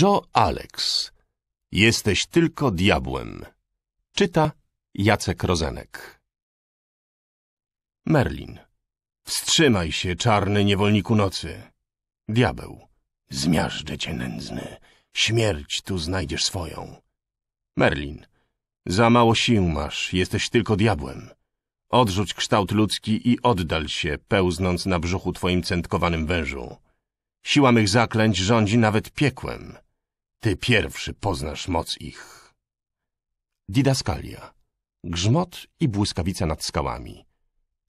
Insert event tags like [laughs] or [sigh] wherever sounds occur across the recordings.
Joe Alex. Jesteś tylko diabłem. Czyta Jacek Rozenek. Merlin. Wstrzymaj się, czarny niewolniku nocy. Diabeł. Zmiażdżę cię nędzny. Śmierć tu znajdziesz swoją. Merlin. Za mało sił masz, jesteś tylko diabłem. Odrzuć kształt ludzki i oddal się, pełznąc na brzuchu twoim centkowanym wężu. Siła mych zaklęć rządzi nawet piekłem. Ty pierwszy poznasz moc ich. Didaskalia. Grzmot i błyskawica nad skałami.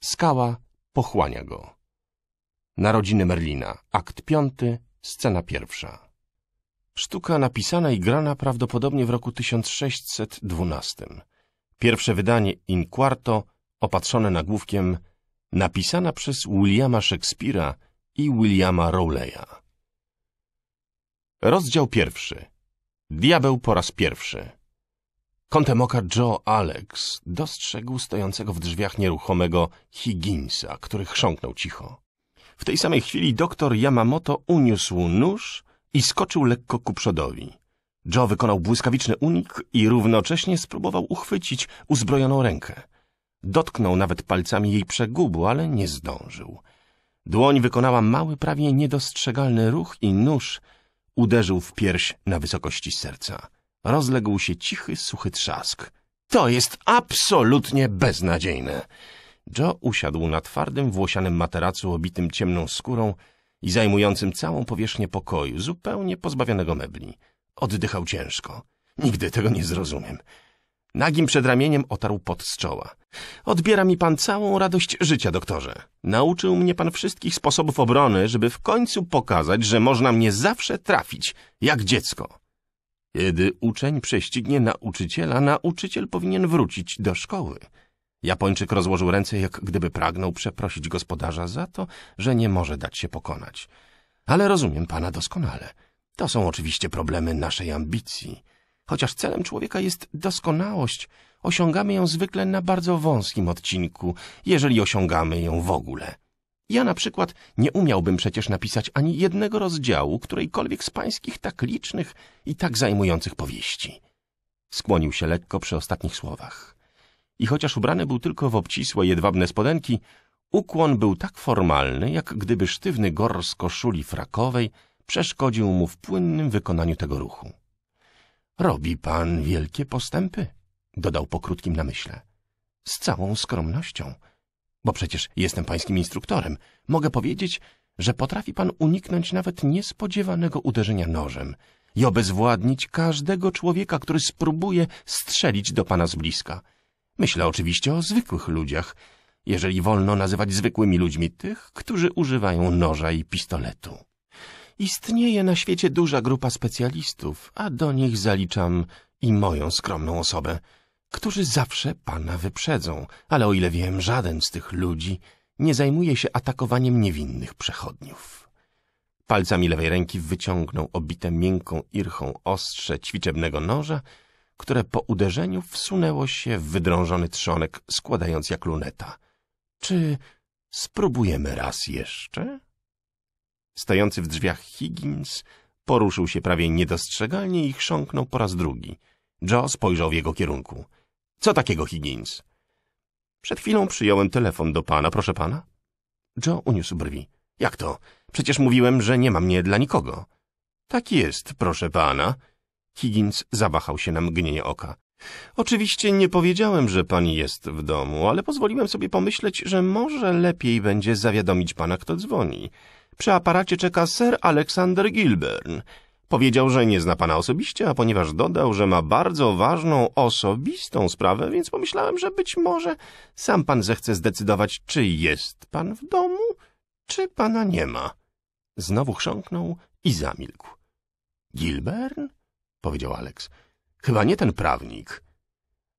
Skała pochłania go. Narodziny Merlina. Akt piąty, scena pierwsza. Sztuka napisana i grana prawdopodobnie w roku 1612. Pierwsze wydanie in quarto, opatrzone nagłówkiem napisana przez Williama Szekspira – i Williama Rowleya. Rozdział pierwszy. Diabeł po raz pierwszy. Kątem oka Joe Alex dostrzegł stojącego w drzwiach nieruchomego Higginsa, który chrząknął cicho. W tej samej chwili doktor Yamamoto uniósł nóż i skoczył lekko ku przodowi. Joe wykonał błyskawiczny unik i równocześnie spróbował uchwycić uzbrojoną rękę. Dotknął nawet palcami jej przegubu, ale nie zdążył – Dłoń wykonała mały, prawie niedostrzegalny ruch i nóż uderzył w pierś na wysokości serca. Rozległ się cichy, suchy trzask. To jest absolutnie beznadziejne. Joe usiadł na twardym, włosianym materacu obitym ciemną skórą i zajmującym całą powierzchnię pokoju, zupełnie pozbawionego mebli. Oddychał ciężko. Nigdy tego nie zrozumiem. Nagim przedramieniem otarł pot z czoła. Odbiera mi pan całą radość życia, doktorze. Nauczył mnie pan wszystkich sposobów obrony, żeby w końcu pokazać, że można mnie zawsze trafić, jak dziecko. Kiedy uczeń prześcignie nauczyciela, nauczyciel powinien wrócić do szkoły. Japończyk rozłożył ręce, jak gdyby pragnął przeprosić gospodarza za to, że nie może dać się pokonać. Ale rozumiem pana doskonale. To są oczywiście problemy naszej ambicji. Chociaż celem człowieka jest doskonałość, osiągamy ją zwykle na bardzo wąskim odcinku, jeżeli osiągamy ją w ogóle. Ja na przykład nie umiałbym przecież napisać ani jednego rozdziału którejkolwiek z pańskich tak licznych i tak zajmujących powieści. Skłonił się lekko przy ostatnich słowach. I chociaż ubrany był tylko w obcisłe, jedwabne spodenki, ukłon był tak formalny, jak gdyby sztywny gors koszuli frakowej przeszkodził mu w płynnym wykonaniu tego ruchu. Robi pan wielkie postępy, dodał po krótkim namyśle. Z całą skromnością, bo przecież jestem pańskim instruktorem. Mogę powiedzieć, że potrafi pan uniknąć nawet niespodziewanego uderzenia nożem i obezwładnić każdego człowieka, który spróbuje strzelić do pana z bliska. Myślę oczywiście o zwykłych ludziach, jeżeli wolno nazywać zwykłymi ludźmi tych, którzy używają noża i pistoletu. Istnieje na świecie duża grupa specjalistów, a do nich zaliczam i moją skromną osobę, którzy zawsze pana wyprzedzą, ale o ile wiem, żaden z tych ludzi nie zajmuje się atakowaniem niewinnych przechodniów. Palcami lewej ręki wyciągnął obite miękką irchą ostrze ćwiczebnego noża, które po uderzeniu wsunęło się w wydrążony trzonek, składając jak luneta. Czy spróbujemy raz jeszcze? Stojący w drzwiach Higgins poruszył się prawie niedostrzegalnie i chrząknął po raz drugi. Joe spojrzał w jego kierunku. — Co takiego, Higgins? — Przed chwilą przyjąłem telefon do pana, proszę pana. Joe uniósł brwi. — Jak to? Przecież mówiłem, że nie ma mnie dla nikogo. — Tak jest, proszę pana. Higgins zawahał się na mgnienie oka. Oczywiście nie powiedziałem, że pani jest w domu, ale pozwoliłem sobie pomyśleć, że może lepiej będzie zawiadomić pana, kto dzwoni. Przy aparacie czeka Sir Alexander Gilburn. Powiedział, że nie zna pana osobiście, a ponieważ dodał, że ma bardzo ważną, osobistą sprawę, więc pomyślałem, że być może sam pan zechce zdecydować, czy jest pan w domu, czy pana nie ma. Znowu chrząknął i zamilkł. Gilbern? powiedział Alex. Chyba nie ten prawnik.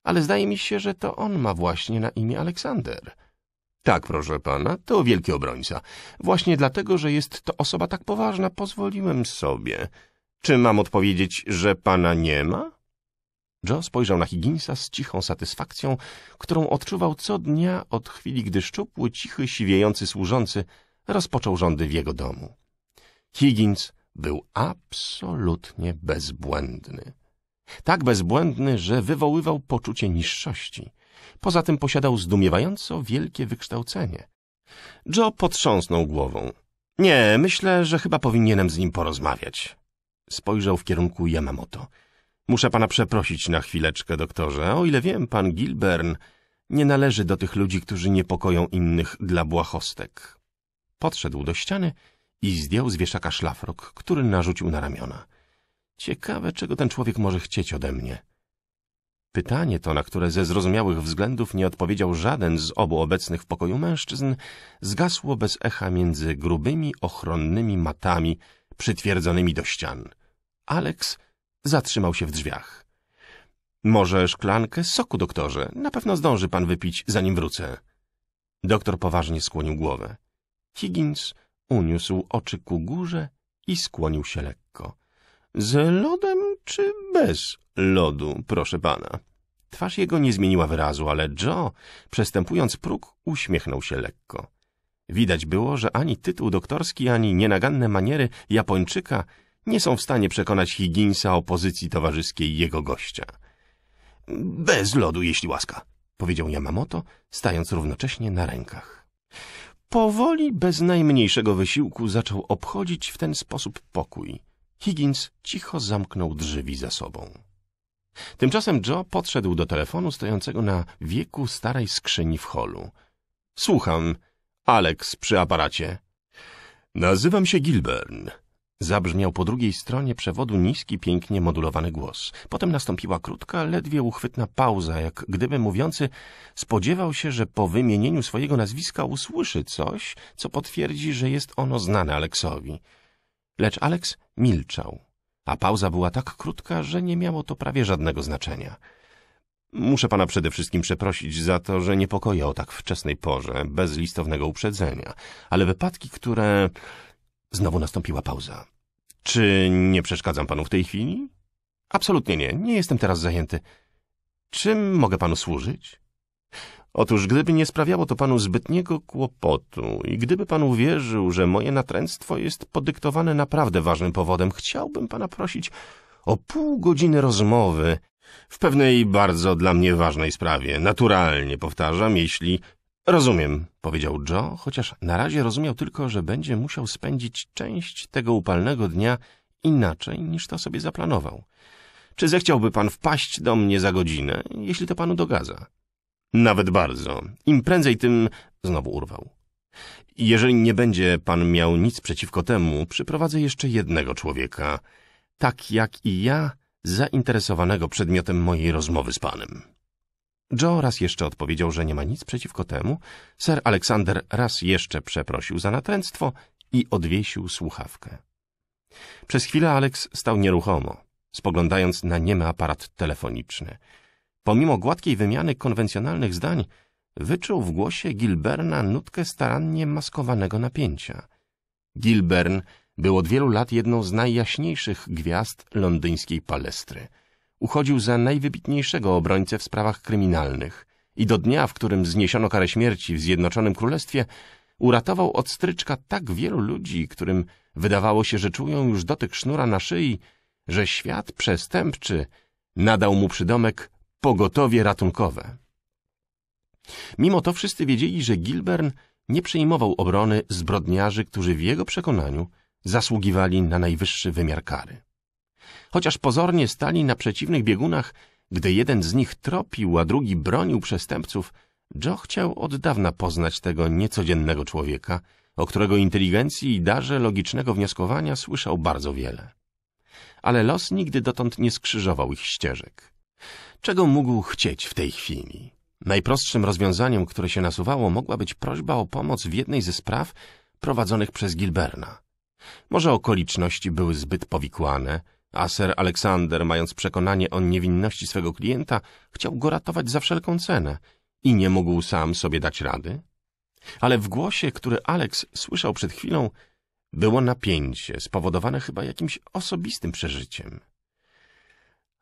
Ale zdaje mi się, że to on ma właśnie na imię Aleksander. Tak, proszę pana, to wielki obrońca. Właśnie dlatego, że jest to osoba tak poważna, pozwoliłem sobie. Czy mam odpowiedzieć, że pana nie ma? Joe spojrzał na Higginsa z cichą satysfakcją, którą odczuwał co dnia od chwili, gdy szczupły, cichy, siwiejący służący rozpoczął rządy w jego domu. Higgins był absolutnie bezbłędny. Tak bezbłędny, że wywoływał poczucie niższości. Poza tym posiadał zdumiewająco wielkie wykształcenie. Joe potrząsnął głową. Nie, myślę, że chyba powinienem z nim porozmawiać. Spojrzał w kierunku Yamamoto. Muszę pana przeprosić na chwileczkę, doktorze. O ile wiem, pan Gilbern nie należy do tych ludzi, którzy niepokoją innych dla błahostek. Podszedł do ściany i zdjął z wieszaka szlafrok, który narzucił na ramiona. Ciekawe, czego ten człowiek może chcieć ode mnie. Pytanie to, na które ze zrozumiałych względów nie odpowiedział żaden z obu obecnych w pokoju mężczyzn, zgasło bez echa między grubymi, ochronnymi matami przytwierdzonymi do ścian. Alex zatrzymał się w drzwiach. Może szklankę soku, doktorze. Na pewno zdąży pan wypić, zanim wrócę. Doktor poważnie skłonił głowę. Higgins uniósł oczy ku górze i skłonił się lekko. Z lodem czy bez lodu, proszę pana? Twarz jego nie zmieniła wyrazu, ale Joe, przestępując próg, uśmiechnął się lekko. Widać było, że ani tytuł doktorski, ani nienaganne maniery Japończyka nie są w stanie przekonać Higginsa o pozycji towarzyskiej jego gościa. Bez lodu, jeśli łaska, powiedział Yamamoto, stając równocześnie na rękach. Powoli, bez najmniejszego wysiłku, zaczął obchodzić w ten sposób pokój. Higgins cicho zamknął drzwi za sobą. Tymczasem Joe podszedł do telefonu stojącego na wieku starej skrzyni w holu. — Słucham. Alex przy aparacie. — Nazywam się Gilbern. Zabrzmiał po drugiej stronie przewodu niski, pięknie modulowany głos. Potem nastąpiła krótka, ledwie uchwytna pauza, jak gdyby mówiący spodziewał się, że po wymienieniu swojego nazwiska usłyszy coś, co potwierdzi, że jest ono znane Aleksowi. Lecz Alex milczał, a pauza była tak krótka, że nie miało to prawie żadnego znaczenia. Muszę pana przede wszystkim przeprosić za to, że niepokoję o tak wczesnej porze, bez listownego uprzedzenia, ale wypadki, które... Znowu nastąpiła pauza. Czy nie przeszkadzam panu w tej chwili? Absolutnie nie, nie jestem teraz zajęty. Czym mogę panu służyć? Otóż gdyby nie sprawiało to panu zbytniego kłopotu i gdyby pan uwierzył, że moje natręctwo jest podyktowane naprawdę ważnym powodem, chciałbym pana prosić o pół godziny rozmowy w pewnej bardzo dla mnie ważnej sprawie. Naturalnie, powtarzam, jeśli... Rozumiem, powiedział Joe, chociaż na razie rozumiał tylko, że będzie musiał spędzić część tego upalnego dnia inaczej niż to sobie zaplanował. Czy zechciałby pan wpaść do mnie za godzinę, jeśli to panu dogadza? Nawet bardzo. Im prędzej, tym... Znowu urwał. Jeżeli nie będzie pan miał nic przeciwko temu, przyprowadzę jeszcze jednego człowieka, tak jak i ja, zainteresowanego przedmiotem mojej rozmowy z panem. Joe raz jeszcze odpowiedział, że nie ma nic przeciwko temu. Sir Aleksander raz jeszcze przeprosił za natręctwo i odwiesił słuchawkę. Przez chwilę Alex stał nieruchomo, spoglądając na niemy aparat telefoniczny – Pomimo gładkiej wymiany konwencjonalnych zdań, wyczuł w głosie Gilberna nutkę starannie maskowanego napięcia. Gilbern był od wielu lat jedną z najjaśniejszych gwiazd londyńskiej palestry. Uchodził za najwybitniejszego obrońcę w sprawach kryminalnych i do dnia, w którym zniesiono karę śmierci w Zjednoczonym Królestwie, uratował od stryczka tak wielu ludzi, którym wydawało się, że czują już dotyk sznura na szyi, że świat przestępczy nadał mu przydomek pogotowie ratunkowe. Mimo to wszyscy wiedzieli, że Gilbern nie przyjmował obrony zbrodniarzy, którzy w jego przekonaniu zasługiwali na najwyższy wymiar kary. Chociaż pozornie stali na przeciwnych biegunach, gdy jeden z nich tropił, a drugi bronił przestępców, Joe chciał od dawna poznać tego niecodziennego człowieka, o którego inteligencji i darze logicznego wnioskowania słyszał bardzo wiele. Ale los nigdy dotąd nie skrzyżował ich ścieżek. Czego mógł chcieć w tej chwili? Najprostszym rozwiązaniem, które się nasuwało, mogła być prośba o pomoc w jednej ze spraw prowadzonych przez Gilberna. Może okoliczności były zbyt powikłane, a Sir Aleksander, mając przekonanie o niewinności swego klienta, chciał go ratować za wszelką cenę i nie mógł sam sobie dać rady? Ale w głosie, który Alex słyszał przed chwilą, było napięcie spowodowane chyba jakimś osobistym przeżyciem.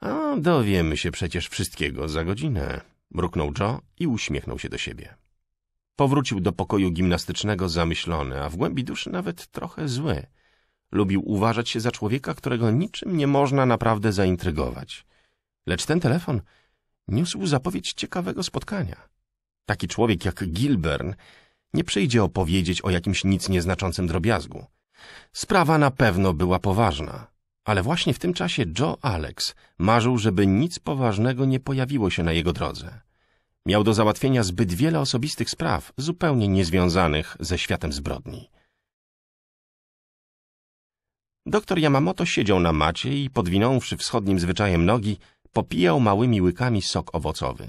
A dowiemy się przecież wszystkiego za godzinę, mruknął Joe i uśmiechnął się do siebie. Powrócił do pokoju gimnastycznego zamyślony, a w głębi duszy nawet trochę zły. Lubił uważać się za człowieka, którego niczym nie można naprawdę zaintrygować. Lecz ten telefon niósł zapowiedź ciekawego spotkania. Taki człowiek jak Gilbern nie przyjdzie opowiedzieć o jakimś nic nieznaczącym drobiazgu. Sprawa na pewno była poważna. Ale właśnie w tym czasie Joe Alex marzył, żeby nic poważnego nie pojawiło się na jego drodze. Miał do załatwienia zbyt wiele osobistych spraw, zupełnie niezwiązanych ze światem zbrodni. Doktor Yamamoto siedział na macie i, podwinąwszy wschodnim zwyczajem nogi, popijał małymi łykami sok owocowy.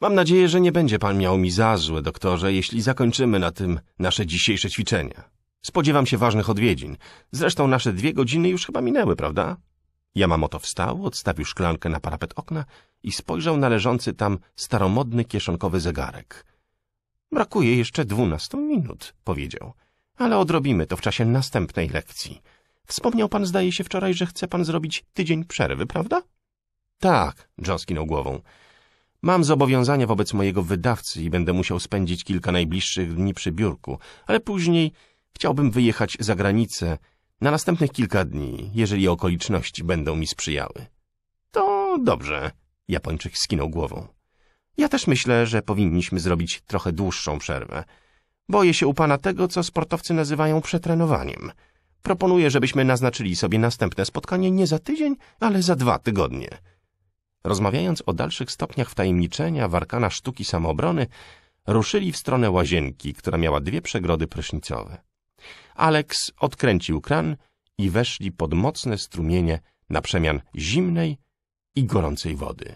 Mam nadzieję, że nie będzie pan miał mi za złe, doktorze, jeśli zakończymy na tym nasze dzisiejsze ćwiczenia. Spodziewam się ważnych odwiedzin. Zresztą nasze dwie godziny już chyba minęły, prawda? Yamamoto wstał, odstawił szklankę na parapet okna i spojrzał na leżący tam staromodny kieszonkowy zegarek. Brakuje jeszcze dwunastu minut, powiedział. Ale odrobimy to w czasie następnej lekcji. Wspomniał pan, zdaje się, wczoraj, że chce pan zrobić tydzień przerwy, prawda? Tak, John skinął głową. Mam zobowiązania wobec mojego wydawcy i będę musiał spędzić kilka najbliższych dni przy biurku, ale później Chciałbym wyjechać za granicę na następnych kilka dni, jeżeli okoliczności będą mi sprzyjały. To dobrze, Japończyk skinął głową. Ja też myślę, że powinniśmy zrobić trochę dłuższą przerwę. Boję się u pana tego, co sportowcy nazywają przetrenowaniem. Proponuję, żebyśmy naznaczyli sobie następne spotkanie nie za tydzień, ale za dwa tygodnie. Rozmawiając o dalszych stopniach wtajemniczenia w arkana sztuki samoobrony, ruszyli w stronę łazienki, która miała dwie przegrody prysznicowe. Alex odkręcił kran i weszli pod mocne strumienie na przemian zimnej i gorącej wody.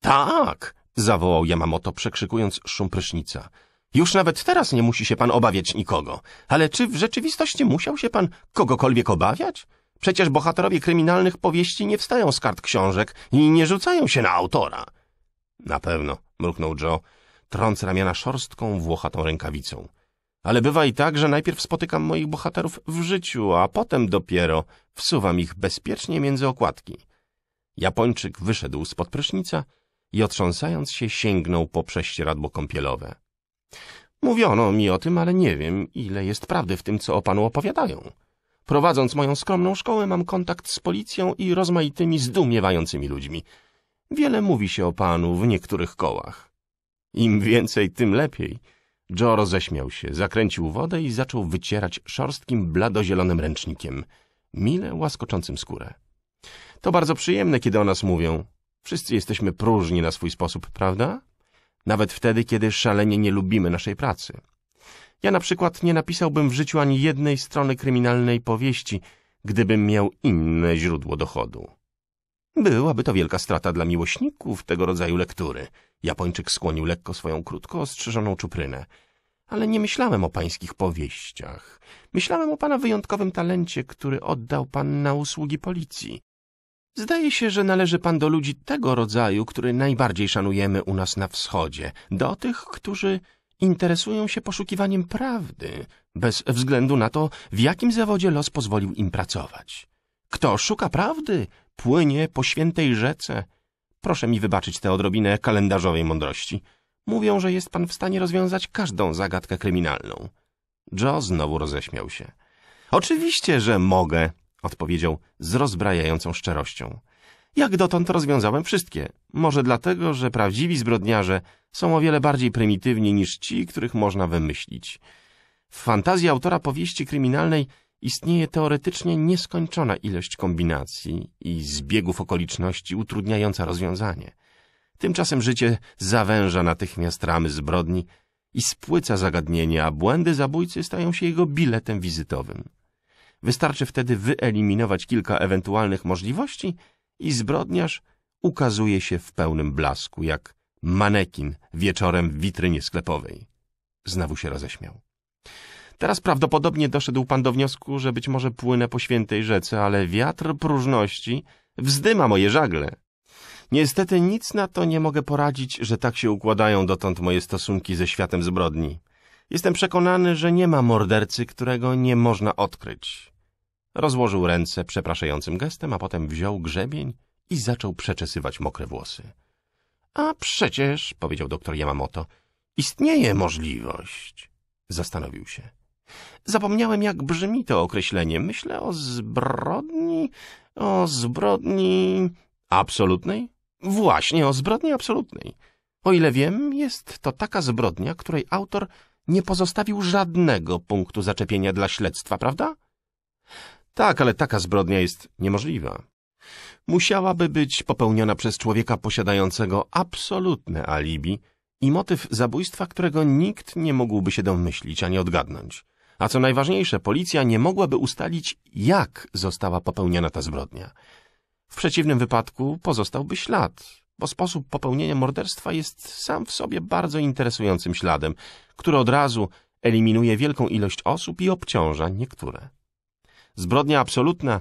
Tak! zawołał Yamamoto, przekrzykując szum prysznica. Już nawet teraz nie musi się pan obawiać nikogo. Ale czy w rzeczywistości musiał się pan kogokolwiek obawiać? Przecież bohaterowie kryminalnych powieści nie wstają z kart książek i nie rzucają się na autora. Na pewno, mruknął Joe, trąc ramiona szorstką włochatą rękawicą. Ale bywa i tak, że najpierw spotykam moich bohaterów w życiu, a potem dopiero wsuwam ich bezpiecznie między okładki. Japończyk wyszedł spod prysznica i otrząsając się sięgnął po prześcieradło kąpielowe. Mówiono mi o tym, ale nie wiem, ile jest prawdy w tym, co o panu opowiadają. Prowadząc moją skromną szkołę, mam kontakt z policją i rozmaitymi, zdumiewającymi ludźmi. Wiele mówi się o panu w niektórych kołach. Im więcej, tym lepiej – Joe roześmiał się, zakręcił wodę i zaczął wycierać szorstkim, bladozielonym ręcznikiem, mile łaskoczącym skórę. To bardzo przyjemne, kiedy o nas mówią. Wszyscy jesteśmy próżni na swój sposób, prawda? Nawet wtedy, kiedy szalenie nie lubimy naszej pracy. Ja na przykład nie napisałbym w życiu ani jednej strony kryminalnej powieści, gdybym miał inne źródło dochodu. Byłaby to wielka strata dla miłośników tego rodzaju lektury. Japończyk skłonił lekko swoją krótko ostrzyżoną czuprynę. Ale nie myślałem o pańskich powieściach. Myślałem o pana wyjątkowym talencie, który oddał pan na usługi policji. Zdaje się, że należy pan do ludzi tego rodzaju, który najbardziej szanujemy u nas na wschodzie. Do tych, którzy interesują się poszukiwaniem prawdy, bez względu na to, w jakim zawodzie los pozwolił im pracować. Kto szuka prawdy, płynie po świętej rzece. Proszę mi wybaczyć tę odrobinę kalendarzowej mądrości. Mówią, że jest pan w stanie rozwiązać każdą zagadkę kryminalną. Joe znowu roześmiał się. Oczywiście, że mogę, odpowiedział z rozbrajającą szczerością. Jak dotąd rozwiązałem wszystkie. Może dlatego, że prawdziwi zbrodniarze są o wiele bardziej prymitywni niż ci, których można wymyślić. W fantazji autora powieści kryminalnej istnieje teoretycznie nieskończona ilość kombinacji i zbiegów okoliczności utrudniająca rozwiązanie. Tymczasem życie zawęża natychmiast ramy zbrodni i spłyca zagadnienie, a błędy zabójcy stają się jego biletem wizytowym. Wystarczy wtedy wyeliminować kilka ewentualnych możliwości i zbrodniarz ukazuje się w pełnym blasku, jak manekin wieczorem w witrynie sklepowej. Znowu się roześmiał. Teraz prawdopodobnie doszedł pan do wniosku, że być może płynę po świętej rzece, ale wiatr próżności wzdyma moje żagle. Niestety nic na to nie mogę poradzić, że tak się układają dotąd moje stosunki ze światem zbrodni. Jestem przekonany, że nie ma mordercy, którego nie można odkryć. Rozłożył ręce przepraszającym gestem, a potem wziął grzebień i zaczął przeczesywać mokre włosy. A przecież, powiedział doktor Yamamoto, istnieje możliwość. Zastanowił się. Zapomniałem, jak brzmi to określenie. Myślę o zbrodni... o zbrodni... absolutnej? Właśnie, o zbrodni absolutnej. O ile wiem, jest to taka zbrodnia, której autor nie pozostawił żadnego punktu zaczepienia dla śledztwa, prawda? Tak, ale taka zbrodnia jest niemożliwa. Musiałaby być popełniona przez człowieka posiadającego absolutne alibi i motyw zabójstwa, którego nikt nie mógłby się domyślić ani odgadnąć. A co najważniejsze, policja nie mogłaby ustalić, jak została popełniona ta zbrodnia. W przeciwnym wypadku pozostałby ślad, bo sposób popełnienia morderstwa jest sam w sobie bardzo interesującym śladem, który od razu eliminuje wielką ilość osób i obciąża niektóre. Zbrodnia absolutna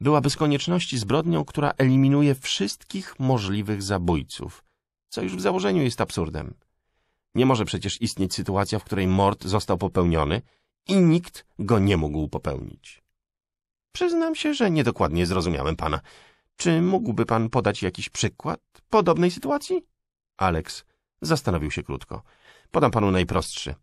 byłaby z konieczności zbrodnią, która eliminuje wszystkich możliwych zabójców, co już w założeniu jest absurdem. Nie może przecież istnieć sytuacja, w której mord został popełniony – i nikt go nie mógł popełnić. Przyznam się, że niedokładnie zrozumiałem pana. Czy mógłby pan podać jakiś przykład podobnej sytuacji? Alex zastanowił się krótko. Podam panu najprostszy.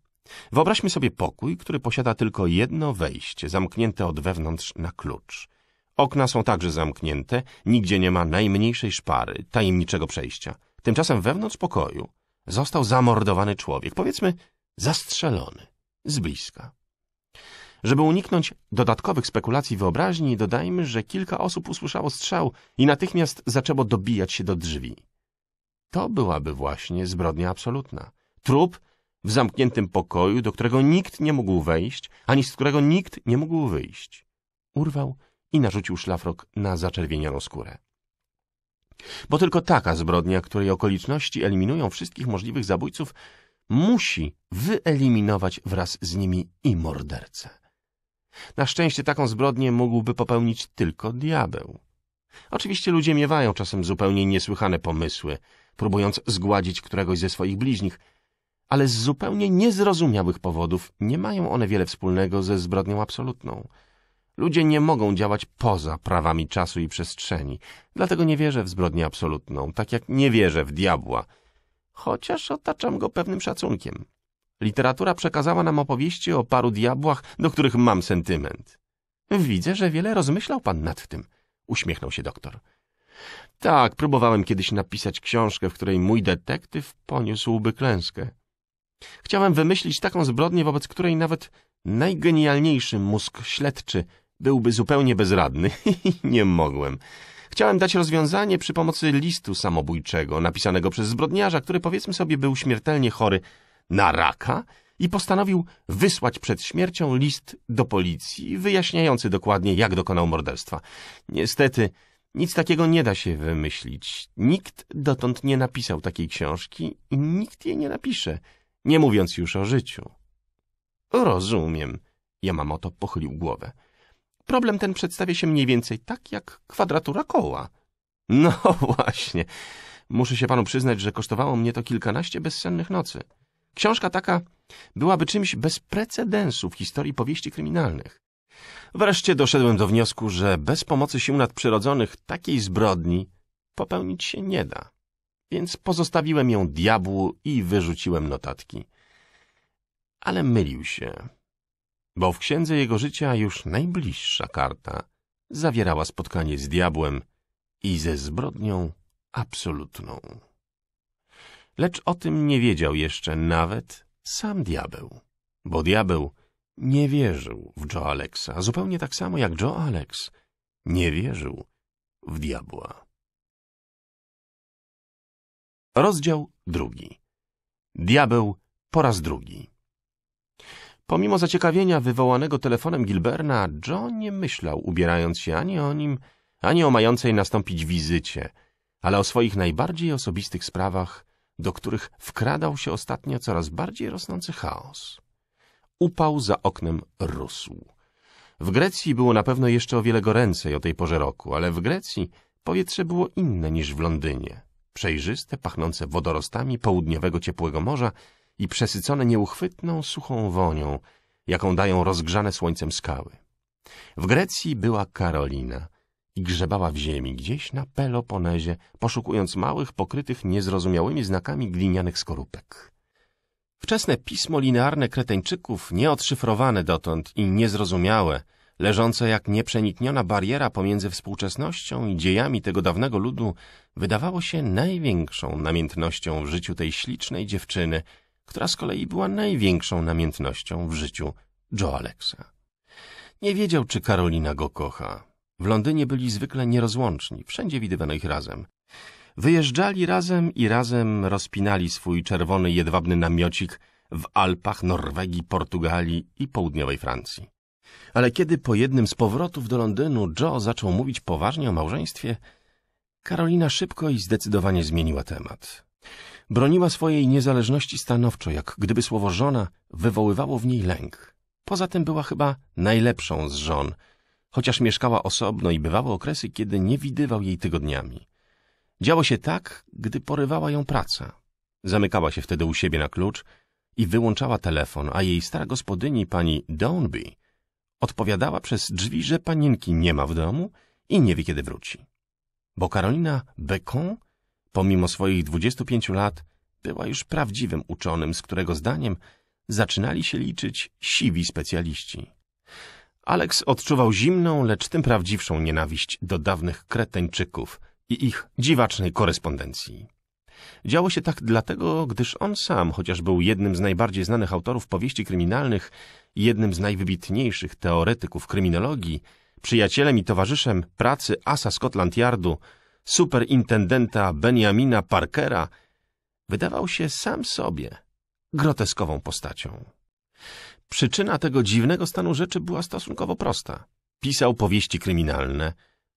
Wyobraźmy sobie pokój, który posiada tylko jedno wejście, zamknięte od wewnątrz na klucz. Okna są także zamknięte, nigdzie nie ma najmniejszej szpary, tajemniczego przejścia. Tymczasem wewnątrz pokoju został zamordowany człowiek, powiedzmy zastrzelony, z bliska. Żeby uniknąć dodatkowych spekulacji wyobraźni, dodajmy, że kilka osób usłyszało strzał i natychmiast zaczęło dobijać się do drzwi. To byłaby właśnie zbrodnia absolutna. Trup w zamkniętym pokoju, do którego nikt nie mógł wejść, ani z którego nikt nie mógł wyjść. Urwał i narzucił szlafrok na zaczerwienioną skórę. Bo tylko taka zbrodnia, której okoliczności eliminują wszystkich możliwych zabójców, musi wyeliminować wraz z nimi i mordercę. Na szczęście taką zbrodnię mógłby popełnić tylko diabeł. Oczywiście ludzie miewają czasem zupełnie niesłychane pomysły, próbując zgładzić któregoś ze swoich bliźnich, ale z zupełnie niezrozumiałych powodów nie mają one wiele wspólnego ze zbrodnią absolutną. Ludzie nie mogą działać poza prawami czasu i przestrzeni, dlatego nie wierzę w zbrodnię absolutną, tak jak nie wierzę w diabła – chociaż otaczam go pewnym szacunkiem. Literatura przekazała nam opowieści o paru diabłach, do których mam sentyment. Widzę, że wiele rozmyślał pan nad tym, uśmiechnął się doktor. Tak, próbowałem kiedyś napisać książkę, w której mój detektyw poniósłby klęskę. Chciałem wymyślić taką zbrodnię, wobec której nawet najgenialniejszy mózg śledczy byłby zupełnie bezradny. [laughs] Nie mogłem. Chciałem dać rozwiązanie przy pomocy listu samobójczego, napisanego przez zbrodniarza, który powiedzmy sobie był śmiertelnie chory na raka i postanowił wysłać przed śmiercią list do policji, wyjaśniający dokładnie, jak dokonał morderstwa. Niestety, nic takiego nie da się wymyślić. Nikt dotąd nie napisał takiej książki i nikt jej nie napisze, nie mówiąc już o życiu. Rozumiem. Yamamoto pochylił głowę. Problem ten przedstawia się mniej więcej tak jak kwadratura koła. [laughs] No właśnie. Muszę się panu przyznać, że kosztowało mnie to kilkanaście bezsennych nocy. Książka taka byłaby czymś bez precedensu w historii powieści kryminalnych. Wreszcie doszedłem do wniosku, że bez pomocy sił nadprzyrodzonych takiej zbrodni popełnić się nie da. Więc pozostawiłem ją diabłu i wyrzuciłem notatki. Ale mylił się bo w księdze jego życia już najbliższa karta zawierała spotkanie z diabłem i ze zbrodnią absolutną. Lecz o tym nie wiedział jeszcze nawet sam diabeł, bo diabeł nie wierzył w Joe Alexa, zupełnie tak samo jak Joe Alex nie wierzył w diabła. Rozdział drugi. Diabeł po raz drugi. Pomimo zaciekawienia wywołanego telefonem Gilberna, John nie myślał, ubierając się ani o nim, ani o mającej nastąpić wizycie, ale o swoich najbardziej osobistych sprawach, do których wkradał się ostatnio coraz bardziej rosnący chaos. Upał za oknem rósł. W Grecji było na pewno jeszcze o wiele goręcej o tej porze roku, ale w Grecji powietrze było inne niż w Londynie. Przejrzyste, pachnące wodorostami południowego ciepłego morza i przesycone nieuchwytną, suchą wonią, jaką dają rozgrzane słońcem skały. W Grecji była Karolina i grzebała w ziemi, gdzieś na Peloponezie, poszukując małych, pokrytych niezrozumiałymi znakami glinianych skorupek. Wczesne pismo linearne Kreteńczyków, nieodszyfrowane dotąd i niezrozumiałe, leżące jak nieprzenikniona bariera pomiędzy współczesnością i dziejami tego dawnego ludu, wydawało się największą namiętnością w życiu tej ślicznej dziewczyny, która z kolei była największą namiętnością w życiu Joe Alexa. Nie wiedział, czy Karolina go kocha. W Londynie byli zwykle nierozłączni, wszędzie widywano ich razem. Wyjeżdżali razem i razem rozpinali swój czerwony, jedwabny namiocik w Alpach Norwegii, Portugalii i południowej Francji. Ale kiedy po jednym z powrotów do Londynu Joe zaczął mówić poważnie o małżeństwie, Karolina szybko i zdecydowanie zmieniła temat. Broniła swojej niezależności stanowczo, jak gdyby słowo żona wywoływało w niej lęk. Poza tym była chyba najlepszą z żon, chociaż mieszkała osobno i bywały okresy, kiedy nie widywał jej tygodniami. Działo się tak, gdy porywała ją praca. Zamykała się wtedy u siebie na klucz i wyłączała telefon, a jej stara gospodyni, pani Downby, odpowiadała przez drzwi, że paninki nie ma w domu i nie wie, kiedy wróci. Bo Karolina Becon Pomimo swoich 25 lat była już prawdziwym uczonym, z którego zdaniem zaczynali się liczyć siwi specjaliści. Alex odczuwał zimną, lecz tym prawdziwszą nienawiść do dawnych kretańczyków i ich dziwacznej korespondencji. Działo się tak dlatego, gdyż on sam, chociaż był jednym z najbardziej znanych autorów powieści kryminalnych, jednym z najwybitniejszych teoretyków kryminologii, przyjacielem i towarzyszem pracy asa Scotland Yardu, superintendenta Benjamina Parkera, wydawał się sam sobie groteskową postacią. Przyczyna tego dziwnego stanu rzeczy była stosunkowo prosta. Pisał powieści kryminalne,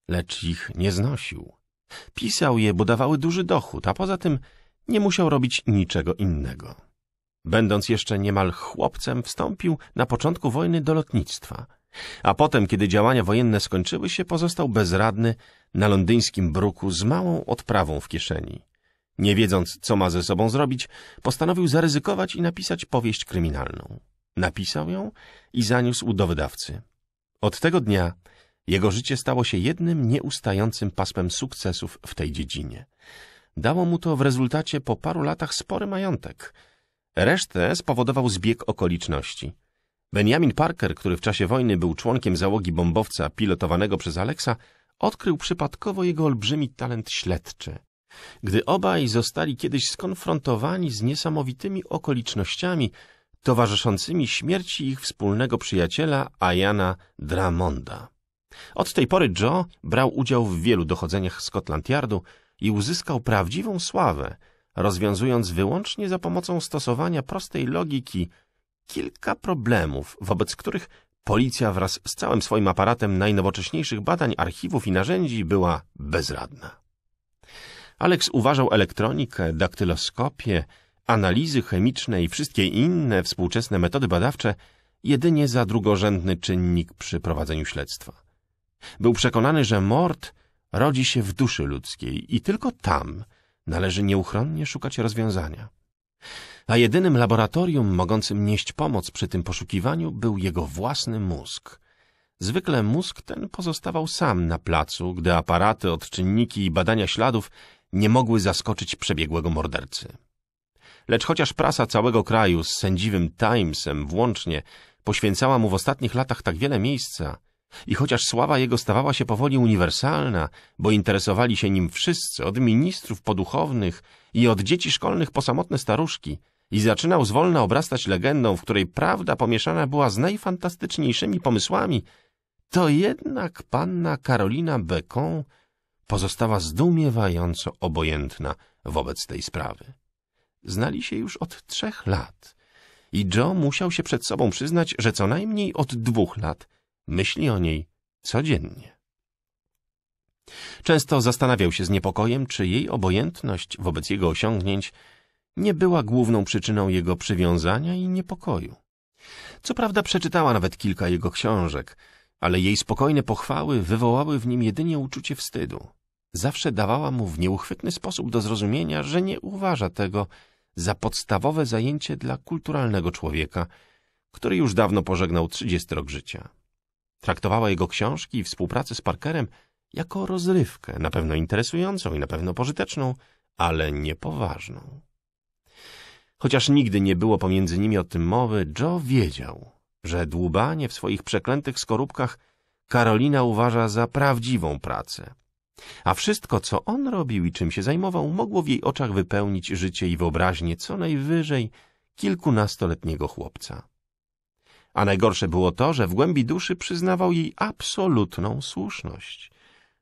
lecz ich nie znosił. Pisał je, bo dawały duży dochód, a poza tym nie musiał robić niczego innego. Będąc jeszcze niemal chłopcem, wstąpił na początku wojny do lotnictwa, a potem, kiedy działania wojenne skończyły się, pozostał bezradny na londyńskim bruku z małą odprawą w kieszeni. Nie wiedząc, co ma ze sobą zrobić, postanowił zaryzykować i napisać powieść kryminalną. Napisał ją i zaniósł do wydawcy. Od tego dnia jego życie stało się jednym nieustającym pasmem sukcesów w tej dziedzinie. Dało mu to w rezultacie po paru latach spory majątek. Resztę spowodował zbieg okoliczności. Benjamin Parker, który w czasie wojny był członkiem załogi bombowca pilotowanego przez Alexa, odkrył przypadkowo jego olbrzymi talent śledczy. Gdy obaj zostali kiedyś skonfrontowani z niesamowitymi okolicznościami towarzyszącymi śmierci ich wspólnego przyjaciela Ayana Dramonda. Od tej pory Joe brał udział w wielu dochodzeniach Scotland Yardu i uzyskał prawdziwą sławę, rozwiązując wyłącznie za pomocą stosowania prostej logiki kilka problemów, wobec których Policja wraz z całym swoim aparatem najnowocześniejszych badań, archiwów i narzędzi była bezradna. Aleks uważał elektronikę, daktyloskopię, analizy chemiczne i wszystkie inne współczesne metody badawcze jedynie za drugorzędny czynnik przy prowadzeniu śledztwa. Był przekonany, że mord rodzi się w duszy ludzkiej i tylko tam należy nieuchronnie szukać rozwiązania a jedynym laboratorium mogącym nieść pomoc przy tym poszukiwaniu był jego własny mózg. Zwykle mózg ten pozostawał sam na placu, gdy aparaty, odczynniki i badania śladów nie mogły zaskoczyć przebiegłego mordercy. Lecz chociaż prasa całego kraju z sędziwym Timesem włącznie poświęcała mu w ostatnich latach tak wiele miejsca i chociaż sława jego stawała się powoli uniwersalna, bo interesowali się nim wszyscy, od ministrów poduchownych i od dzieci szkolnych po samotne staruszki – i zaczynał zwolna obrastać legendą, w której prawda pomieszana była z najfantastyczniejszymi pomysłami, to jednak panna Karolina Becon pozostała zdumiewająco obojętna wobec tej sprawy. Znali się już od trzech lat i Joe musiał się przed sobą przyznać, że co najmniej od dwóch lat myśli o niej codziennie. Często zastanawiał się z niepokojem, czy jej obojętność wobec jego osiągnięć nie była główną przyczyną jego przywiązania i niepokoju. Co prawda przeczytała nawet kilka jego książek, ale jej spokojne pochwały wywołały w nim jedynie uczucie wstydu. Zawsze dawała mu w nieuchwytny sposób do zrozumienia, że nie uważa tego za podstawowe zajęcie dla kulturalnego człowieka, który już dawno pożegnał trzydziesty rok życia. Traktowała jego książki i współpracę z Parkerem jako rozrywkę, na pewno interesującą i na pewno pożyteczną, ale niepoważną. Chociaż nigdy nie było pomiędzy nimi o tym mowy, Joe wiedział, że dłubanie w swoich przeklętych skorupkach Karolina uważa za prawdziwą pracę. A wszystko, co on robił i czym się zajmował, mogło w jej oczach wypełnić życie i wyobraźnię co najwyżej kilkunastoletniego chłopca. A najgorsze było to, że w głębi duszy przyznawał jej absolutną słuszność,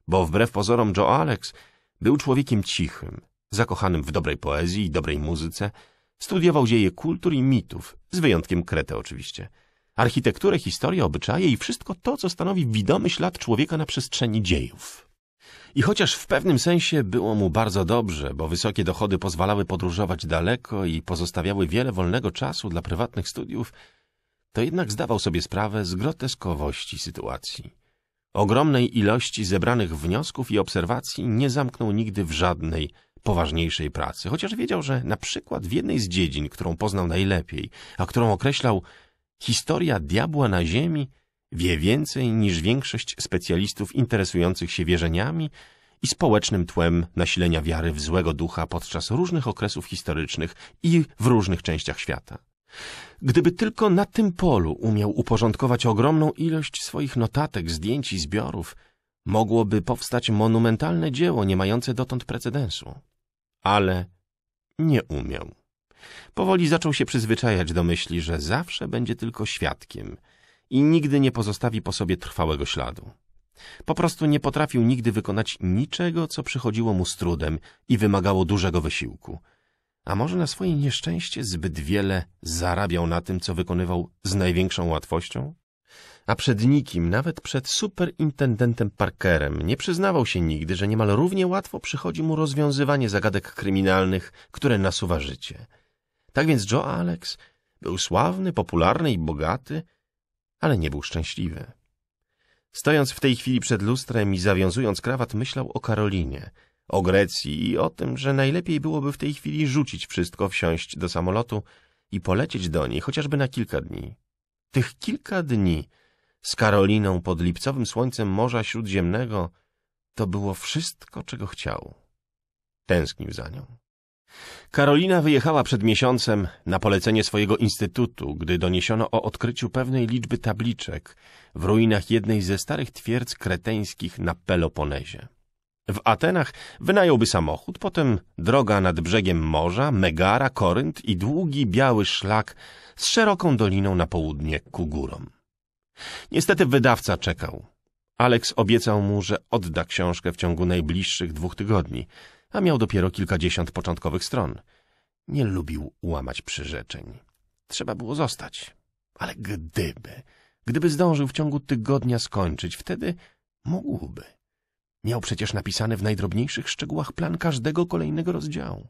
bo wbrew pozorom Joe Alex był człowiekiem cichym, zakochanym w dobrej poezji i dobrej muzyce, Studiował dzieje kultur i mitów, z wyjątkiem Kretę oczywiście. Architekturę, historię, obyczaje i wszystko to, co stanowi widomy ślad człowieka na przestrzeni dziejów. I chociaż w pewnym sensie było mu bardzo dobrze, bo wysokie dochody pozwalały podróżować daleko i pozostawiały wiele wolnego czasu dla prywatnych studiów, to jednak zdawał sobie sprawę z groteskowości sytuacji. Ogromnej ilości zebranych wniosków i obserwacji nie zamknął nigdy w żadnej poważniejszej pracy, chociaż wiedział, że na przykład w jednej z dziedzin, którą poznał najlepiej, a którą określał historia diabła na ziemi, wie więcej niż większość specjalistów interesujących się wierzeniami i społecznym tłem nasilenia wiary w złego ducha podczas różnych okresów historycznych i w różnych częściach świata. Gdyby tylko na tym polu umiał uporządkować ogromną ilość swoich notatek, zdjęć i zbiorów, mogłoby powstać monumentalne dzieło nie mające dotąd precedensu ale nie umiał. Powoli zaczął się przyzwyczajać do myśli, że zawsze będzie tylko świadkiem i nigdy nie pozostawi po sobie trwałego śladu. Po prostu nie potrafił nigdy wykonać niczego, co przychodziło mu z trudem i wymagało dużego wysiłku. A może na swoje nieszczęście zbyt wiele zarabiał na tym, co wykonywał z największą łatwością? A przed nikim, nawet przed superintendentem Parkerem, nie przyznawał się nigdy, że niemal równie łatwo przychodzi mu rozwiązywanie zagadek kryminalnych, które nasuwa życie. Tak więc Joe Alex był sławny, popularny i bogaty, ale nie był szczęśliwy. Stojąc w tej chwili przed lustrem i zawiązując krawat, myślał o Karolinie, o Grecji i o tym, że najlepiej byłoby w tej chwili rzucić wszystko, wsiąść do samolotu i polecieć do niej chociażby na kilka dni. Tych kilka dni z Karoliną pod lipcowym słońcem Morza Śródziemnego to było wszystko, czego chciał. Tęsknił za nią. Karolina wyjechała przed miesiącem na polecenie swojego instytutu, gdy doniesiono o odkryciu pewnej liczby tabliczek w ruinach jednej ze starych twierdz kreteńskich na Peloponezie. W Atenach wynająłby samochód, potem droga nad brzegiem morza, Megara, Korynt i długi biały szlak z szeroką doliną na południe ku górom. Niestety wydawca czekał. Alex obiecał mu, że odda książkę w ciągu najbliższych dwóch tygodni, a miał dopiero kilkadziesiąt początkowych stron. Nie lubił łamać przyrzeczeń. Trzeba było zostać. Ale gdyby, gdyby zdążył w ciągu tygodnia skończyć, wtedy mógłby. Miał przecież napisany w najdrobniejszych szczegółach plan każdego kolejnego rozdziału.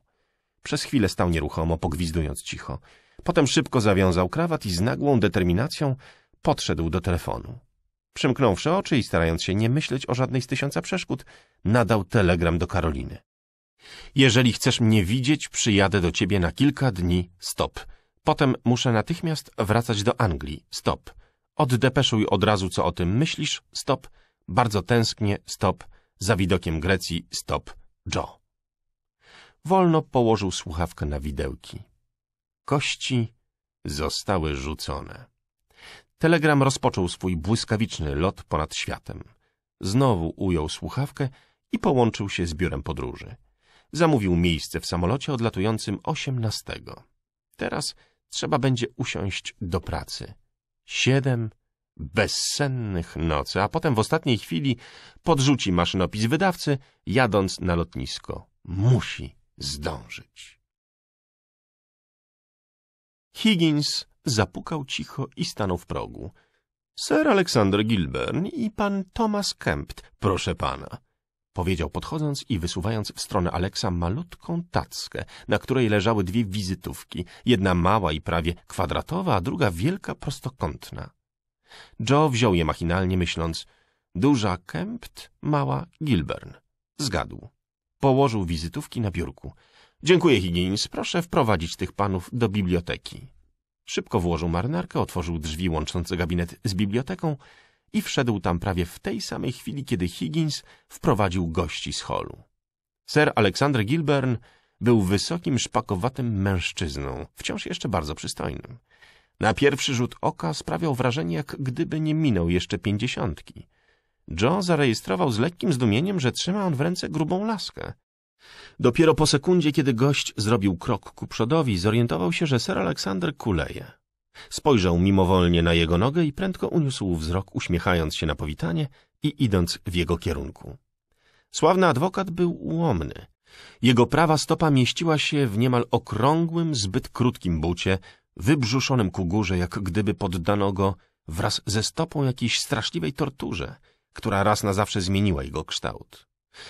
Przez chwilę stał nieruchomo, pogwizdując cicho. Potem szybko zawiązał krawat i z nagłą determinacją podszedł do telefonu. Przymknąwszy oczy i starając się nie myśleć o żadnej z tysiąca przeszkód, nadał telegram do Karoliny. Jeżeli chcesz mnie widzieć, przyjadę do ciebie na kilka dni. Stop. Potem muszę natychmiast wracać do Anglii. Stop. Oddepeszuj od razu, co o tym myślisz. Stop. Bardzo tęsknię. Stop. Za widokiem Grecji. Stop. Joe. Wolno położył słuchawkę na widełki kości zostały rzucone. Telegram rozpoczął swój błyskawiczny lot ponad światem. Znowu ujął słuchawkę i połączył się z biurem podróży. Zamówił miejsce w samolocie odlatującym 18. Teraz trzeba będzie usiąść do pracy. Siedem bezsennych nocy, a potem w ostatniej chwili podrzuci maszynopis wydawcy, jadąc na lotnisko. Musi zdążyć. Higgins zapukał cicho i stanął w progu. Sir Alexander Gilburn i pan Thomas Kempt, proszę pana. Powiedział podchodząc i wysuwając w stronę Aleksa malutką tackę, na której leżały dwie wizytówki, jedna mała i prawie kwadratowa, a druga wielka prostokątna. Joe wziął je machinalnie, myśląc, duża Kempt, mała Gilburn. Zgadł. Położył wizytówki na biurku. Dziękuję, Higgins. Proszę wprowadzić tych panów do biblioteki. Szybko włożył marynarkę, otworzył drzwi łączące gabinet z biblioteką i wszedł tam prawie w tej samej chwili, kiedy Higgins wprowadził gości z holu. Sir Alexander Gilburn był wysokim, szpakowatym mężczyzną, wciąż jeszcze bardzo przystojnym. Na pierwszy rzut oka sprawiał wrażenie, jak gdyby nie minął jeszcze pięćdziesiątki. Joe zarejestrował z lekkim zdumieniem, że trzyma on w ręce grubą laskę, Dopiero po sekundzie, kiedy gość zrobił krok ku przodowi, zorientował się, że ser Aleksander kuleje. Spojrzał mimowolnie na jego nogę i prędko uniósł wzrok, uśmiechając się na powitanie i idąc w jego kierunku. Sławny adwokat był ułomny. Jego prawa stopa mieściła się w niemal okrągłym, zbyt krótkim bucie, wybrzuszonym ku górze, jak gdyby poddano go wraz ze stopą jakiejś straszliwej torturze, która raz na zawsze zmieniła jego kształt.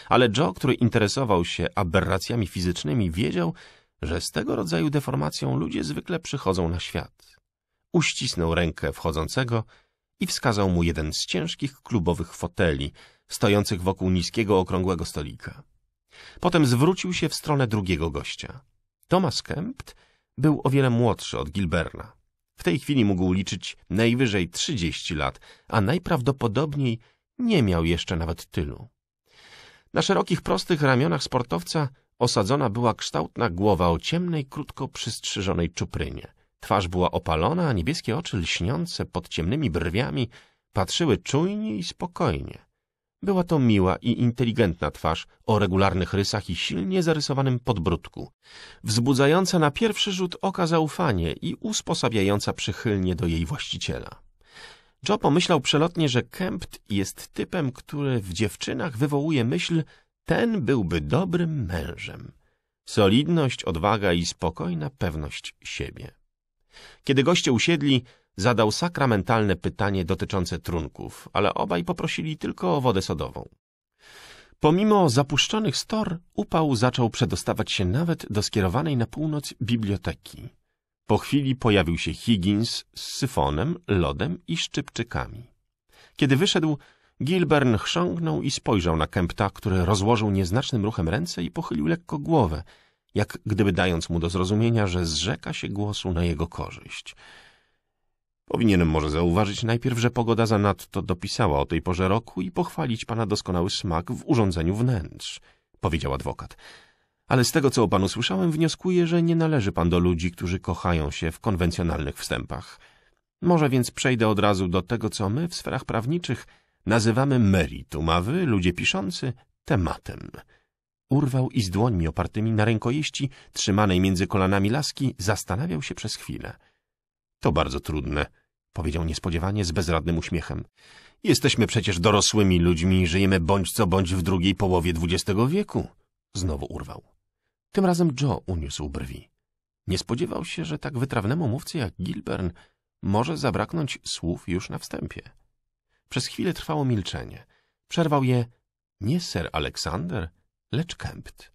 Ale Joe, który interesował się aberracjami fizycznymi, wiedział, że z tego rodzaju deformacją ludzie zwykle przychodzą na świat. Uścisnął rękę wchodzącego i wskazał mu jeden z ciężkich klubowych foteli, stojących wokół niskiego, okrągłego stolika. Potem zwrócił się w stronę drugiego gościa. Thomas Kempt był o wiele młodszy od Gilberna. W tej chwili mógł liczyć najwyżej 30 lat, a najprawdopodobniej nie miał jeszcze nawet tylu. Na szerokich, prostych ramionach sportowca osadzona była kształtna głowa o ciemnej, krótko przystrzyżonej czuprynie. Twarz była opalona, a niebieskie oczy lśniące pod ciemnymi brwiami patrzyły czujnie i spokojnie. Była to miła i inteligentna twarz o regularnych rysach i silnie zarysowanym podbródku, wzbudzająca na pierwszy rzut oka zaufanie i usposabiająca przychylnie do jej właściciela. Joe pomyślał przelotnie, że Kempt jest typem, który w dziewczynach wywołuje myśl ten byłby dobrym mężem. Solidność, odwaga i spokojna pewność siebie. Kiedy goście usiedli, zadał sakramentalne pytanie dotyczące trunków, ale obaj poprosili tylko o wodę sodową. Pomimo zapuszczonych stor, upał zaczął przedostawać się nawet do skierowanej na północ biblioteki. Po chwili pojawił się Higgins z syfonem, lodem i szczypczykami. Kiedy wyszedł, Gilbern chrząknął i spojrzał na Kempta, który rozłożył nieznacznym ruchem ręce i pochylił lekko głowę, jak gdyby dając mu do zrozumienia, że zrzeka się głosu na jego korzyść. Powinienem może zauważyć najpierw, że pogoda zanadto dopisała o tej porze roku i pochwalić pana doskonały smak w urządzeniu wnętrz, powiedział adwokat ale z tego, co o panu słyszałem, wnioskuję, że nie należy pan do ludzi, którzy kochają się w konwencjonalnych wstępach. Może więc przejdę od razu do tego, co my w sferach prawniczych nazywamy meritum, a wy, ludzie piszący, tematem. Urwał i z dłońmi opartymi na rękojeści, trzymanej między kolanami laski, zastanawiał się przez chwilę. To bardzo trudne, powiedział niespodziewanie z bezradnym uśmiechem. Jesteśmy przecież dorosłymi ludźmi, żyjemy bądź co bądź w drugiej połowie XX wieku. Znowu urwał. Tym razem Joe uniósł brwi. Nie spodziewał się, że tak wytrawnemu mówcy jak Gilbern może zabraknąć słów już na wstępie. Przez chwilę trwało milczenie. Przerwał je nie Sir Aleksander, lecz Kempt.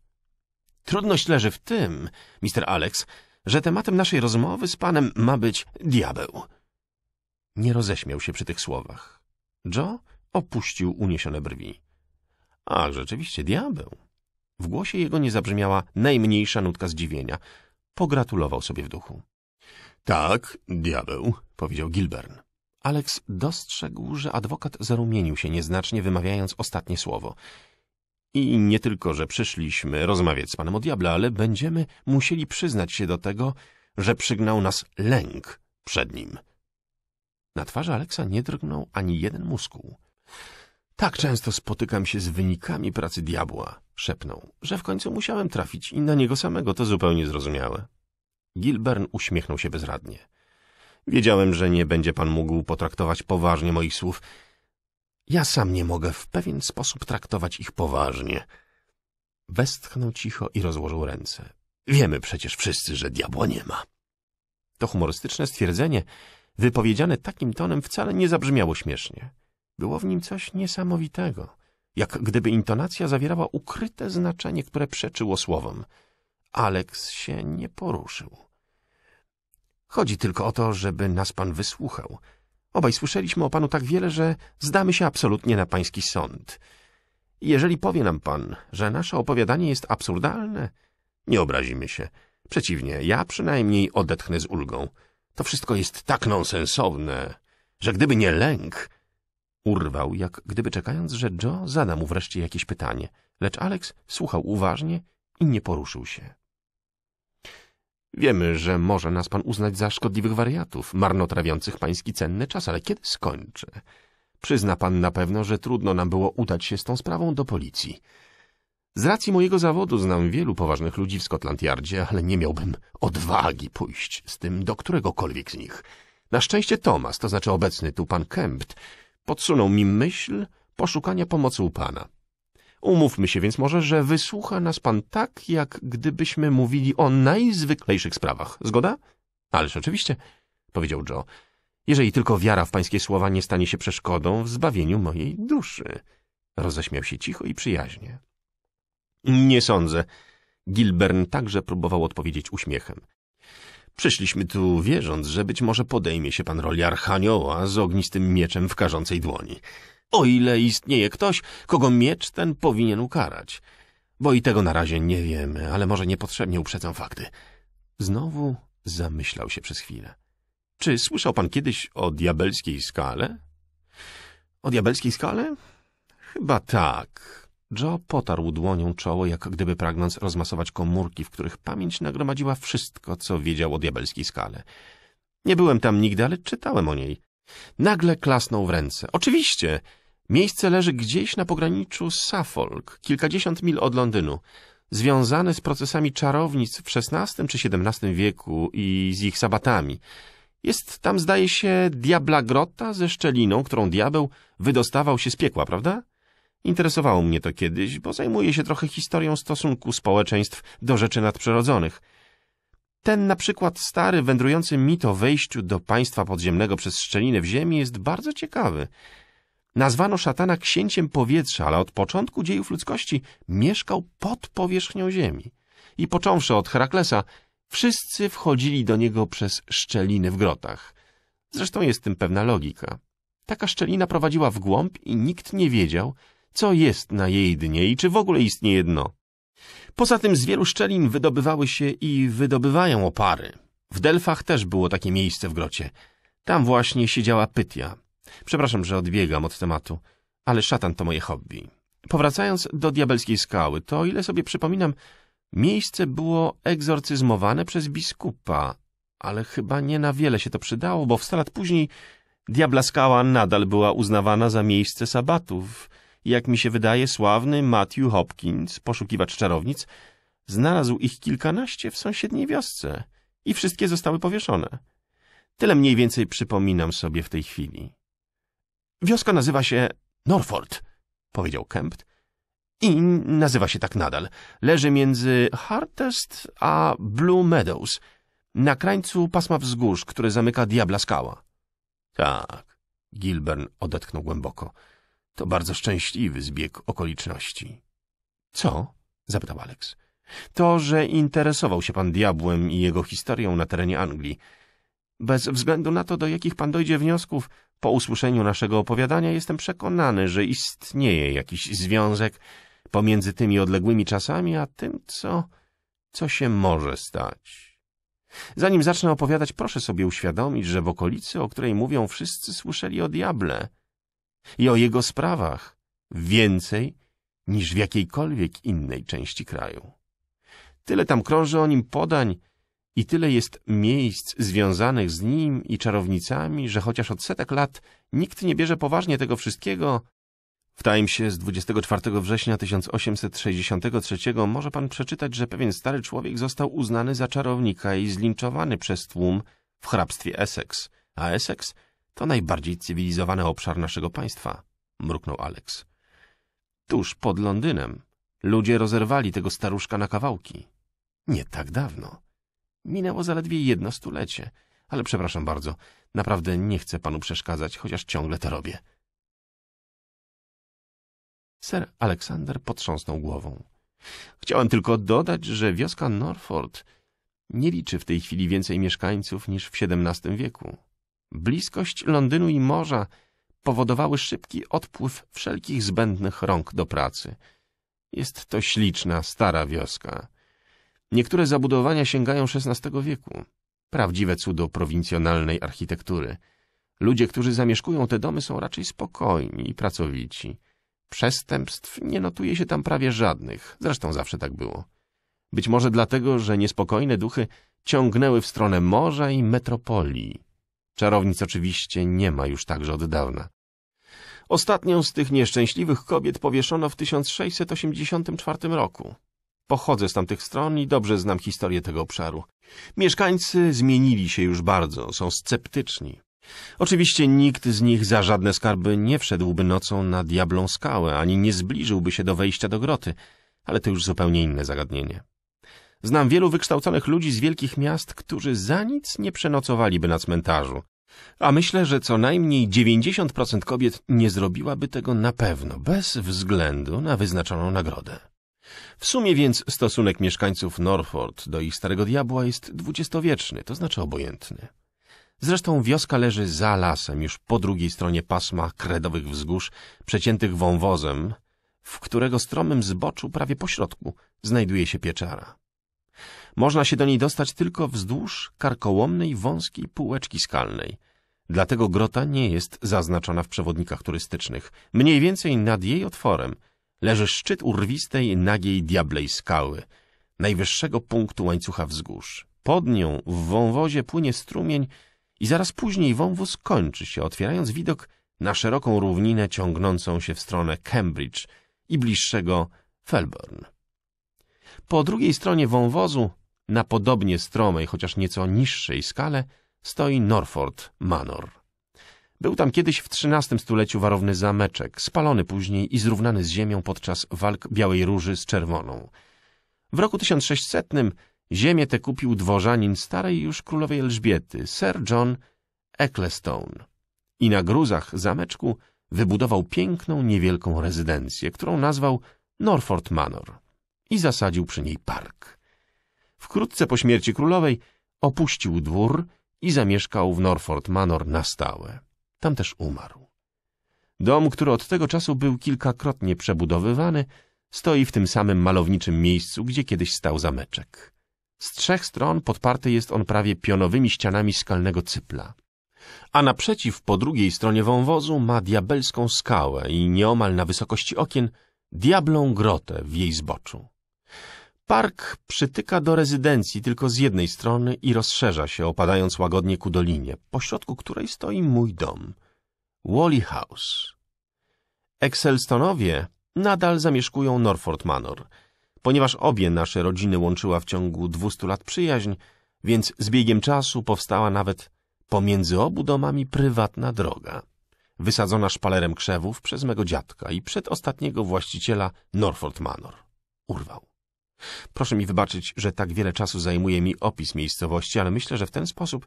Trudność leży w tym, mister Alex, że tematem naszej rozmowy z panem ma być diabeł. Nie roześmiał się przy tych słowach. Joe opuścił uniesione brwi. — Ach, rzeczywiście, diabeł. W głosie jego nie zabrzmiała najmniejsza nutka zdziwienia. Pogratulował sobie w duchu. Tak, diabeł, powiedział Gilbern. Alex dostrzegł, że adwokat zarumienił się nieznacznie, wymawiając ostatnie słowo. I nie tylko, że przyszliśmy rozmawiać z panem o diable, ale będziemy musieli przyznać się do tego, że przygnał nas lęk przed nim. Na twarzy Aleksa nie drgnął ani jeden muskuł. Tak często spotykam się z wynikami pracy diabła, szepnął, że w końcu musiałem trafić i na niego samego, to zupełnie zrozumiałe. Gilbern uśmiechnął się bezradnie. Wiedziałem, że nie będzie pan mógł potraktować poważnie moich słów. Ja sam nie mogę w pewien sposób traktować ich poważnie. Westchnął cicho i rozłożył ręce. Wiemy przecież wszyscy, że diabła nie ma. To humorystyczne stwierdzenie, wypowiedziane takim tonem, wcale nie zabrzmiało śmiesznie. Było w nim coś niesamowitego, jak gdyby intonacja zawierała ukryte znaczenie, które przeczyło słowom. Aleks się nie poruszył. Chodzi tylko o to, żeby nas pan wysłuchał. Obaj słyszeliśmy o panu tak wiele, że zdamy się absolutnie na pański sąd. Jeżeli powie nam pan, że nasze opowiadanie jest absurdalne, nie obrazimy się. Przeciwnie, ja przynajmniej odetchnę z ulgą. To wszystko jest tak nonsensowne, że gdyby nie lęk, Urwał, jak gdyby czekając, że Joe zada mu wreszcie jakieś pytanie, lecz Alex słuchał uważnie i nie poruszył się. Wiemy, że może nas pan uznać za szkodliwych wariatów, marnotrawiących pański cenny czas, ale kiedy skończę, Przyzna pan na pewno, że trudno nam było udać się z tą sprawą do policji. Z racji mojego zawodu znam wielu poważnych ludzi w Scotland Yardzie, ale nie miałbym odwagi pójść z tym do któregokolwiek z nich. Na szczęście Thomas, to znaczy obecny tu pan Kempt, Podsunął mi myśl poszukania pomocy u Pana. Umówmy się więc może, że wysłucha nas Pan tak, jak gdybyśmy mówili o najzwyklejszych sprawach. Zgoda? Ależ oczywiście, powiedział Joe. Jeżeli tylko wiara w Pańskie słowa nie stanie się przeszkodą w zbawieniu mojej duszy. Roześmiał się cicho i przyjaźnie. Nie sądzę. Gilbern także próbował odpowiedzieć uśmiechem. Przyszliśmy tu wierząc, że być może podejmie się pan roli archanioła z ognistym mieczem w karzącej dłoni. O ile istnieje ktoś, kogo miecz ten powinien ukarać. Bo i tego na razie nie wiemy, ale może niepotrzebnie uprzedzam fakty. Znowu zamyślał się przez chwilę. Czy słyszał pan kiedyś o diabelskiej skale? O diabelskiej skale? Chyba tak, Joe potarł dłonią czoło, jak gdyby pragnąc rozmasować komórki, w których pamięć nagromadziła wszystko, co wiedział o diabelskiej skale. Nie byłem tam nigdy, ale czytałem o niej. Nagle klasnął w ręce. Oczywiście! Miejsce leży gdzieś na pograniczu Suffolk, kilkadziesiąt mil od Londynu. Związane z procesami czarownic w XVI czy XVII wieku i z ich sabatami. Jest tam, zdaje się, diabla grota ze szczeliną, którą diabeł wydostawał się z piekła, prawda? Interesowało mnie to kiedyś, bo zajmuje się trochę historią stosunku społeczeństw do rzeczy nadprzyrodzonych. Ten na przykład stary, wędrujący mit o wejściu do państwa podziemnego przez szczelinę w ziemi jest bardzo ciekawy. Nazwano szatana księciem powietrza, ale od początku dziejów ludzkości mieszkał pod powierzchnią ziemi. I począwszy od Heraklesa, wszyscy wchodzili do niego przez szczeliny w grotach. Zresztą jest w tym pewna logika. Taka szczelina prowadziła w głąb i nikt nie wiedział, co jest na jej dnie i czy w ogóle istnieje dno. Poza tym z wielu szczelin wydobywały się i wydobywają opary. W Delfach też było takie miejsce w grocie. Tam właśnie siedziała Pytia. Przepraszam, że odbiegam od tematu, ale szatan to moje hobby. Powracając do diabelskiej skały, to o ile sobie przypominam, miejsce było egzorcyzmowane przez biskupa, ale chyba nie na wiele się to przydało, bo w lat później diabla skała nadal była uznawana za miejsce sabatów — jak mi się wydaje, sławny Matthew Hopkins, poszukiwacz czarownic, znalazł ich kilkanaście w sąsiedniej wiosce i wszystkie zostały powieszone. Tyle mniej więcej przypominam sobie w tej chwili. Wioska nazywa się Norfolk, powiedział Kempt. I nazywa się tak nadal. Leży między Hartest a Blue Meadows, na krańcu pasma wzgórz, które zamyka Diabla Skała. Tak, Gilburn odetchnął głęboko. To bardzo szczęśliwy zbieg okoliczności. Co? zapytał Alex. To, że interesował się pan diabłem i jego historią na terenie Anglii. Bez względu na to, do jakich pan dojdzie wniosków, po usłyszeniu naszego opowiadania jestem przekonany, że istnieje jakiś związek pomiędzy tymi odległymi czasami, a tym, co... co się może stać. Zanim zacznę opowiadać, proszę sobie uświadomić, że w okolicy, o której mówią wszyscy, słyszeli o diable — i o jego sprawach więcej niż w jakiejkolwiek innej części kraju. Tyle tam krąży o nim podań i tyle jest miejsc związanych z nim i czarownicami, że chociaż od setek lat nikt nie bierze poważnie tego wszystkiego, w Timesie z 24 września 1863 może pan przeczytać, że pewien stary człowiek został uznany za czarownika i zlinczowany przez tłum w hrabstwie Essex, a Essex to najbardziej cywilizowany obszar naszego państwa, mruknął Alex. Tuż pod Londynem ludzie rozerwali tego staruszka na kawałki. Nie tak dawno. Minęło zaledwie jedno stulecie, ale przepraszam bardzo, naprawdę nie chcę panu przeszkadzać, chociaż ciągle to robię. Sir Aleksander potrząsnął głową. Chciałem tylko dodać, że wioska Norfolk nie liczy w tej chwili więcej mieszkańców niż w XVII wieku. Bliskość Londynu i morza powodowały szybki odpływ wszelkich zbędnych rąk do pracy. Jest to śliczna, stara wioska. Niektóre zabudowania sięgają XVI wieku. Prawdziwe cudo prowincjonalnej architektury. Ludzie, którzy zamieszkują te domy są raczej spokojni i pracowici. Przestępstw nie notuje się tam prawie żadnych, zresztą zawsze tak było. Być może dlatego, że niespokojne duchy ciągnęły w stronę morza i metropolii. Czarownic oczywiście nie ma już także od dawna. Ostatnią z tych nieszczęśliwych kobiet powieszono w 1684 roku. Pochodzę z tamtych stron i dobrze znam historię tego obszaru. Mieszkańcy zmienili się już bardzo, są sceptyczni. Oczywiście nikt z nich za żadne skarby nie wszedłby nocą na diablą skałę, ani nie zbliżyłby się do wejścia do groty, ale to już zupełnie inne zagadnienie. Znam wielu wykształconych ludzi z wielkich miast, którzy za nic nie przenocowaliby na cmentarzu. A myślę, że co najmniej 90% kobiet nie zrobiłaby tego na pewno, bez względu na wyznaczoną nagrodę. W sumie więc stosunek mieszkańców Norford do ich starego diabła jest dwudziestowieczny, to znaczy obojętny. Zresztą wioska leży za lasem, już po drugiej stronie pasma kredowych wzgórz, przeciętych wąwozem, w którego stromym zboczu prawie pośrodku znajduje się pieczara. Można się do niej dostać tylko wzdłuż karkołomnej, wąskiej półeczki skalnej. Dlatego grota nie jest zaznaczona w przewodnikach turystycznych. Mniej więcej nad jej otworem leży szczyt urwistej, nagiej, diablej skały, najwyższego punktu łańcucha wzgórz. Pod nią w wąwozie płynie strumień i zaraz później wąwóz kończy się, otwierając widok na szeroką równinę ciągnącą się w stronę Cambridge i bliższego Felburn. Po drugiej stronie wąwozu na podobnie stromej, chociaż nieco niższej skale stoi Norford Manor. Był tam kiedyś w XIII stuleciu warowny zameczek, spalony później i zrównany z ziemią podczas walk Białej Róży z Czerwoną. W roku 1600 ziemię tę kupił dworzanin starej już królowej Elżbiety, Sir John Ecclestone. I na gruzach zameczku wybudował piękną, niewielką rezydencję, którą nazwał Norford Manor i zasadził przy niej park. Wkrótce po śmierci królowej opuścił dwór i zamieszkał w Norford Manor na stałe. Tam też umarł. Dom, który od tego czasu był kilkakrotnie przebudowywany, stoi w tym samym malowniczym miejscu, gdzie kiedyś stał zameczek. Z trzech stron podparty jest on prawie pionowymi ścianami skalnego cypla. A naprzeciw, po drugiej stronie wąwozu, ma diabelską skałę i nieomal na wysokości okien diablą grotę w jej zboczu. Park przytyka do rezydencji tylko z jednej strony i rozszerza się, opadając łagodnie ku dolinie, pośrodku której stoi mój dom. Wally House. Excelstonowie nadal zamieszkują Norfolk Manor. Ponieważ obie nasze rodziny łączyła w ciągu 200 lat przyjaźń, więc z biegiem czasu powstała nawet pomiędzy obu domami prywatna droga, wysadzona szpalerem krzewów przez mego dziadka i przedostatniego właściciela Norfolk Manor. Urwał. Proszę mi wybaczyć, że tak wiele czasu zajmuje mi opis miejscowości, ale myślę, że w ten sposób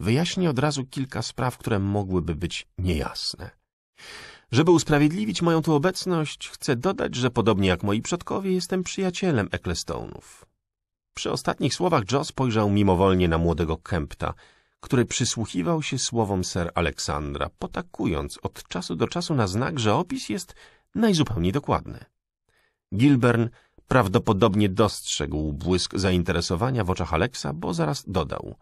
wyjaśnię od razu kilka spraw, które mogłyby być niejasne. Żeby usprawiedliwić moją tu obecność, chcę dodać, że podobnie jak moi przodkowie jestem przyjacielem Ecclestonów. Przy ostatnich słowach Joe spojrzał mimowolnie na młodego Kempta, który przysłuchiwał się słowom ser Aleksandra, potakując od czasu do czasu na znak, że opis jest najzupełniej dokładny. Gilbern Prawdopodobnie dostrzegł błysk zainteresowania w oczach Aleksa, bo zaraz dodał.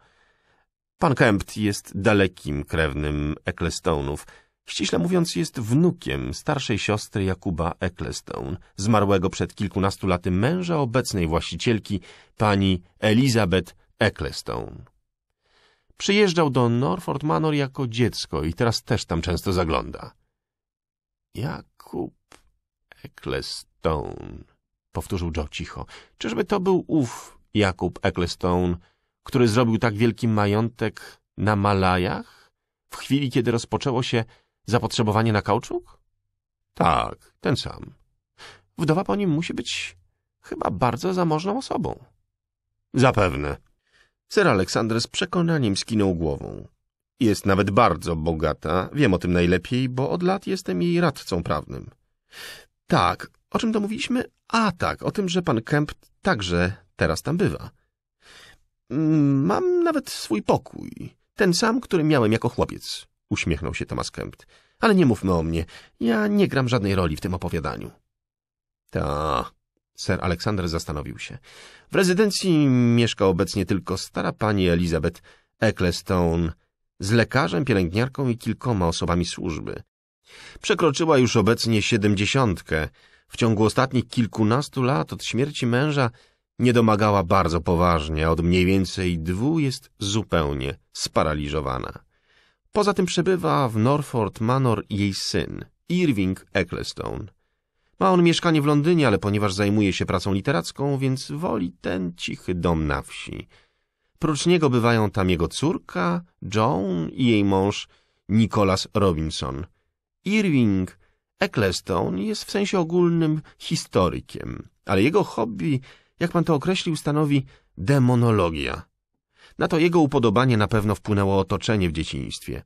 Pan Kempt jest dalekim krewnym Ecclestonów. Ściśle mówiąc jest wnukiem starszej siostry Jakuba Ecclestone, zmarłego przed kilkunastu laty męża obecnej właścicielki, pani Elizabeth Ecclestone. Przyjeżdżał do Norfolk Manor jako dziecko i teraz też tam często zagląda. Jakub Ecclestone powtórzył Joe cicho. Czyżby to był ów Jakub Ecclestone, który zrobił tak wielki majątek na Malajach? W chwili, kiedy rozpoczęło się zapotrzebowanie na kauczuk? Tak, ten sam. Wdowa po nim musi być chyba bardzo zamożną osobą. Zapewne. Sir Aleksander z przekonaniem skinął głową. Jest nawet bardzo bogata, wiem o tym najlepiej, bo od lat jestem jej radcą prawnym. Tak, o czym to mówiliśmy? A tak, o tym, że pan Kemp także teraz tam bywa. Mm, mam nawet swój pokój. Ten sam, który miałem jako chłopiec, uśmiechnął się Thomas Kemp. Ale nie mówmy o mnie. Ja nie gram żadnej roli w tym opowiadaniu. Ta, Sir Aleksander zastanowił się. W rezydencji mieszka obecnie tylko stara pani Elizabeth Ecclestone z lekarzem, pielęgniarką i kilkoma osobami służby. Przekroczyła już obecnie siedemdziesiątkę, w ciągu ostatnich kilkunastu lat od śmierci męża nie domagała bardzo poważnie, a od mniej więcej dwu jest zupełnie sparaliżowana. Poza tym przebywa w Norford Manor jej syn, Irving Ecclestone. Ma on mieszkanie w Londynie, ale ponieważ zajmuje się pracą literacką, więc woli ten cichy dom na wsi. Prócz niego bywają tam jego córka, Joan i jej mąż, Nicholas Robinson. Irving Ecclestone jest w sensie ogólnym historykiem, ale jego hobby, jak pan to określił, stanowi demonologia. Na to jego upodobanie na pewno wpłynęło otoczenie w dzieciństwie.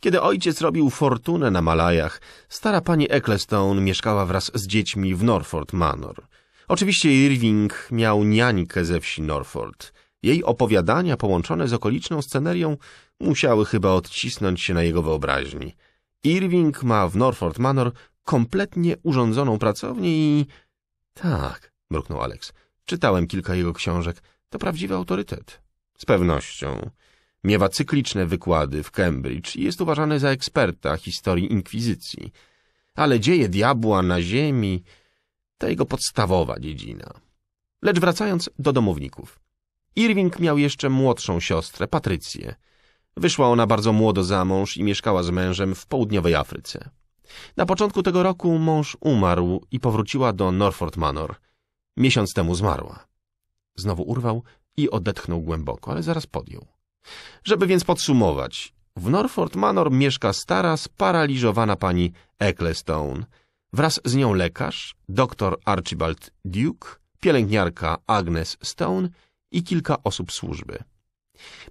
Kiedy ojciec robił fortunę na Malajach, stara pani Ecclestone mieszkała wraz z dziećmi w Norfolk Manor. Oczywiście Irving miał niańkę ze wsi Norfolk. Jej opowiadania połączone z okoliczną scenerią musiały chyba odcisnąć się na jego wyobraźni. Irving ma w Norfolk Manor kompletnie urządzoną pracownię i... Tak, mruknął Alex. Czytałem kilka jego książek. To prawdziwy autorytet. Z pewnością. Miewa cykliczne wykłady w Cambridge i jest uważany za eksperta historii inkwizycji. Ale dzieje diabła na ziemi to jego podstawowa dziedzina. Lecz wracając do domowników. Irving miał jeszcze młodszą siostrę, Patrycję. Wyszła ona bardzo młodo za mąż i mieszkała z mężem w południowej Afryce. Na początku tego roku mąż umarł i powróciła do Norfolk Manor. Miesiąc temu zmarła. Znowu urwał i odetchnął głęboko, ale zaraz podjął. Żeby więc podsumować, w Norfolk Manor mieszka stara, sparaliżowana pani Ecclestone. Wraz z nią lekarz, dr Archibald Duke, pielęgniarka Agnes Stone i kilka osób służby.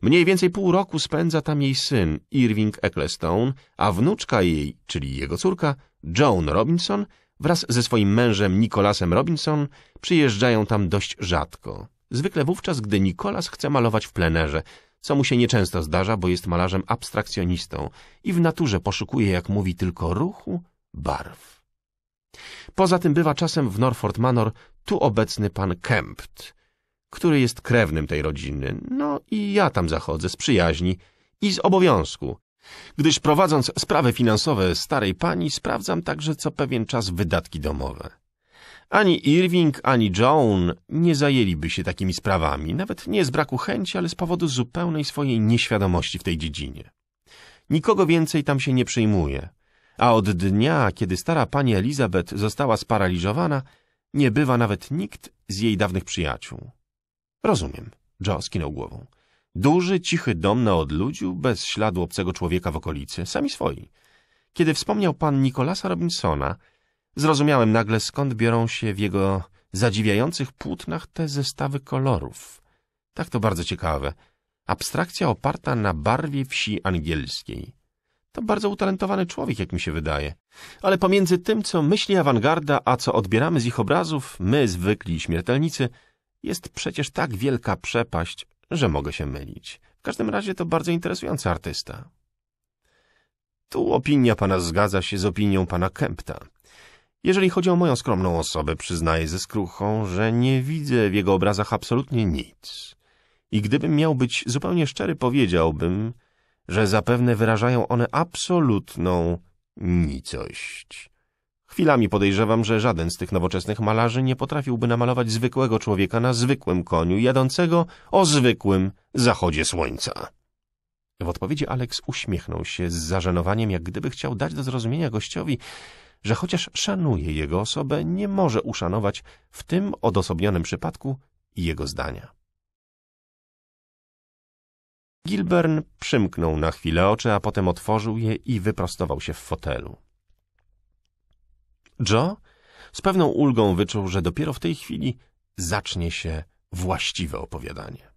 Mniej więcej pół roku spędza tam jej syn Irving Ecclestone, a wnuczka jej, czyli jego córka, Joan Robinson, wraz ze swoim mężem Nicholasem Robinson przyjeżdżają tam dość rzadko. Zwykle wówczas, gdy Nicholas chce malować w plenerze, co mu się nieczęsto zdarza, bo jest malarzem abstrakcjonistą i w naturze poszukuje, jak mówi, tylko ruchu, barw. Poza tym bywa czasem w Norfolk Manor tu obecny pan Kempt, który jest krewnym tej rodziny. No i ja tam zachodzę z przyjaźni i z obowiązku, gdyż prowadząc sprawy finansowe starej pani sprawdzam także co pewien czas wydatki domowe. Ani Irving, ani Joan nie zajęliby się takimi sprawami, nawet nie z braku chęci, ale z powodu zupełnej swojej nieświadomości w tej dziedzinie. Nikogo więcej tam się nie przyjmuje, a od dnia, kiedy stara pani Elizabeth została sparaliżowana, nie bywa nawet nikt z jej dawnych przyjaciół. Rozumiem. Joe skinął głową. Duży, cichy dom na odludziu, bez śladu obcego człowieka w okolicy, sami swoi. Kiedy wspomniał pan Nikolasa Robinsona, zrozumiałem nagle, skąd biorą się w jego zadziwiających płótnach te zestawy kolorów. Tak to bardzo ciekawe. Abstrakcja oparta na barwie wsi angielskiej. To bardzo utalentowany człowiek, jak mi się wydaje. Ale pomiędzy tym, co myśli awangarda, a co odbieramy z ich obrazów, my, zwykli śmiertelnicy, jest przecież tak wielka przepaść, że mogę się mylić. W każdym razie to bardzo interesujący artysta. Tu opinia pana zgadza się z opinią pana Kempta. Jeżeli chodzi o moją skromną osobę, przyznaję ze skruchą, że nie widzę w jego obrazach absolutnie nic. I gdybym miał być zupełnie szczery, powiedziałbym, że zapewne wyrażają one absolutną nicość. Chwilami podejrzewam, że żaden z tych nowoczesnych malarzy nie potrafiłby namalować zwykłego człowieka na zwykłym koniu, jadącego o zwykłym zachodzie słońca. W odpowiedzi Alex uśmiechnął się z zażenowaniem, jak gdyby chciał dać do zrozumienia gościowi, że chociaż szanuje jego osobę, nie może uszanować w tym odosobnionym przypadku jego zdania. Gilbern przymknął na chwilę oczy, a potem otworzył je i wyprostował się w fotelu. Joe z pewną ulgą wyczuł, że dopiero w tej chwili zacznie się właściwe opowiadanie.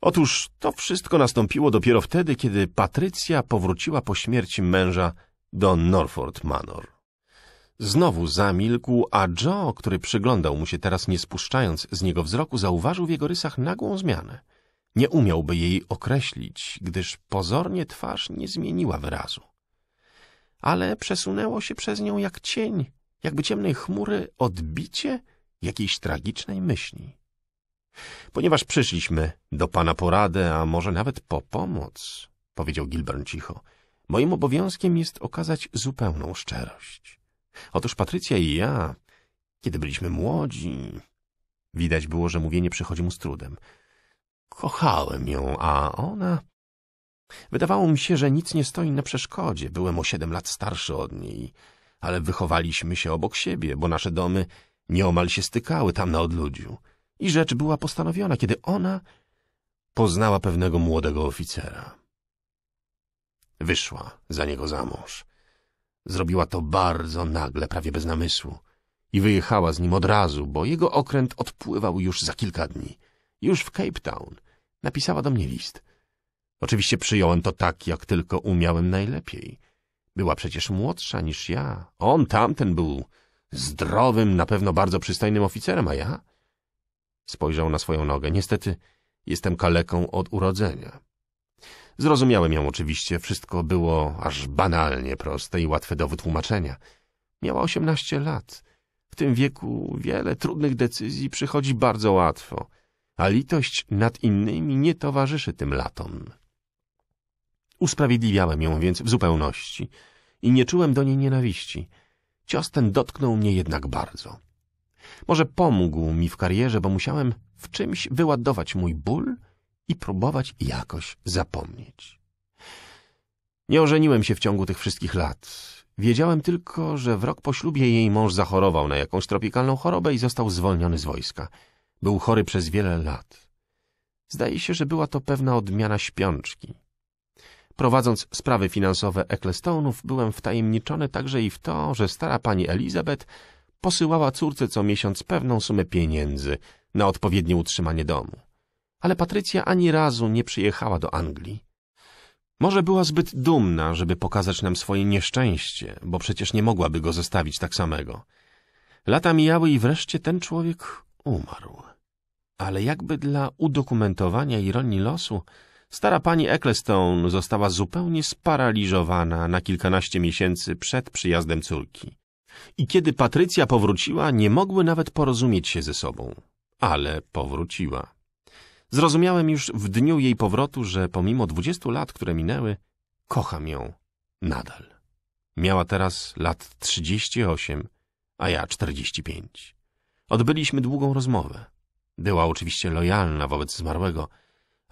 Otóż to wszystko nastąpiło dopiero wtedy, kiedy Patrycja powróciła po śmierci męża do Norford Manor. Znowu zamilkł, a Joe, który przyglądał mu się teraz nie spuszczając z niego wzroku, zauważył w jego rysach nagłą zmianę. Nie umiałby jej określić, gdyż pozornie twarz nie zmieniła wyrazu ale przesunęło się przez nią jak cień, jakby ciemnej chmury odbicie jakiejś tragicznej myśli. Ponieważ przyszliśmy do pana poradę, a może nawet po pomoc, powiedział Gilbert cicho, moim obowiązkiem jest okazać zupełną szczerość. Otóż Patrycja i ja, kiedy byliśmy młodzi, widać było, że mówienie przychodzi mu z trudem. Kochałem ją, a ona Wydawało mi się, że nic nie stoi na przeszkodzie. Byłem o siedem lat starszy od niej, ale wychowaliśmy się obok siebie, bo nasze domy nieomal się stykały tam na odludziu. I rzecz była postanowiona, kiedy ona poznała pewnego młodego oficera. Wyszła za niego za mąż. Zrobiła to bardzo nagle, prawie bez namysłu. I wyjechała z nim od razu, bo jego okręt odpływał już za kilka dni. Już w Cape Town. Napisała do mnie list. Oczywiście przyjąłem to tak, jak tylko umiałem najlepiej. Była przecież młodsza niż ja. On tamten był zdrowym, na pewno bardzo przystojnym oficerem, a ja? Spojrzał na swoją nogę. Niestety jestem kaleką od urodzenia. Zrozumiałem ją oczywiście. Wszystko było aż banalnie proste i łatwe do wytłumaczenia. Miała osiemnaście lat. W tym wieku wiele trudnych decyzji przychodzi bardzo łatwo, a litość nad innymi nie towarzyszy tym latom. Usprawiedliwiałem ją więc w zupełności i nie czułem do niej nienawiści. Cios ten dotknął mnie jednak bardzo. Może pomógł mi w karierze, bo musiałem w czymś wyładować mój ból i próbować jakoś zapomnieć. Nie ożeniłem się w ciągu tych wszystkich lat. Wiedziałem tylko, że w rok po ślubie jej mąż zachorował na jakąś tropikalną chorobę i został zwolniony z wojska. Był chory przez wiele lat. Zdaje się, że była to pewna odmiana śpiączki. Prowadząc sprawy finansowe Ecclestonów, byłem wtajemniczony także i w to, że stara pani Elizabeth posyłała córce co miesiąc pewną sumę pieniędzy na odpowiednie utrzymanie domu. Ale Patrycja ani razu nie przyjechała do Anglii. Może była zbyt dumna, żeby pokazać nam swoje nieszczęście, bo przecież nie mogłaby go zostawić tak samego. Lata mijały i wreszcie ten człowiek umarł. Ale jakby dla udokumentowania ironii losu Stara pani Ecclestone została zupełnie sparaliżowana na kilkanaście miesięcy przed przyjazdem córki. I kiedy Patrycja powróciła, nie mogły nawet porozumieć się ze sobą. Ale powróciła. Zrozumiałem już w dniu jej powrotu, że pomimo dwudziestu lat, które minęły, kocham ją nadal. Miała teraz lat trzydzieści osiem, a ja czterdzieści pięć. Odbyliśmy długą rozmowę. Była oczywiście lojalna wobec zmarłego –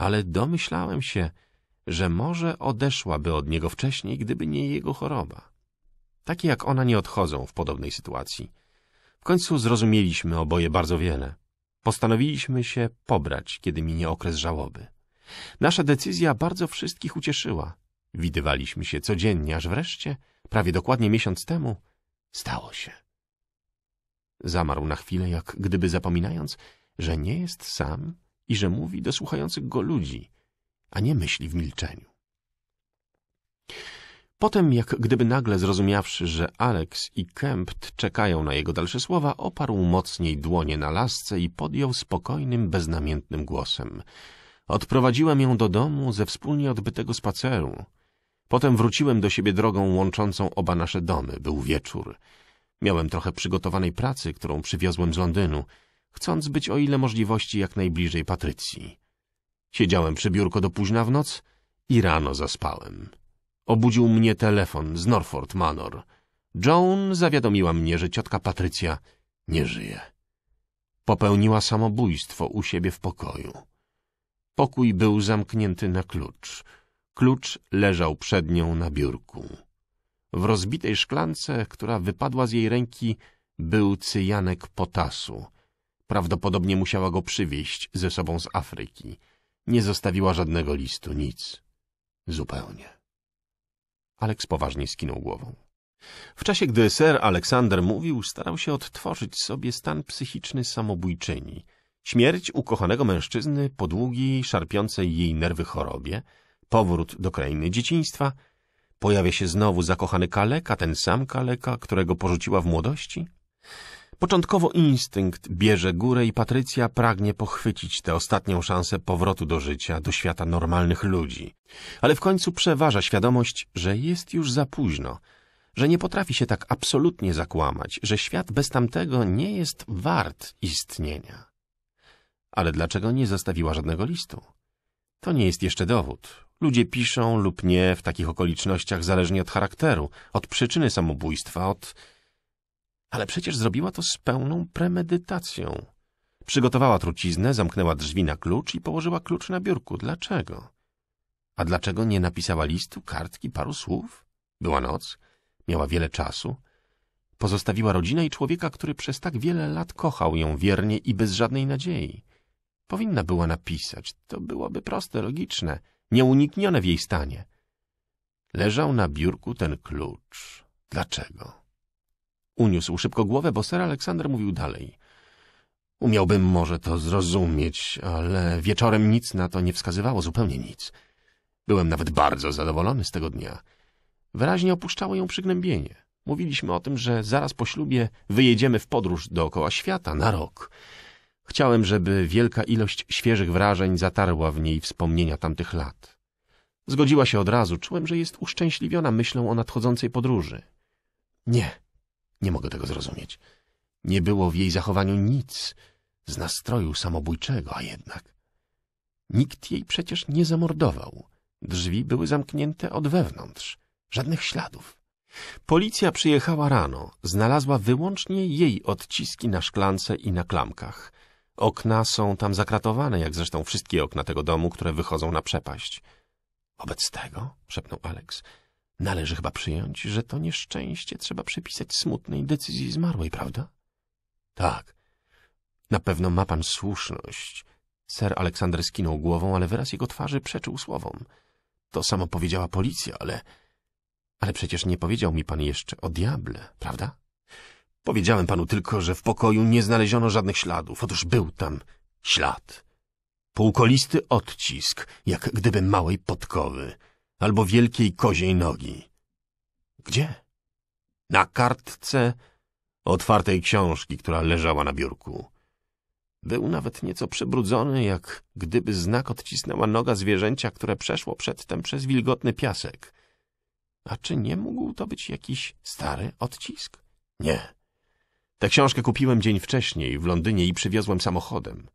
ale domyślałem się, że może odeszłaby od niego wcześniej, gdyby nie jego choroba. Takie jak ona nie odchodzą w podobnej sytuacji. W końcu zrozumieliśmy oboje bardzo wiele. Postanowiliśmy się pobrać, kiedy minie okres żałoby. Nasza decyzja bardzo wszystkich ucieszyła. Widywaliśmy się codziennie, aż wreszcie, prawie dokładnie miesiąc temu, stało się. Zamarł na chwilę, jak gdyby zapominając, że nie jest sam i że mówi do słuchających go ludzi, a nie myśli w milczeniu. Potem, jak gdyby nagle zrozumiawszy, że Alex i Kempt czekają na jego dalsze słowa, oparł mocniej dłonie na lasce i podjął spokojnym, beznamiętnym głosem. Odprowadziłem ją do domu ze wspólnie odbytego spaceru. Potem wróciłem do siebie drogą łączącą oba nasze domy. Był wieczór. Miałem trochę przygotowanej pracy, którą przywiozłem z Londynu chcąc być o ile możliwości jak najbliżej Patrycji. Siedziałem przy biurko do późna w noc i rano zaspałem. Obudził mnie telefon z Norford Manor. Joan zawiadomiła mnie, że ciotka Patrycja nie żyje. Popełniła samobójstwo u siebie w pokoju. Pokój był zamknięty na klucz. Klucz leżał przed nią na biurku. W rozbitej szklance, która wypadła z jej ręki, był cyjanek potasu – Prawdopodobnie musiała go przywieźć ze sobą z Afryki. Nie zostawiła żadnego listu, nic. Zupełnie. Aleks poważnie skinął głową. W czasie, gdy ser Aleksander mówił, starał się odtworzyć sobie stan psychiczny samobójczyni. Śmierć ukochanego mężczyzny po długiej, szarpiącej jej nerwy chorobie, powrót do krainy dzieciństwa, pojawia się znowu zakochany kaleka, ten sam kaleka, którego porzuciła w młodości. Początkowo instynkt bierze górę i Patrycja pragnie pochwycić tę ostatnią szansę powrotu do życia, do świata normalnych ludzi. Ale w końcu przeważa świadomość, że jest już za późno, że nie potrafi się tak absolutnie zakłamać, że świat bez tamtego nie jest wart istnienia. Ale dlaczego nie zostawiła żadnego listu? To nie jest jeszcze dowód. Ludzie piszą lub nie w takich okolicznościach zależnie od charakteru, od przyczyny samobójstwa, od ale przecież zrobiła to z pełną premedytacją. Przygotowała truciznę, zamknęła drzwi na klucz i położyła klucz na biurku. Dlaczego? A dlaczego nie napisała listu, kartki, paru słów? Była noc, miała wiele czasu. Pozostawiła rodzinę i człowieka, który przez tak wiele lat kochał ją wiernie i bez żadnej nadziei. Powinna była napisać. To byłoby proste, logiczne, nieuniknione w jej stanie. Leżał na biurku ten klucz. Dlaczego? Uniósł szybko głowę, bo ser Aleksander mówił dalej. Umiałbym może to zrozumieć, ale wieczorem nic na to nie wskazywało, zupełnie nic. Byłem nawet bardzo zadowolony z tego dnia. Wyraźnie opuszczało ją przygnębienie. Mówiliśmy o tym, że zaraz po ślubie wyjedziemy w podróż dookoła świata na rok. Chciałem, żeby wielka ilość świeżych wrażeń zatarła w niej wspomnienia tamtych lat. Zgodziła się od razu, czułem, że jest uszczęśliwiona myślą o nadchodzącej podróży. Nie, nie mogę tego zrozumieć. Nie było w jej zachowaniu nic z nastroju samobójczego, a jednak... Nikt jej przecież nie zamordował. Drzwi były zamknięte od wewnątrz. Żadnych śladów. Policja przyjechała rano. Znalazła wyłącznie jej odciski na szklance i na klamkach. Okna są tam zakratowane, jak zresztą wszystkie okna tego domu, które wychodzą na przepaść. Wobec tego, szepnął Alex, Należy chyba przyjąć, że to nieszczęście trzeba przypisać smutnej decyzji zmarłej, prawda? Tak. Na pewno ma pan słuszność. Ser Aleksander skinął głową, ale wyraz jego twarzy przeczył słowom. To samo powiedziała policja, ale... Ale przecież nie powiedział mi pan jeszcze o diable, prawda? Powiedziałem panu tylko, że w pokoju nie znaleziono żadnych śladów. Otóż był tam ślad. Półkolisty odcisk, jak gdyby małej podkowy albo wielkiej koziej nogi. Gdzie? Na kartce otwartej książki, która leżała na biurku. Był nawet nieco przebrudzony, jak gdyby znak odcisnęła noga zwierzęcia, które przeszło przedtem przez wilgotny piasek. A czy nie mógł to być jakiś stary odcisk? Nie. Tę książkę kupiłem dzień wcześniej w Londynie i przywiozłem samochodem.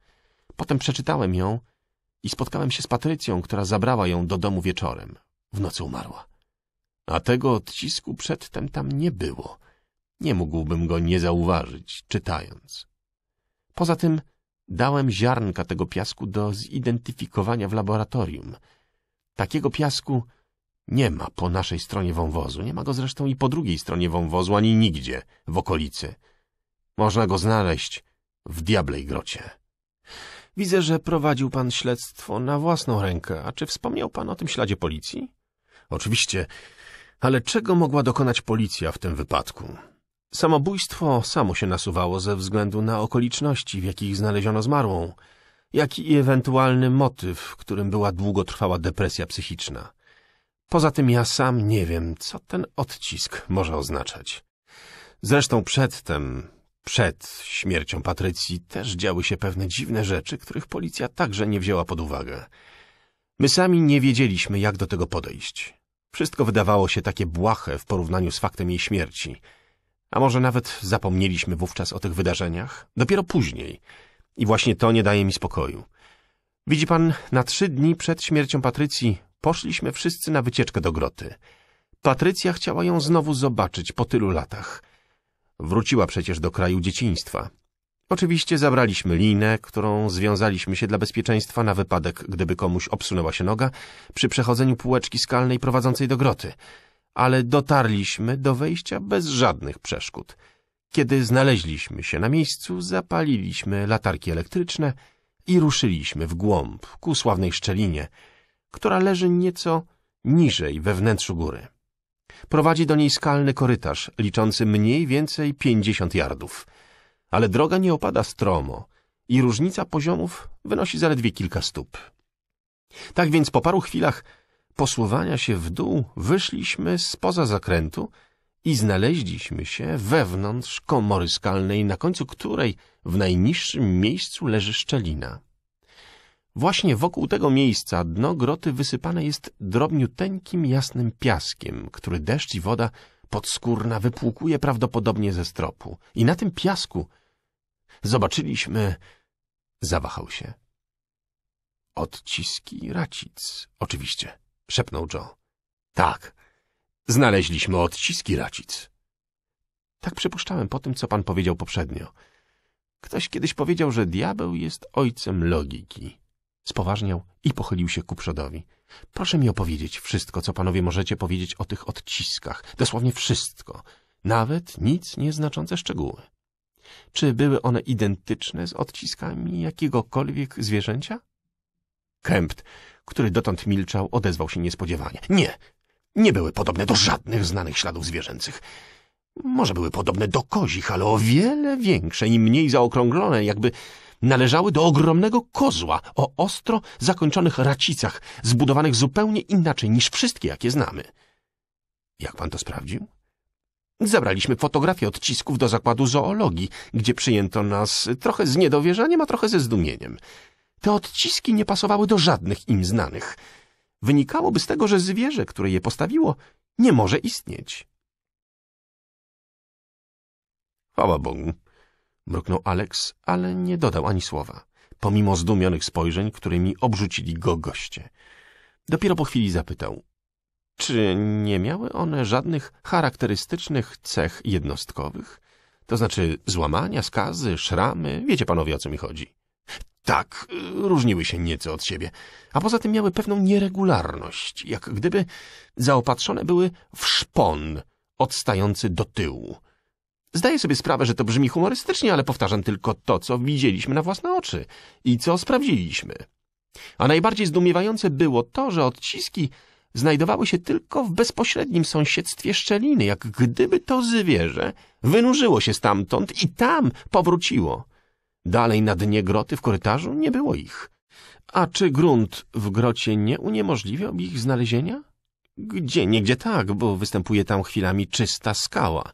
Potem przeczytałem ją i spotkałem się z Patrycją, która zabrała ją do domu wieczorem w nocy umarła. A tego odcisku przedtem tam nie było. Nie mógłbym go nie zauważyć, czytając. Poza tym dałem ziarnka tego piasku do zidentyfikowania w laboratorium. Takiego piasku nie ma po naszej stronie wąwozu. Nie ma go zresztą i po drugiej stronie wąwozu, ani nigdzie w okolicy. Można go znaleźć w diablej grocie. Widzę, że prowadził pan śledztwo na własną rękę. A czy wspomniał pan o tym śladzie policji? Oczywiście, ale czego mogła dokonać policja w tym wypadku? Samobójstwo samo się nasuwało ze względu na okoliczności, w jakich znaleziono zmarłą, jak i ewentualny motyw, którym była długotrwała depresja psychiczna. Poza tym ja sam nie wiem, co ten odcisk może oznaczać. Zresztą przedtem, przed śmiercią Patrycji, też działy się pewne dziwne rzeczy, których policja także nie wzięła pod uwagę. My sami nie wiedzieliśmy, jak do tego podejść. Wszystko wydawało się takie błahe w porównaniu z faktem jej śmierci. A może nawet zapomnieliśmy wówczas o tych wydarzeniach? Dopiero później. I właśnie to nie daje mi spokoju. Widzi pan, na trzy dni przed śmiercią Patrycji poszliśmy wszyscy na wycieczkę do groty. Patrycja chciała ją znowu zobaczyć po tylu latach. Wróciła przecież do kraju dzieciństwa, Oczywiście zabraliśmy linę, którą związaliśmy się dla bezpieczeństwa na wypadek, gdyby komuś obsunęła się noga przy przechodzeniu półeczki skalnej prowadzącej do groty, ale dotarliśmy do wejścia bez żadnych przeszkód. Kiedy znaleźliśmy się na miejscu, zapaliliśmy latarki elektryczne i ruszyliśmy w głąb ku sławnej szczelinie, która leży nieco niżej we wnętrzu góry. Prowadzi do niej skalny korytarz liczący mniej więcej pięćdziesiąt jardów ale droga nie opada stromo i różnica poziomów wynosi zaledwie kilka stóp. Tak więc po paru chwilach posuwania się w dół wyszliśmy spoza zakrętu i znaleźliśmy się wewnątrz komory skalnej, na końcu której w najniższym miejscu leży szczelina. Właśnie wokół tego miejsca dno groty wysypane jest drobniuteńkim jasnym piaskiem, który deszcz i woda podskórna wypłukuje prawdopodobnie ze stropu. I na tym piasku zobaczyliśmy... Zawahał się. Odciski racic, oczywiście, szepnął Joe. Tak, znaleźliśmy odciski racic. Tak przypuszczałem po tym, co pan powiedział poprzednio. Ktoś kiedyś powiedział, że diabeł jest ojcem logiki. Spoważniał i pochylił się ku przodowi. Proszę mi opowiedzieć wszystko, co panowie możecie powiedzieć o tych odciskach. Dosłownie wszystko. Nawet nic nieznaczące szczegóły. Czy były one identyczne z odciskami jakiegokolwiek zwierzęcia? Kempt, który dotąd milczał, odezwał się niespodziewanie. Nie, nie były podobne do żadnych znanych śladów zwierzęcych. Może były podobne do kozich, ale o wiele większe i mniej zaokrąglone, jakby należały do ogromnego kozła o ostro zakończonych racicach, zbudowanych zupełnie inaczej niż wszystkie, jakie znamy. Jak pan to sprawdził? Zabraliśmy fotografię odcisków do zakładu zoologii, gdzie przyjęto nas trochę z niedowierzaniem, a trochę ze zdumieniem. Te odciski nie pasowały do żadnych im znanych. Wynikałoby z tego, że zwierzę, które je postawiło, nie może istnieć. Chwała Bogu mruknął Alex, ale nie dodał ani słowa, pomimo zdumionych spojrzeń, którymi obrzucili go goście. Dopiero po chwili zapytał, czy nie miały one żadnych charakterystycznych cech jednostkowych? To znaczy złamania, skazy, szramy, wiecie panowie o co mi chodzi. Tak, różniły się nieco od siebie, a poza tym miały pewną nieregularność, jak gdyby zaopatrzone były w szpon odstający do tyłu, Zdaję sobie sprawę, że to brzmi humorystycznie, ale powtarzam tylko to, co widzieliśmy na własne oczy i co sprawdziliśmy. A najbardziej zdumiewające było to, że odciski znajdowały się tylko w bezpośrednim sąsiedztwie szczeliny, jak gdyby to zwierzę wynurzyło się stamtąd i tam powróciło. Dalej na dnie groty w korytarzu nie było ich. A czy grunt w grocie nie uniemożliwiał ich znalezienia? Gdzie, niegdzie tak, bo występuje tam chwilami czysta skała –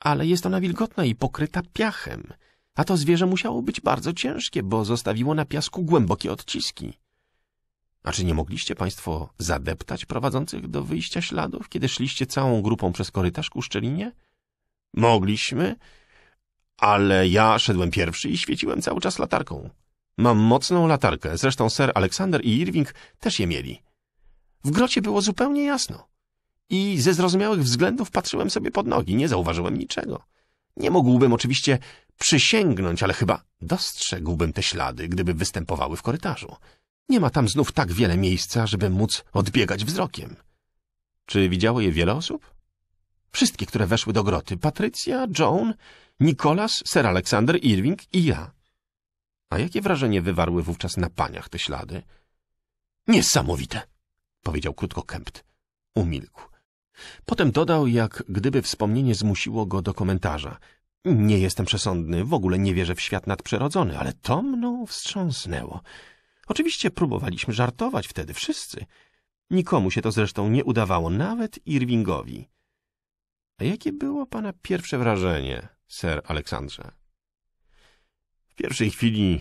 ale jest ona wilgotna i pokryta piachem, a to zwierzę musiało być bardzo ciężkie, bo zostawiło na piasku głębokie odciski. A czy nie mogliście państwo zadeptać prowadzących do wyjścia śladów, kiedy szliście całą grupą przez korytarz ku szczelinie? Mogliśmy, ale ja szedłem pierwszy i świeciłem cały czas latarką. Mam mocną latarkę, zresztą Sir Aleksander i Irving też je mieli. W grocie było zupełnie jasno i ze zrozumiałych względów patrzyłem sobie pod nogi, nie zauważyłem niczego. Nie mógłbym oczywiście przysięgnąć, ale chyba dostrzegłbym te ślady, gdyby występowały w korytarzu. Nie ma tam znów tak wiele miejsca, żeby móc odbiegać wzrokiem. Czy widziało je wiele osób? Wszystkie, które weszły do groty. Patrycja, Joan, Nicholas, Sir Alexander Irving i ja. A jakie wrażenie wywarły wówczas na paniach te ślady? Niesamowite, powiedział krótko Kempt. Umilkł. Potem dodał, jak gdyby wspomnienie zmusiło go do komentarza. Nie jestem przesądny, w ogóle nie wierzę w świat nadprzyrodzony, ale to mną wstrząsnęło. Oczywiście próbowaliśmy żartować wtedy wszyscy. Nikomu się to zresztą nie udawało, nawet Irvingowi. A jakie było pana pierwsze wrażenie, ser Aleksandrze? W pierwszej chwili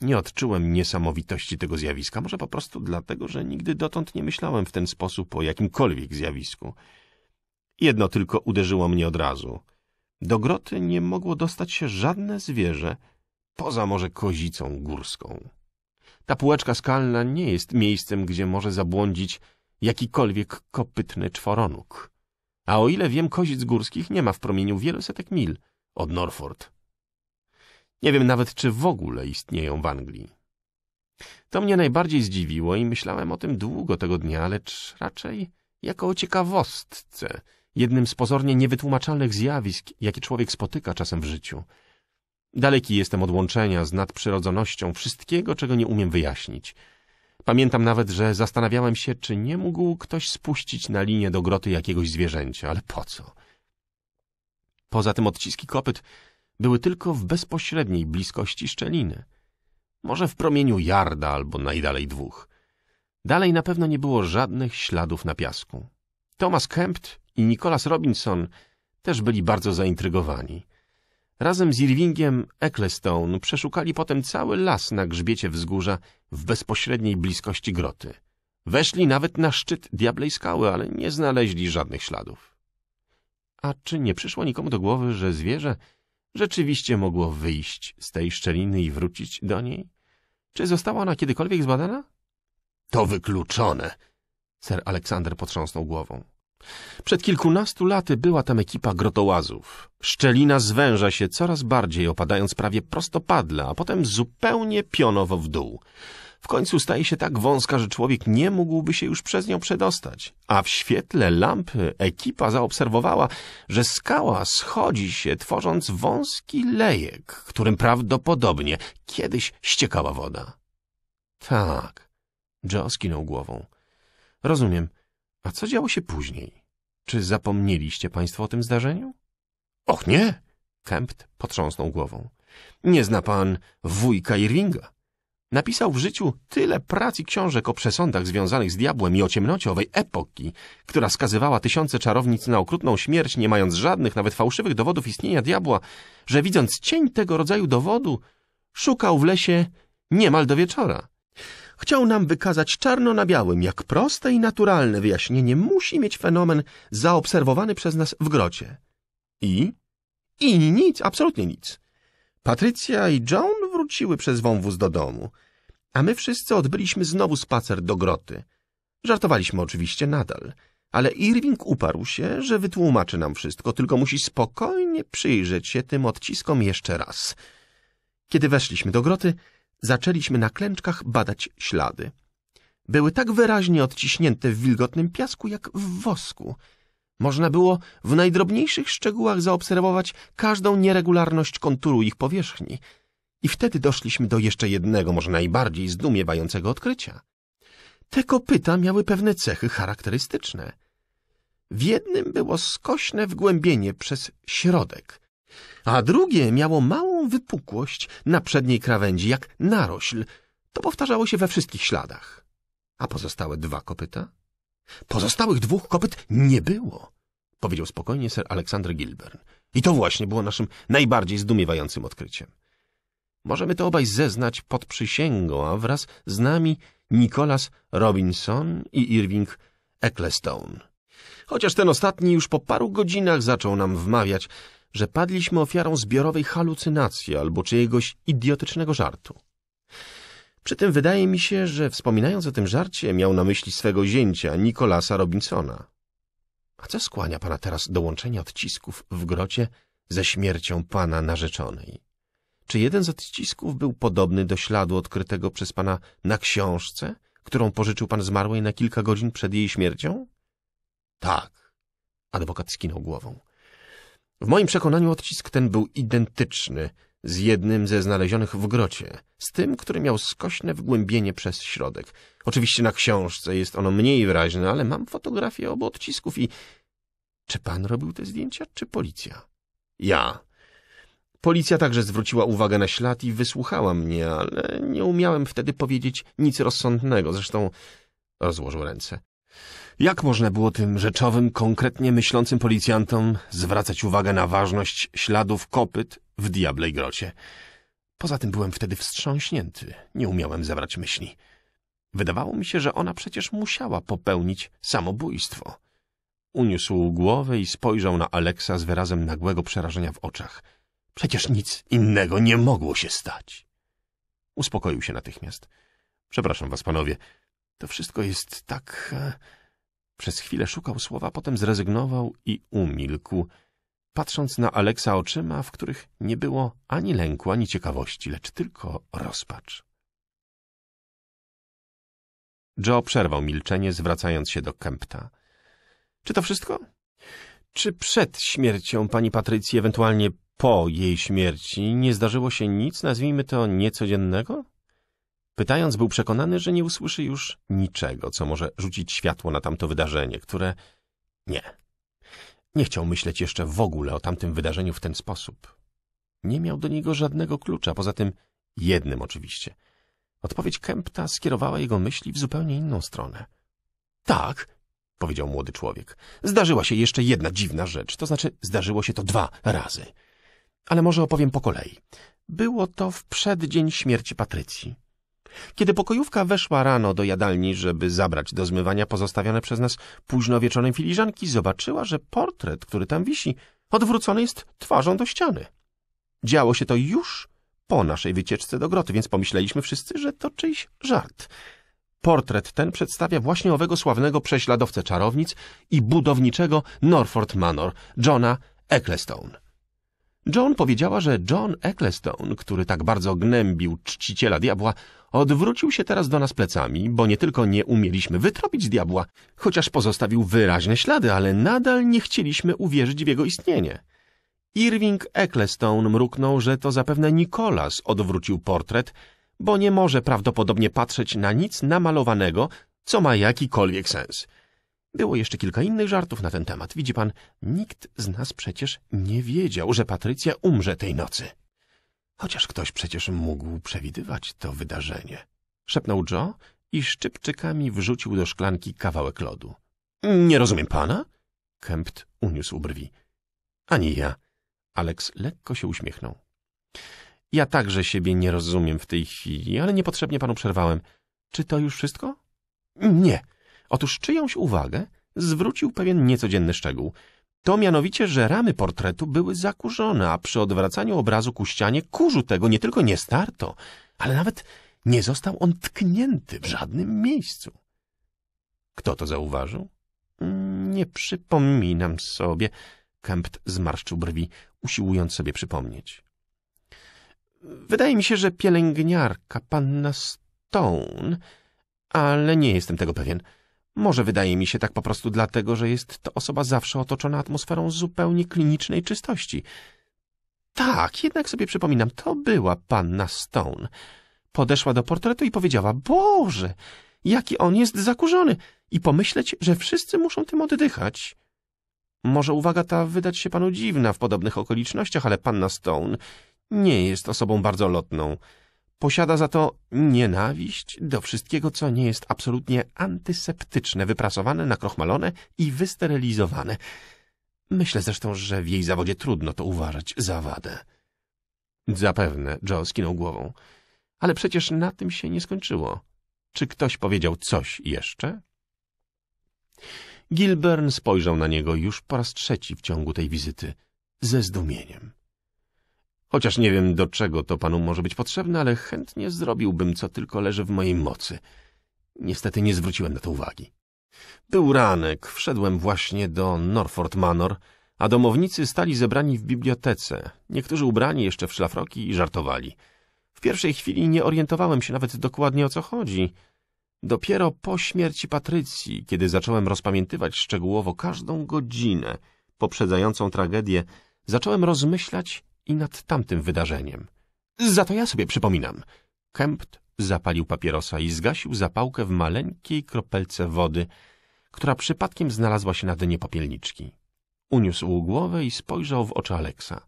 nie odczułem niesamowitości tego zjawiska, może po prostu dlatego, że nigdy dotąd nie myślałem w ten sposób o jakimkolwiek zjawisku. Jedno tylko uderzyło mnie od razu. Do groty nie mogło dostać się żadne zwierzę, poza może kozicą górską. Ta półeczka skalna nie jest miejscem, gdzie może zabłądzić jakikolwiek kopytny czworonóg. A o ile wiem, kozic górskich nie ma w promieniu wielu setek mil od Norford. Nie wiem nawet, czy w ogóle istnieją w Anglii. To mnie najbardziej zdziwiło i myślałem o tym długo tego dnia, lecz raczej jako o ciekawostce, jednym z pozornie niewytłumaczalnych zjawisk, jakie człowiek spotyka czasem w życiu. Daleki jestem od łączenia z nadprzyrodzonością wszystkiego, czego nie umiem wyjaśnić. Pamiętam nawet, że zastanawiałem się, czy nie mógł ktoś spuścić na linię do groty jakiegoś zwierzęcia, ale po co? Poza tym odciski kopyt były tylko w bezpośredniej bliskości szczeliny. Może w promieniu jarda albo najdalej dwóch. Dalej na pewno nie było żadnych śladów na piasku. Thomas Kempt i Nicholas Robinson też byli bardzo zaintrygowani. Razem z Irvingiem Ecclestone przeszukali potem cały las na grzbiecie wzgórza w bezpośredniej bliskości groty. Weszli nawet na szczyt Diablej Skały, ale nie znaleźli żadnych śladów. A czy nie przyszło nikomu do głowy, że zwierzę rzeczywiście mogło wyjść z tej szczeliny i wrócić do niej? Czy została ona kiedykolwiek zbadana? To wykluczone. Sir Aleksander potrząsnął głową. Przed kilkunastu laty była tam ekipa grotołazów. Szczelina zwęża się coraz bardziej, opadając prawie prostopadle, a potem zupełnie pionowo w dół. W końcu staje się tak wąska, że człowiek nie mógłby się już przez nią przedostać. A w świetle lampy ekipa zaobserwowała, że skała schodzi się, tworząc wąski lejek, którym prawdopodobnie kiedyś ściekała woda. Tak, Joe skinął głową. Rozumiem. A co działo się później? Czy zapomnieliście państwo o tym zdarzeniu? Och nie! Kempt potrząsnął głową. Nie zna pan wujka Irvinga. Napisał w życiu tyle prac i książek o przesądach związanych z diabłem i o ciemnocie owej epoki, która skazywała tysiące czarownic na okrutną śmierć, nie mając żadnych, nawet fałszywych dowodów istnienia diabła, że widząc cień tego rodzaju dowodu, szukał w lesie niemal do wieczora. Chciał nam wykazać czarno na białym, jak proste i naturalne wyjaśnienie musi mieć fenomen zaobserwowany przez nas w grocie. I? I nic, absolutnie nic. Patrycja i John wróciły przez wąwóz do domu, a my wszyscy odbyliśmy znowu spacer do groty. Żartowaliśmy oczywiście nadal, ale Irving uparł się, że wytłumaczy nam wszystko, tylko musi spokojnie przyjrzeć się tym odciskom jeszcze raz. Kiedy weszliśmy do groty, zaczęliśmy na klęczkach badać ślady. Były tak wyraźnie odciśnięte w wilgotnym piasku, jak w wosku. Można było w najdrobniejszych szczegółach zaobserwować każdą nieregularność konturu ich powierzchni – i wtedy doszliśmy do jeszcze jednego, może najbardziej zdumiewającego odkrycia. Te kopyta miały pewne cechy charakterystyczne. W jednym było skośne wgłębienie przez środek, a drugie miało małą wypukłość na przedniej krawędzi, jak narośl. To powtarzało się we wszystkich śladach. A pozostałe dwa kopyta? Pozostałych dwóch kopyt nie było, powiedział spokojnie sir Aleksander Gilbern. I to właśnie było naszym najbardziej zdumiewającym odkryciem. Możemy to obaj zeznać pod przysięgą, a wraz z nami Nicholas Robinson i Irving Ecclestone. Chociaż ten ostatni już po paru godzinach zaczął nam wmawiać, że padliśmy ofiarą zbiorowej halucynacji albo czyjegoś idiotycznego żartu. Przy tym wydaje mi się, że wspominając o tym żarcie miał na myśli swego zięcia, Nikolasa Robinsona. A co skłania pana teraz do łączenia odcisków w grocie ze śmiercią pana narzeczonej? Czy jeden z odcisków był podobny do śladu odkrytego przez pana na książce, którą pożyczył pan zmarłej na kilka godzin przed jej śmiercią? Tak. Adwokat skinął głową. W moim przekonaniu odcisk ten był identyczny z jednym ze znalezionych w grocie, z tym, który miał skośne wgłębienie przez środek. Oczywiście na książce jest ono mniej wyraźne, ale mam fotografię obu odcisków i... Czy pan robił te zdjęcia, czy policja? Ja. Policja także zwróciła uwagę na ślad i wysłuchała mnie, ale nie umiałem wtedy powiedzieć nic rozsądnego. Zresztą rozłożył ręce. Jak można było tym rzeczowym, konkretnie myślącym policjantom zwracać uwagę na ważność śladów kopyt w Diablej Grocie? Poza tym byłem wtedy wstrząśnięty, nie umiałem zebrać myśli. Wydawało mi się, że ona przecież musiała popełnić samobójstwo. Uniósł głowę i spojrzał na Aleksa z wyrazem nagłego przerażenia w oczach – Przecież nic innego nie mogło się stać. Uspokoił się natychmiast. Przepraszam was, panowie. To wszystko jest tak... E, przez chwilę szukał słowa, potem zrezygnował i umilkł, patrząc na Aleksa oczyma, w których nie było ani lęku, ani ciekawości, lecz tylko rozpacz. Joe przerwał milczenie, zwracając się do Kempta. — Czy to wszystko? Czy przed śmiercią pani Patrycji ewentualnie po jej śmierci nie zdarzyło się nic, nazwijmy to, niecodziennego? Pytając, był przekonany, że nie usłyszy już niczego, co może rzucić światło na tamto wydarzenie, które... Nie. Nie chciał myśleć jeszcze w ogóle o tamtym wydarzeniu w ten sposób. Nie miał do niego żadnego klucza, poza tym jednym oczywiście. Odpowiedź Kempta skierowała jego myśli w zupełnie inną stronę. Tak, powiedział młody człowiek. Zdarzyła się jeszcze jedna dziwna rzecz, to znaczy zdarzyło się to dwa razy ale może opowiem po kolei. Było to w przeddzień śmierci Patrycji. Kiedy pokojówka weszła rano do jadalni, żeby zabrać do zmywania pozostawione przez nas późno wieczorem filiżanki, zobaczyła, że portret, który tam wisi, odwrócony jest twarzą do ściany. Działo się to już po naszej wycieczce do groty, więc pomyśleliśmy wszyscy, że to czyjś żart. Portret ten przedstawia właśnie owego sławnego prześladowcę czarownic i budowniczego Norford Manor, Johna Ecclestone. John powiedziała, że John Ecclestone, który tak bardzo gnębił czciciela diabła, odwrócił się teraz do nas plecami, bo nie tylko nie umieliśmy wytropić diabła, chociaż pozostawił wyraźne ślady, ale nadal nie chcieliśmy uwierzyć w jego istnienie. Irving Ecclestone mruknął, że to zapewne Nicholas odwrócił portret, bo nie może prawdopodobnie patrzeć na nic namalowanego, co ma jakikolwiek sens. Było jeszcze kilka innych żartów na ten temat. Widzi pan, nikt z nas przecież nie wiedział, że Patrycja umrze tej nocy. Chociaż ktoś przecież mógł przewidywać to wydarzenie. Szepnął Joe i szczypczykami wrzucił do szklanki kawałek lodu. Nie rozumiem pana? Kempt uniósł brwi. Ani ja. Alex lekko się uśmiechnął. Ja także siebie nie rozumiem w tej chwili, ale niepotrzebnie panu przerwałem. Czy to już wszystko? Nie. Otóż czyjąś uwagę zwrócił pewien niecodzienny szczegół. To mianowicie, że ramy portretu były zakurzone, a przy odwracaniu obrazu ku ścianie kurzu tego nie tylko nie starto, ale nawet nie został on tknięty w żadnym miejscu. Kto to zauważył? Mm, nie przypominam sobie. Kempt zmarszczył brwi, usiłując sobie przypomnieć. Wydaje mi się, że pielęgniarka, panna Stone, ale nie jestem tego pewien. Może wydaje mi się tak po prostu dlatego, że jest to osoba zawsze otoczona atmosferą zupełnie klinicznej czystości. Tak, jednak sobie przypominam, to była panna Stone. Podeszła do portretu i powiedziała, Boże, jaki on jest zakurzony i pomyśleć, że wszyscy muszą tym oddychać. Może uwaga ta wydać się panu dziwna w podobnych okolicznościach, ale panna Stone nie jest osobą bardzo lotną. Posiada za to nienawiść do wszystkiego, co nie jest absolutnie antyseptyczne, wyprasowane, nakrochmalone i wysterylizowane. Myślę zresztą, że w jej zawodzie trudno to uważać za wadę. Zapewne, Joe skinął głową. Ale przecież na tym się nie skończyło. Czy ktoś powiedział coś jeszcze? Gilbern spojrzał na niego już po raz trzeci w ciągu tej wizyty ze zdumieniem. Chociaż nie wiem, do czego to panu może być potrzebne, ale chętnie zrobiłbym, co tylko leży w mojej mocy. Niestety nie zwróciłem na to uwagi. Był ranek, wszedłem właśnie do Norford Manor, a domownicy stali zebrani w bibliotece, niektórzy ubrani jeszcze w szlafroki i żartowali. W pierwszej chwili nie orientowałem się nawet dokładnie o co chodzi. Dopiero po śmierci Patrycji, kiedy zacząłem rozpamiętywać szczegółowo każdą godzinę poprzedzającą tragedię, zacząłem rozmyślać i nad tamtym wydarzeniem. Za to ja sobie przypominam. Kempt zapalił papierosa i zgasił zapałkę w maleńkiej kropelce wody, która przypadkiem znalazła się na dnie popielniczki. Uniósł głowę i spojrzał w oczy Aleksa.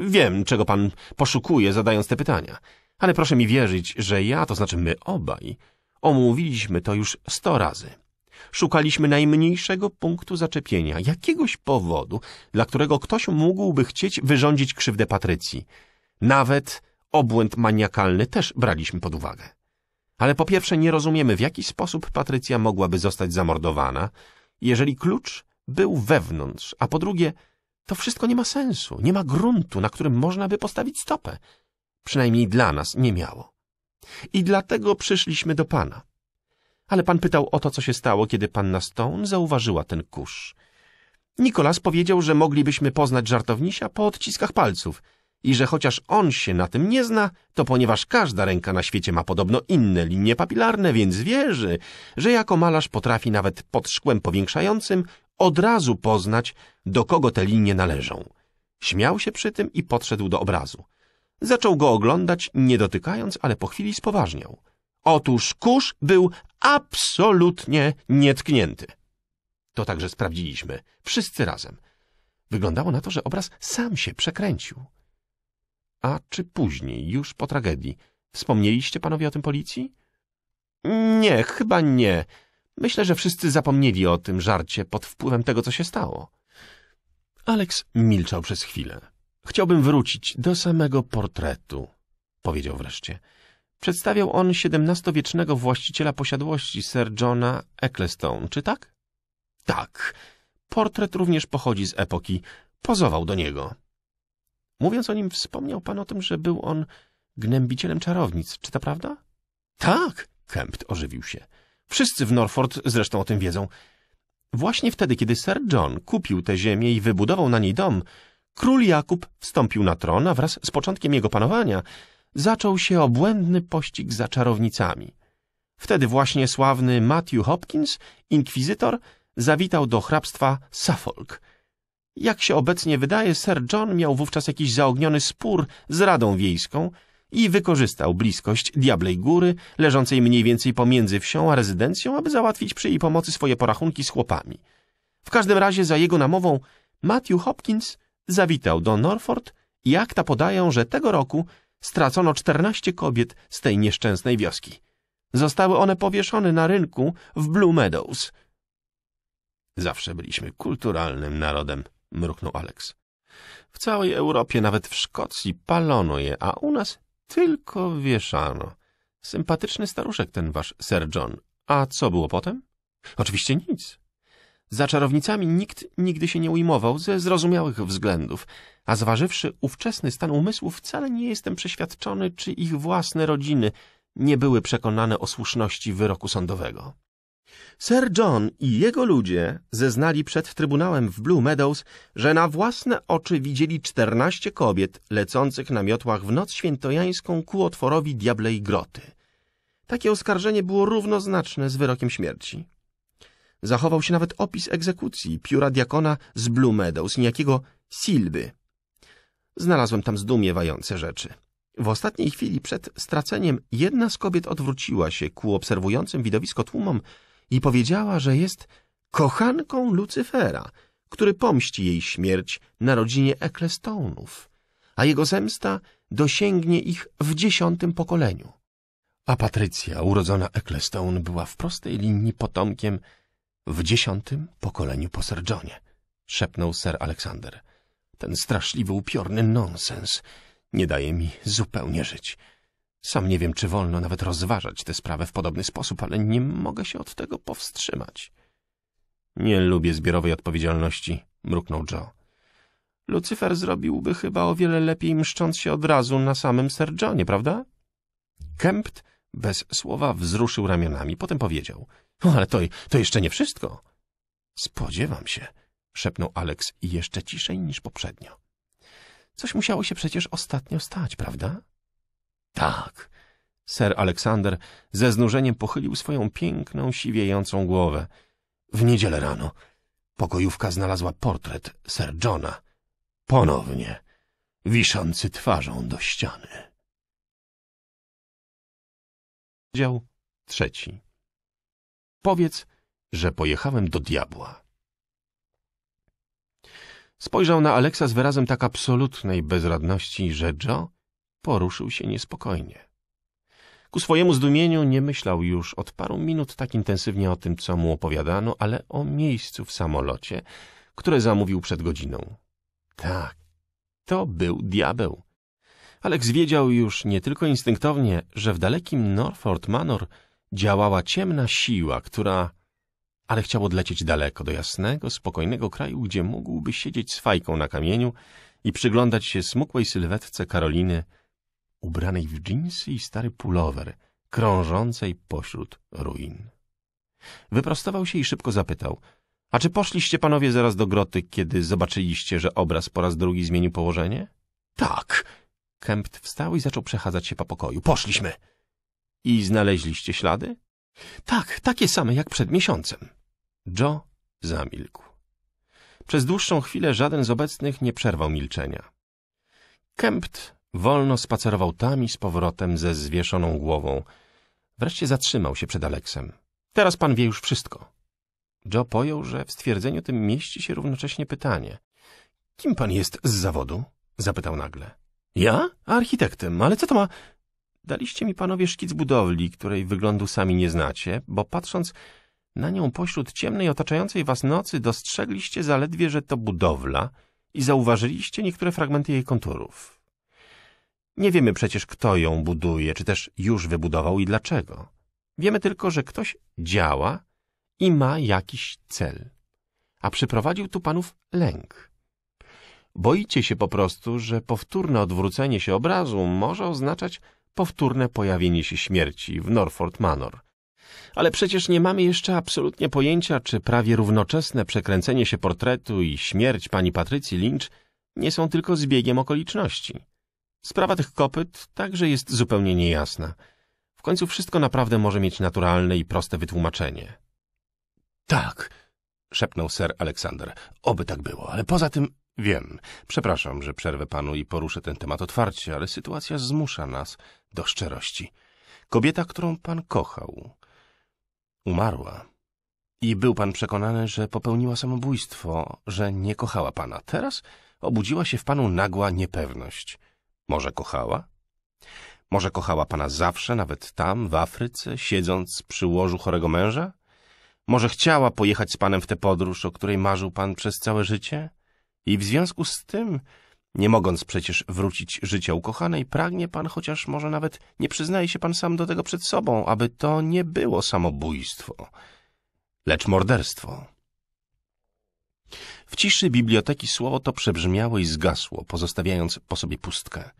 Wiem, czego pan poszukuje, zadając te pytania, ale proszę mi wierzyć, że ja, to znaczy my obaj, omówiliśmy to już sto razy. Szukaliśmy najmniejszego punktu zaczepienia, jakiegoś powodu, dla którego ktoś mógłby chcieć wyrządzić krzywdę Patrycji. Nawet obłęd maniakalny też braliśmy pod uwagę. Ale po pierwsze nie rozumiemy, w jaki sposób Patrycja mogłaby zostać zamordowana, jeżeli klucz był wewnątrz, a po drugie, to wszystko nie ma sensu, nie ma gruntu, na którym można by postawić stopę. Przynajmniej dla nas nie miało. I dlatego przyszliśmy do Pana ale pan pytał o to, co się stało, kiedy panna Stone zauważyła ten kurz. Nikolas powiedział, że moglibyśmy poznać żartownisia po odciskach palców i że chociaż on się na tym nie zna, to ponieważ każda ręka na świecie ma podobno inne linie papilarne, więc wierzy, że jako malarz potrafi nawet pod szkłem powiększającym od razu poznać, do kogo te linie należą. Śmiał się przy tym i podszedł do obrazu. Zaczął go oglądać, nie dotykając, ale po chwili spoważniał. Otóż kurz był absolutnie nietknięty. To także sprawdziliśmy, wszyscy razem. Wyglądało na to, że obraz sam się przekręcił. A czy później, już po tragedii, wspomnieliście panowie o tym policji? Nie, chyba nie. Myślę, że wszyscy zapomnieli o tym żarcie pod wpływem tego, co się stało. Alex milczał przez chwilę. Chciałbym wrócić do samego portretu, powiedział wreszcie. Przedstawiał on XVII-wiecznego właściciela posiadłości Sir Johna Ecclestone, czy tak? Tak. Portret również pochodzi z epoki. Pozował do niego. Mówiąc o nim, wspomniał pan o tym, że był on gnębicielem czarownic, czy to prawda? Tak, Kempt ożywił się. Wszyscy w Norford zresztą o tym wiedzą. Właśnie wtedy, kiedy Sir John kupił tę ziemię i wybudował na niej dom, król Jakub wstąpił na tron, a wraz z początkiem jego panowania zaczął się obłędny pościg za czarownicami. Wtedy właśnie sławny Matthew Hopkins, inkwizytor, zawitał do hrabstwa Suffolk. Jak się obecnie wydaje, Sir John miał wówczas jakiś zaogniony spór z Radą Wiejską i wykorzystał bliskość Diablej Góry, leżącej mniej więcej pomiędzy wsią a rezydencją, aby załatwić przy jej pomocy swoje porachunki z chłopami. W każdym razie za jego namową Matthew Hopkins zawitał do Norfolk i akta podają, że tego roku stracono czternaście kobiet z tej nieszczęsnej wioski. Zostały one powieszone na rynku w Blue Meadows. Zawsze byliśmy kulturalnym narodem, mruknął Alex. W całej Europie, nawet w Szkocji, palono je, a u nas tylko wieszano. Sympatyczny staruszek ten wasz Sir John. A co było potem? Oczywiście nic. Za czarownicami nikt nigdy się nie ujmował, ze zrozumiałych względów, a zważywszy ówczesny stan umysłu, wcale nie jestem przeświadczony, czy ich własne rodziny nie były przekonane o słuszności wyroku sądowego. Sir John i jego ludzie zeznali przed trybunałem w Blue Meadows, że na własne oczy widzieli czternaście kobiet lecących na miotłach w noc świętojańską ku otworowi Diablej Groty. Takie oskarżenie było równoznaczne z wyrokiem śmierci. Zachował się nawet opis egzekucji pióra diakona z Blue Meadows, niejakiego Silby. Znalazłem tam zdumiewające rzeczy. W ostatniej chwili przed straceniem jedna z kobiet odwróciła się ku obserwującym widowisko tłumom i powiedziała, że jest kochanką Lucyfera, który pomści jej śmierć na rodzinie Ecclestoneów, a jego zemsta dosięgnie ich w dziesiątym pokoleniu. A Patrycja, urodzona Ecclestone, była w prostej linii potomkiem w dziesiątym pokoleniu po Sir Johnie, szepnął Sir Aleksander. Ten straszliwy, upiorny nonsens nie daje mi zupełnie żyć. Sam nie wiem, czy wolno nawet rozważać tę sprawę w podobny sposób, ale nie mogę się od tego powstrzymać. Nie lubię zbiorowej odpowiedzialności, mruknął Joe. Lucyfer zrobiłby chyba o wiele lepiej mszcząc się od razu na samym Sir Johnie, prawda? Kempt bez słowa wzruszył ramionami, potem powiedział no ale to, to jeszcze nie wszystko. Spodziewam się, szepnął Alex jeszcze ciszej niż poprzednio. Coś musiało się przecież ostatnio stać, prawda? Tak. Sir Aleksander ze znużeniem pochylił swoją piękną, siwiejącą głowę. W niedzielę rano pokojówka znalazła portret Sir Johna. Ponownie, wiszący twarzą do ściany. Dział trzeci Powiedz, że pojechałem do diabła. Spojrzał na Aleksa z wyrazem tak absolutnej bezradności, że Joe poruszył się niespokojnie. Ku swojemu zdumieniu nie myślał już od paru minut tak intensywnie o tym, co mu opowiadano, ale o miejscu w samolocie, które zamówił przed godziną. Tak, to był diabeł. Aleks wiedział już nie tylko instynktownie, że w dalekim Norford Manor działała ciemna siła, która... Ale chciał odlecieć daleko, do jasnego, spokojnego kraju, gdzie mógłby siedzieć z fajką na kamieniu i przyglądać się smukłej sylwetce Karoliny, ubranej w dżinsy i stary pulower, krążącej pośród ruin. Wyprostował się i szybko zapytał. A czy poszliście panowie zaraz do groty, kiedy zobaczyliście, że obraz po raz drugi zmienił położenie? Tak. Kempt wstał i zaczął przechadzać się po pokoju. Poszliśmy. I znaleźliście ślady? Tak, takie same jak przed miesiącem. Joe zamilkł. Przez dłuższą chwilę żaden z obecnych nie przerwał milczenia. Kempt wolno spacerował tam i z powrotem ze zwieszoną głową. Wreszcie zatrzymał się przed Aleksem. Teraz pan wie już wszystko. Joe pojął, że w stwierdzeniu tym mieści się równocześnie pytanie. Kim pan jest z zawodu? Zapytał nagle. Ja? Architektem, ale co to ma... Daliście mi panowie szkic budowli, której wyglądu sami nie znacie, bo patrząc na nią pośród ciemnej otaczającej was nocy dostrzegliście zaledwie, że to budowla i zauważyliście niektóre fragmenty jej konturów. Nie wiemy przecież, kto ją buduje, czy też już wybudował i dlaczego. Wiemy tylko, że ktoś działa i ma jakiś cel. A przyprowadził tu panów lęk. Boicie się po prostu, że powtórne odwrócenie się obrazu może oznaczać powtórne pojawienie się śmierci w Norfolk Manor. Ale przecież nie mamy jeszcze absolutnie pojęcia, czy prawie równoczesne przekręcenie się portretu i śmierć pani Patrycji Lynch nie są tylko zbiegiem okoliczności. Sprawa tych kopyt także jest zupełnie niejasna. W końcu wszystko naprawdę może mieć naturalne i proste wytłumaczenie. Tak, szepnął Sir Aleksander. Oby tak było, ale poza tym Wiem, przepraszam, że przerwę panu i poruszę ten temat otwarcie, ale sytuacja zmusza nas do szczerości. Kobieta, którą pan kochał, umarła. I był pan przekonany, że popełniła samobójstwo, że nie kochała pana. Teraz obudziła się w panu nagła niepewność. Może kochała? Może kochała pana zawsze, nawet tam, w Afryce, siedząc przy łożu chorego męża? Może chciała pojechać z panem w tę podróż, o której marzył pan przez całe życie? I w związku z tym, nie mogąc przecież wrócić życia ukochanej, pragnie pan, chociaż może nawet nie przyznaje się pan sam do tego przed sobą, aby to nie było samobójstwo, lecz morderstwo. W ciszy biblioteki słowo to przebrzmiało i zgasło, pozostawiając po sobie pustkę.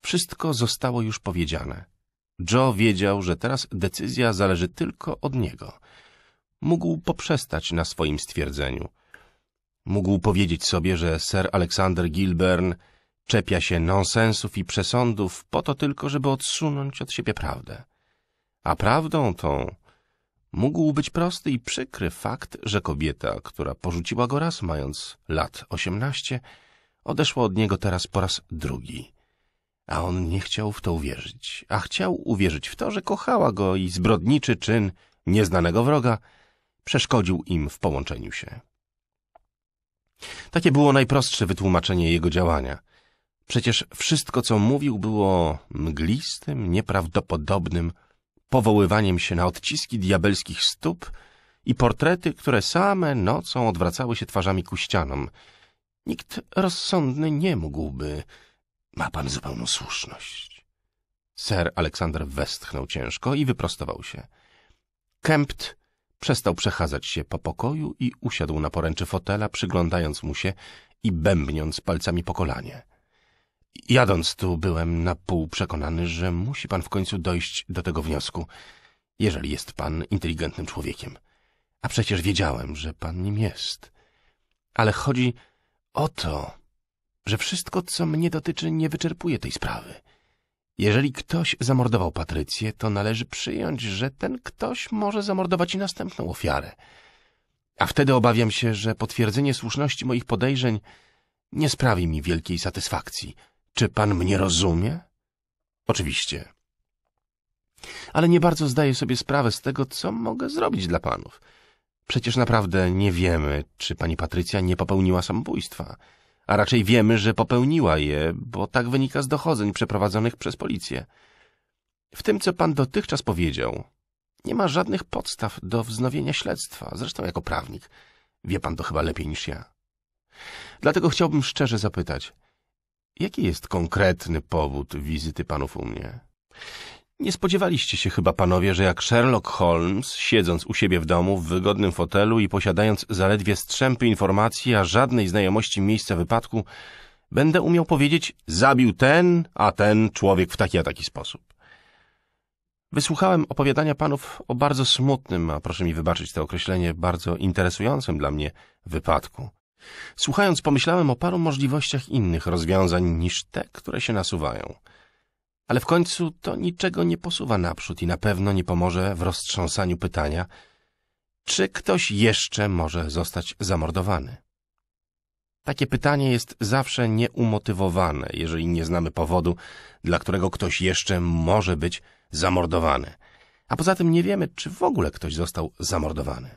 Wszystko zostało już powiedziane. Joe wiedział, że teraz decyzja zależy tylko od niego. Mógł poprzestać na swoim stwierdzeniu – Mógł powiedzieć sobie, że Sir Alexander Gilburn czepia się nonsensów i przesądów po to tylko, żeby odsunąć od siebie prawdę. A prawdą tą mógł być prosty i przykry fakt, że kobieta, która porzuciła go raz, mając lat osiemnaście, odeszła od niego teraz po raz drugi. A on nie chciał w to uwierzyć, a chciał uwierzyć w to, że kochała go i zbrodniczy czyn nieznanego wroga przeszkodził im w połączeniu się. Takie było najprostsze wytłumaczenie jego działania. Przecież wszystko, co mówił, było mglistym, nieprawdopodobnym powoływaniem się na odciski diabelskich stóp i portrety, które same nocą odwracały się twarzami ku ścianom. Nikt rozsądny nie mógłby... Ma pan zupełną słuszność. Sir Aleksander westchnął ciężko i wyprostował się. Kempt Przestał przechadzać się po pokoju i usiadł na poręczy fotela, przyglądając mu się i bębniąc palcami po kolanie. Jadąc tu byłem na pół przekonany, że musi pan w końcu dojść do tego wniosku, jeżeli jest pan inteligentnym człowiekiem. A przecież wiedziałem, że pan nim jest. Ale chodzi o to, że wszystko, co mnie dotyczy, nie wyczerpuje tej sprawy. Jeżeli ktoś zamordował Patrycję, to należy przyjąć, że ten ktoś może zamordować i następną ofiarę. A wtedy obawiam się, że potwierdzenie słuszności moich podejrzeń nie sprawi mi wielkiej satysfakcji. Czy pan mnie rozumie? Oczywiście. Ale nie bardzo zdaję sobie sprawę z tego, co mogę zrobić dla panów. Przecież naprawdę nie wiemy, czy pani Patrycja nie popełniła samobójstwa a raczej wiemy, że popełniła je, bo tak wynika z dochodzeń przeprowadzonych przez policję. W tym, co pan dotychczas powiedział, nie ma żadnych podstaw do wznowienia śledztwa, zresztą jako prawnik. Wie pan to chyba lepiej niż ja. Dlatego chciałbym szczerze zapytać, jaki jest konkretny powód wizyty panów u mnie? Nie spodziewaliście się chyba, panowie, że jak Sherlock Holmes, siedząc u siebie w domu w wygodnym fotelu i posiadając zaledwie strzępy informacji, a żadnej znajomości miejsca wypadku, będę umiał powiedzieć, zabił ten, a ten człowiek w taki a taki sposób. Wysłuchałem opowiadania panów o bardzo smutnym, a proszę mi wybaczyć to określenie, bardzo interesującym dla mnie wypadku. Słuchając, pomyślałem o paru możliwościach innych rozwiązań niż te, które się nasuwają – ale w końcu to niczego nie posuwa naprzód i na pewno nie pomoże w roztrząsaniu pytania, czy ktoś jeszcze może zostać zamordowany. Takie pytanie jest zawsze nieumotywowane, jeżeli nie znamy powodu, dla którego ktoś jeszcze może być zamordowany. A poza tym nie wiemy, czy w ogóle ktoś został zamordowany.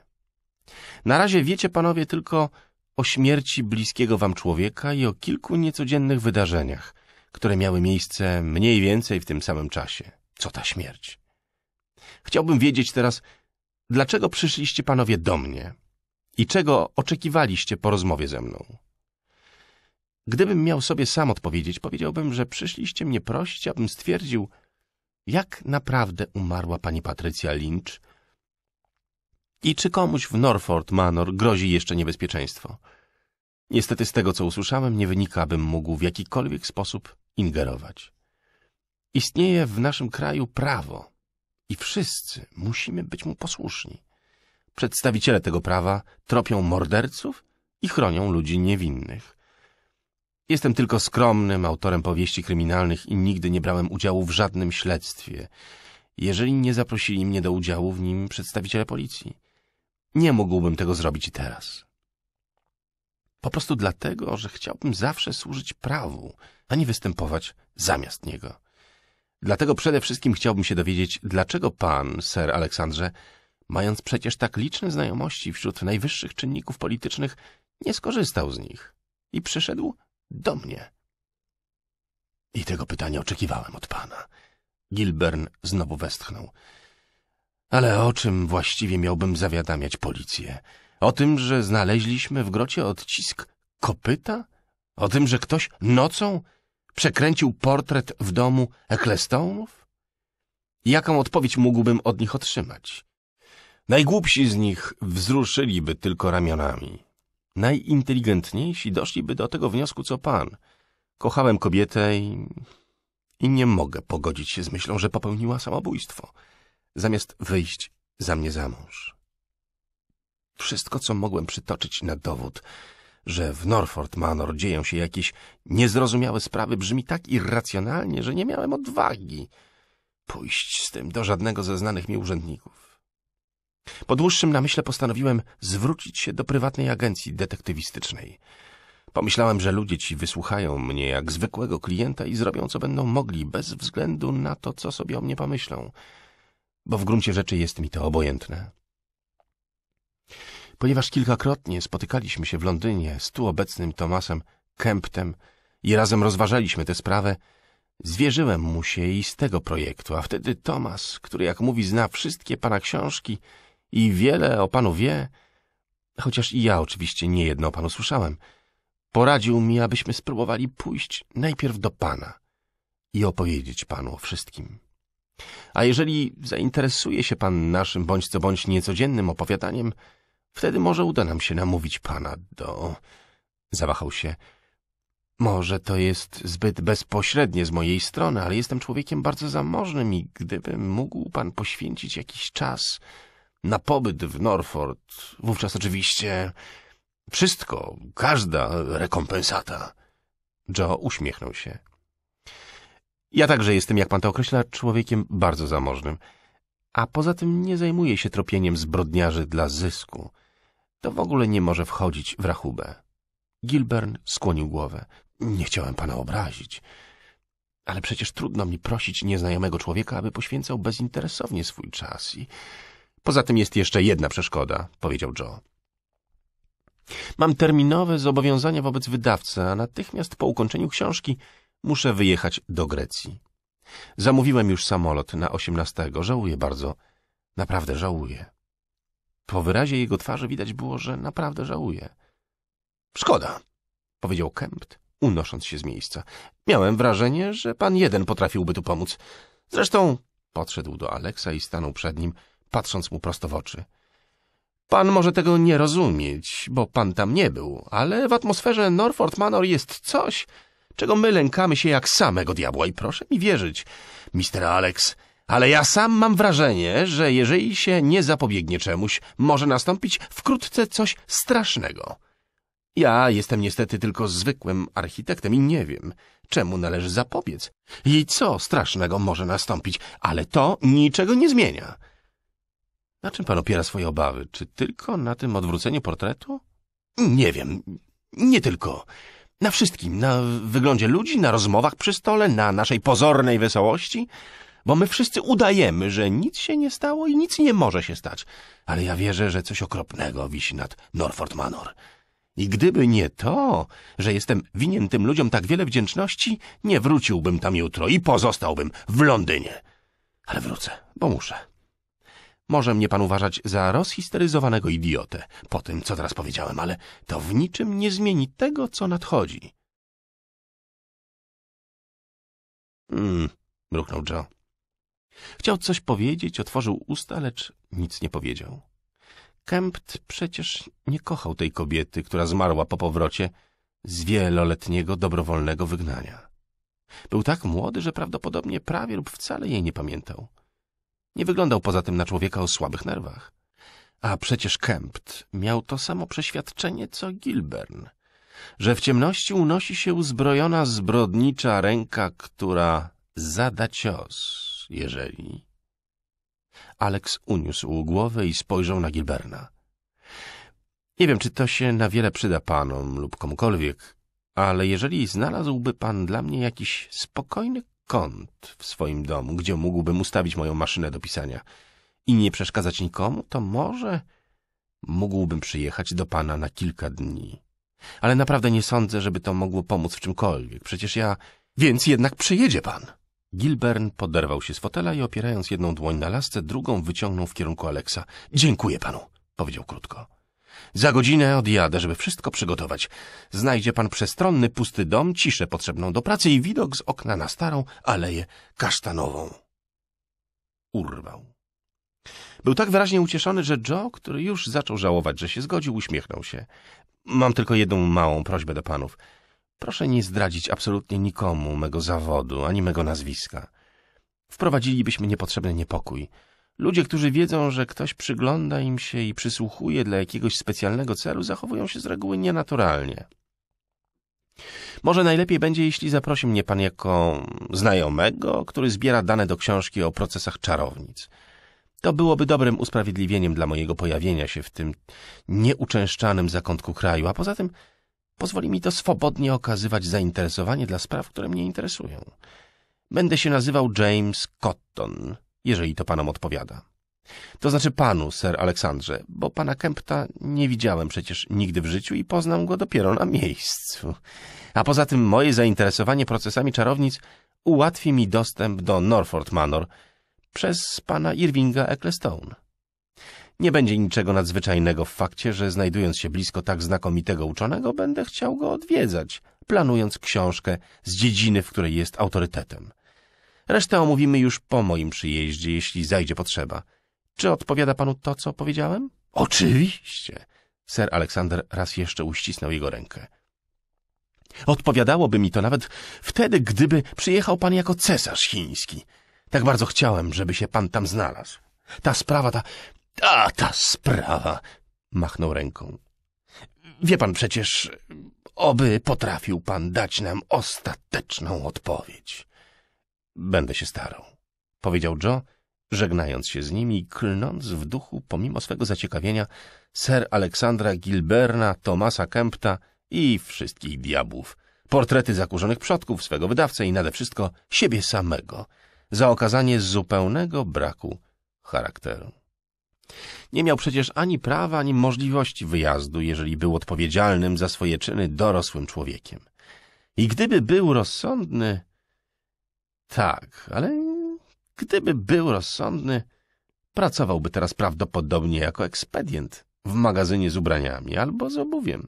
Na razie wiecie panowie tylko o śmierci bliskiego wam człowieka i o kilku niecodziennych wydarzeniach – które miały miejsce mniej więcej w tym samym czasie. Co ta śmierć? Chciałbym wiedzieć teraz, dlaczego przyszliście panowie do mnie i czego oczekiwaliście po rozmowie ze mną? Gdybym miał sobie sam odpowiedzieć, powiedziałbym, że przyszliście mnie prosić, abym stwierdził, jak naprawdę umarła pani Patrycja Lynch i czy komuś w Norford Manor grozi jeszcze niebezpieczeństwo. Niestety z tego, co usłyszałem, nie wynika, abym mógł w jakikolwiek sposób ingerować. Istnieje w naszym kraju prawo i wszyscy musimy być mu posłuszni. Przedstawiciele tego prawa tropią morderców i chronią ludzi niewinnych. Jestem tylko skromnym autorem powieści kryminalnych i nigdy nie brałem udziału w żadnym śledztwie, jeżeli nie zaprosili mnie do udziału w nim przedstawiciele policji. Nie mógłbym tego zrobić i teraz. Po prostu dlatego, że chciałbym zawsze służyć prawu, a nie występować zamiast niego. Dlatego przede wszystkim chciałbym się dowiedzieć, dlaczego pan, ser Aleksandrze, mając przecież tak liczne znajomości wśród najwyższych czynników politycznych, nie skorzystał z nich i przyszedł do mnie. I tego pytania oczekiwałem od pana. Gilbern znowu westchnął. Ale o czym właściwie miałbym zawiadamiać policję? O tym, że znaleźliśmy w grocie odcisk kopyta? O tym, że ktoś nocą przekręcił portret w domu Eklestonów? Jaką odpowiedź mógłbym od nich otrzymać? Najgłupsi z nich wzruszyliby tylko ramionami. Najinteligentniejsi doszliby do tego wniosku, co pan. Kochałem kobietę i... i nie mogę pogodzić się z myślą, że popełniła samobójstwo, zamiast wyjść za mnie za mąż wszystko, co mogłem przytoczyć na dowód, że w Norford Manor dzieją się jakieś niezrozumiałe sprawy, brzmi tak irracjonalnie, że nie miałem odwagi pójść z tym do żadnego ze znanych mi urzędników. Po dłuższym namyśle postanowiłem zwrócić się do prywatnej agencji detektywistycznej. Pomyślałem, że ludzie ci wysłuchają mnie jak zwykłego klienta i zrobią, co będą mogli, bez względu na to, co sobie o mnie pomyślą, bo w gruncie rzeczy jest mi to obojętne. Ponieważ kilkakrotnie spotykaliśmy się w Londynie z tu obecnym Tomasem Kemptem i razem rozważaliśmy tę sprawę, zwierzyłem mu się i z tego projektu, a wtedy Tomas, który jak mówi zna wszystkie pana książki i wiele o panu wie, chociaż i ja oczywiście niejedno o panu słyszałem, poradził mi, abyśmy spróbowali pójść najpierw do pana i opowiedzieć panu o wszystkim. A jeżeli zainteresuje się pan naszym bądź co bądź niecodziennym opowiadaniem, Wtedy może uda nam się namówić pana do... Zawahał się. Może to jest zbyt bezpośrednie z mojej strony, ale jestem człowiekiem bardzo zamożnym i gdyby mógł pan poświęcić jakiś czas na pobyt w Norford, wówczas oczywiście wszystko, każda rekompensata. Joe uśmiechnął się. Ja także jestem, jak pan to określa, człowiekiem bardzo zamożnym. A poza tym nie zajmuję się tropieniem zbrodniarzy dla zysku. To w ogóle nie może wchodzić w rachubę. Gilbern skłonił głowę. Nie chciałem pana obrazić. Ale przecież trudno mi prosić nieznajomego człowieka, aby poświęcał bezinteresownie swój czas i... Poza tym jest jeszcze jedna przeszkoda, powiedział Joe. Mam terminowe zobowiązania wobec wydawcy, a natychmiast po ukończeniu książki muszę wyjechać do Grecji. Zamówiłem już samolot na 18. Żałuję bardzo. Naprawdę żałuję. Po wyrazie jego twarzy widać było, że naprawdę żałuje. Szkoda, powiedział Kempt, unosząc się z miejsca. Miałem wrażenie, że pan jeden potrafiłby tu pomóc. Zresztą podszedł do Aleksa i stanął przed nim, patrząc mu prosto w oczy. Pan może tego nie rozumieć, bo pan tam nie był, ale w atmosferze Norford Manor jest coś, czego my lękamy się jak samego diabła i proszę mi wierzyć, mister Alex, ale ja sam mam wrażenie, że jeżeli się nie zapobiegnie czemuś, może nastąpić wkrótce coś strasznego. Ja jestem niestety tylko zwykłym architektem i nie wiem, czemu należy zapobiec i co strasznego może nastąpić, ale to niczego nie zmienia. Na czym pan opiera swoje obawy? Czy tylko na tym odwróceniu portretu? Nie wiem. Nie tylko. Na wszystkim. Na wyglądzie ludzi, na rozmowach przy stole, na naszej pozornej wesołości bo my wszyscy udajemy, że nic się nie stało i nic nie może się stać. Ale ja wierzę, że coś okropnego wisi nad Norford Manor. I gdyby nie to, że jestem winien tym ludziom tak wiele wdzięczności, nie wróciłbym tam jutro i pozostałbym w Londynie. Ale wrócę, bo muszę. Może mnie pan uważać za rozhisteryzowanego idiotę po tym, co teraz powiedziałem, ale to w niczym nie zmieni tego, co nadchodzi. Hmm, mruknął Joe. Chciał coś powiedzieć, otworzył usta, lecz nic nie powiedział. Kempt przecież nie kochał tej kobiety, która zmarła po powrocie z wieloletniego dobrowolnego wygnania. Był tak młody, że prawdopodobnie prawie lub wcale jej nie pamiętał. Nie wyglądał poza tym na człowieka o słabych nerwach. A przecież Kempt miał to samo przeświadczenie co Gilbern, że w ciemności unosi się uzbrojona zbrodnicza ręka, która zada cios jeżeli... Alex uniósł głowę i spojrzał na Gilberna. Nie wiem, czy to się na wiele przyda panom lub komukolwiek, ale jeżeli znalazłby pan dla mnie jakiś spokojny kąt w swoim domu, gdzie mógłbym ustawić moją maszynę do pisania i nie przeszkadzać nikomu, to może mógłbym przyjechać do pana na kilka dni. Ale naprawdę nie sądzę, żeby to mogło pomóc w czymkolwiek. Przecież ja... Więc jednak przyjedzie pan. Gilbern poderwał się z fotela i opierając jedną dłoń na lasce, drugą wyciągnął w kierunku Aleksa. Dziękuję panu, powiedział krótko. Za godzinę odjadę, żeby wszystko przygotować. Znajdzie pan przestronny, pusty dom, ciszę potrzebną do pracy i widok z okna na starą aleję kasztanową. Urwał. Był tak wyraźnie ucieszony, że Joe, który już zaczął żałować, że się zgodził, uśmiechnął się. Mam tylko jedną małą prośbę do panów. Proszę nie zdradzić absolutnie nikomu mego zawodu, ani mego nazwiska. Wprowadzilibyśmy niepotrzebny niepokój. Ludzie, którzy wiedzą, że ktoś przygląda im się i przysłuchuje dla jakiegoś specjalnego celu, zachowują się z reguły nienaturalnie. Może najlepiej będzie, jeśli zaprosi mnie pan jako znajomego, który zbiera dane do książki o procesach czarownic. To byłoby dobrym usprawiedliwieniem dla mojego pojawienia się w tym nieuczęszczanym zakątku kraju, a poza tym Pozwoli mi to swobodnie okazywać zainteresowanie dla spraw, które mnie interesują. Będę się nazywał James Cotton, jeżeli to panom odpowiada. To znaczy panu, Sir Aleksandrze, bo pana Kempta nie widziałem przecież nigdy w życiu i poznam go dopiero na miejscu. A poza tym moje zainteresowanie procesami czarownic ułatwi mi dostęp do Norford Manor przez pana Irvinga Ecclestone. Nie będzie niczego nadzwyczajnego w fakcie, że znajdując się blisko tak znakomitego uczonego, będę chciał go odwiedzać, planując książkę z dziedziny, w której jest autorytetem. Resztę omówimy już po moim przyjeździe, jeśli zajdzie potrzeba. Czy odpowiada panu to, co powiedziałem? Oczywiście. Sir Aleksander raz jeszcze uścisnął jego rękę. Odpowiadałoby mi to nawet wtedy, gdyby przyjechał pan jako cesarz chiński. Tak bardzo chciałem, żeby się pan tam znalazł. Ta sprawa, ta a ta sprawa! machnął ręką. Wie pan przecież, oby potrafił pan dać nam ostateczną odpowiedź. Będę się starał, powiedział Joe, żegnając się z nimi i klnąc w duchu, pomimo swego zaciekawienia, Sir Aleksandra Gilberna, Tomasa Kempta i wszystkich diabłów, portrety zakurzonych przodków swego wydawcę i nade wszystko siebie samego, za okazanie zupełnego braku charakteru. Nie miał przecież ani prawa, ani możliwości wyjazdu, jeżeli był odpowiedzialnym za swoje czyny dorosłym człowiekiem. I gdyby był rozsądny... Tak, ale gdyby był rozsądny, pracowałby teraz prawdopodobnie jako ekspedient w magazynie z ubraniami albo z obuwiem.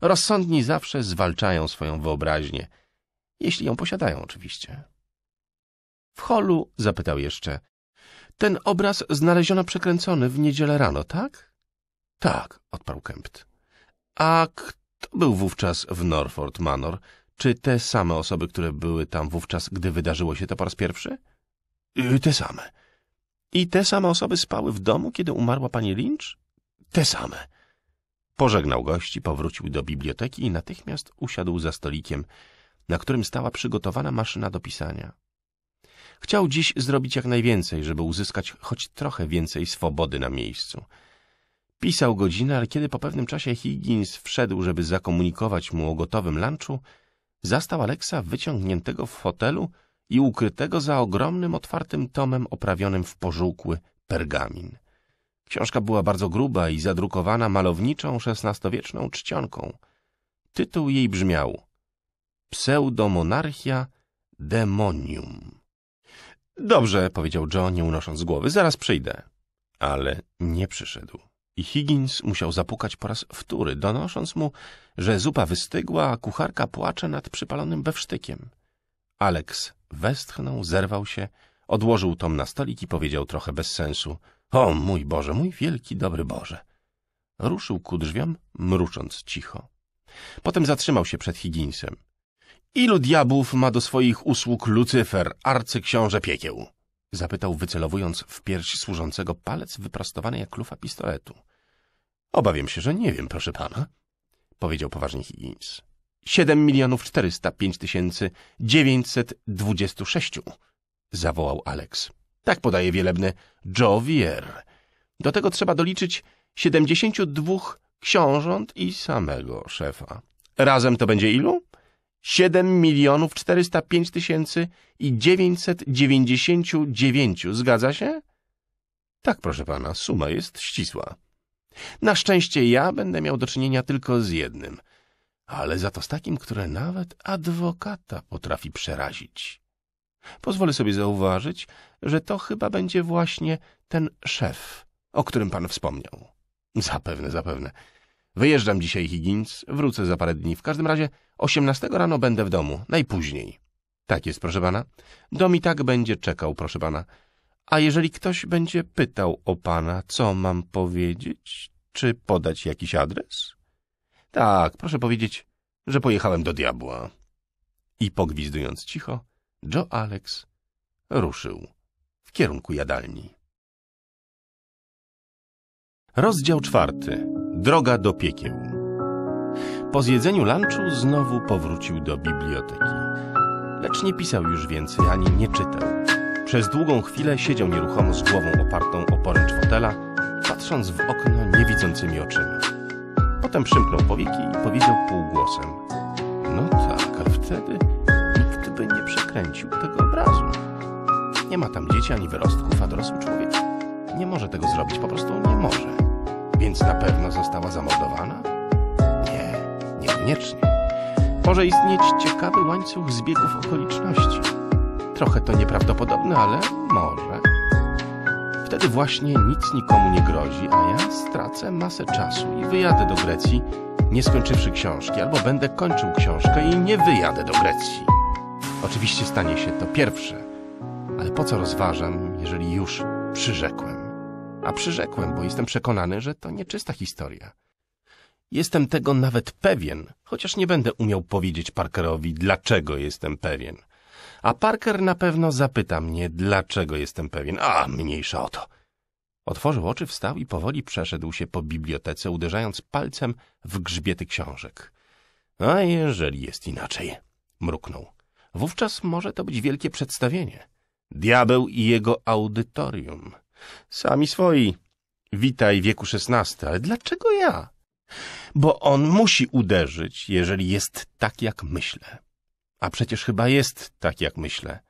Rozsądni zawsze zwalczają swoją wyobraźnię, jeśli ją posiadają oczywiście. W holu zapytał jeszcze, ten obraz znaleziono przekręcony w niedzielę rano, tak? Tak, odparł Kempt. A kto był wówczas w Norford Manor? Czy te same osoby, które były tam wówczas, gdy wydarzyło się to po raz pierwszy? Y, te same. I te same osoby spały w domu, kiedy umarła pani Lynch? Te same. Pożegnał gości, powrócił do biblioteki i natychmiast usiadł za stolikiem, na którym stała przygotowana maszyna do pisania. Chciał dziś zrobić jak najwięcej, żeby uzyskać choć trochę więcej swobody na miejscu. Pisał godzinę, ale kiedy po pewnym czasie Higgins wszedł, żeby zakomunikować mu o gotowym lunchu, zastał Aleksa wyciągniętego w fotelu i ukrytego za ogromnym, otwartym tomem oprawionym w pożółkły pergamin. Książka była bardzo gruba i zadrukowana malowniczą, szesnastowieczną czcionką. Tytuł jej brzmiał Pseudomonarchia Demonium. Dobrze, powiedział John, nie unosząc głowy, zaraz przyjdę. Ale nie przyszedł. I Higgins musiał zapukać po raz wtóry, donosząc mu, że zupa wystygła, a kucharka płacze nad przypalonym bewsztykiem. Alex westchnął, zerwał się, odłożył tom na stolik i powiedział trochę bez sensu — O mój Boże, mój wielki dobry Boże! Ruszył ku drzwiom, mrucząc cicho. Potem zatrzymał się przed Higginsem. Ilu diabłów ma do swoich usług Lucyfer, arcyksiąże piekieł? Zapytał, wycelowując w pierś służącego palec wyprostowany jak lufa pistoletu. Obawiam się, że nie wiem, proszę pana, powiedział poważnie Higgins. Siedem milionów czterysta pięć tysięcy dziewięćset dwudziestu sześciu, zawołał Alex. Tak podaje wielebny Joe Vier. Do tego trzeba doliczyć siedemdziesięciu dwóch książąt i samego szefa. Razem to będzie ilu? 7 milionów 405 tysięcy i 999. Zgadza się? Tak, proszę pana, suma jest ścisła. Na szczęście ja będę miał do czynienia tylko z jednym, ale za to z takim, które nawet adwokata potrafi przerazić. Pozwolę sobie zauważyć, że to chyba będzie właśnie ten szef, o którym pan wspomniał. Zapewne, zapewne. Wyjeżdżam dzisiaj, Higgins, wrócę za parę dni. W każdym razie 18 rano będę w domu, najpóźniej. Tak jest, proszę pana. Dom i tak będzie czekał, proszę pana. A jeżeli ktoś będzie pytał o pana, co mam powiedzieć? Czy podać jakiś adres? Tak, proszę powiedzieć, że pojechałem do diabła. I pogwizdując cicho, Joe Alex ruszył w kierunku jadalni. Rozdział czwarty Droga do piekieł. Po zjedzeniu lunchu znowu powrócił do biblioteki. Lecz nie pisał już więcej ani nie czytał. Przez długą chwilę siedział nieruchomo z głową opartą o poręcz fotela, patrząc w okno niewidzącymi oczyma. Potem przymknął powieki i powiedział półgłosem: No tak, a wtedy nikt by nie przekręcił tego obrazu. Nie ma tam dzieci ani wyrostków, a dorosły człowiek nie może tego zrobić, po prostu nie może. Więc na pewno została zamordowana? Nie, niekoniecznie. Może istnieć ciekawy łańcuch zbiegów okoliczności. Trochę to nieprawdopodobne, ale może. Wtedy właśnie nic nikomu nie grozi, a ja stracę masę czasu i wyjadę do Grecji, nie skończywszy książki, albo będę kończył książkę i nie wyjadę do Grecji. Oczywiście stanie się to pierwsze, ale po co rozważam, jeżeli już przyrzekłem? A przyrzekłem, bo jestem przekonany, że to nieczysta historia. Jestem tego nawet pewien, chociaż nie będę umiał powiedzieć Parkerowi, dlaczego jestem pewien. A Parker na pewno zapyta mnie, dlaczego jestem pewien. A, mniejsza o to. Otworzył oczy, wstał i powoli przeszedł się po bibliotece, uderzając palcem w grzbiety książek. A jeżeli jest inaczej? Mruknął. Wówczas może to być wielkie przedstawienie. Diabeł i jego audytorium. Sami swoi. Witaj wieku XVI, ale dlaczego ja? Bo on musi uderzyć, jeżeli jest tak, jak myślę. A przecież chyba jest tak, jak myślę.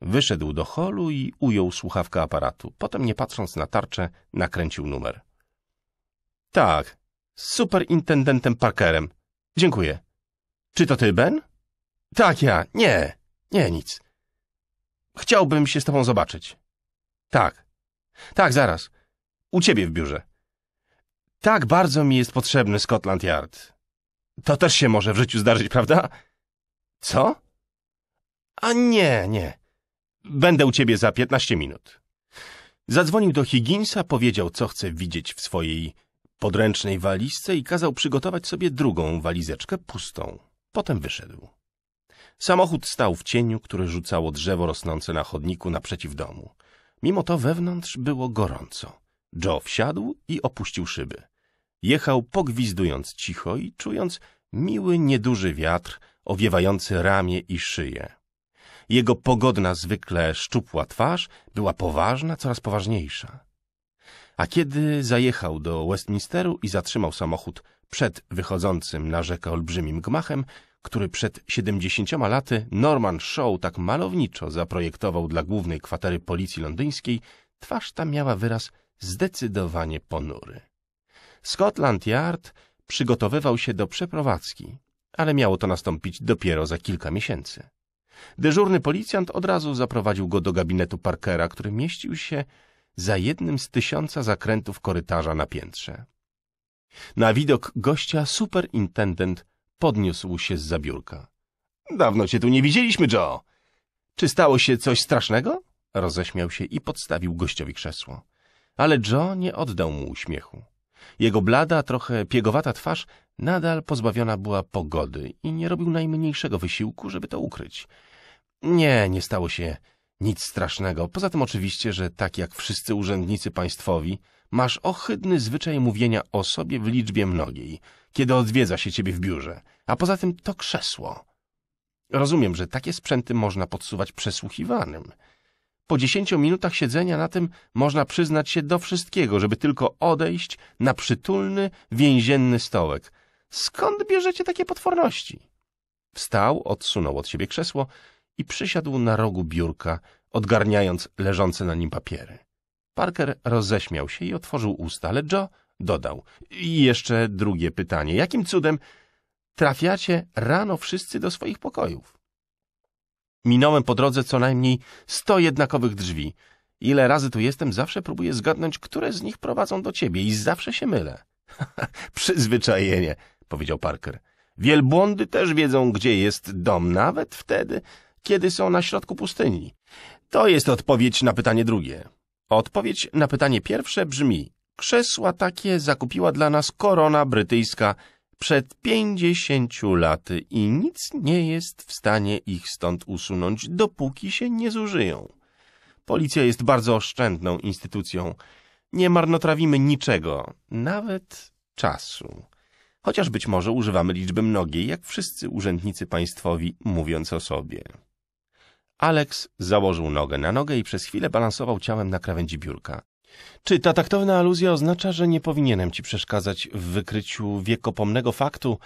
Wyszedł do holu i ujął słuchawkę aparatu. Potem, nie patrząc na tarczę, nakręcił numer. Tak, z superintendentem Parkerem. Dziękuję. Czy to ty, Ben? Tak, ja. Nie, nie, nic. Chciałbym się z tobą zobaczyć. Tak. Tak, zaraz. U ciebie w biurze. Tak bardzo mi jest potrzebny Scotland Yard. To też się może w życiu zdarzyć, prawda? Co? A nie, nie. Będę u ciebie za piętnaście minut. Zadzwonił do Higginsa, powiedział, co chce widzieć w swojej podręcznej walizce i kazał przygotować sobie drugą walizeczkę pustą. Potem wyszedł. Samochód stał w cieniu, który rzucało drzewo rosnące na chodniku naprzeciw domu. Mimo to wewnątrz było gorąco. Joe wsiadł i opuścił szyby. Jechał pogwizdując cicho i czując miły, nieduży wiatr owiewający ramię i szyję. Jego pogodna, zwykle szczupła twarz była poważna, coraz poważniejsza. A kiedy zajechał do Westminsteru i zatrzymał samochód przed wychodzącym na rzekę olbrzymim gmachem, który przed 70 laty Norman Shaw tak malowniczo zaprojektował dla głównej kwatery policji londyńskiej, twarz ta miała wyraz zdecydowanie ponury. Scotland Yard przygotowywał się do przeprowadzki, ale miało to nastąpić dopiero za kilka miesięcy. Dyżurny policjant od razu zaprowadził go do gabinetu Parkera, który mieścił się za jednym z tysiąca zakrętów korytarza na piętrze. Na widok gościa superintendent Podniósł się z zabiórka. Dawno cię tu nie widzieliśmy, Joe. Czy stało się coś strasznego? Roześmiał się i podstawił gościowi krzesło. Ale Joe nie oddał mu uśmiechu. Jego blada, trochę piegowata twarz nadal pozbawiona była pogody i nie robił najmniejszego wysiłku, żeby to ukryć. Nie, nie stało się nic strasznego. Poza tym oczywiście, że tak jak wszyscy urzędnicy państwowi, Masz ohydny zwyczaj mówienia o sobie w liczbie mnogiej, kiedy odwiedza się ciebie w biurze, a poza tym to krzesło. Rozumiem, że takie sprzęty można podsuwać przesłuchiwanym. Po dziesięciu minutach siedzenia na tym można przyznać się do wszystkiego, żeby tylko odejść na przytulny, więzienny stołek. Skąd bierzecie takie potworności? Wstał, odsunął od siebie krzesło i przysiadł na rogu biurka, odgarniając leżące na nim papiery. Parker roześmiał się i otworzył usta, ale Joe dodał. I jeszcze drugie pytanie. Jakim cudem trafiacie rano wszyscy do swoich pokojów? Minąłem po drodze co najmniej sto jednakowych drzwi. Ile razy tu jestem, zawsze próbuję zgadnąć, które z nich prowadzą do ciebie i zawsze się mylę. [laughs] Przyzwyczajenie, powiedział Parker. Wielbłądy też wiedzą, gdzie jest dom, nawet wtedy, kiedy są na środku pustyni. To jest odpowiedź na pytanie drugie. Odpowiedź na pytanie pierwsze brzmi Krzesła takie zakupiła dla nas korona brytyjska przed pięćdziesięciu laty i nic nie jest w stanie ich stąd usunąć, dopóki się nie zużyją. Policja jest bardzo oszczędną instytucją. Nie marnotrawimy niczego, nawet czasu. Chociaż być może używamy liczby mnogiej, jak wszyscy urzędnicy państwowi, mówiąc o sobie. Alex założył nogę na nogę i przez chwilę balansował ciałem na krawędzi biurka. Czy ta taktowna aluzja oznacza, że nie powinienem ci przeszkadzać w wykryciu wiekopomnego faktu,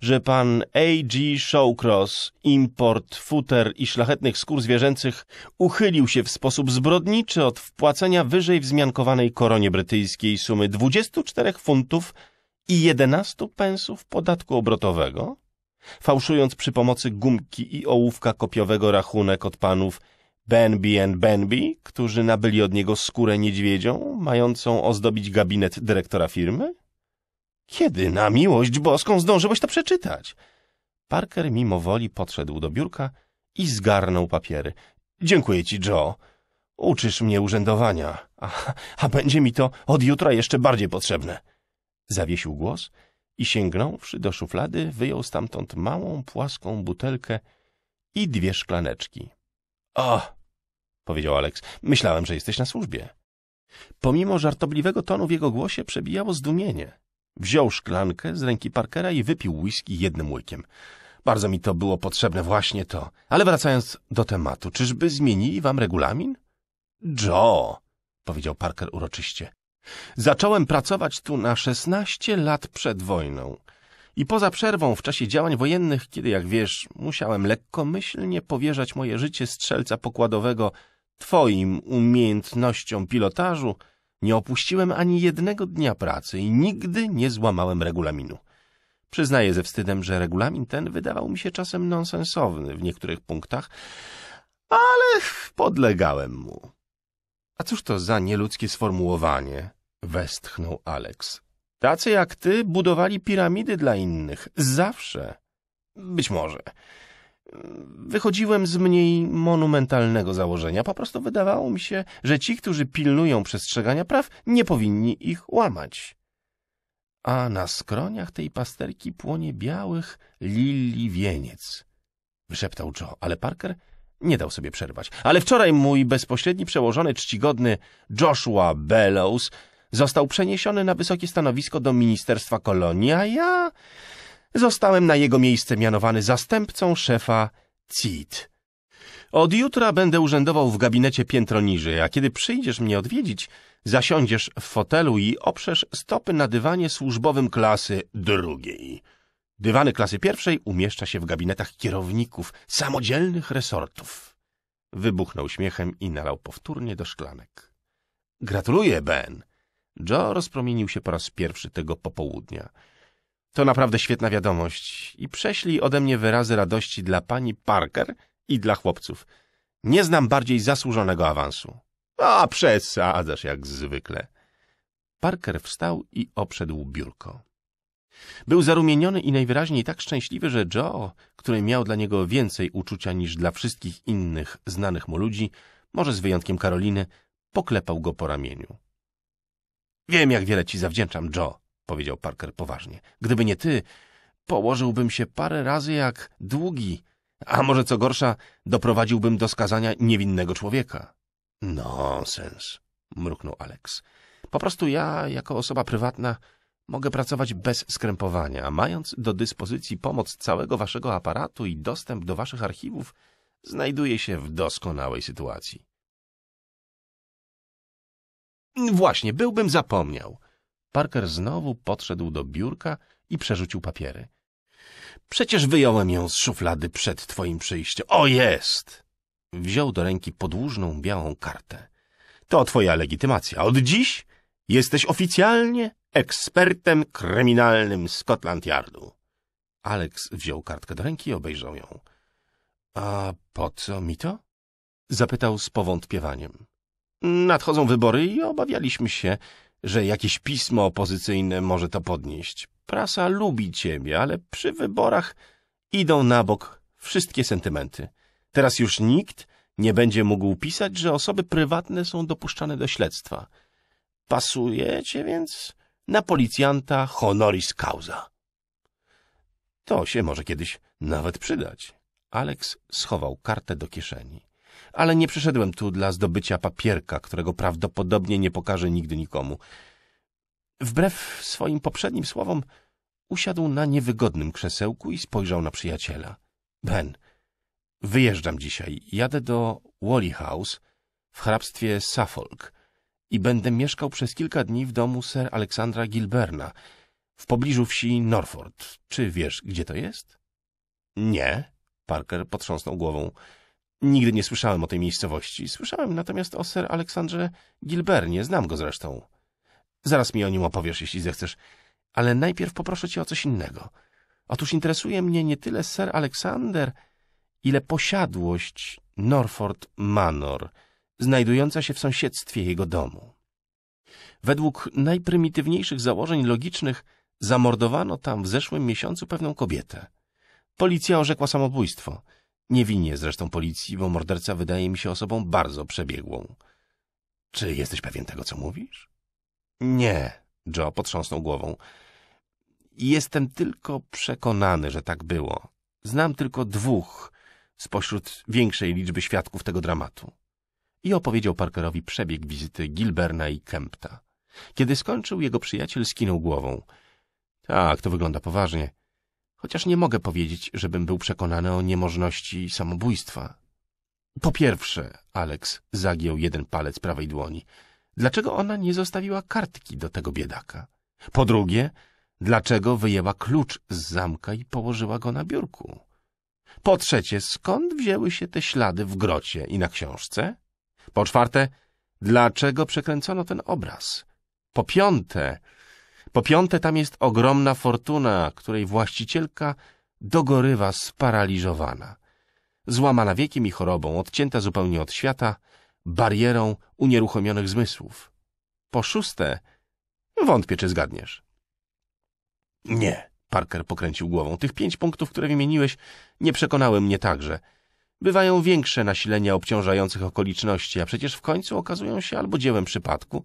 że pan A.G. Showcross, import futer i szlachetnych skór zwierzęcych, uchylił się w sposób zbrodniczy od wpłacenia wyżej wzmiankowanej koronie brytyjskiej sumy 24 funtów i 11 pensów podatku obrotowego? fałszując przy pomocy gumki i ołówka kopiowego rachunek od panów Benby and Benby, którzy nabyli od niego skórę niedźwiedzią, mającą ozdobić gabinet dyrektora firmy? Kiedy na miłość boską zdążyłeś to przeczytać? Parker mimo woli podszedł do biurka i zgarnął papiery. Dziękuję ci, Joe. Uczysz mnie urzędowania, a, a będzie mi to od jutra jeszcze bardziej potrzebne. Zawiesił głos i sięgnąwszy do szuflady, wyjął stamtąd małą, płaską butelkę i dwie szklaneczki. O! powiedział Alex. Myślałem, że jesteś na służbie. Pomimo żartobliwego tonu w jego głosie przebijało zdumienie. Wziął szklankę z ręki Parkera i wypił whisky jednym łykiem. Bardzo mi to było potrzebne właśnie to. Ale wracając do tematu, czyżby zmienili wam regulamin? Joe, powiedział Parker uroczyście. Zacząłem pracować tu na szesnaście lat przed wojną. I poza przerwą w czasie działań wojennych, kiedy, jak wiesz, musiałem lekkomyślnie powierzać moje życie strzelca pokładowego twoim umiejętnościom pilotażu, nie opuściłem ani jednego dnia pracy i nigdy nie złamałem regulaminu. Przyznaję ze wstydem, że regulamin ten wydawał mi się czasem nonsensowny w niektórych punktach, ale podlegałem mu. A cóż to za nieludzkie sformułowanie? Westchnął Alex. Tacy jak ty budowali piramidy dla innych. Zawsze. Być może. Wychodziłem z mniej monumentalnego założenia. Po prostu wydawało mi się, że ci, którzy pilnują przestrzegania praw, nie powinni ich łamać. A na skroniach tej pasterki płonie białych lili wieniec. Wyszeptał Joe, ale Parker nie dał sobie przerwać. Ale wczoraj mój bezpośredni przełożony, czcigodny Joshua Bellows został przeniesiony na wysokie stanowisko do Ministerstwa Kolonii, a ja zostałem na jego miejsce mianowany zastępcą szefa CIT. Od jutra będę urzędował w gabinecie piętro niżej, a kiedy przyjdziesz mnie odwiedzić, zasiądziesz w fotelu i oprzesz stopy na dywanie służbowym klasy drugiej. Dywany klasy pierwszej umieszcza się w gabinetach kierowników samodzielnych resortów. Wybuchnął śmiechem i nalał powtórnie do szklanek. Gratuluję, Ben. Joe rozpromienił się po raz pierwszy tego popołudnia. To naprawdę świetna wiadomość i prześlij ode mnie wyrazy radości dla pani Parker i dla chłopców. Nie znam bardziej zasłużonego awansu. A, przesadzasz jak zwykle. Parker wstał i obszedł biurko. Był zarumieniony i najwyraźniej tak szczęśliwy, że Joe, który miał dla niego więcej uczucia niż dla wszystkich innych znanych mu ludzi, może z wyjątkiem Karoliny, poklepał go po ramieniu. Wiem, jak wiele ci zawdzięczam, Joe, powiedział Parker poważnie. Gdyby nie ty, położyłbym się parę razy jak długi, a może co gorsza, doprowadziłbym do skazania niewinnego człowieka. Nonsens, mruknął Alex. Po prostu ja, jako osoba prywatna, Mogę pracować bez skrępowania, mając do dyspozycji pomoc całego waszego aparatu i dostęp do waszych archiwów, znajduję się w doskonałej sytuacji. Mm, właśnie, byłbym zapomniał. Parker znowu podszedł do biurka i przerzucił papiery. Przecież wyjąłem ją z szuflady przed twoim przyjściem. O, jest! Wziął do ręki podłużną białą kartę. To twoja legitymacja. Od dziś Jesteś oficjalnie ekspertem kryminalnym Scotland Yardu. Alex wziął kartkę do ręki i obejrzał ją. A po co mi to? Zapytał z powątpiewaniem. Nadchodzą wybory i obawialiśmy się, że jakieś pismo opozycyjne może to podnieść. Prasa lubi ciebie, ale przy wyborach idą na bok wszystkie sentymenty. Teraz już nikt nie będzie mógł pisać, że osoby prywatne są dopuszczane do śledztwa – Pasuje cię więc na policjanta honoris causa. To się może kiedyś nawet przydać. Alex schował kartę do kieszeni. Ale nie przyszedłem tu dla zdobycia papierka, którego prawdopodobnie nie pokaże nigdy nikomu. Wbrew swoim poprzednim słowom usiadł na niewygodnym krzesełku i spojrzał na przyjaciela. Ben, wyjeżdżam dzisiaj. Jadę do Wally House w hrabstwie Suffolk i będę mieszkał przez kilka dni w domu Sir Aleksandra Gilberna, w pobliżu wsi Norford. Czy wiesz, gdzie to jest? Nie, Parker potrząsnął głową. Nigdy nie słyszałem o tej miejscowości. Słyszałem natomiast o Sir Aleksandrze Gilbernie, znam go zresztą. Zaraz mi o nim opowiesz, jeśli zechcesz, ale najpierw poproszę cię o coś innego. Otóż interesuje mnie nie tyle Sir Aleksander, ile posiadłość Norford Manor — znajdująca się w sąsiedztwie jego domu. Według najprymitywniejszych założeń logicznych zamordowano tam w zeszłym miesiącu pewną kobietę. Policja orzekła samobójstwo. Nie winię zresztą policji, bo morderca wydaje mi się osobą bardzo przebiegłą. Czy jesteś pewien tego, co mówisz? Nie, Joe potrząsnął głową. Jestem tylko przekonany, że tak było. Znam tylko dwóch spośród większej liczby świadków tego dramatu i opowiedział Parkerowi przebieg wizyty Gilberna i Kempta. Kiedy skończył, jego przyjaciel skinął głową. Tak, to wygląda poważnie. Chociaż nie mogę powiedzieć, żebym był przekonany o niemożności samobójstwa. Po pierwsze, Alex zagiął jeden palec prawej dłoni. Dlaczego ona nie zostawiła kartki do tego biedaka? Po drugie, dlaczego wyjęła klucz z zamka i położyła go na biurku? Po trzecie, skąd wzięły się te ślady w grocie i na książce? Po czwarte, dlaczego przekręcono ten obraz? Po piąte, po piąte tam jest ogromna fortuna, której właścicielka dogorywa sparaliżowana. Złamana wiekiem i chorobą, odcięta zupełnie od świata, barierą unieruchomionych zmysłów. Po szóste, wątpię, czy zgadniesz. Nie, Parker pokręcił głową. Tych pięć punktów, które wymieniłeś, nie przekonały mnie także. Bywają większe nasilenia obciążających okoliczności, a przecież w końcu okazują się albo dziełem przypadku,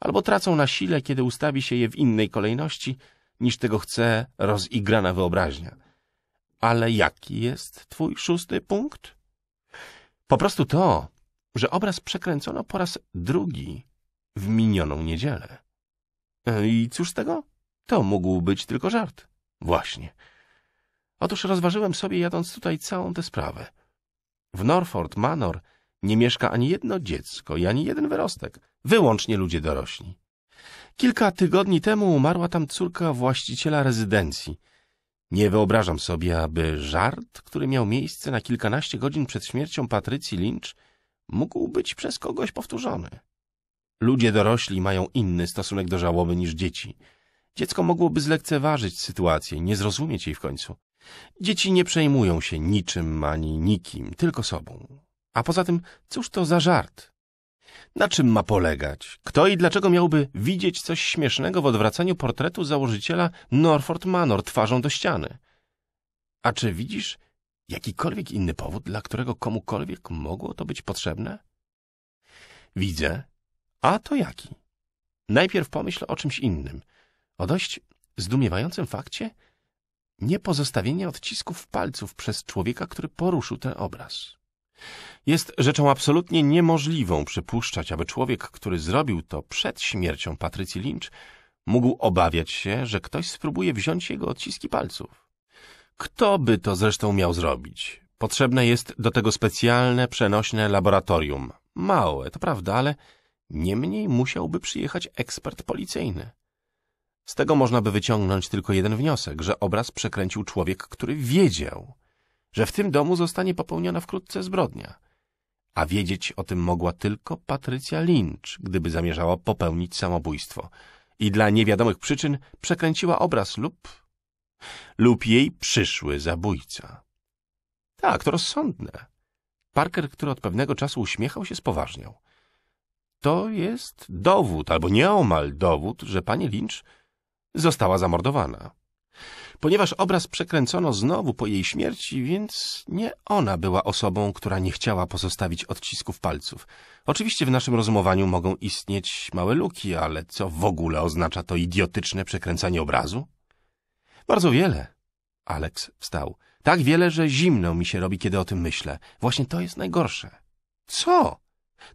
albo tracą na sile, kiedy ustawi się je w innej kolejności, niż tego chce rozigrana wyobraźnia. Ale jaki jest twój szósty punkt? Po prostu to, że obraz przekręcono po raz drugi w minioną niedzielę. E, I cóż z tego? To mógł być tylko żart. Właśnie. Otóż rozważyłem sobie, jadąc tutaj, całą tę sprawę. W Norford Manor nie mieszka ani jedno dziecko i ani jeden wyrostek, wyłącznie ludzie dorośli. Kilka tygodni temu umarła tam córka właściciela rezydencji. Nie wyobrażam sobie, aby żart, który miał miejsce na kilkanaście godzin przed śmiercią Patrycji Lynch, mógł być przez kogoś powtórzony. Ludzie dorośli mają inny stosunek do żałoby niż dzieci. Dziecko mogłoby zlekceważyć sytuację, nie zrozumieć jej w końcu. Dzieci nie przejmują się niczym ani nikim, tylko sobą. A poza tym, cóż to za żart? Na czym ma polegać? Kto i dlaczego miałby widzieć coś śmiesznego w odwracaniu portretu założyciela Norford Manor twarzą do ściany? A czy widzisz jakikolwiek inny powód, dla którego komukolwiek mogło to być potrzebne? Widzę. A to jaki? Najpierw pomyśl o czymś innym. O dość zdumiewającym fakcie, niepozostawienie odcisków palców przez człowieka, który poruszył ten obraz. Jest rzeczą absolutnie niemożliwą przypuszczać, aby człowiek, który zrobił to przed śmiercią Patrycji Lynch, mógł obawiać się, że ktoś spróbuje wziąć jego odciski palców. Kto by to zresztą miał zrobić? Potrzebne jest do tego specjalne, przenośne laboratorium. Małe, to prawda, ale niemniej musiałby przyjechać ekspert policyjny. Z tego można by wyciągnąć tylko jeden wniosek, że obraz przekręcił człowiek, który wiedział, że w tym domu zostanie popełniona wkrótce zbrodnia. A wiedzieć o tym mogła tylko Patrycja Lynch, gdyby zamierzała popełnić samobójstwo i dla niewiadomych przyczyn przekręciła obraz lub... lub jej przyszły zabójca. Tak, to rozsądne. Parker, który od pewnego czasu uśmiechał się, spoważniał. To jest dowód, albo nieomal dowód, że pani Lynch została zamordowana. Ponieważ obraz przekręcono znowu po jej śmierci, więc nie ona była osobą, która nie chciała pozostawić odcisków palców. Oczywiście w naszym rozumowaniu mogą istnieć małe luki, ale co w ogóle oznacza to idiotyczne przekręcanie obrazu? Bardzo wiele. Aleks wstał. Tak wiele, że zimno mi się robi, kiedy o tym myślę. Właśnie to jest najgorsze. Co?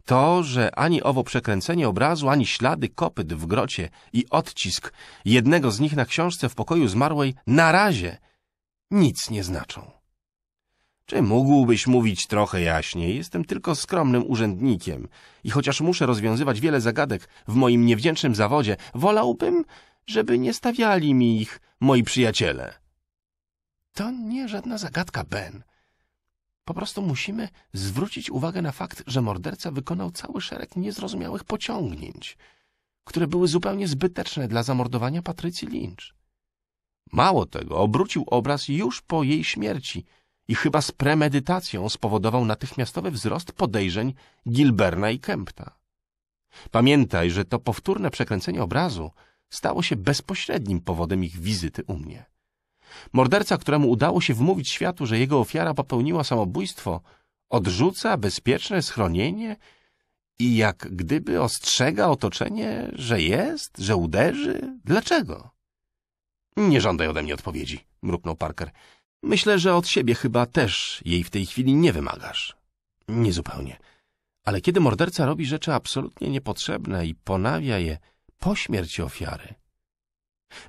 To, że ani owo przekręcenie obrazu, ani ślady kopyt w grocie i odcisk jednego z nich na książce w pokoju zmarłej na razie nic nie znaczą. Czy mógłbyś mówić trochę jaśniej? Jestem tylko skromnym urzędnikiem i chociaż muszę rozwiązywać wiele zagadek w moim niewdzięcznym zawodzie, wolałbym, żeby nie stawiali mi ich moi przyjaciele. To nie żadna zagadka, Ben. Po prostu musimy zwrócić uwagę na fakt, że morderca wykonał cały szereg niezrozumiałych pociągnięć, które były zupełnie zbyteczne dla zamordowania Patrycji Lynch. Mało tego, obrócił obraz już po jej śmierci i chyba z premedytacją spowodował natychmiastowy wzrost podejrzeń Gilberna i Kempta. Pamiętaj, że to powtórne przekręcenie obrazu stało się bezpośrednim powodem ich wizyty u mnie. Morderca, któremu udało się wmówić światu, że jego ofiara popełniła samobójstwo, odrzuca bezpieczne schronienie i jak gdyby ostrzega otoczenie, że jest, że uderzy. Dlaczego? Nie żądaj ode mnie odpowiedzi, mruknął Parker. Myślę, że od siebie chyba też jej w tej chwili nie wymagasz. Niezupełnie. Ale kiedy morderca robi rzeczy absolutnie niepotrzebne i ponawia je po śmierci ofiary,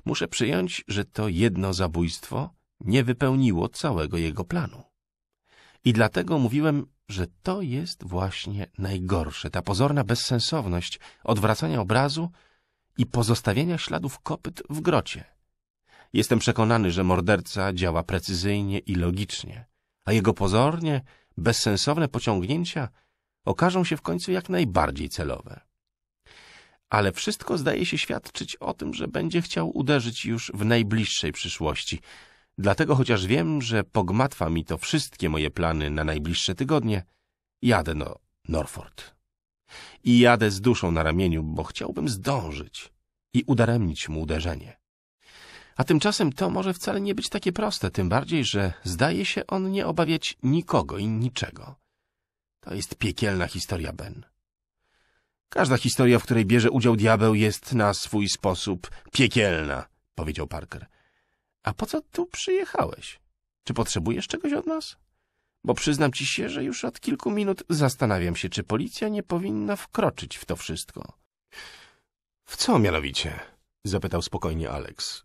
Muszę przyjąć, że to jedno zabójstwo nie wypełniło całego jego planu. I dlatego mówiłem, że to jest właśnie najgorsze, ta pozorna bezsensowność odwracania obrazu i pozostawienia śladów kopyt w grocie. Jestem przekonany, że morderca działa precyzyjnie i logicznie, a jego pozornie bezsensowne pociągnięcia okażą się w końcu jak najbardziej celowe ale wszystko zdaje się świadczyć o tym, że będzie chciał uderzyć już w najbliższej przyszłości. Dlatego chociaż wiem, że pogmatwa mi to wszystkie moje plany na najbliższe tygodnie, jadę do no, Norford. I jadę z duszą na ramieniu, bo chciałbym zdążyć i udaremnić mu uderzenie. A tymczasem to może wcale nie być takie proste, tym bardziej, że zdaje się on nie obawiać nikogo i niczego. To jest piekielna historia Ben. Każda historia, w której bierze udział diabeł, jest na swój sposób piekielna, powiedział Parker. A po co tu przyjechałeś? Czy potrzebujesz czegoś od nas? Bo przyznam ci się, że już od kilku minut zastanawiam się, czy policja nie powinna wkroczyć w to wszystko. W co mianowicie? zapytał spokojnie Alex.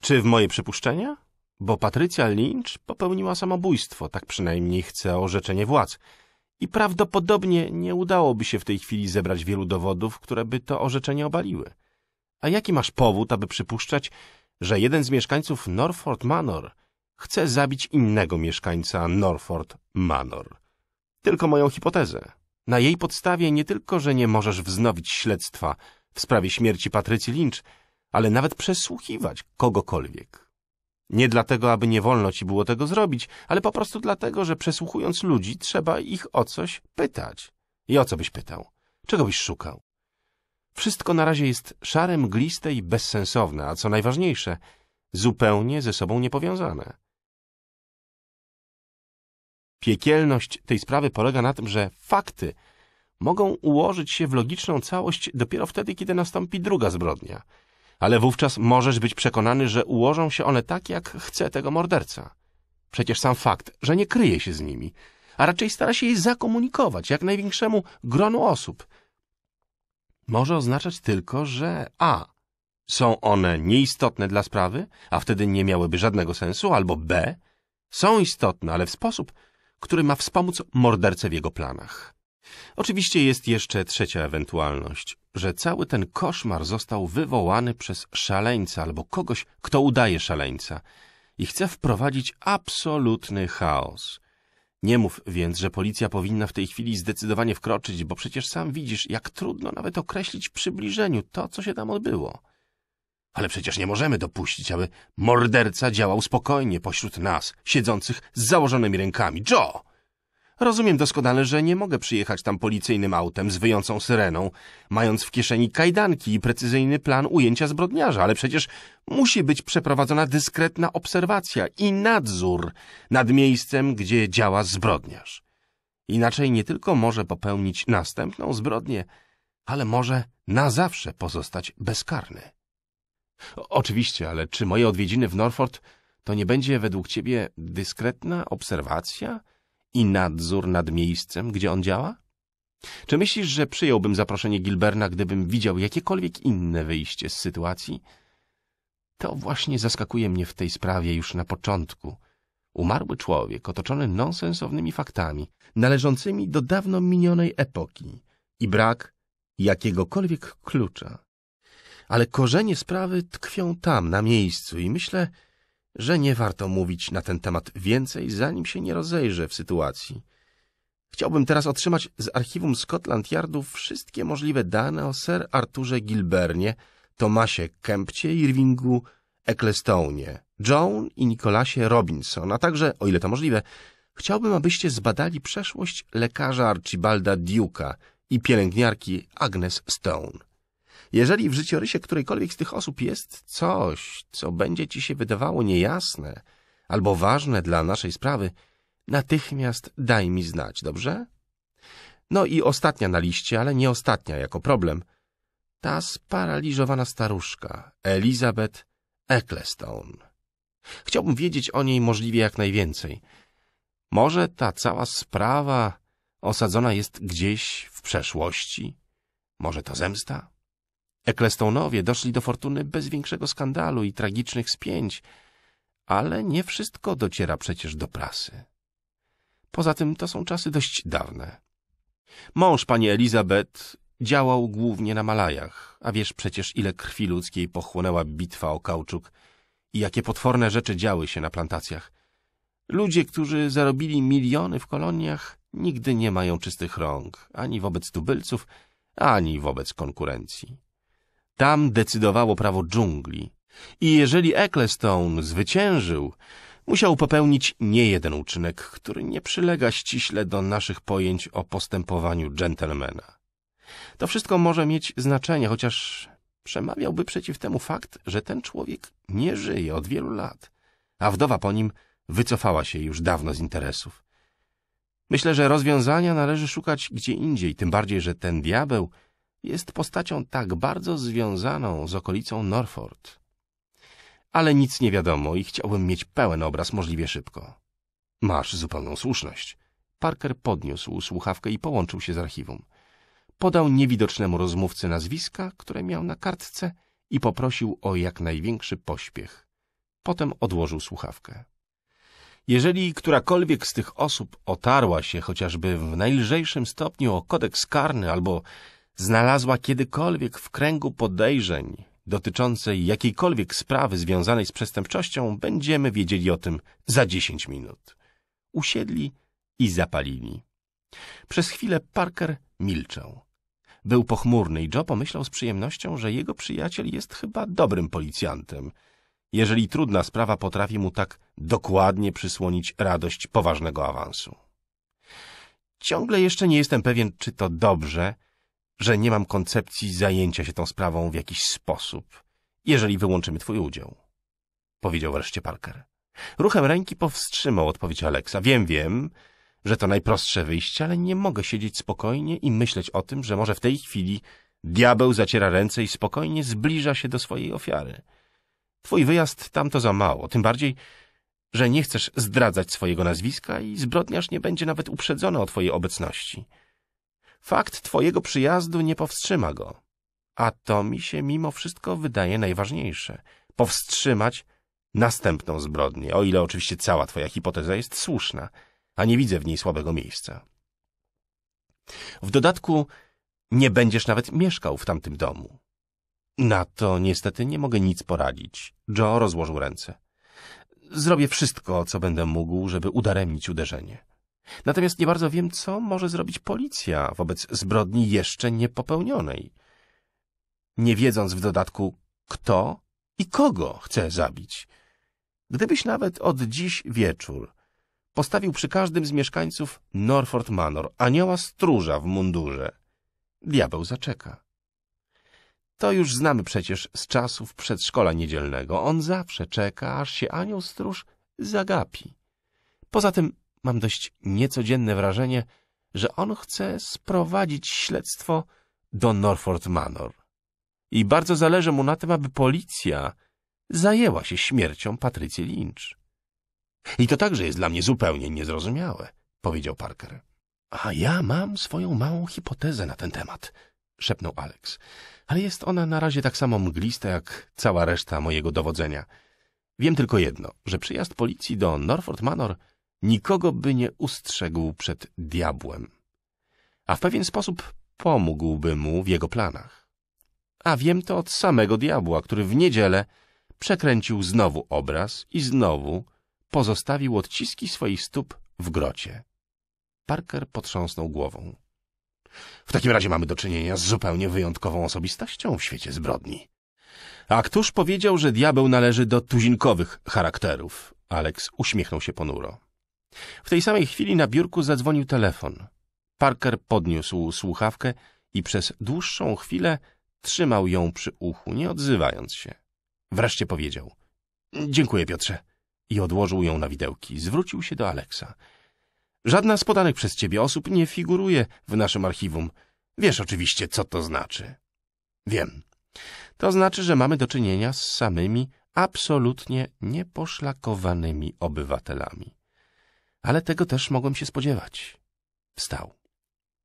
Czy w moje przypuszczenia? Bo Patrycja Lynch popełniła samobójstwo, tak przynajmniej chce orzeczenie władz i prawdopodobnie nie udałoby się w tej chwili zebrać wielu dowodów, które by to orzeczenie obaliły. A jaki masz powód, aby przypuszczać, że jeden z mieszkańców Norford Manor chce zabić innego mieszkańca Norford Manor? Tylko moją hipotezę. Na jej podstawie nie tylko, że nie możesz wznowić śledztwa w sprawie śmierci Patrycji Lynch, ale nawet przesłuchiwać kogokolwiek. Nie dlatego, aby nie wolno ci było tego zrobić, ale po prostu dlatego, że przesłuchując ludzi, trzeba ich o coś pytać. I o co byś pytał? Czego byś szukał? Wszystko na razie jest szare, mgliste i bezsensowne, a co najważniejsze, zupełnie ze sobą niepowiązane. Piekielność tej sprawy polega na tym, że fakty mogą ułożyć się w logiczną całość dopiero wtedy, kiedy nastąpi druga zbrodnia – ale wówczas możesz być przekonany, że ułożą się one tak, jak chce tego morderca. Przecież sam fakt, że nie kryje się z nimi, a raczej stara się je zakomunikować jak największemu gronu osób, może oznaczać tylko, że a. są one nieistotne dla sprawy, a wtedy nie miałyby żadnego sensu, albo b. są istotne, ale w sposób, który ma wspomóc mordercę w jego planach. Oczywiście jest jeszcze trzecia ewentualność – że cały ten koszmar został wywołany przez szaleńca albo kogoś, kto udaje szaleńca i chce wprowadzić absolutny chaos. Nie mów więc, że policja powinna w tej chwili zdecydowanie wkroczyć, bo przecież sam widzisz, jak trudno nawet określić przybliżeniu to, co się tam odbyło. Ale przecież nie możemy dopuścić, aby morderca działał spokojnie pośród nas, siedzących z założonymi rękami. Joe! Rozumiem doskonale, że nie mogę przyjechać tam policyjnym autem z wyjącą syreną, mając w kieszeni kajdanki i precyzyjny plan ujęcia zbrodniarza, ale przecież musi być przeprowadzona dyskretna obserwacja i nadzór nad miejscem, gdzie działa zbrodniarz. Inaczej nie tylko może popełnić następną zbrodnię, ale może na zawsze pozostać bezkarny. Oczywiście, ale czy moje odwiedziny w Norford to nie będzie według ciebie dyskretna obserwacja? i nadzór nad miejscem, gdzie on działa? Czy myślisz, że przyjąłbym zaproszenie Gilberna, gdybym widział jakiekolwiek inne wyjście z sytuacji? To właśnie zaskakuje mnie w tej sprawie już na początku. Umarły człowiek, otoczony nonsensownymi faktami, należącymi do dawno minionej epoki i brak jakiegokolwiek klucza. Ale korzenie sprawy tkwią tam, na miejscu i myślę, że nie warto mówić na ten temat więcej, zanim się nie rozejrzę w sytuacji. Chciałbym teraz otrzymać z archiwum Scotland Yardu wszystkie możliwe dane o Sir Arturze Gilbernie, Tomasie Kempcie, Irvingu Ecclestone, Joan i Nicolasie Robinson, a także, o ile to możliwe, chciałbym, abyście zbadali przeszłość lekarza Archibalda Duke'a i pielęgniarki Agnes Stone. Jeżeli w życiorysie którejkolwiek z tych osób jest coś, co będzie ci się wydawało niejasne albo ważne dla naszej sprawy, natychmiast daj mi znać, dobrze? No i ostatnia na liście, ale nie ostatnia jako problem. Ta sparaliżowana staruszka, Elizabeth Ecclestone. Chciałbym wiedzieć o niej możliwie jak najwięcej. Może ta cała sprawa osadzona jest gdzieś w przeszłości? Może to zemsta? Eklestonowie doszli do fortuny bez większego skandalu i tragicznych spięć, ale nie wszystko dociera przecież do prasy. Poza tym to są czasy dość dawne. Mąż pani Elizabeth działał głównie na Malajach, a wiesz przecież ile krwi ludzkiej pochłonęła bitwa o kauczuk i jakie potworne rzeczy działy się na plantacjach. Ludzie, którzy zarobili miliony w koloniach, nigdy nie mają czystych rąk, ani wobec tubylców, ani wobec konkurencji. Tam decydowało prawo dżungli. I jeżeli Ecclestone zwyciężył, musiał popełnić nie jeden uczynek, który nie przylega ściśle do naszych pojęć o postępowaniu dżentelmena. To wszystko może mieć znaczenie, chociaż przemawiałby przeciw temu fakt, że ten człowiek nie żyje od wielu lat, a wdowa po nim wycofała się już dawno z interesów. Myślę, że rozwiązania należy szukać gdzie indziej, tym bardziej, że ten diabeł – jest postacią tak bardzo związaną z okolicą Norford. Ale nic nie wiadomo i chciałbym mieć pełen obraz możliwie szybko. Masz zupełną słuszność. Parker podniósł słuchawkę i połączył się z archiwum. Podał niewidocznemu rozmówcy nazwiska, które miał na kartce i poprosił o jak największy pośpiech. Potem odłożył słuchawkę. Jeżeli którakolwiek z tych osób otarła się chociażby w najlżejszym stopniu o kodeks karny albo znalazła kiedykolwiek w kręgu podejrzeń dotyczącej jakiejkolwiek sprawy związanej z przestępczością, będziemy wiedzieli o tym za 10 minut. Usiedli i zapalili. Przez chwilę Parker milczał. Był pochmurny i Joe pomyślał z przyjemnością, że jego przyjaciel jest chyba dobrym policjantem, jeżeli trudna sprawa potrafi mu tak dokładnie przysłonić radość poważnego awansu. Ciągle jeszcze nie jestem pewien, czy to dobrze, że nie mam koncepcji zajęcia się tą sprawą w jakiś sposób, jeżeli wyłączymy twój udział. Powiedział wreszcie Parker. Ruchem ręki powstrzymał odpowiedź Aleksa. Wiem, wiem, że to najprostsze wyjście, ale nie mogę siedzieć spokojnie i myśleć o tym, że może w tej chwili diabeł zaciera ręce i spokojnie zbliża się do swojej ofiary. Twój wyjazd tam to za mało, tym bardziej, że nie chcesz zdradzać swojego nazwiska i zbrodniarz nie będzie nawet uprzedzony o twojej obecności. Fakt twojego przyjazdu nie powstrzyma go. A to mi się mimo wszystko wydaje najważniejsze. Powstrzymać następną zbrodnię, o ile oczywiście cała twoja hipoteza jest słuszna, a nie widzę w niej słabego miejsca. W dodatku nie będziesz nawet mieszkał w tamtym domu. Na to niestety nie mogę nic poradzić. Joe rozłożył ręce. Zrobię wszystko, co będę mógł, żeby udaremnić uderzenie. Natomiast nie bardzo wiem, co może zrobić policja wobec zbrodni jeszcze niepopełnionej. Nie wiedząc w dodatku, kto i kogo chce zabić. Gdybyś nawet od dziś wieczór postawił przy każdym z mieszkańców Norford Manor anioła stróża w mundurze, diabeł zaczeka. To już znamy przecież z czasów przedszkola niedzielnego. On zawsze czeka, aż się anioł stróż zagapi. Poza tym Mam dość niecodzienne wrażenie, że on chce sprowadzić śledztwo do Norford Manor. I bardzo zależy mu na tym, aby policja zajęła się śmiercią Patrycji Lynch. I to także jest dla mnie zupełnie niezrozumiałe, powiedział Parker. A ja mam swoją małą hipotezę na ten temat, szepnął Alex. Ale jest ona na razie tak samo mglista jak cała reszta mojego dowodzenia. Wiem tylko jedno, że przyjazd policji do Norford Manor nikogo by nie ustrzegł przed diabłem, a w pewien sposób pomógłby mu w jego planach. A wiem to od samego diabła, który w niedzielę przekręcił znowu obraz i znowu pozostawił odciski swoich stóp w grocie. Parker potrząsnął głową. W takim razie mamy do czynienia z zupełnie wyjątkową osobistością w świecie zbrodni. A któż powiedział, że diabeł należy do tuzinkowych charakterów? Alex uśmiechnął się ponuro. W tej samej chwili na biurku zadzwonił telefon. Parker podniósł słuchawkę i przez dłuższą chwilę trzymał ją przy uchu, nie odzywając się. Wreszcie powiedział — Dziękuję, Piotrze. I odłożył ją na widełki. Zwrócił się do Aleksa. — Żadna z podanych przez ciebie osób nie figuruje w naszym archiwum. Wiesz oczywiście, co to znaczy. — Wiem. To znaczy, że mamy do czynienia z samymi absolutnie nieposzlakowanymi obywatelami ale tego też mogłem się spodziewać. Wstał.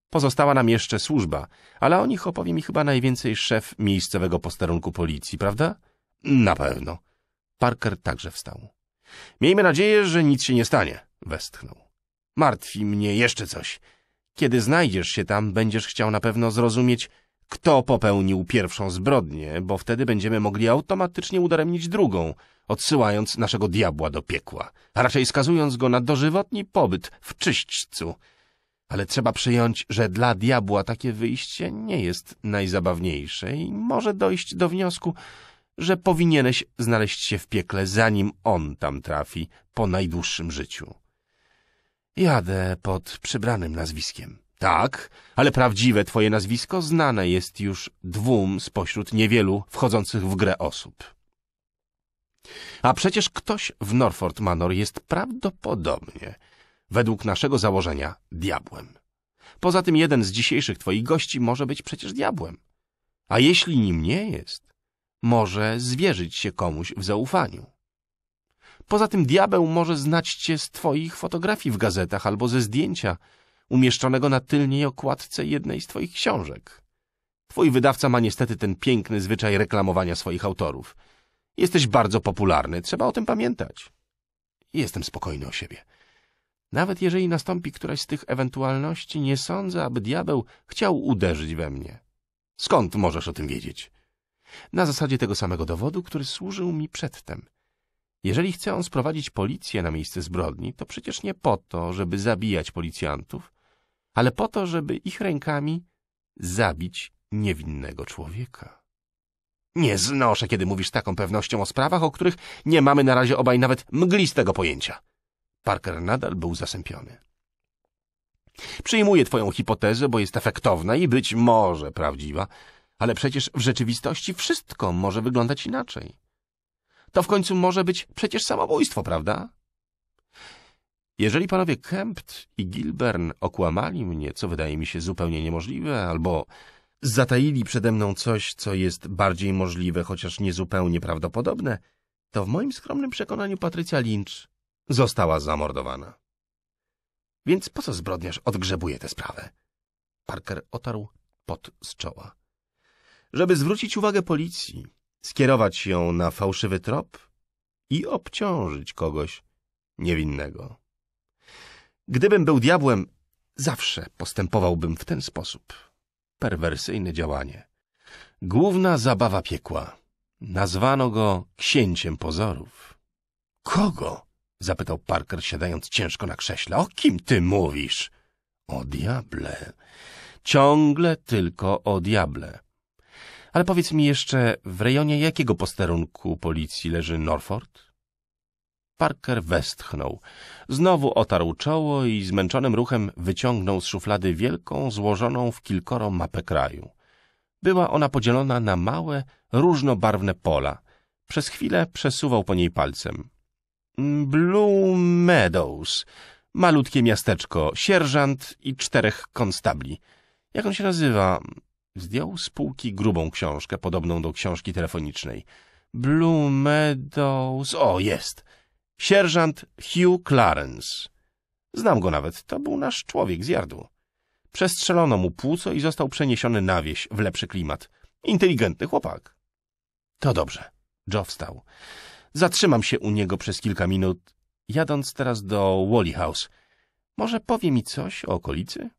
Pozostała nam jeszcze służba, ale o nich opowie mi chyba najwięcej szef miejscowego posterunku policji, prawda? Na pewno. Parker także wstał. Miejmy nadzieję, że nic się nie stanie, westchnął. Martwi mnie jeszcze coś. Kiedy znajdziesz się tam, będziesz chciał na pewno zrozumieć, kto popełnił pierwszą zbrodnię, bo wtedy będziemy mogli automatycznie udaremnić drugą – odsyłając naszego diabła do piekła, a raczej skazując go na dożywotni pobyt w czyśćcu. Ale trzeba przyjąć, że dla diabła takie wyjście nie jest najzabawniejsze i może dojść do wniosku, że powinieneś znaleźć się w piekle, zanim on tam trafi po najdłuższym życiu. Jadę pod przybranym nazwiskiem. Tak, ale prawdziwe twoje nazwisko znane jest już dwóm spośród niewielu wchodzących w grę osób. A przecież ktoś w Norfolk Manor jest prawdopodobnie, według naszego założenia, diabłem. Poza tym jeden z dzisiejszych twoich gości może być przecież diabłem. A jeśli nim nie jest, może zwierzyć się komuś w zaufaniu. Poza tym diabeł może znać cię z twoich fotografii w gazetach albo ze zdjęcia umieszczonego na tylnej okładce jednej z twoich książek. Twój wydawca ma niestety ten piękny zwyczaj reklamowania swoich autorów – Jesteś bardzo popularny, trzeba o tym pamiętać. Jestem spokojny o siebie. Nawet jeżeli nastąpi któraś z tych ewentualności, nie sądzę, aby diabeł chciał uderzyć we mnie. Skąd możesz o tym wiedzieć? Na zasadzie tego samego dowodu, który służył mi przedtem. Jeżeli chce on sprowadzić policję na miejsce zbrodni, to przecież nie po to, żeby zabijać policjantów, ale po to, żeby ich rękami zabić niewinnego człowieka. Nie znoszę, kiedy mówisz taką pewnością o sprawach, o których nie mamy na razie obaj nawet mglistego pojęcia. Parker nadal był zasępiony. Przyjmuję twoją hipotezę, bo jest efektowna i być może prawdziwa, ale przecież w rzeczywistości wszystko może wyglądać inaczej. To w końcu może być przecież samobójstwo, prawda? Jeżeli panowie Kempt i Gilbern okłamali mnie, co wydaje mi się zupełnie niemożliwe, albo zataili przede mną coś, co jest bardziej możliwe, chociaż niezupełnie prawdopodobne, to w moim skromnym przekonaniu Patrycja Lynch została zamordowana. Więc po co zbrodniarz odgrzebuje tę sprawę? Parker otarł pot z czoła. Żeby zwrócić uwagę policji, skierować ją na fałszywy trop i obciążyć kogoś niewinnego. Gdybym był diabłem, zawsze postępowałbym w ten sposób perwersyjne działanie. Główna zabawa piekła. Nazwano go księciem pozorów. Kogo? zapytał Parker, siadając ciężko na krześle. O kim ty mówisz? O diable. Ciągle tylko o diable. Ale powiedz mi jeszcze, w rejonie jakiego posterunku policji leży Norford? Parker westchnął. Znowu otarł czoło i zmęczonym ruchem wyciągnął z szuflady wielką, złożoną w kilkoro mapę kraju. Była ona podzielona na małe, różnobarwne pola. Przez chwilę przesuwał po niej palcem. Blue Meadows. Malutkie miasteczko, sierżant i czterech konstabli. Jak on się nazywa? Zdjął z półki grubą książkę, podobną do książki telefonicznej. Blue Meadows... O, jest! Sierżant Hugh Clarence. Znam go nawet, to był nasz człowiek z jardu. Przestrzelono mu płuco i został przeniesiony na wieś w lepszy klimat. Inteligentny chłopak. To dobrze. Joe wstał. Zatrzymam się u niego przez kilka minut, jadąc teraz do Wally House. Może powie mi coś o okolicy?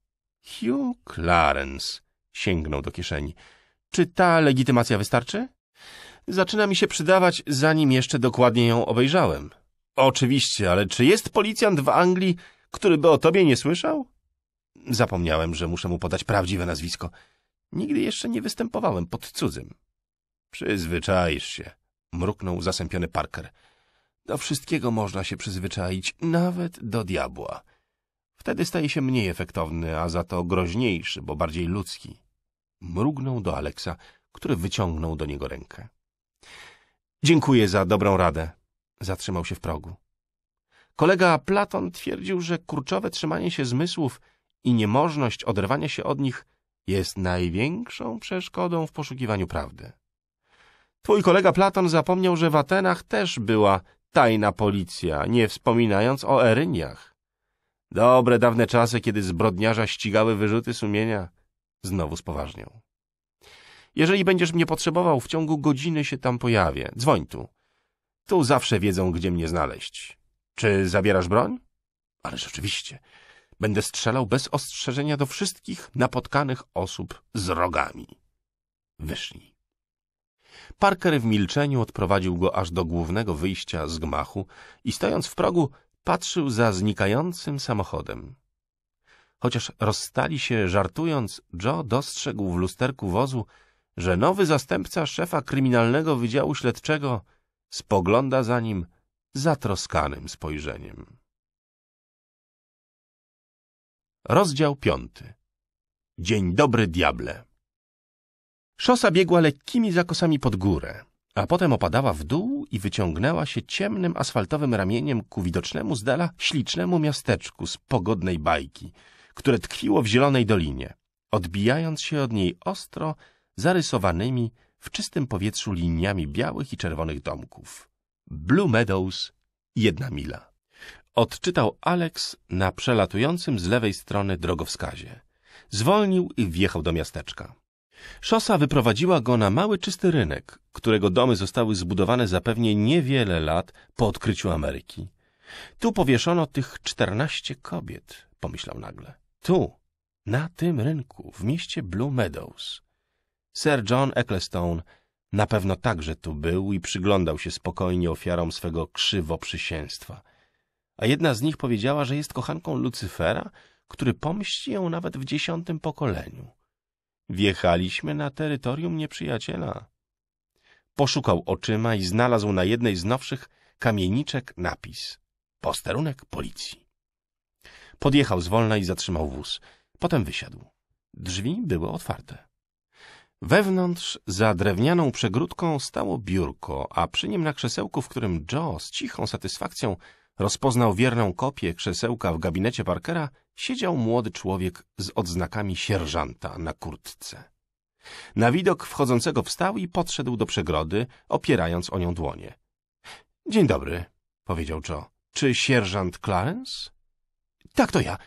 Hugh Clarence sięgnął do kieszeni. Czy ta legitymacja wystarczy? Zaczyna mi się przydawać, zanim jeszcze dokładnie ją obejrzałem. Oczywiście, ale czy jest policjant w Anglii, który by o tobie nie słyszał? Zapomniałem, że muszę mu podać prawdziwe nazwisko. Nigdy jeszcze nie występowałem pod cudzym. Przyzwyczaisz się, mruknął zasępiony Parker. Do wszystkiego można się przyzwyczaić, nawet do diabła. Wtedy staje się mniej efektowny, a za to groźniejszy, bo bardziej ludzki. Mrugnął do Aleksa, który wyciągnął do niego rękę. Dziękuję za dobrą radę. Zatrzymał się w progu. Kolega Platon twierdził, że kurczowe trzymanie się zmysłów i niemożność oderwania się od nich jest największą przeszkodą w poszukiwaniu prawdy. Twój kolega Platon zapomniał, że w Atenach też była tajna policja, nie wspominając o Eryniach. Dobre dawne czasy, kiedy zbrodniarza ścigały wyrzuty sumienia, znowu spoważniał. Jeżeli będziesz mnie potrzebował, w ciągu godziny się tam pojawię. Dzwoń tu. To zawsze wiedzą, gdzie mnie znaleźć. Czy zabierasz broń? Ale rzeczywiście. Będę strzelał bez ostrzeżenia do wszystkich napotkanych osób z rogami. Wyszli. Parker w milczeniu odprowadził go aż do głównego wyjścia z gmachu i stojąc w progu patrzył za znikającym samochodem. Chociaż rozstali się żartując, Joe dostrzegł w lusterku wozu, że nowy zastępca szefa kryminalnego wydziału śledczego Spogląda za nim zatroskanym spojrzeniem. Rozdział piąty. Dzień dobry, diable. Szosa biegła lekkimi zakosami pod górę, a potem opadała w dół i wyciągnęła się ciemnym asfaltowym ramieniem ku widocznemu z dala ślicznemu miasteczku z pogodnej bajki, które tkwiło w zielonej dolinie, odbijając się od niej ostro zarysowanymi w czystym powietrzu liniami białych i czerwonych domków. Blue Meadows, jedna mila. Odczytał Alex na przelatującym z lewej strony drogowskazie. Zwolnił i wjechał do miasteczka. Szosa wyprowadziła go na mały czysty rynek, którego domy zostały zbudowane zapewnie niewiele lat po odkryciu Ameryki. Tu powieszono tych czternaście kobiet, pomyślał nagle. Tu, na tym rynku, w mieście Blue Meadows. Sir John Ecclestone na pewno także tu był i przyglądał się spokojnie ofiarom swego krzywo przysięstwa. A jedna z nich powiedziała, że jest kochanką Lucyfera, który pomści ją nawet w dziesiątym pokoleniu. Wjechaliśmy na terytorium nieprzyjaciela. Poszukał oczyma i znalazł na jednej z nowszych kamieniczek napis. Posterunek policji. Podjechał zwolna i zatrzymał wóz. Potem wysiadł. Drzwi były otwarte. Wewnątrz, za drewnianą przegródką, stało biurko, a przy nim na krzesełku, w którym Joe z cichą satysfakcją rozpoznał wierną kopię krzesełka w gabinecie Parkera, siedział młody człowiek z odznakami sierżanta na kurtce. Na widok wchodzącego wstał i podszedł do przegrody, opierając o nią dłonie. — Dzień dobry — powiedział Joe. — Czy sierżant Clarence? — Tak, to ja.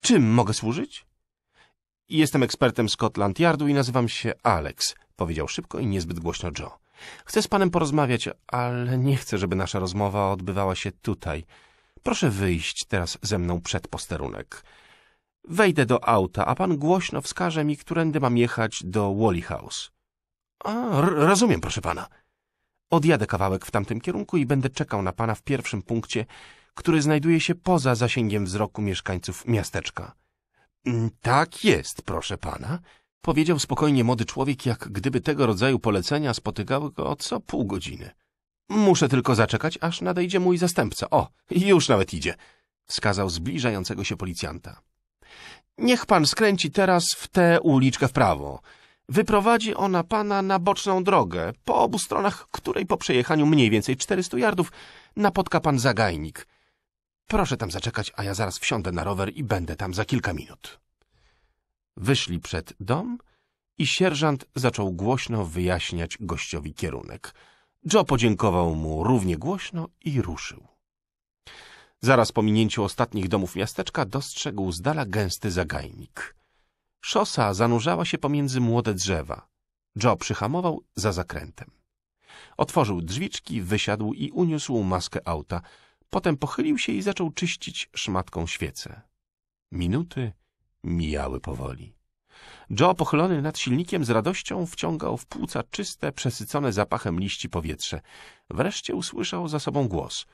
Czym mogę służyć? — Jestem ekspertem Scotland Yardu i nazywam się Alex, powiedział szybko i niezbyt głośno Joe. Chcę z panem porozmawiać, ale nie chcę, żeby nasza rozmowa odbywała się tutaj. Proszę wyjść teraz ze mną przed posterunek. Wejdę do auta, a pan głośno wskaże mi, którędy mam jechać do Wally House. A, rozumiem, proszę pana. Odjadę kawałek w tamtym kierunku i będę czekał na pana w pierwszym punkcie, który znajduje się poza zasięgiem wzroku mieszkańców miasteczka. Mm, tak jest, proszę pana. Powiedział spokojnie młody człowiek, jak gdyby tego rodzaju polecenia spotykały go co pół godziny. Muszę tylko zaczekać, aż nadejdzie mój zastępca. O, już nawet idzie. Wskazał zbliżającego się policjanta. Niech pan skręci teraz w tę uliczkę w prawo. Wyprowadzi ona pana na boczną drogę, po obu stronach której po przejechaniu mniej więcej czterystu jardów napotka pan zagajnik. Proszę tam zaczekać, a ja zaraz wsiądę na rower i będę tam za kilka minut. Wyszli przed dom i sierżant zaczął głośno wyjaśniać gościowi kierunek. Joe podziękował mu równie głośno i ruszył. Zaraz po minięciu ostatnich domów miasteczka dostrzegł z dala gęsty zagajnik. Szosa zanurzała się pomiędzy młode drzewa. Joe przyhamował za zakrętem. Otworzył drzwiczki, wysiadł i uniósł maskę auta – Potem pochylił się i zaczął czyścić szmatką świecę. Minuty mijały powoli. Joe, pochylony nad silnikiem, z radością wciągał w płuca czyste, przesycone zapachem liści powietrze. Wreszcie usłyszał za sobą głos.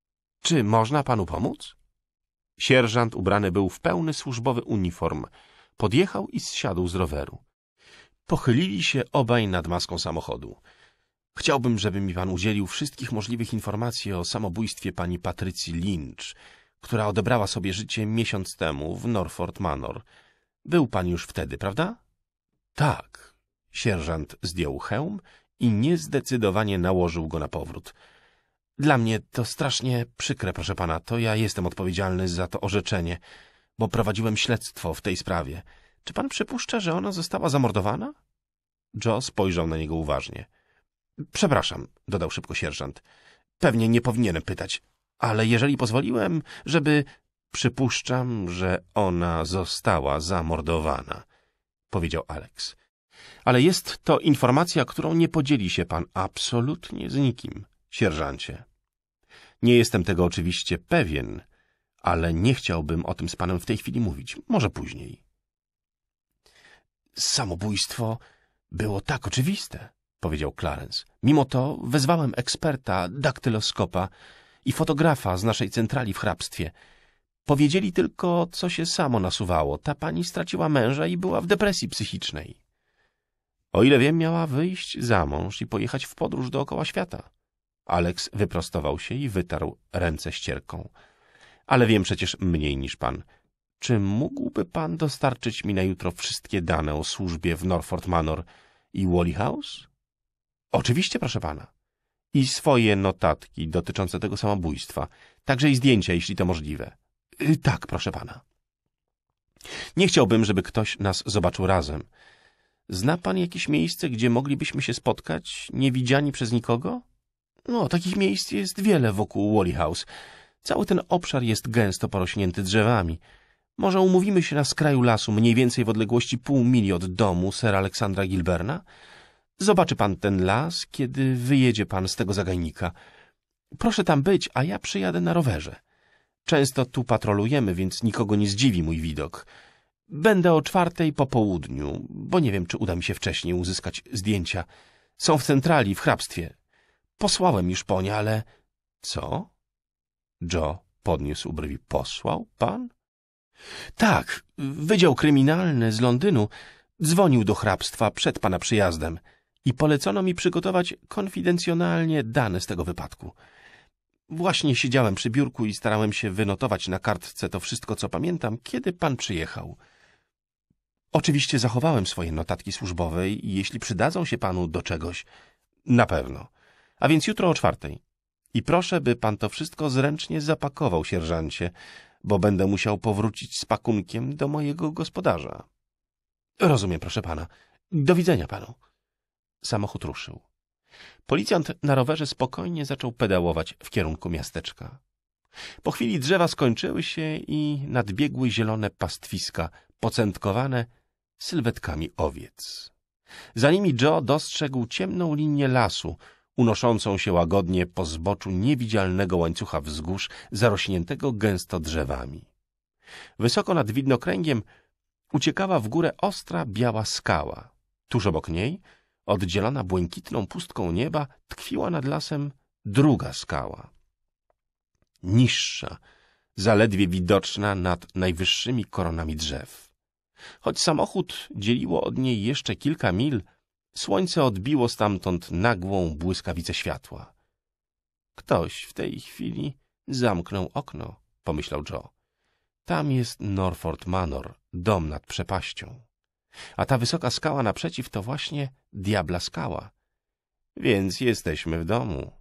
— Czy można panu pomóc? Sierżant ubrany był w pełny służbowy uniform. Podjechał i zsiadł z roweru. Pochylili się obaj nad maską samochodu. Chciałbym, żeby mi pan udzielił wszystkich możliwych informacji o samobójstwie pani Patrycji Lynch, która odebrała sobie życie miesiąc temu w Norfolk Manor. Był pan już wtedy, prawda? Tak. Sierżant zdjął hełm i niezdecydowanie nałożył go na powrót. Dla mnie to strasznie przykre, proszę pana. To ja jestem odpowiedzialny za to orzeczenie, bo prowadziłem śledztwo w tej sprawie. Czy pan przypuszcza, że ona została zamordowana? Joe spojrzał na niego uważnie. Przepraszam, dodał szybko sierżant. Pewnie nie powinienem pytać, ale jeżeli pozwoliłem, żeby... Przypuszczam, że ona została zamordowana, powiedział Alex. Ale jest to informacja, którą nie podzieli się pan absolutnie z nikim, sierżancie. Nie jestem tego oczywiście pewien, ale nie chciałbym o tym z panem w tej chwili mówić. Może później. Samobójstwo było tak oczywiste, powiedział Clarence. Mimo to wezwałem eksperta, daktyloskopa i fotografa z naszej centrali w hrabstwie. Powiedzieli tylko, co się samo nasuwało. Ta pani straciła męża i była w depresji psychicznej. O ile wiem, miała wyjść za mąż i pojechać w podróż dookoła świata. Alex wyprostował się i wytarł ręce ścierką. Ale wiem przecież mniej niż pan. Czy mógłby pan dostarczyć mi na jutro wszystkie dane o służbie w Norford Manor i Wally House? Oczywiście, proszę pana. I swoje notatki dotyczące tego samobójstwa. Także i zdjęcia, jeśli to możliwe. Y, tak, proszę pana. Nie chciałbym, żeby ktoś nas zobaczył razem. Zna pan jakieś miejsce, gdzie moglibyśmy się spotkać, niewidziani przez nikogo? No, takich miejsc jest wiele wokół Wally House. Cały ten obszar jest gęsto porośnięty drzewami. Może umówimy się na skraju lasu, mniej więcej w odległości pół mili od domu sera Aleksandra Gilberna? Zobaczy pan ten las, kiedy wyjedzie pan z tego zagajnika. Proszę tam być, a ja przyjadę na rowerze. Często tu patrolujemy, więc nikogo nie zdziwi mój widok. Będę o czwartej po południu, bo nie wiem, czy uda mi się wcześniej uzyskać zdjęcia. Są w centrali, w hrabstwie. Posłałem już po nie, ale... Co? Joe podniósł brwi. Posłał pan? Tak, Wydział Kryminalny z Londynu dzwonił do hrabstwa przed pana przyjazdem i polecono mi przygotować konfidencjonalnie dane z tego wypadku. Właśnie siedziałem przy biurku i starałem się wynotować na kartce to wszystko, co pamiętam, kiedy pan przyjechał. Oczywiście zachowałem swoje notatki służbowe i jeśli przydadzą się panu do czegoś, na pewno. A więc jutro o czwartej. I proszę, by pan to wszystko zręcznie zapakował, sierżancie, bo będę musiał powrócić z pakunkiem do mojego gospodarza. Rozumiem, proszę pana. Do widzenia panu. Samochód ruszył. Policjant na rowerze spokojnie zaczął pedałować w kierunku miasteczka. Po chwili drzewa skończyły się i nadbiegły zielone pastwiska, pocętkowane sylwetkami owiec. Za nimi Joe dostrzegł ciemną linię lasu, unoszącą się łagodnie po zboczu niewidzialnego łańcucha wzgórz zarośniętego gęsto drzewami. Wysoko nad widnokręgiem uciekała w górę ostra, biała skała. Tuż obok niej Oddzielona błękitną pustką nieba tkwiła nad lasem druga skała. Niższa, zaledwie widoczna nad najwyższymi koronami drzew. Choć samochód dzieliło od niej jeszcze kilka mil, słońce odbiło stamtąd nagłą błyskawicę światła. Ktoś w tej chwili zamknął okno, pomyślał Joe. Tam jest Norford Manor, dom nad przepaścią. A ta wysoka skała naprzeciw to właśnie diabla skała. Więc jesteśmy w domu.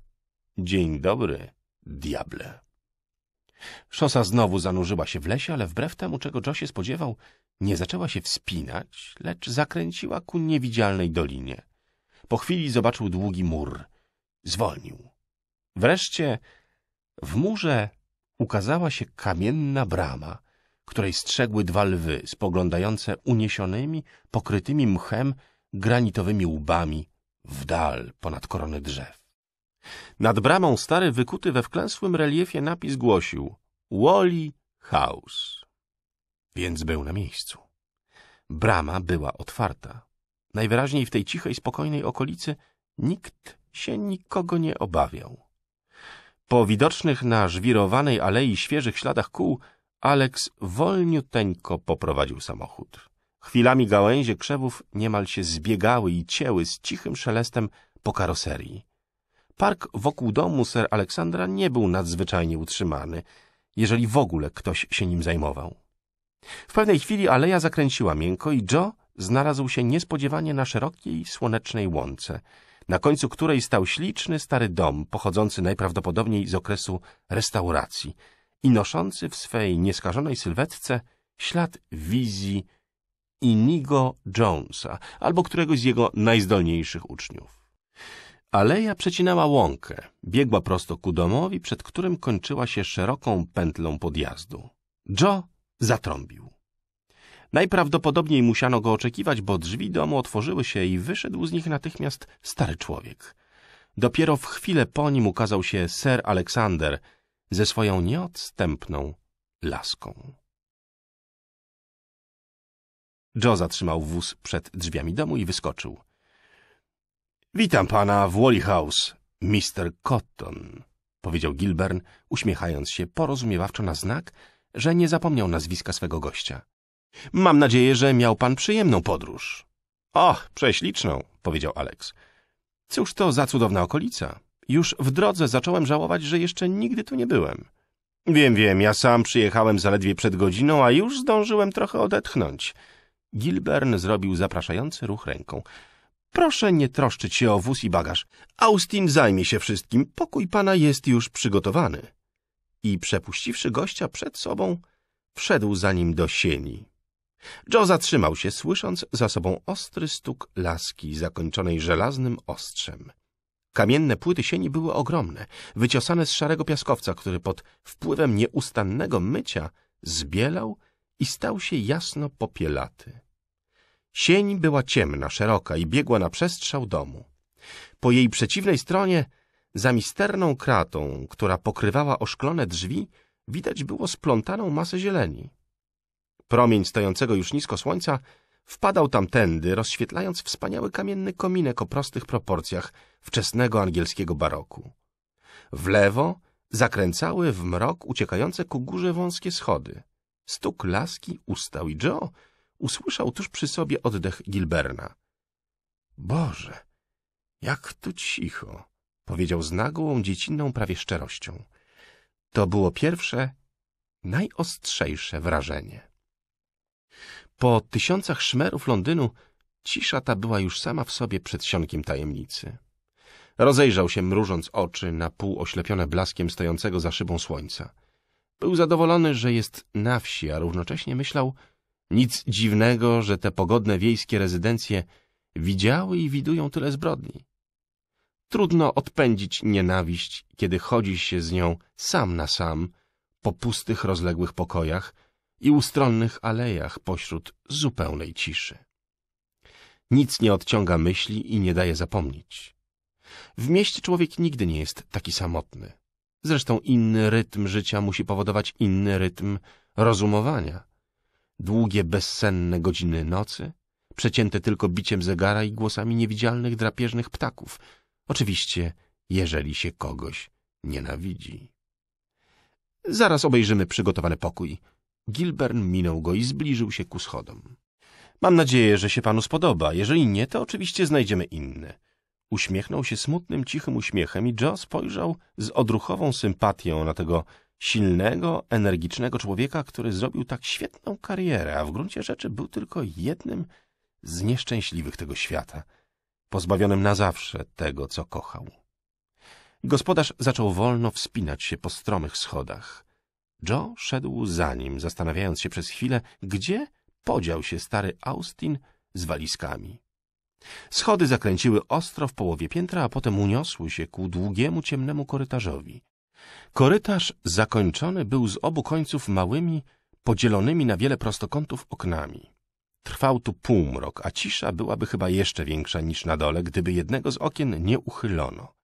Dzień dobry, diable. Szosa znowu zanurzyła się w lesie, ale wbrew temu, czego Joe się spodziewał, nie zaczęła się wspinać, lecz zakręciła ku niewidzialnej dolinie. Po chwili zobaczył długi mur. Zwolnił. Wreszcie w murze ukazała się kamienna brama, której strzegły dwa lwy spoglądające uniesionymi, pokrytymi mchem, granitowymi łbami w dal ponad korony drzew. Nad bramą stary, wykuty we wklęsłym reliefie napis głosił Wally House. Więc był na miejscu. Brama była otwarta. Najwyraźniej w tej cichej, spokojnej okolicy nikt się nikogo nie obawiał. Po widocznych na żwirowanej alei świeżych śladach kół Aleks wolniuteńko poprowadził samochód. Chwilami gałęzie krzewów niemal się zbiegały i cięły z cichym szelestem po karoserii. Park wokół domu ser Aleksandra nie był nadzwyczajnie utrzymany, jeżeli w ogóle ktoś się nim zajmował. W pewnej chwili aleja zakręciła miękko i Joe znalazł się niespodziewanie na szerokiej, słonecznej łące, na końcu której stał śliczny stary dom, pochodzący najprawdopodobniej z okresu restauracji – i noszący w swej nieskażonej sylwetce ślad wizji Inigo Jonesa albo któregoś z jego najzdolniejszych uczniów. Aleja przecinała łąkę, biegła prosto ku domowi, przed którym kończyła się szeroką pętlą podjazdu. Joe zatrąbił. Najprawdopodobniej musiano go oczekiwać, bo drzwi domu otworzyły się i wyszedł z nich natychmiast stary człowiek. Dopiero w chwilę po nim ukazał się Sir Aleksander – ze swoją nieodstępną laską. Joe zatrzymał wóz przed drzwiami domu i wyskoczył. Witam pana w Wally House, Mr. Cotton, powiedział Gilbern, uśmiechając się porozumiewawczo na znak, że nie zapomniał nazwiska swego gościa. Mam nadzieję, że miał pan przyjemną podróż. Och, prześliczną, powiedział Alex. Cóż to za cudowna okolica. Już w drodze zacząłem żałować, że jeszcze nigdy tu nie byłem. Wiem, wiem, ja sam przyjechałem zaledwie przed godziną, a już zdążyłem trochę odetchnąć. Gilbern zrobił zapraszający ruch ręką. Proszę nie troszczyć się o wóz i bagaż. Austin zajmie się wszystkim. Pokój pana jest już przygotowany. I przepuściwszy gościa przed sobą, wszedł za nim do sieni. Joe zatrzymał się, słysząc za sobą ostry stuk laski zakończonej żelaznym ostrzem. Kamienne płyty sieni były ogromne, wyciosane z szarego piaskowca, który pod wpływem nieustannego mycia zbielał i stał się jasno popielaty. Sień była ciemna, szeroka i biegła na przestrzał domu. Po jej przeciwnej stronie, za misterną kratą, która pokrywała oszklone drzwi, widać było splątaną masę zieleni. Promień stojącego już nisko słońca Wpadał tamtędy, rozświetlając wspaniały kamienny kominek o prostych proporcjach wczesnego angielskiego baroku. W lewo zakręcały w mrok uciekające ku górze wąskie schody. Stuk laski ustał i Joe usłyszał tuż przy sobie oddech Gilberna. — Boże, jak tu cicho! — powiedział z nagłą, dziecinną prawie szczerością. To było pierwsze, najostrzejsze wrażenie. Po tysiącach szmerów Londynu cisza ta była już sama w sobie przedsionkiem tajemnicy. Rozejrzał się, mrużąc oczy, na pół oślepione blaskiem stojącego za szybą słońca. Był zadowolony, że jest na wsi, a równocześnie myślał nic dziwnego, że te pogodne wiejskie rezydencje widziały i widują tyle zbrodni. Trudno odpędzić nienawiść, kiedy chodzi się z nią sam na sam po pustych, rozległych pokojach, i ustronnych alejach pośród zupełnej ciszy. Nic nie odciąga myśli i nie daje zapomnieć. W mieście człowiek nigdy nie jest taki samotny. Zresztą inny rytm życia musi powodować inny rytm rozumowania. Długie, bezsenne godziny nocy, przecięte tylko biciem zegara i głosami niewidzialnych, drapieżnych ptaków. Oczywiście, jeżeli się kogoś nienawidzi. Zaraz obejrzymy przygotowany pokój – Gilbern minął go i zbliżył się ku schodom. Mam nadzieję, że się panu spodoba. Jeżeli nie, to oczywiście znajdziemy inne. Uśmiechnął się smutnym, cichym uśmiechem i Joe spojrzał z odruchową sympatią na tego silnego, energicznego człowieka, który zrobił tak świetną karierę, a w gruncie rzeczy był tylko jednym z nieszczęśliwych tego świata, pozbawionym na zawsze tego, co kochał. Gospodarz zaczął wolno wspinać się po stromych schodach. Joe szedł za nim, zastanawiając się przez chwilę, gdzie podział się stary Austin z walizkami. Schody zakręciły ostro w połowie piętra, a potem uniosły się ku długiemu, ciemnemu korytarzowi. Korytarz zakończony był z obu końców małymi, podzielonymi na wiele prostokątów oknami. Trwał tu półmrok, a cisza byłaby chyba jeszcze większa niż na dole, gdyby jednego z okien nie uchylono.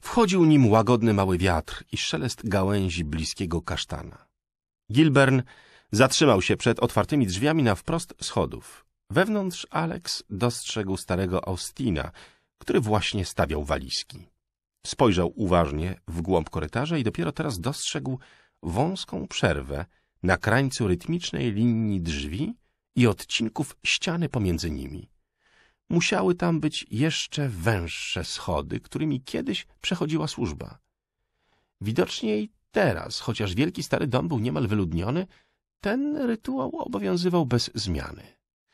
Wchodził nim łagodny mały wiatr i szelest gałęzi bliskiego kasztana. Gilbern zatrzymał się przed otwartymi drzwiami na wprost schodów. Wewnątrz Alex dostrzegł starego Austina, który właśnie stawiał walizki. Spojrzał uważnie w głąb korytarza i dopiero teraz dostrzegł wąską przerwę na krańcu rytmicznej linii drzwi i odcinków ściany pomiędzy nimi musiały tam być jeszcze węższe schody, którymi kiedyś przechodziła służba. Widoczniej teraz, chociaż wielki stary dom był niemal wyludniony, ten rytuał obowiązywał bez zmiany.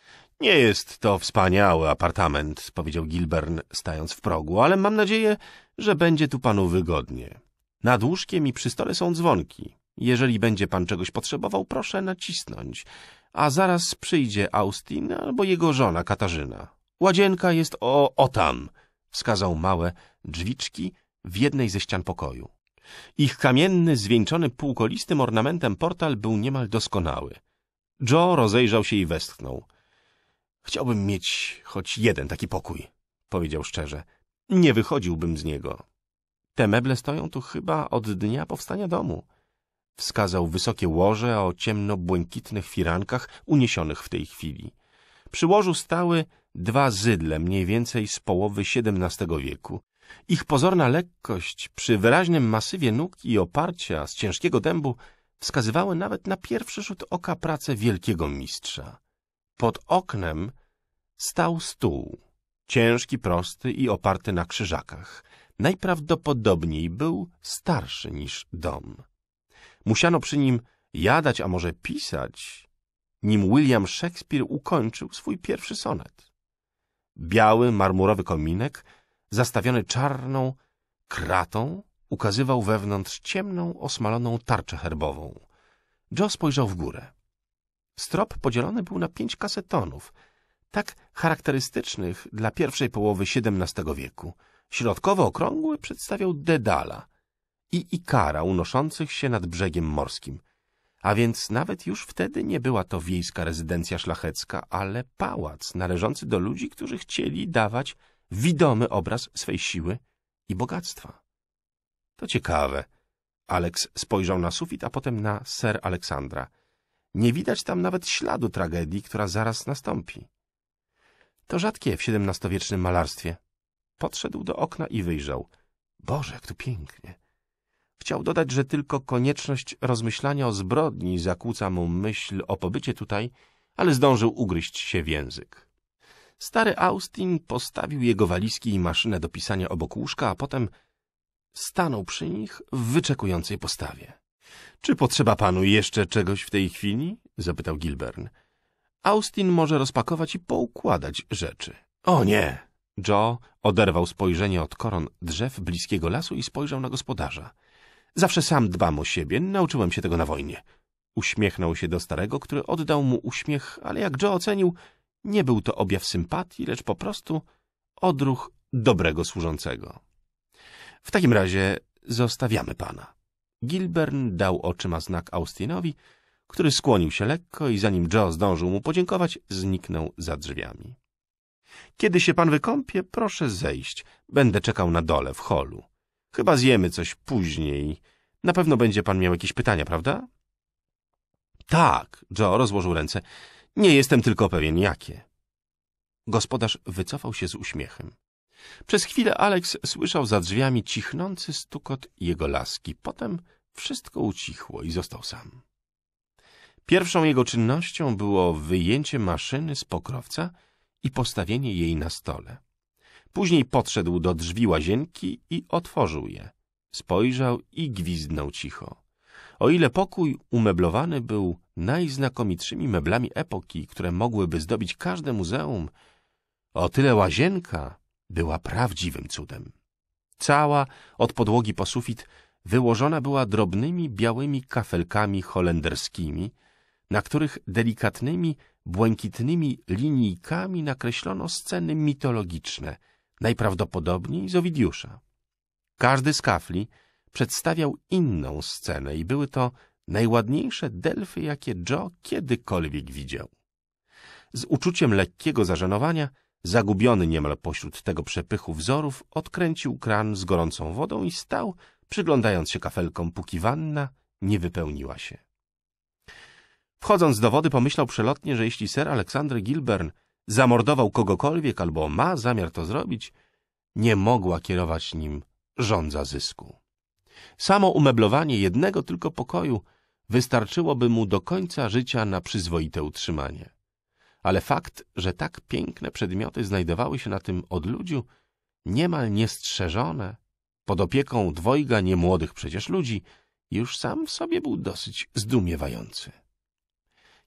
— Nie jest to wspaniały apartament — powiedział Gilbern, stając w progu, ale mam nadzieję, że będzie tu panu wygodnie. Nad łóżkiem i przy stole są dzwonki. Jeżeli będzie pan czegoś potrzebował, proszę nacisnąć. A zaraz przyjdzie Austin albo jego żona Katarzyna. Łazienka jest o, o tam, wskazał małe drzwiczki w jednej ze ścian pokoju. Ich kamienny, zwieńczony półkolistym ornamentem portal był niemal doskonały. Joe rozejrzał się i westchnął. Chciałbym mieć choć jeden taki pokój, powiedział szczerze. Nie wychodziłbym z niego. Te meble stoją tu chyba od dnia powstania domu. Wskazał wysokie łoże o ciemno-błękitnych firankach uniesionych w tej chwili. Przy łożu stały dwa zydle, mniej więcej z połowy XVII wieku. Ich pozorna lekkość przy wyraźnym masywie nóg i oparcia z ciężkiego dębu wskazywały nawet na pierwszy rzut oka pracę wielkiego mistrza. Pod oknem stał stół, ciężki, prosty i oparty na krzyżakach. Najprawdopodobniej był starszy niż dom. Musiano przy nim jadać, a może pisać, nim William Shakespeare ukończył swój pierwszy sonet. Biały, marmurowy kominek, zastawiony czarną kratą, ukazywał wewnątrz ciemną, osmaloną tarczę herbową. Joe spojrzał w górę. Strop podzielony był na pięć kasetonów, tak charakterystycznych dla pierwszej połowy XVII wieku. Środkowo okrągły przedstawiał Dedala i Ikara unoszących się nad brzegiem morskim – a więc nawet już wtedy nie była to wiejska rezydencja szlachecka, ale pałac należący do ludzi, którzy chcieli dawać widomy obraz swej siły i bogactwa. To ciekawe. Aleks spojrzał na sufit, a potem na ser Aleksandra. Nie widać tam nawet śladu tragedii, która zaraz nastąpi. To rzadkie w XVII-wiecznym malarstwie. Podszedł do okna i wyjrzał. Boże, jak tu pięknie! Chciał dodać, że tylko konieczność rozmyślania o zbrodni zakłóca mu myśl o pobycie tutaj, ale zdążył ugryźć się w język. Stary Austin postawił jego walizki i maszynę do pisania obok łóżka, a potem stanął przy nich w wyczekującej postawie. — Czy potrzeba panu jeszcze czegoś w tej chwili? — zapytał Gilbern. Austin może rozpakować i poukładać rzeczy. — O nie! Joe oderwał spojrzenie od koron drzew bliskiego lasu i spojrzał na gospodarza. Zawsze sam dbam o siebie, nauczyłem się tego na wojnie. Uśmiechnął się do starego, który oddał mu uśmiech, ale jak Joe ocenił, nie był to objaw sympatii, lecz po prostu odruch dobrego służącego. W takim razie zostawiamy pana. Gilbern dał oczyma znak Austinowi, który skłonił się lekko i zanim Joe zdążył mu podziękować, zniknął za drzwiami. Kiedy się pan wykąpie, proszę zejść. Będę czekał na dole, w holu. Chyba zjemy coś później. Na pewno będzie pan miał jakieś pytania, prawda? Tak, Joe rozłożył ręce. Nie jestem tylko pewien, jakie. Gospodarz wycofał się z uśmiechem. Przez chwilę Alex słyszał za drzwiami cichnący stukot jego laski. Potem wszystko ucichło i został sam. Pierwszą jego czynnością było wyjęcie maszyny z pokrowca i postawienie jej na stole. Później podszedł do drzwi łazienki i otworzył je. Spojrzał i gwizdnął cicho. O ile pokój umeblowany był najznakomitszymi meblami epoki, które mogłyby zdobić każde muzeum, o tyle łazienka była prawdziwym cudem. Cała, od podłogi po sufit, wyłożona była drobnymi białymi kafelkami holenderskimi, na których delikatnymi, błękitnymi linijkami nakreślono sceny mitologiczne – najprawdopodobniej z Owidiusza. Każdy z kafli przedstawiał inną scenę i były to najładniejsze delfy, jakie Joe kiedykolwiek widział. Z uczuciem lekkiego zażenowania, zagubiony niemal pośród tego przepychu wzorów, odkręcił kran z gorącą wodą i stał, przyglądając się kafelkom, póki wanna nie wypełniła się. Wchodząc do wody, pomyślał przelotnie, że jeśli ser Aleksander Gilbern zamordował kogokolwiek albo ma zamiar to zrobić, nie mogła kierować nim żądza zysku. Samo umeblowanie jednego tylko pokoju wystarczyłoby mu do końca życia na przyzwoite utrzymanie. Ale fakt, że tak piękne przedmioty znajdowały się na tym odludziu, niemal niestrzeżone, pod opieką dwojga niemłodych przecież ludzi, już sam w sobie był dosyć zdumiewający.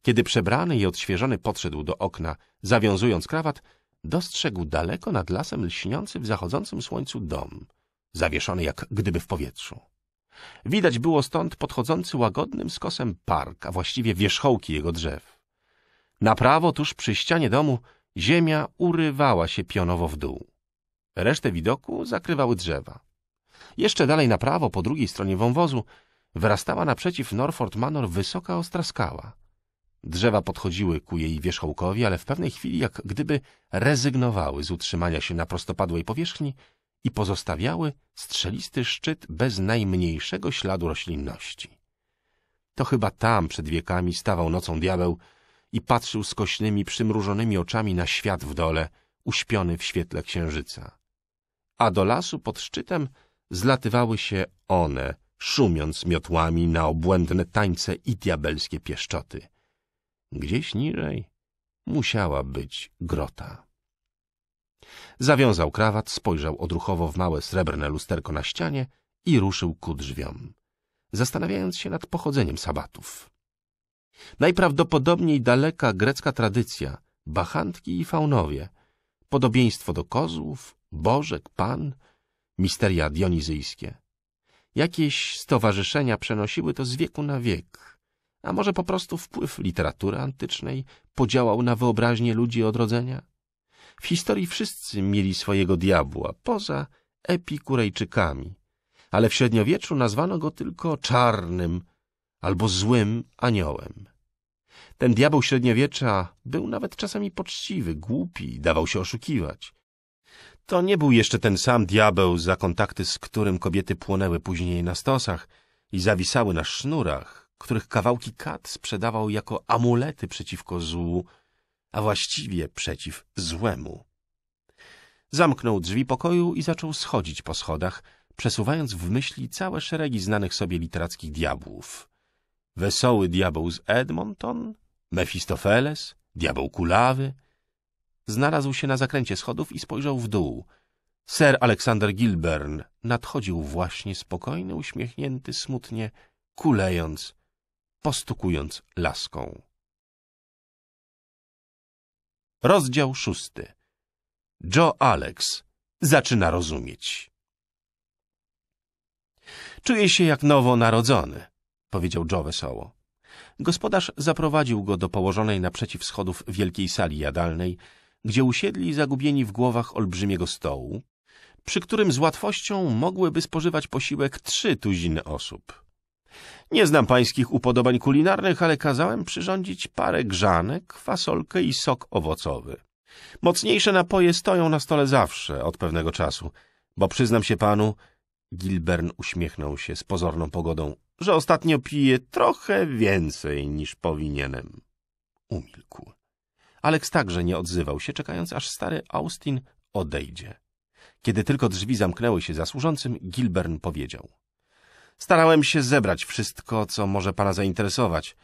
Kiedy przebrany i odświeżony podszedł do okna, zawiązując krawat, dostrzegł daleko nad lasem lśniący w zachodzącym słońcu dom, zawieszony jak gdyby w powietrzu. Widać było stąd podchodzący łagodnym skosem park, a właściwie wierzchołki jego drzew. Na prawo, tuż przy ścianie domu, ziemia urywała się pionowo w dół. Resztę widoku zakrywały drzewa. Jeszcze dalej na prawo, po drugiej stronie wąwozu, wyrastała naprzeciw Norford Manor wysoka ostra skała – Drzewa podchodziły ku jej wierzchołkowi, ale w pewnej chwili jak gdyby rezygnowały z utrzymania się na prostopadłej powierzchni i pozostawiały strzelisty szczyt bez najmniejszego śladu roślinności. To chyba tam przed wiekami stawał nocą diabeł i patrzył skośnymi, przymrużonymi oczami na świat w dole, uśpiony w świetle księżyca. A do lasu pod szczytem zlatywały się one, szumiąc miotłami na obłędne tańce i diabelskie pieszczoty – Gdzieś niżej musiała być grota. Zawiązał krawat, spojrzał odruchowo w małe srebrne lusterko na ścianie i ruszył ku drzwiom, zastanawiając się nad pochodzeniem sabatów. Najprawdopodobniej daleka grecka tradycja, bachantki i faunowie, podobieństwo do kozłów, bożek, pan, misteria dionizyjskie. Jakieś stowarzyszenia przenosiły to z wieku na wiek – a może po prostu wpływ literatury antycznej podziałał na wyobraźnię ludzi odrodzenia? W historii wszyscy mieli swojego diabła, poza epikurejczykami, ale w średniowieczu nazwano go tylko czarnym albo złym aniołem. Ten diabeł średniowiecza był nawet czasami poczciwy, głupi, dawał się oszukiwać. To nie był jeszcze ten sam diabeł, za kontakty z którym kobiety płonęły później na stosach i zawisały na sznurach, których kawałki kat sprzedawał jako amulety przeciwko złu, a właściwie przeciw złemu. Zamknął drzwi pokoju i zaczął schodzić po schodach, przesuwając w myśli całe szeregi znanych sobie literackich diabłów. Wesoły diabeł z Edmonton, Mefistofeles, diabeł kulawy. Znalazł się na zakręcie schodów i spojrzał w dół. Sir Alexander Gilbern nadchodził właśnie spokojny, uśmiechnięty, smutnie, kulejąc postukując laską. Rozdział szósty Joe Alex zaczyna rozumieć. Czuję się jak nowo narodzony, powiedział Joe wesoło. Gospodarz zaprowadził go do położonej naprzeciw schodów wielkiej sali jadalnej, gdzie usiedli zagubieni w głowach olbrzymiego stołu, przy którym z łatwością mogłyby spożywać posiłek trzy tuziny osób. Nie znam pańskich upodobań kulinarnych, ale kazałem przyrządzić parę grzanek, fasolkę i sok owocowy. Mocniejsze napoje stoją na stole zawsze, od pewnego czasu, bo przyznam się panu, Gilbern uśmiechnął się z pozorną pogodą, że ostatnio piję trochę więcej niż powinienem. Umilkł. Alex także nie odzywał się, czekając aż stary Austin odejdzie. Kiedy tylko drzwi zamknęły się za służącym, Gilbern powiedział. Starałem się zebrać wszystko, co może pana zainteresować.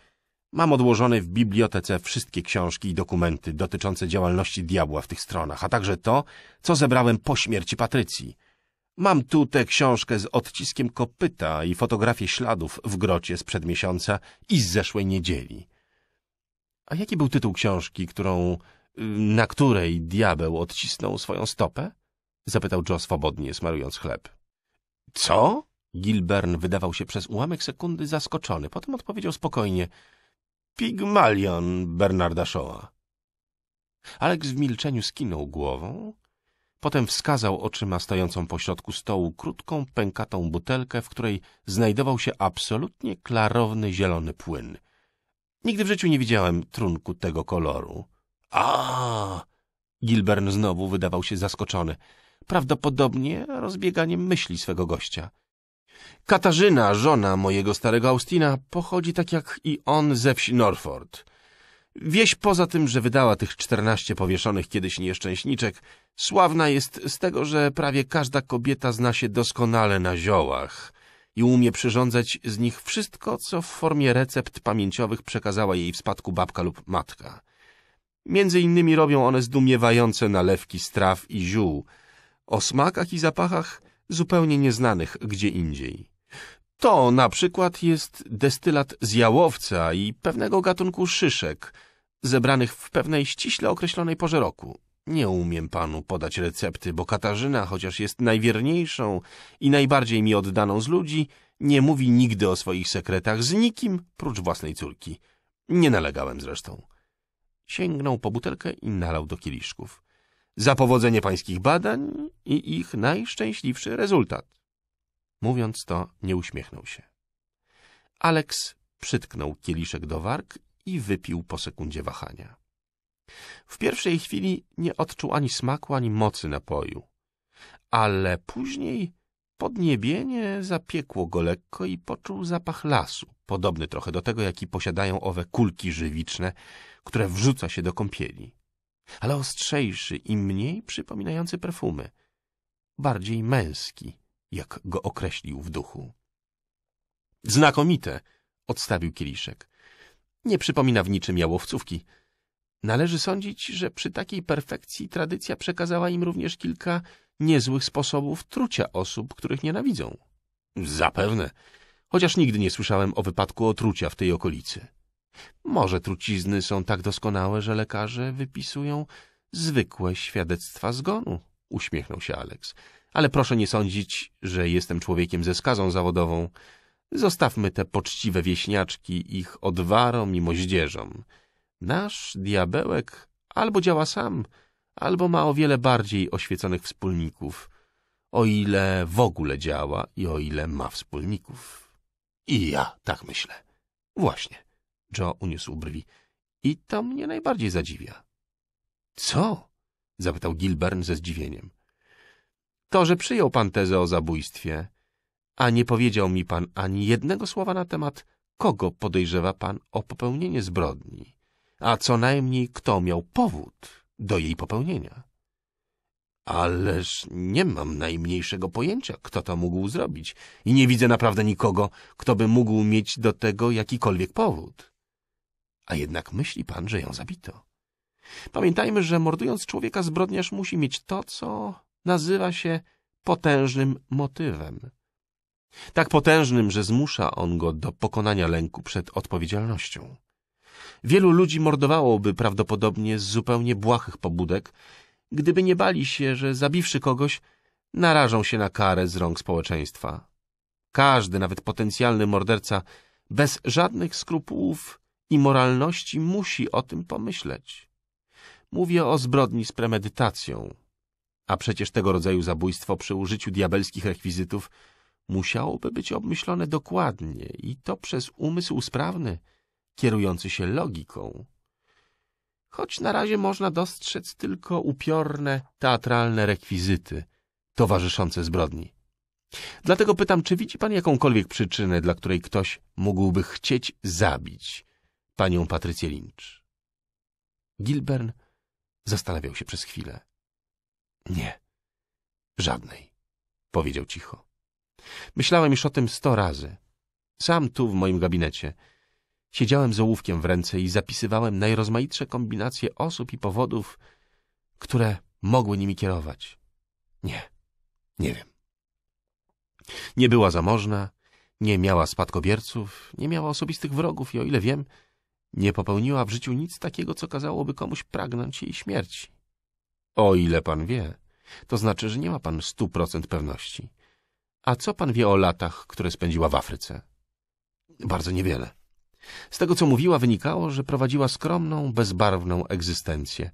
Mam odłożone w bibliotece wszystkie książki i dokumenty dotyczące działalności diabła w tych stronach, a także to, co zebrałem po śmierci Patrycji. Mam tu tę książkę z odciskiem kopyta i fotografię śladów w grocie sprzed miesiąca i z zeszłej niedzieli. A jaki był tytuł książki, którą... Y, na której diabeł odcisnął swoją stopę? Zapytał Joe swobodnie, smarując chleb. Co? Gilbern wydawał się przez ułamek sekundy zaskoczony. Potem odpowiedział spokojnie. Pigmalion Bernarda Shawa. Alex w milczeniu skinął głową, potem wskazał oczyma stojącą pośrodku stołu krótką, pękatą butelkę, w której znajdował się absolutnie klarowny, zielony płyn. Nigdy w życiu nie widziałem trunku tego koloru. A! Gilbern znowu wydawał się zaskoczony. Prawdopodobnie rozbieganiem myśli swego gościa. Katarzyna, żona mojego starego Austina, pochodzi tak jak i on ze wsi Norford. Wieś poza tym, że wydała tych czternaście powieszonych kiedyś nieszczęśniczek, sławna jest z tego, że prawie każda kobieta zna się doskonale na ziołach i umie przyrządzać z nich wszystko, co w formie recept pamięciowych przekazała jej w spadku babka lub matka. Między innymi robią one zdumiewające nalewki straw i ziół. O smakach i zapachach zupełnie nieznanych gdzie indziej. To na przykład jest destylat z jałowca i pewnego gatunku szyszek, zebranych w pewnej ściśle określonej porze roku. Nie umiem panu podać recepty, bo Katarzyna, chociaż jest najwierniejszą i najbardziej mi oddaną z ludzi, nie mówi nigdy o swoich sekretach z nikim prócz własnej córki. Nie nalegałem zresztą. Sięgnął po butelkę i nalał do kieliszków za powodzenie pańskich badań i ich najszczęśliwszy rezultat. Mówiąc to, nie uśmiechnął się. Aleks przytknął kieliszek do warg i wypił po sekundzie wahania. W pierwszej chwili nie odczuł ani smaku, ani mocy napoju, ale później podniebienie zapiekło go lekko i poczuł zapach lasu, podobny trochę do tego, jaki posiadają owe kulki żywiczne, które wrzuca się do kąpieli ale ostrzejszy i mniej przypominający perfumy. Bardziej męski, jak go określił w duchu. Znakomite, odstawił kieliszek. Nie przypomina w niczym jałowcówki. Należy sądzić, że przy takiej perfekcji tradycja przekazała im również kilka niezłych sposobów trucia osób, których nienawidzą. Zapewne, chociaż nigdy nie słyszałem o wypadku otrucia w tej okolicy. Może trucizny są tak doskonałe, że lekarze wypisują zwykłe świadectwa zgonu, uśmiechnął się Alex. Ale proszę nie sądzić, że jestem człowiekiem ze skazą zawodową. Zostawmy te poczciwe wieśniaczki ich odwarom i moździerzom. Nasz diabełek albo działa sam, albo ma o wiele bardziej oświeconych wspólników, o ile w ogóle działa i o ile ma wspólników. I ja tak myślę. Właśnie. Joe uniósł brwi. I to mnie najbardziej zadziwia. Co? zapytał Gilbern ze zdziwieniem. To, że przyjął pan tezę o zabójstwie, a nie powiedział mi pan ani jednego słowa na temat, kogo podejrzewa pan o popełnienie zbrodni, a co najmniej kto miał powód do jej popełnienia. Ależ nie mam najmniejszego pojęcia, kto to mógł zrobić i nie widzę naprawdę nikogo, kto by mógł mieć do tego jakikolwiek powód. A jednak myśli pan, że ją zabito. Pamiętajmy, że mordując człowieka zbrodniarz musi mieć to, co nazywa się potężnym motywem. Tak potężnym, że zmusza on go do pokonania lęku przed odpowiedzialnością. Wielu ludzi mordowałoby prawdopodobnie z zupełnie błahych pobudek, gdyby nie bali się, że zabiwszy kogoś, narażą się na karę z rąk społeczeństwa. Każdy, nawet potencjalny morderca, bez żadnych skrupułów i moralności musi o tym pomyśleć. Mówię o zbrodni z premedytacją. A przecież tego rodzaju zabójstwo przy użyciu diabelskich rekwizytów musiałoby być obmyślone dokładnie i to przez umysł sprawny, kierujący się logiką. Choć na razie można dostrzec tylko upiorne, teatralne rekwizyty towarzyszące zbrodni. Dlatego pytam, czy widzi pan jakąkolwiek przyczynę, dla której ktoś mógłby chcieć zabić panią Patrycję Lynch. Gilbern zastanawiał się przez chwilę. Nie, żadnej, powiedział cicho. Myślałem już o tym sto razy. Sam tu, w moim gabinecie. Siedziałem z ołówkiem w ręce i zapisywałem najrozmaitsze kombinacje osób i powodów, które mogły nimi kierować. Nie, nie wiem. Nie była zamożna, nie miała spadkobierców, nie miała osobistych wrogów i o ile wiem, nie popełniła w życiu nic takiego, co kazałoby komuś pragnąć jej śmierci. O ile pan wie, to znaczy, że nie ma pan stu procent pewności. A co pan wie o latach, które spędziła w Afryce? Bardzo niewiele. Z tego, co mówiła, wynikało, że prowadziła skromną, bezbarwną egzystencję,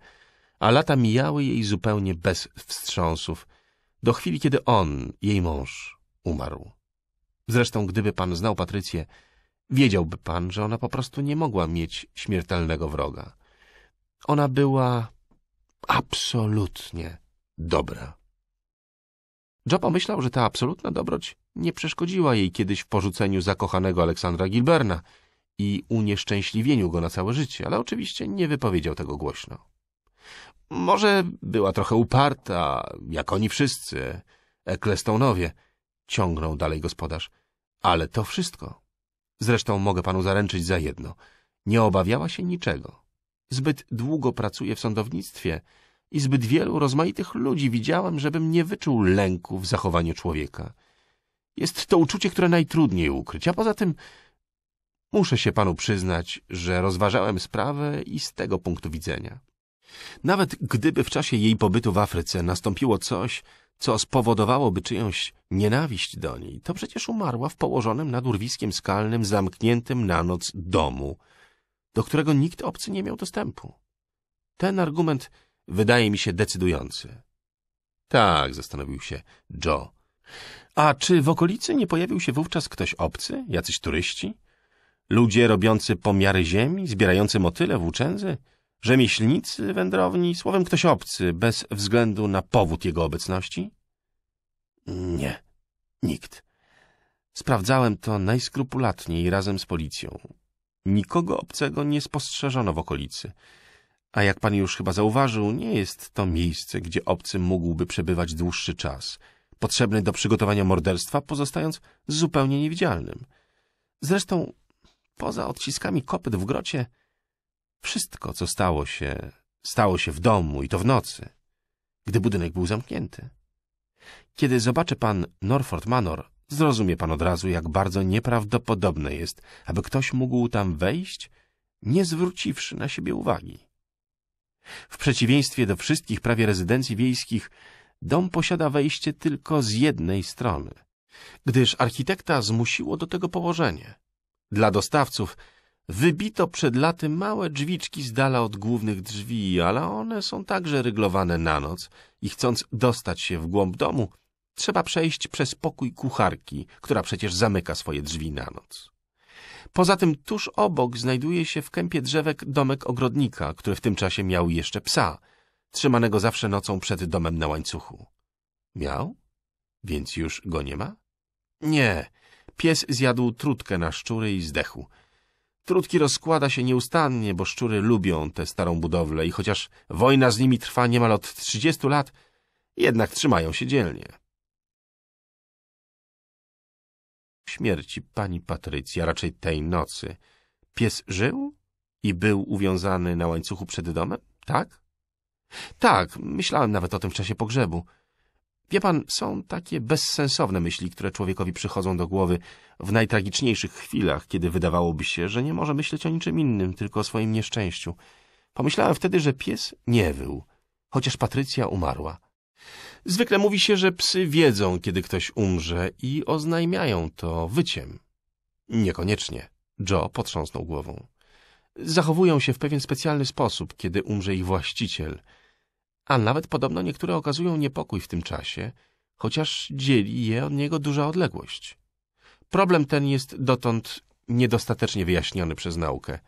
a lata mijały jej zupełnie bez wstrząsów, do chwili, kiedy on, jej mąż, umarł. Zresztą, gdyby pan znał Patrycję, Wiedziałby pan, że ona po prostu nie mogła mieć śmiertelnego wroga. Ona była absolutnie dobra. Joe pomyślał, że ta absolutna dobroć nie przeszkodziła jej kiedyś w porzuceniu zakochanego Aleksandra Gilberna i unieszczęśliwieniu go na całe życie, ale oczywiście nie wypowiedział tego głośno. Może była trochę uparta, jak oni wszyscy, Eklestonowie, ciągnął dalej gospodarz, ale to wszystko. Zresztą mogę panu zaręczyć za jedno. Nie obawiała się niczego. Zbyt długo pracuję w sądownictwie i zbyt wielu rozmaitych ludzi widziałem, żebym nie wyczuł lęku w zachowaniu człowieka. Jest to uczucie, które najtrudniej ukryć, a poza tym muszę się panu przyznać, że rozważałem sprawę i z tego punktu widzenia. Nawet gdyby w czasie jej pobytu w Afryce nastąpiło coś, co spowodowałoby czyjąś nienawiść do niej, to przecież umarła w położonym nad urwiskiem skalnym, zamkniętym na noc domu, do którego nikt obcy nie miał dostępu. Ten argument wydaje mi się decydujący. Tak, zastanowił się Joe. A czy w okolicy nie pojawił się wówczas ktoś obcy, jacyś turyści? Ludzie robiący pomiary ziemi, zbierający motyle, włóczęzy? Rzemieślnicy, wędrowni, słowem ktoś obcy, bez względu na powód jego obecności? Nie, nikt. Sprawdzałem to najskrupulatniej razem z policją. Nikogo obcego nie spostrzeżono w okolicy. A jak pan już chyba zauważył, nie jest to miejsce, gdzie obcy mógłby przebywać dłuższy czas, potrzebny do przygotowania morderstwa, pozostając zupełnie niewidzialnym. Zresztą, poza odciskami kopyt w grocie, wszystko, co stało się, stało się w domu i to w nocy, gdy budynek był zamknięty. Kiedy zobaczy pan Norford Manor, zrozumie pan od razu, jak bardzo nieprawdopodobne jest, aby ktoś mógł tam wejść, nie zwróciwszy na siebie uwagi. W przeciwieństwie do wszystkich prawie rezydencji wiejskich, dom posiada wejście tylko z jednej strony, gdyż architekta zmusiło do tego położenie. Dla dostawców Wybito przed laty małe drzwiczki z dala od głównych drzwi, ale one są także ryglowane na noc i chcąc dostać się w głąb domu, trzeba przejść przez pokój kucharki, która przecież zamyka swoje drzwi na noc. Poza tym tuż obok znajduje się w kępie drzewek domek ogrodnika, który w tym czasie miał jeszcze psa, trzymanego zawsze nocą przed domem na łańcuchu. Miał? Więc już go nie ma? Nie. Pies zjadł trutkę na szczury i zdechł. Trudki rozkłada się nieustannie, bo szczury lubią tę starą budowlę i chociaż wojna z nimi trwa niemal od 30 lat, jednak trzymają się dzielnie. Śmierci pani Patrycja, raczej tej nocy. Pies żył i był uwiązany na łańcuchu przed domem, tak? Tak, myślałem nawet o tym w czasie pogrzebu. Wie pan, są takie bezsensowne myśli, które człowiekowi przychodzą do głowy w najtragiczniejszych chwilach, kiedy wydawałoby się, że nie może myśleć o niczym innym, tylko o swoim nieszczęściu. Pomyślałem wtedy, że pies nie wył, chociaż Patrycja umarła. Zwykle mówi się, że psy wiedzą, kiedy ktoś umrze i oznajmiają to wyciem. Niekoniecznie. Joe potrząsnął głową. Zachowują się w pewien specjalny sposób, kiedy umrze ich właściciel – a nawet podobno niektóre okazują niepokój w tym czasie, chociaż dzieli je od niego duża odległość. Problem ten jest dotąd niedostatecznie wyjaśniony przez naukę.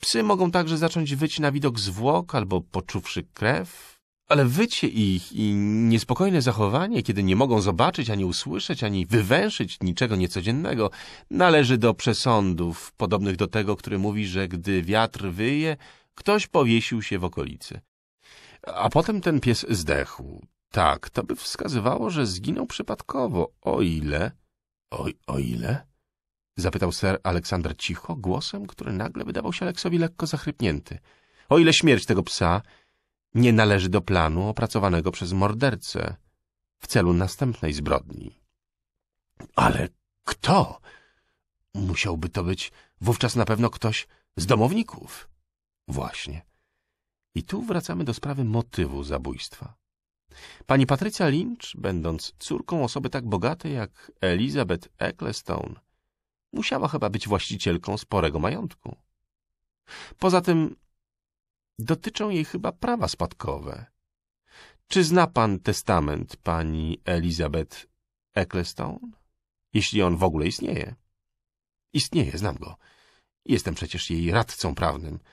Psy mogą także zacząć wyć na widok zwłok albo poczuwszy krew, ale wycie ich i niespokojne zachowanie, kiedy nie mogą zobaczyć, ani usłyszeć, ani wywęszyć niczego niecodziennego, należy do przesądów podobnych do tego, który mówi, że gdy wiatr wyje, ktoś powiesił się w okolicy. A potem ten pies zdechł. Tak, to by wskazywało, że zginął przypadkowo, o ile... Oj, o ile? Zapytał ser Aleksander cicho, głosem, który nagle wydawał się Aleksowi lekko zachrypnięty. O ile śmierć tego psa nie należy do planu opracowanego przez mordercę w celu następnej zbrodni. Ale kto? Musiałby to być wówczas na pewno ktoś z domowników. Właśnie. I tu wracamy do sprawy motywu zabójstwa. Pani Patrycja Lynch, będąc córką osoby tak bogatej jak Elizabeth Ecclestone, musiała chyba być właścicielką sporego majątku. Poza tym dotyczą jej chyba prawa spadkowe. Czy zna pan testament pani Elizabeth Ecclestone? Jeśli on w ogóle istnieje. Istnieje, znam go. Jestem przecież jej radcą prawnym –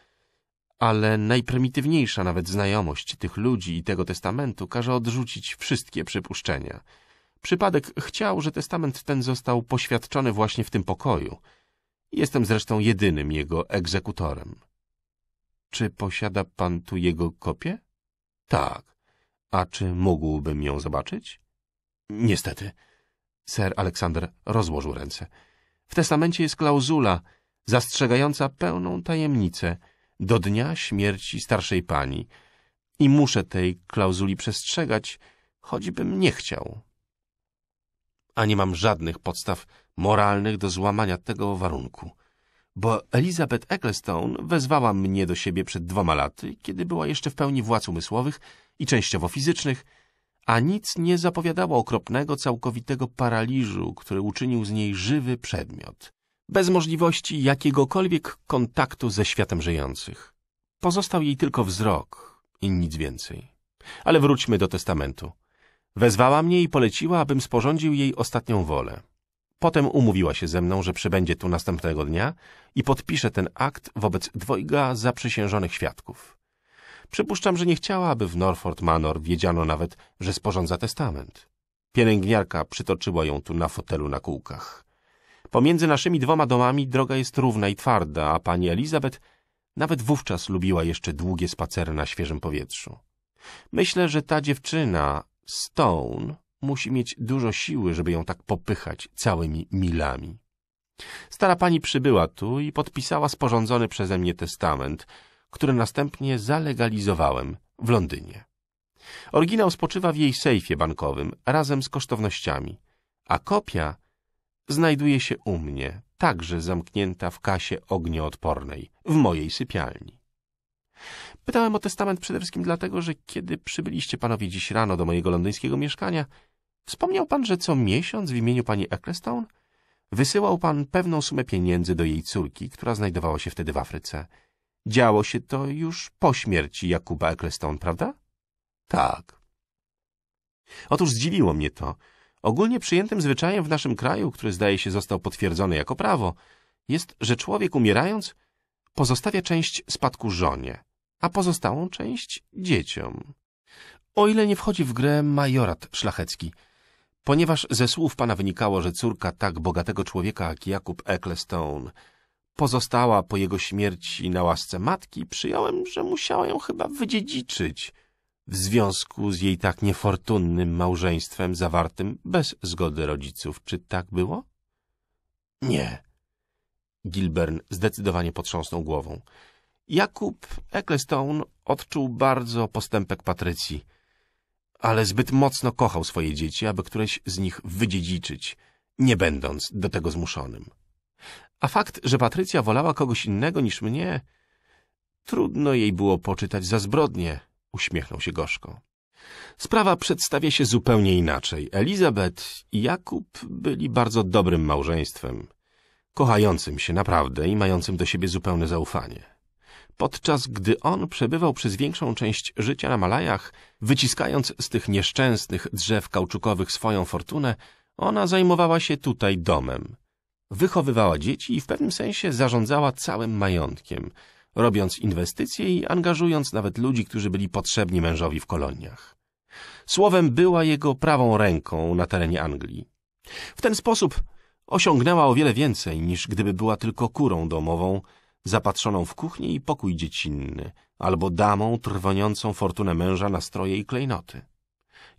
ale najprymitywniejsza nawet znajomość tych ludzi i tego testamentu każe odrzucić wszystkie przypuszczenia. Przypadek chciał, że testament ten został poświadczony właśnie w tym pokoju. Jestem zresztą jedynym jego egzekutorem. Czy posiada pan tu jego kopię? Tak. A czy mógłbym ją zobaczyć? Niestety. Sir Aleksander rozłożył ręce. W testamencie jest klauzula zastrzegająca pełną tajemnicę – do dnia śmierci starszej pani i muszę tej klauzuli przestrzegać, choćbym nie chciał. A nie mam żadnych podstaw moralnych do złamania tego warunku, bo Elizabeth Ecclestone wezwała mnie do siebie przed dwoma laty, kiedy była jeszcze w pełni władz umysłowych i częściowo fizycznych, a nic nie zapowiadało okropnego, całkowitego paraliżu, który uczynił z niej żywy przedmiot bez możliwości jakiegokolwiek kontaktu ze światem żyjących. Pozostał jej tylko wzrok i nic więcej. Ale wróćmy do testamentu. Wezwała mnie i poleciła, abym sporządził jej ostatnią wolę. Potem umówiła się ze mną, że przybędzie tu następnego dnia i podpisze ten akt wobec dwojga zaprzysiężonych świadków. Przypuszczam, że nie chciała, aby w Norford Manor wiedziano nawet, że sporządza testament. Pielęgniarka przytoczyła ją tu na fotelu na kółkach. Pomiędzy naszymi dwoma domami droga jest równa i twarda, a pani Elizabeth nawet wówczas lubiła jeszcze długie spacery na świeżym powietrzu. Myślę, że ta dziewczyna, Stone, musi mieć dużo siły, żeby ją tak popychać całymi milami. Stara pani przybyła tu i podpisała sporządzony przeze mnie testament, który następnie zalegalizowałem w Londynie. Oryginał spoczywa w jej sejfie bankowym razem z kosztownościami, a kopia – znajduje się u mnie, także zamknięta w kasie ognioodpornej, w mojej sypialni. Pytałem o testament przede wszystkim dlatego, że kiedy przybyliście panowie dziś rano do mojego londyńskiego mieszkania, wspomniał pan, że co miesiąc w imieniu pani Ecclestone wysyłał pan pewną sumę pieniędzy do jej córki, która znajdowała się wtedy w Afryce. Działo się to już po śmierci Jakuba Ecclestone, prawda? Tak. Otóż zdziwiło mnie to, Ogólnie przyjętym zwyczajem w naszym kraju, który zdaje się został potwierdzony jako prawo, jest, że człowiek umierając pozostawia część spadku żonie, a pozostałą część dzieciom. O ile nie wchodzi w grę majorat szlachecki, ponieważ ze słów pana wynikało, że córka tak bogatego człowieka jak Jakub Ecclestone pozostała po jego śmierci na łasce matki, przyjąłem, że musiała ją chyba wydziedziczyć – w związku z jej tak niefortunnym małżeństwem zawartym bez zgody rodziców. Czy tak było? Nie. Gilbern zdecydowanie potrząsnął głową. Jakub Ecclestone odczuł bardzo postępek Patrycji, ale zbyt mocno kochał swoje dzieci, aby któreś z nich wydziedziczyć, nie będąc do tego zmuszonym. A fakt, że Patrycja wolała kogoś innego niż mnie, trudno jej było poczytać za zbrodnię, Uśmiechnął się gorzko. Sprawa przedstawia się zupełnie inaczej. Elizabeth i Jakub byli bardzo dobrym małżeństwem, kochającym się naprawdę i mającym do siebie zupełne zaufanie. Podczas gdy on przebywał przez większą część życia na Malajach, wyciskając z tych nieszczęsnych drzew kauczukowych swoją fortunę, ona zajmowała się tutaj domem. Wychowywała dzieci i w pewnym sensie zarządzała całym majątkiem – robiąc inwestycje i angażując nawet ludzi, którzy byli potrzebni mężowi w koloniach. Słowem była jego prawą ręką na terenie Anglii. W ten sposób osiągnęła o wiele więcej niż gdyby była tylko kurą domową, zapatrzoną w kuchnię i pokój dziecinny, albo damą trwoniącą fortunę męża na stroje i klejnoty.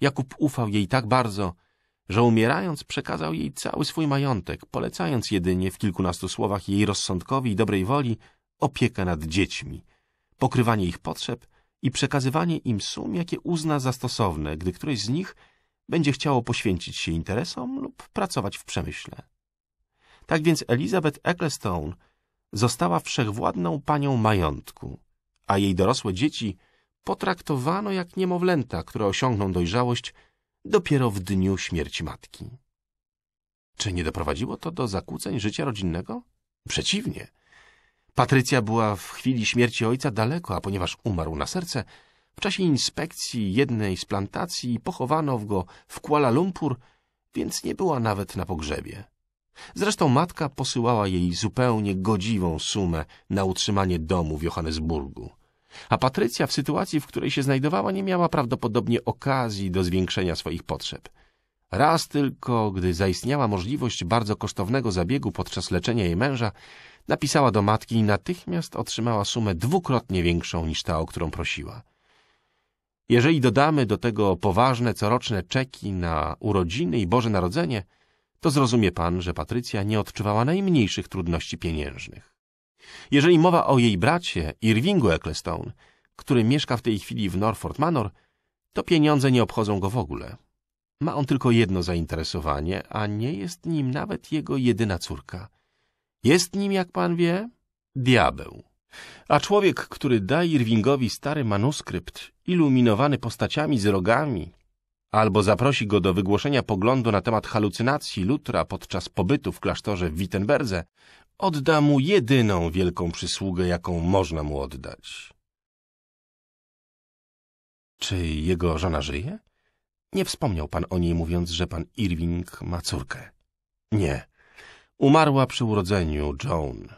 Jakub ufał jej tak bardzo, że umierając przekazał jej cały swój majątek, polecając jedynie w kilkunastu słowach jej rozsądkowi i dobrej woli opieka nad dziećmi, pokrywanie ich potrzeb i przekazywanie im sum, jakie uzna za stosowne, gdy któreś z nich będzie chciało poświęcić się interesom lub pracować w przemyśle. Tak więc Elizabeth Ecclestone została wszechwładną panią majątku, a jej dorosłe dzieci potraktowano jak niemowlęta, które osiągną dojrzałość dopiero w dniu śmierci matki. Czy nie doprowadziło to do zakłóceń życia rodzinnego? Przeciwnie – Patrycja była w chwili śmierci ojca daleko, a ponieważ umarł na serce, w czasie inspekcji jednej z plantacji pochowano go w Kuala Lumpur, więc nie była nawet na pogrzebie. Zresztą matka posyłała jej zupełnie godziwą sumę na utrzymanie domu w Johannesburgu. A Patrycja w sytuacji, w której się znajdowała, nie miała prawdopodobnie okazji do zwiększenia swoich potrzeb – Raz tylko, gdy zaistniała możliwość bardzo kosztownego zabiegu podczas leczenia jej męża, napisała do matki i natychmiast otrzymała sumę dwukrotnie większą niż ta, o którą prosiła. Jeżeli dodamy do tego poważne coroczne czeki na urodziny i Boże Narodzenie, to zrozumie pan, że Patrycja nie odczuwała najmniejszych trudności pieniężnych. Jeżeli mowa o jej bracie, Irvingu Ecclestone, który mieszka w tej chwili w Norfolk Manor, to pieniądze nie obchodzą go w ogóle. Ma on tylko jedno zainteresowanie, a nie jest nim nawet jego jedyna córka. Jest nim, jak pan wie, diabeł. A człowiek, który da Irvingowi stary manuskrypt, iluminowany postaciami z rogami, albo zaprosi go do wygłoszenia poglądu na temat halucynacji Lutra podczas pobytu w klasztorze w Wittenberdze, odda mu jedyną wielką przysługę, jaką można mu oddać. Czy jego żona żyje? Nie wspomniał pan o niej, mówiąc, że pan Irving ma córkę. Nie. Umarła przy urodzeniu Joan.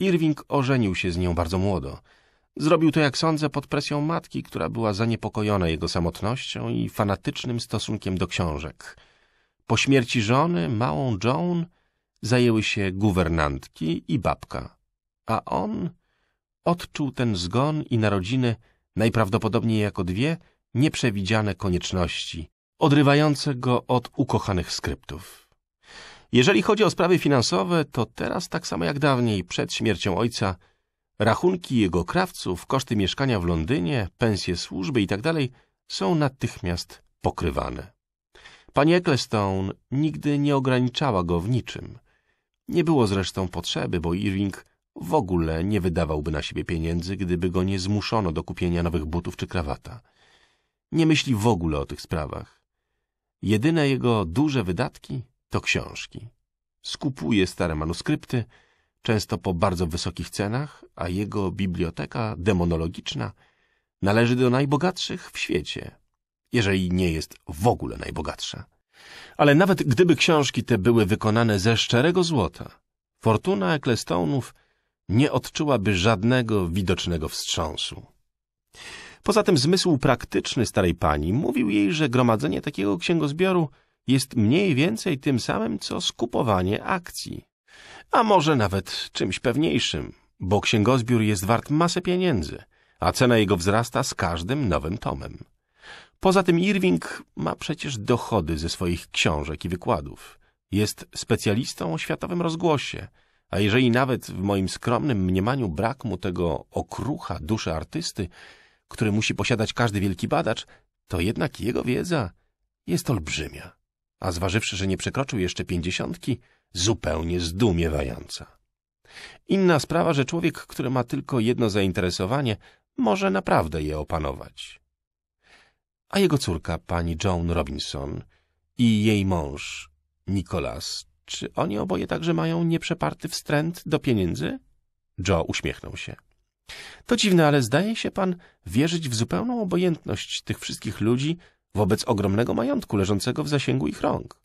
Irving ożenił się z nią bardzo młodo. Zrobił to, jak sądzę, pod presją matki, która była zaniepokojona jego samotnością i fanatycznym stosunkiem do książek. Po śmierci żony, małą Joan, zajęły się guwernantki i babka. A on odczuł ten zgon i narodziny najprawdopodobniej jako dwie nieprzewidziane konieczności, odrywające go od ukochanych skryptów. Jeżeli chodzi o sprawy finansowe, to teraz tak samo jak dawniej, przed śmiercią ojca, rachunki jego krawców, koszty mieszkania w Londynie, pensje służby itd. Tak są natychmiast pokrywane. Pani Ecclestone nigdy nie ograniczała go w niczym. Nie było zresztą potrzeby, bo Irving w ogóle nie wydawałby na siebie pieniędzy, gdyby go nie zmuszono do kupienia nowych butów czy krawata – nie myśli w ogóle o tych sprawach. Jedyne jego duże wydatki to książki. Skupuje stare manuskrypty, często po bardzo wysokich cenach, a jego biblioteka demonologiczna należy do najbogatszych w świecie, jeżeli nie jest w ogóle najbogatsza. Ale nawet gdyby książki te były wykonane ze szczerego złota, fortuna eklestonów nie odczułaby żadnego widocznego wstrząsu. Poza tym zmysł praktyczny starej pani mówił jej, że gromadzenie takiego księgozbioru jest mniej więcej tym samym, co skupowanie akcji. A może nawet czymś pewniejszym, bo księgozbiór jest wart masę pieniędzy, a cena jego wzrasta z każdym nowym tomem. Poza tym Irving ma przecież dochody ze swoich książek i wykładów. Jest specjalistą o światowym rozgłosie, a jeżeli nawet w moim skromnym mniemaniu brak mu tego okrucha duszy artysty, które musi posiadać każdy wielki badacz, to jednak jego wiedza jest olbrzymia, a zważywszy, że nie przekroczył jeszcze pięćdziesiątki, zupełnie zdumiewająca. Inna sprawa, że człowiek, który ma tylko jedno zainteresowanie, może naprawdę je opanować. A jego córka, pani Joan Robinson i jej mąż, Nicholas, czy oni oboje także mają nieprzeparty wstręt do pieniędzy? Joe uśmiechnął się. To dziwne, ale zdaje się pan wierzyć w zupełną obojętność tych wszystkich ludzi wobec ogromnego majątku leżącego w zasięgu ich rąk.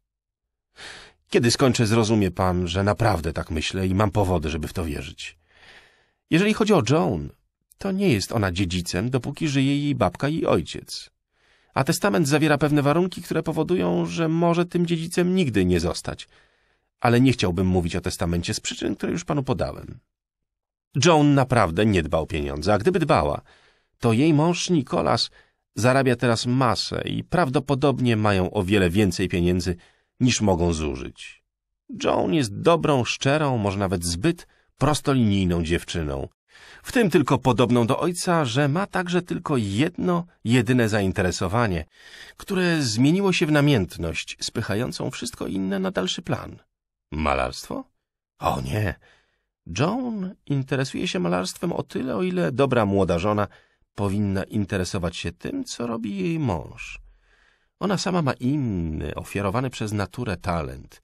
Kiedy skończę, zrozumie pan, że naprawdę tak myślę i mam powody, żeby w to wierzyć. Jeżeli chodzi o Joan, to nie jest ona dziedzicem, dopóki żyje jej babka i ojciec. A testament zawiera pewne warunki, które powodują, że może tym dziedzicem nigdy nie zostać. Ale nie chciałbym mówić o testamencie z przyczyn, które już panu podałem. Joan naprawdę nie dba o pieniądze, a gdyby dbała, to jej mąż Nikolas zarabia teraz masę i prawdopodobnie mają o wiele więcej pieniędzy niż mogą zużyć. Joan jest dobrą, szczerą, może nawet zbyt prostolinijną dziewczyną. W tym tylko podobną do ojca, że ma także tylko jedno, jedyne zainteresowanie, które zmieniło się w namiętność, spychającą wszystko inne na dalszy plan. Malarstwo? O nie, Joan interesuje się malarstwem o tyle, o ile dobra młoda żona powinna interesować się tym, co robi jej mąż. Ona sama ma inny, ofiarowany przez naturę talent,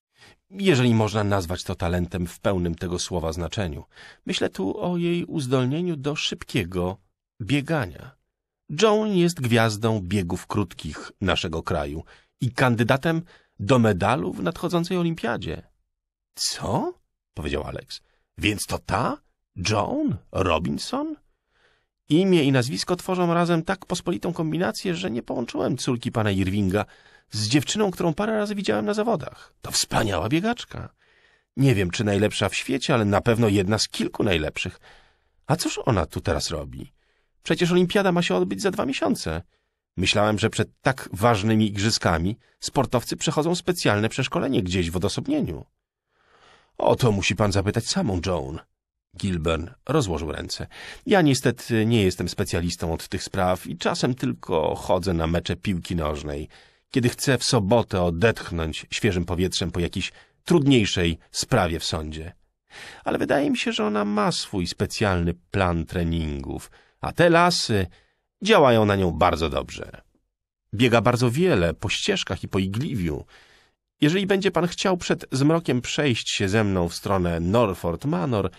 jeżeli można nazwać to talentem w pełnym tego słowa znaczeniu. Myślę tu o jej uzdolnieniu do szybkiego biegania. Joan jest gwiazdą biegów krótkich naszego kraju i kandydatem do medalu w nadchodzącej olimpiadzie. Co? powiedział Alex. Więc to ta? Joan? Robinson? Imię i nazwisko tworzą razem tak pospolitą kombinację, że nie połączyłem córki pana Irvinga z dziewczyną, którą parę razy widziałem na zawodach. To wspaniała biegaczka. Nie wiem, czy najlepsza w świecie, ale na pewno jedna z kilku najlepszych. A cóż ona tu teraz robi? Przecież olimpiada ma się odbyć za dwa miesiące. Myślałem, że przed tak ważnymi igrzyskami sportowcy przechodzą specjalne przeszkolenie gdzieś w odosobnieniu. O to musi pan zapytać samą Joan. Gilburn rozłożył ręce. Ja niestety nie jestem specjalistą od tych spraw i czasem tylko chodzę na mecze piłki nożnej, kiedy chcę w sobotę odetchnąć świeżym powietrzem po jakiejś trudniejszej sprawie w sądzie. Ale wydaje mi się, że ona ma swój specjalny plan treningów, a te lasy działają na nią bardzo dobrze. Biega bardzo wiele po ścieżkach i po igliwiu, jeżeli będzie pan chciał przed zmrokiem przejść się ze mną w stronę Norford Manor,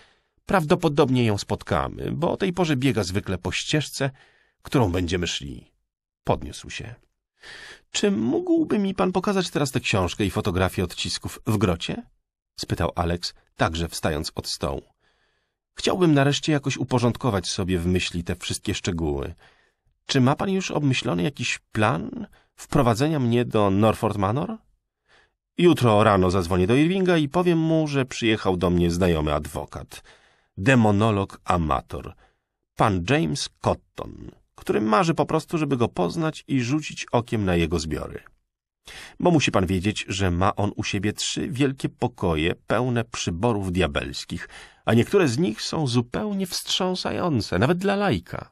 prawdopodobnie ją spotkamy, bo o tej porze biega zwykle po ścieżce, którą będziemy szli. Podniósł się. Czy mógłby mi pan pokazać teraz tę książkę i fotografię odcisków w grocie? spytał Alex, także wstając od stołu. Chciałbym nareszcie jakoś uporządkować sobie w myśli te wszystkie szczegóły. Czy ma pan już obmyślony jakiś plan wprowadzenia mnie do Norford Manor? Jutro rano zadzwonię do Irvinga i powiem mu, że przyjechał do mnie znajomy adwokat. Demonolog amator. Pan James Cotton, który marzy po prostu, żeby go poznać i rzucić okiem na jego zbiory. Bo musi pan wiedzieć, że ma on u siebie trzy wielkie pokoje pełne przyborów diabelskich, a niektóre z nich są zupełnie wstrząsające, nawet dla lajka.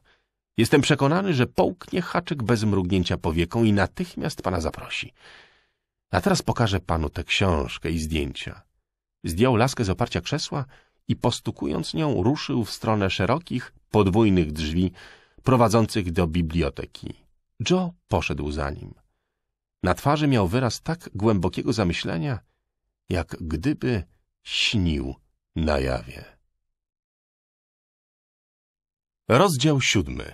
Jestem przekonany, że połknie haczyk bez mrugnięcia powieką i natychmiast pana zaprosi. A teraz pokażę panu tę książkę i zdjęcia. Zdjął laskę z oparcia krzesła i postukując nią ruszył w stronę szerokich, podwójnych drzwi prowadzących do biblioteki. Joe poszedł za nim. Na twarzy miał wyraz tak głębokiego zamyślenia, jak gdyby śnił na jawie. Rozdział siódmy.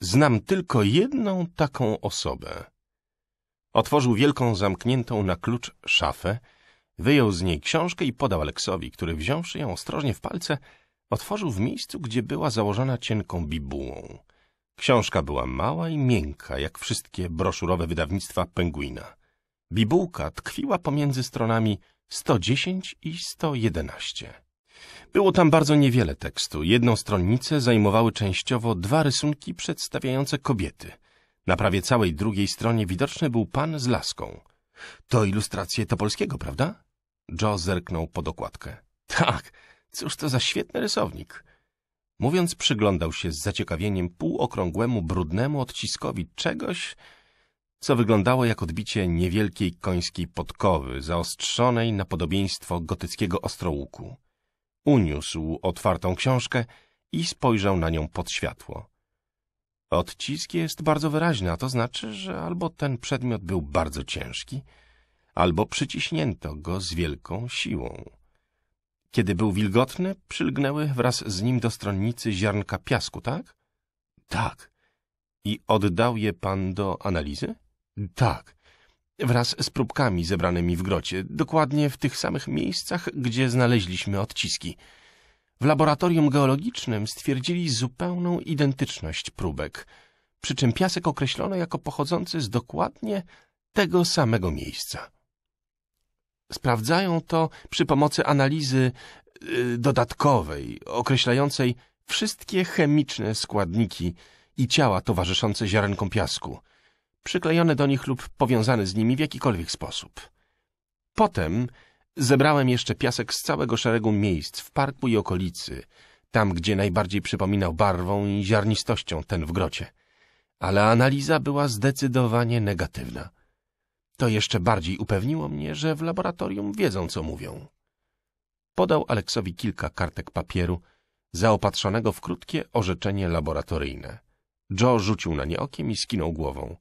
Znam tylko jedną taką osobę. Otworzył wielką, zamkniętą na klucz szafę, wyjął z niej książkę i podał Aleksowi, który wziąwszy ją ostrożnie w palce, otworzył w miejscu, gdzie była założona cienką bibułą. Książka była mała i miękka, jak wszystkie broszurowe wydawnictwa Penguina. Bibułka tkwiła pomiędzy stronami 110 i 111. Było tam bardzo niewiele tekstu. Jedną stronnicę zajmowały częściowo dwa rysunki przedstawiające kobiety – na prawie całej drugiej stronie widoczny był pan z laską. To ilustracje Topolskiego, prawda? Joe zerknął pod okładkę. Tak, cóż to za świetny rysownik. Mówiąc, przyglądał się z zaciekawieniem półokrągłemu, brudnemu odciskowi czegoś, co wyglądało jak odbicie niewielkiej końskiej podkowy, zaostrzonej na podobieństwo gotyckiego ostrołuku. Uniósł otwartą książkę i spojrzał na nią pod światło. Odcisk jest bardzo wyraźny, a to znaczy, że albo ten przedmiot był bardzo ciężki, albo przyciśnięto go z wielką siłą. Kiedy był wilgotny, przylgnęły wraz z nim do stronnicy ziarnka piasku, tak? Tak. I oddał je pan do analizy? Tak. Wraz z próbkami zebranymi w grocie, dokładnie w tych samych miejscach, gdzie znaleźliśmy odciski. W laboratorium geologicznym stwierdzili zupełną identyczność próbek, przy czym piasek określono jako pochodzący z dokładnie tego samego miejsca. Sprawdzają to przy pomocy analizy y, dodatkowej, określającej wszystkie chemiczne składniki i ciała towarzyszące ziarenkom piasku, przyklejone do nich lub powiązane z nimi w jakikolwiek sposób. Potem Zebrałem jeszcze piasek z całego szeregu miejsc w parku i okolicy, tam gdzie najbardziej przypominał barwą i ziarnistością ten w grocie. Ale analiza była zdecydowanie negatywna. To jeszcze bardziej upewniło mnie, że w laboratorium wiedzą, co mówią. Podał Aleksowi kilka kartek papieru, zaopatrzonego w krótkie orzeczenie laboratoryjne. Joe rzucił na nie okiem i skinął głową.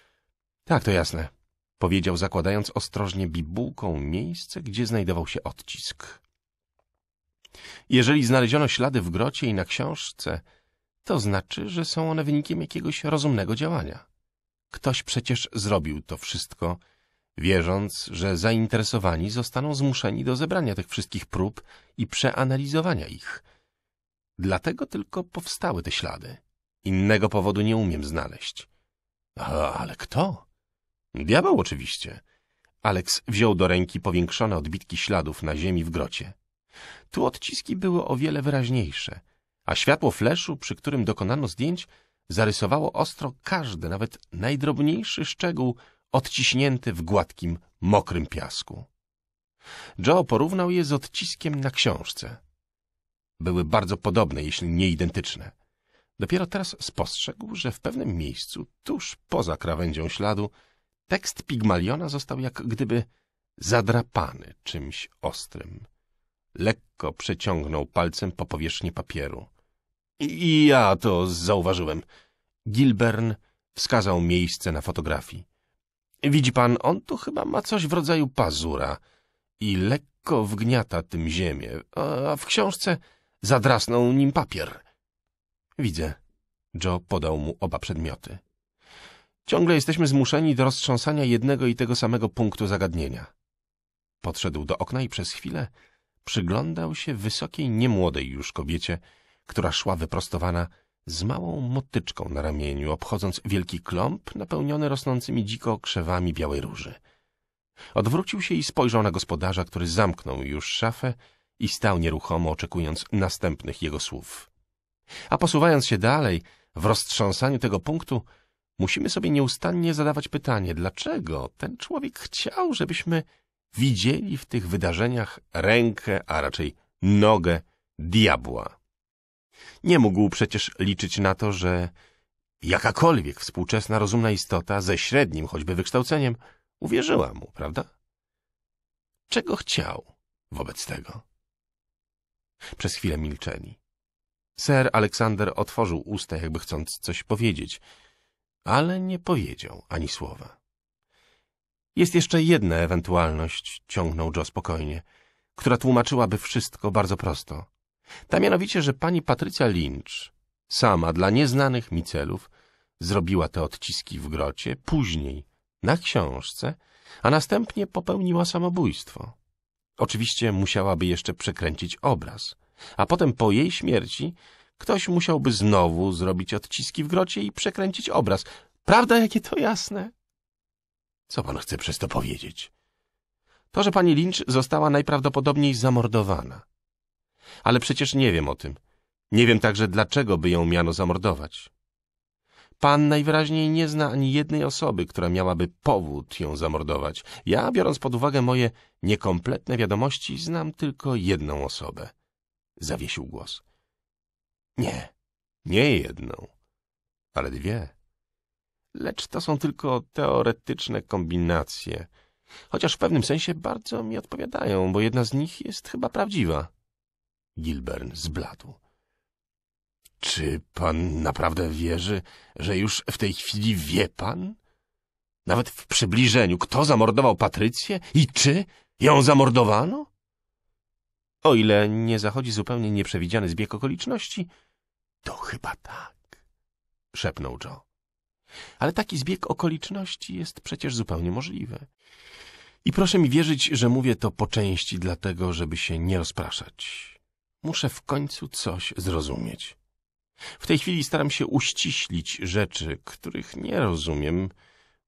— Tak, to jasne. Powiedział, zakładając ostrożnie bibułką miejsce, gdzie znajdował się odcisk. Jeżeli znaleziono ślady w grocie i na książce, to znaczy, że są one wynikiem jakiegoś rozumnego działania. Ktoś przecież zrobił to wszystko, wierząc, że zainteresowani zostaną zmuszeni do zebrania tych wszystkich prób i przeanalizowania ich. Dlatego tylko powstały te ślady. Innego powodu nie umiem znaleźć. A, ale kto? Diabeł oczywiście. Alex wziął do ręki powiększone odbitki śladów na ziemi w grocie. Tu odciski były o wiele wyraźniejsze, a światło fleszu, przy którym dokonano zdjęć, zarysowało ostro każdy, nawet najdrobniejszy szczegół odciśnięty w gładkim, mokrym piasku. Joe porównał je z odciskiem na książce. Były bardzo podobne, jeśli nie identyczne. Dopiero teraz spostrzegł, że w pewnym miejscu, tuż poza krawędzią śladu, Tekst Pigmaliona został jak gdyby zadrapany czymś ostrym. Lekko przeciągnął palcem po powierzchni papieru. I ja to zauważyłem. Gilbern wskazał miejsce na fotografii. Widzi pan, on tu chyba ma coś w rodzaju pazura i lekko wgniata tym ziemię, a w książce zadrasnął nim papier. Widzę. Joe podał mu oba przedmioty. Ciągle jesteśmy zmuszeni do roztrząsania jednego i tego samego punktu zagadnienia. Podszedł do okna i przez chwilę przyglądał się wysokiej, niemłodej już kobiecie, która szła wyprostowana z małą motyczką na ramieniu, obchodząc wielki klomp napełniony rosnącymi dziko krzewami białej róży. Odwrócił się i spojrzał na gospodarza, który zamknął już szafę i stał nieruchomo, oczekując następnych jego słów. A posuwając się dalej, w roztrząsaniu tego punktu Musimy sobie nieustannie zadawać pytanie, dlaczego ten człowiek chciał, żebyśmy widzieli w tych wydarzeniach rękę, a raczej nogę diabła. Nie mógł przecież liczyć na to, że jakakolwiek współczesna rozumna istota ze średnim choćby wykształceniem uwierzyła mu, prawda? Czego chciał wobec tego? Przez chwilę milczeli. Ser Aleksander otworzył usta, jakby chcąc coś powiedzieć – ale nie powiedział ani słowa. Jest jeszcze jedna ewentualność, ciągnął Joe spokojnie, która tłumaczyłaby wszystko bardzo prosto. Ta mianowicie, że pani Patrycja Lynch sama dla nieznanych mi celów zrobiła te odciski w grocie, później na książce, a następnie popełniła samobójstwo. Oczywiście musiałaby jeszcze przekręcić obraz, a potem po jej śmierci Ktoś musiałby znowu zrobić odciski w grocie i przekręcić obraz. Prawda, jakie to jasne? Co pan chce przez to powiedzieć? To, że pani Lynch została najprawdopodobniej zamordowana. Ale przecież nie wiem o tym. Nie wiem także, dlaczego by ją miano zamordować. Pan najwyraźniej nie zna ani jednej osoby, która miałaby powód ją zamordować. Ja, biorąc pod uwagę moje niekompletne wiadomości, znam tylko jedną osobę. Zawiesił głos. Nie, nie jedną, ale dwie. Lecz to są tylko teoretyczne kombinacje, chociaż w pewnym sensie bardzo mi odpowiadają, bo jedna z nich jest chyba prawdziwa. Gilbern zbladł. Czy pan naprawdę wierzy, że już w tej chwili wie pan? Nawet w przybliżeniu, kto zamordował Patrycję i czy ją zamordowano? O ile nie zachodzi zupełnie nieprzewidziany zbieg okoliczności, to chyba tak, szepnął Joe. Ale taki zbieg okoliczności jest przecież zupełnie możliwy. I proszę mi wierzyć, że mówię to po części dlatego, żeby się nie rozpraszać. Muszę w końcu coś zrozumieć. W tej chwili staram się uściślić rzeczy, których nie rozumiem,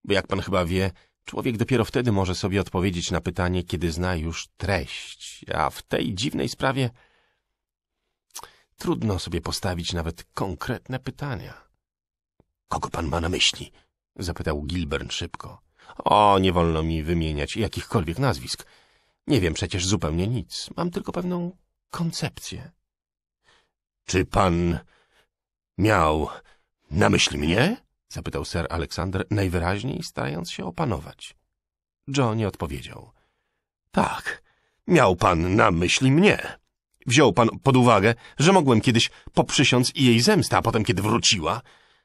bo jak pan chyba wie, człowiek dopiero wtedy może sobie odpowiedzieć na pytanie, kiedy zna już treść, a w tej dziwnej sprawie trudno sobie postawić nawet konkretne pytania. Kogo pan ma na myśli? zapytał Gilbern szybko. O, nie wolno mi wymieniać jakichkolwiek nazwisk. Nie wiem przecież zupełnie nic. Mam tylko pewną koncepcję. Czy pan miał na myśli mnie? zapytał sir Aleksander najwyraźniej, starając się opanować. nie odpowiedział. Tak, miał pan na myśli mnie wziął pan pod uwagę, że mogłem kiedyś poprzysiąc i jej zemstę, a potem kiedy wróciła,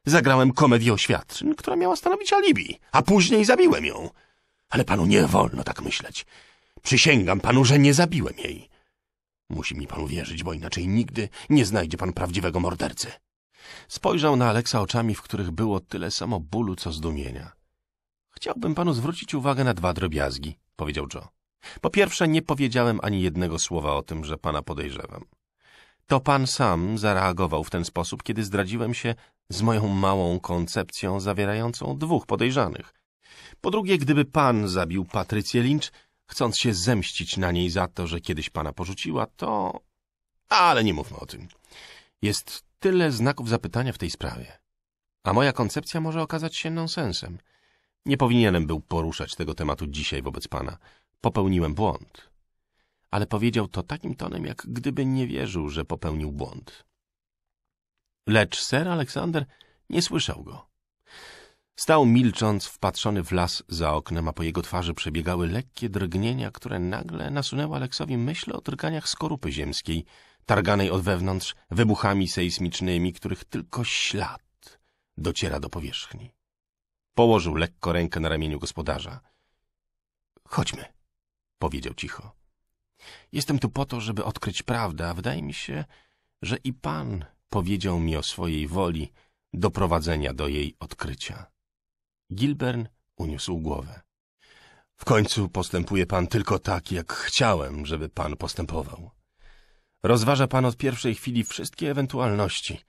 zagrałem komedię oświadczyn, która miała stanowić alibi, a później zabiłem ją. Ale panu nie wolno tak myśleć. Przysięgam panu, że nie zabiłem jej. Musi mi pan uwierzyć, bo inaczej nigdy nie znajdzie pan prawdziwego mordercy. Spojrzał na Aleksa oczami, w których było tyle samo bólu, co zdumienia. Chciałbym panu zwrócić uwagę na dwa drobiazgi, powiedział Joe. Po pierwsze, nie powiedziałem ani jednego słowa o tym, że pana podejrzewam. To pan sam zareagował w ten sposób, kiedy zdradziłem się z moją małą koncepcją zawierającą dwóch podejrzanych. Po drugie, gdyby pan zabił Patrycję Lynch, chcąc się zemścić na niej za to, że kiedyś pana porzuciła, to... Ale nie mówmy o tym. Jest tyle znaków zapytania w tej sprawie. A moja koncepcja może okazać się nonsensem. Nie powinienem był poruszać tego tematu dzisiaj wobec pana. Popełniłem błąd. Ale powiedział to takim tonem, jak gdyby nie wierzył, że popełnił błąd. Lecz ser Aleksander nie słyszał go. Stał milcząc, wpatrzony w las za oknem, a po jego twarzy przebiegały lekkie drgnienia, które nagle nasunęły Aleksowi myśl o drganiach skorupy ziemskiej, targanej od wewnątrz wybuchami sejsmicznymi, których tylko ślad dociera do powierzchni. Położył lekko rękę na ramieniu gospodarza. — Chodźmy powiedział cicho. Jestem tu po to, żeby odkryć prawdę, a wydaje mi się, że i pan powiedział mi o swojej woli doprowadzenia do jej odkrycia. Gilbern uniósł głowę. W końcu postępuje pan tylko tak, jak chciałem, żeby pan postępował. Rozważa pan od pierwszej chwili wszystkie ewentualności,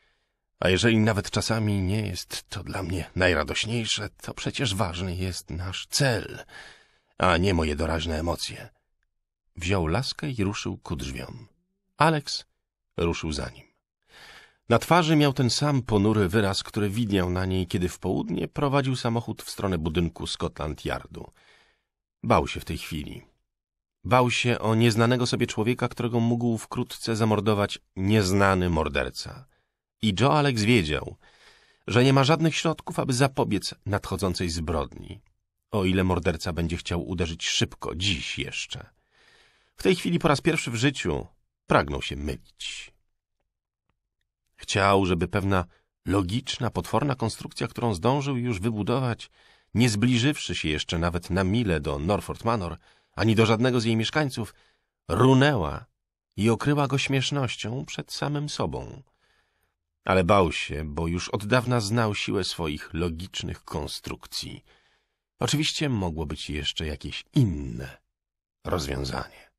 a jeżeli nawet czasami nie jest to dla mnie najradośniejsze, to przecież ważny jest nasz cel – a nie moje doraźne emocje. Wziął laskę i ruszył ku drzwiom. Alex ruszył za nim. Na twarzy miał ten sam ponury wyraz, który widniał na niej, kiedy w południe prowadził samochód w stronę budynku Scotland Yardu. Bał się w tej chwili. Bał się o nieznanego sobie człowieka, którego mógł wkrótce zamordować nieznany morderca. I Joe Alex wiedział, że nie ma żadnych środków, aby zapobiec nadchodzącej zbrodni. O ile morderca będzie chciał uderzyć szybko, dziś jeszcze. W tej chwili po raz pierwszy w życiu pragnął się mylić. Chciał, żeby pewna logiczna, potworna konstrukcja, którą zdążył już wybudować, nie zbliżywszy się jeszcze nawet na mile do Norfolk Manor, ani do żadnego z jej mieszkańców, runęła i okryła go śmiesznością przed samym sobą. Ale bał się, bo już od dawna znał siłę swoich logicznych konstrukcji – Oczywiście mogło być jeszcze jakieś inne rozwiązanie.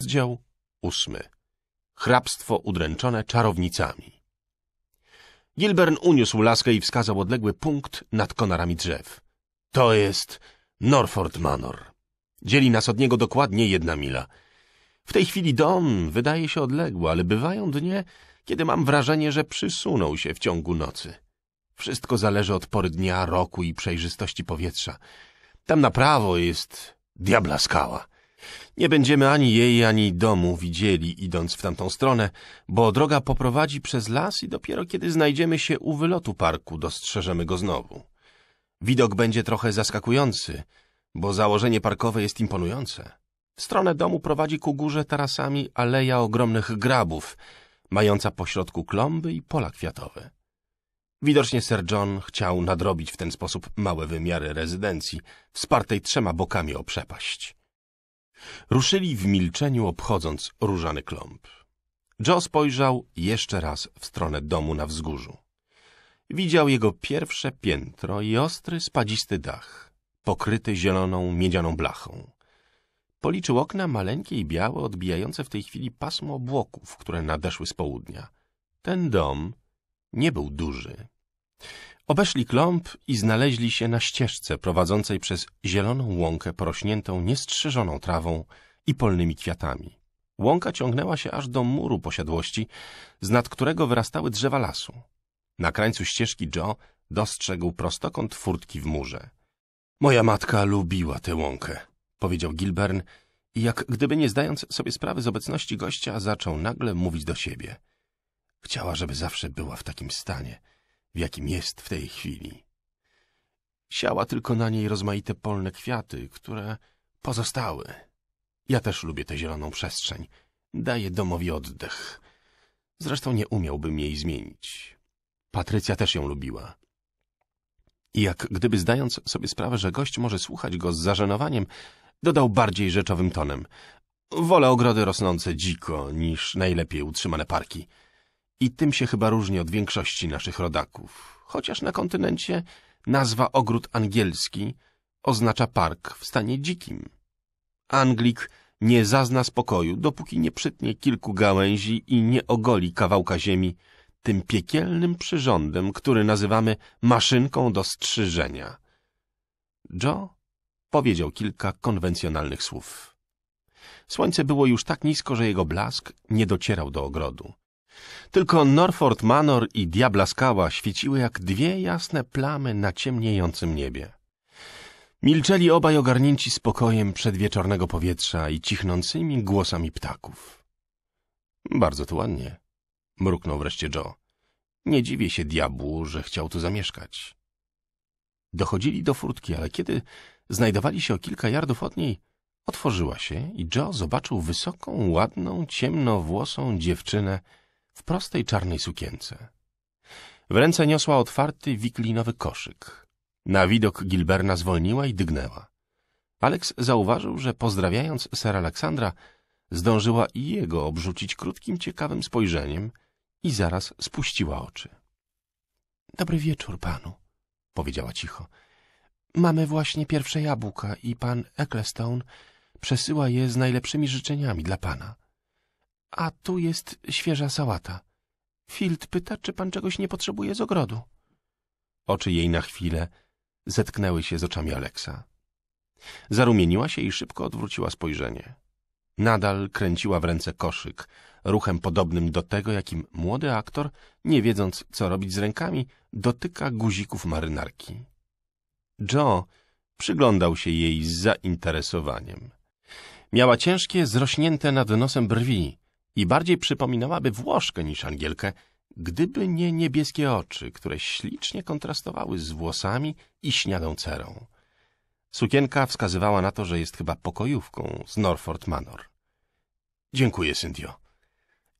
Rozdział ósmy. Hrabstwo udręczone czarownicami. Gilbern uniósł laskę i wskazał odległy punkt nad konarami drzew. To jest Norford Manor. Dzieli nas od niego dokładnie jedna mila. W tej chwili dom wydaje się odległy, ale bywają dnie, kiedy mam wrażenie, że przysunął się w ciągu nocy. Wszystko zależy od pory dnia, roku i przejrzystości powietrza. Tam na prawo jest diabla skała. Nie będziemy ani jej, ani domu widzieli, idąc w tamtą stronę, bo droga poprowadzi przez las i dopiero kiedy znajdziemy się u wylotu parku, dostrzeżemy go znowu. Widok będzie trochę zaskakujący, bo założenie parkowe jest imponujące. W stronę domu prowadzi ku górze tarasami aleja ogromnych grabów, mająca pośrodku klomby i pola kwiatowe. Widocznie Sir John chciał nadrobić w ten sposób małe wymiary rezydencji, wspartej trzema bokami o przepaść. Ruszyli w milczeniu, obchodząc różany kląb. Joe spojrzał jeszcze raz w stronę domu na wzgórzu. Widział jego pierwsze piętro i ostry, spadzisty dach, pokryty zieloną, miedzianą blachą. Policzył okna maleńkie i białe, odbijające w tej chwili pasmo obłoków, które nadeszły z południa. Ten dom nie był duży. Obeszli kląb i znaleźli się na ścieżce prowadzącej przez zieloną łąkę porośniętą niestrzeżoną trawą i polnymi kwiatami. Łąka ciągnęła się aż do muru posiadłości, z nad którego wyrastały drzewa lasu. Na krańcu ścieżki Joe dostrzegł prostokąt furtki w murze. Moja matka lubiła tę łąkę, powiedział Gilbern i jak gdyby nie zdając sobie sprawy z obecności gościa, zaczął nagle mówić do siebie – Chciała, żeby zawsze była w takim stanie, w jakim jest w tej chwili. Siała tylko na niej rozmaite polne kwiaty, które pozostały. Ja też lubię tę zieloną przestrzeń. Daje domowi oddech. Zresztą nie umiałbym jej zmienić. Patrycja też ją lubiła. I jak gdyby zdając sobie sprawę, że gość może słuchać go z zażenowaniem, dodał bardziej rzeczowym tonem. Wolę ogrody rosnące dziko niż najlepiej utrzymane parki. I tym się chyba różni od większości naszych rodaków. Chociaż na kontynencie nazwa ogród angielski oznacza park w stanie dzikim. Anglik nie zazna spokoju, dopóki nie przytnie kilku gałęzi i nie ogoli kawałka ziemi tym piekielnym przyrządem, który nazywamy maszynką do strzyżenia. Joe powiedział kilka konwencjonalnych słów. Słońce było już tak nisko, że jego blask nie docierał do ogrodu. Tylko Norford Manor i Diabla Skała świeciły jak dwie jasne plamy na ciemniejącym niebie. Milczeli obaj ogarnięci spokojem przedwieczornego powietrza i cichnącymi głosami ptaków. Bardzo to ładnie, mruknął wreszcie Joe. Nie dziwię się diabłu, że chciał tu zamieszkać. Dochodzili do furtki, ale kiedy znajdowali się o kilka jardów od niej, otworzyła się i Joe zobaczył wysoką, ładną, ciemnowłosą dziewczynę, w prostej czarnej sukience. W ręce niosła otwarty, wiklinowy koszyk. Na widok Gilberna zwolniła i dygnęła. Alex zauważył, że pozdrawiając sera Aleksandra, zdążyła i jego obrzucić krótkim, ciekawym spojrzeniem i zaraz spuściła oczy. — Dobry wieczór panu — powiedziała cicho. — Mamy właśnie pierwsze jabłka i pan Ecclestone przesyła je z najlepszymi życzeniami dla pana. A tu jest świeża sałata. Field pyta, czy pan czegoś nie potrzebuje z ogrodu. Oczy jej na chwilę zetknęły się z oczami Aleksa. Zarumieniła się i szybko odwróciła spojrzenie. Nadal kręciła w ręce koszyk, ruchem podobnym do tego, jakim młody aktor, nie wiedząc, co robić z rękami, dotyka guzików marynarki. Joe przyglądał się jej z zainteresowaniem. Miała ciężkie, zrośnięte nad nosem brwi, i bardziej przypominałaby Włoszkę niż Angielkę, gdyby nie niebieskie oczy, które ślicznie kontrastowały z włosami i śniadą cerą. Sukienka wskazywała na to, że jest chyba pokojówką z Norford Manor. Dziękuję, Cynthio.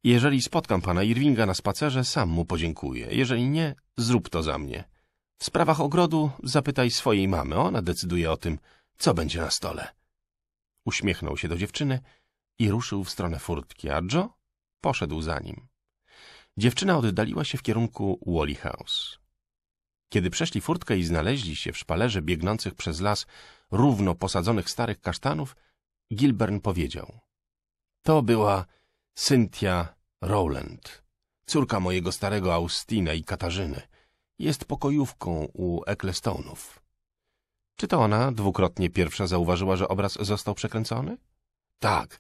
Jeżeli spotkam pana Irvinga na spacerze, sam mu podziękuję. Jeżeli nie, zrób to za mnie. W sprawach ogrodu zapytaj swojej mamy. Ona decyduje o tym, co będzie na stole. Uśmiechnął się do dziewczyny i ruszył w stronę furtki, a Joe poszedł za nim. Dziewczyna oddaliła się w kierunku Wally House. Kiedy przeszli furtkę i znaleźli się w szpalerze biegnących przez las równo posadzonych starych kasztanów, Gilbern powiedział. To była Cynthia Rowland, córka mojego starego Austina i Katarzyny. Jest pokojówką u Ecclestonów. Czy to ona dwukrotnie pierwsza zauważyła, że obraz został przekręcony? Tak,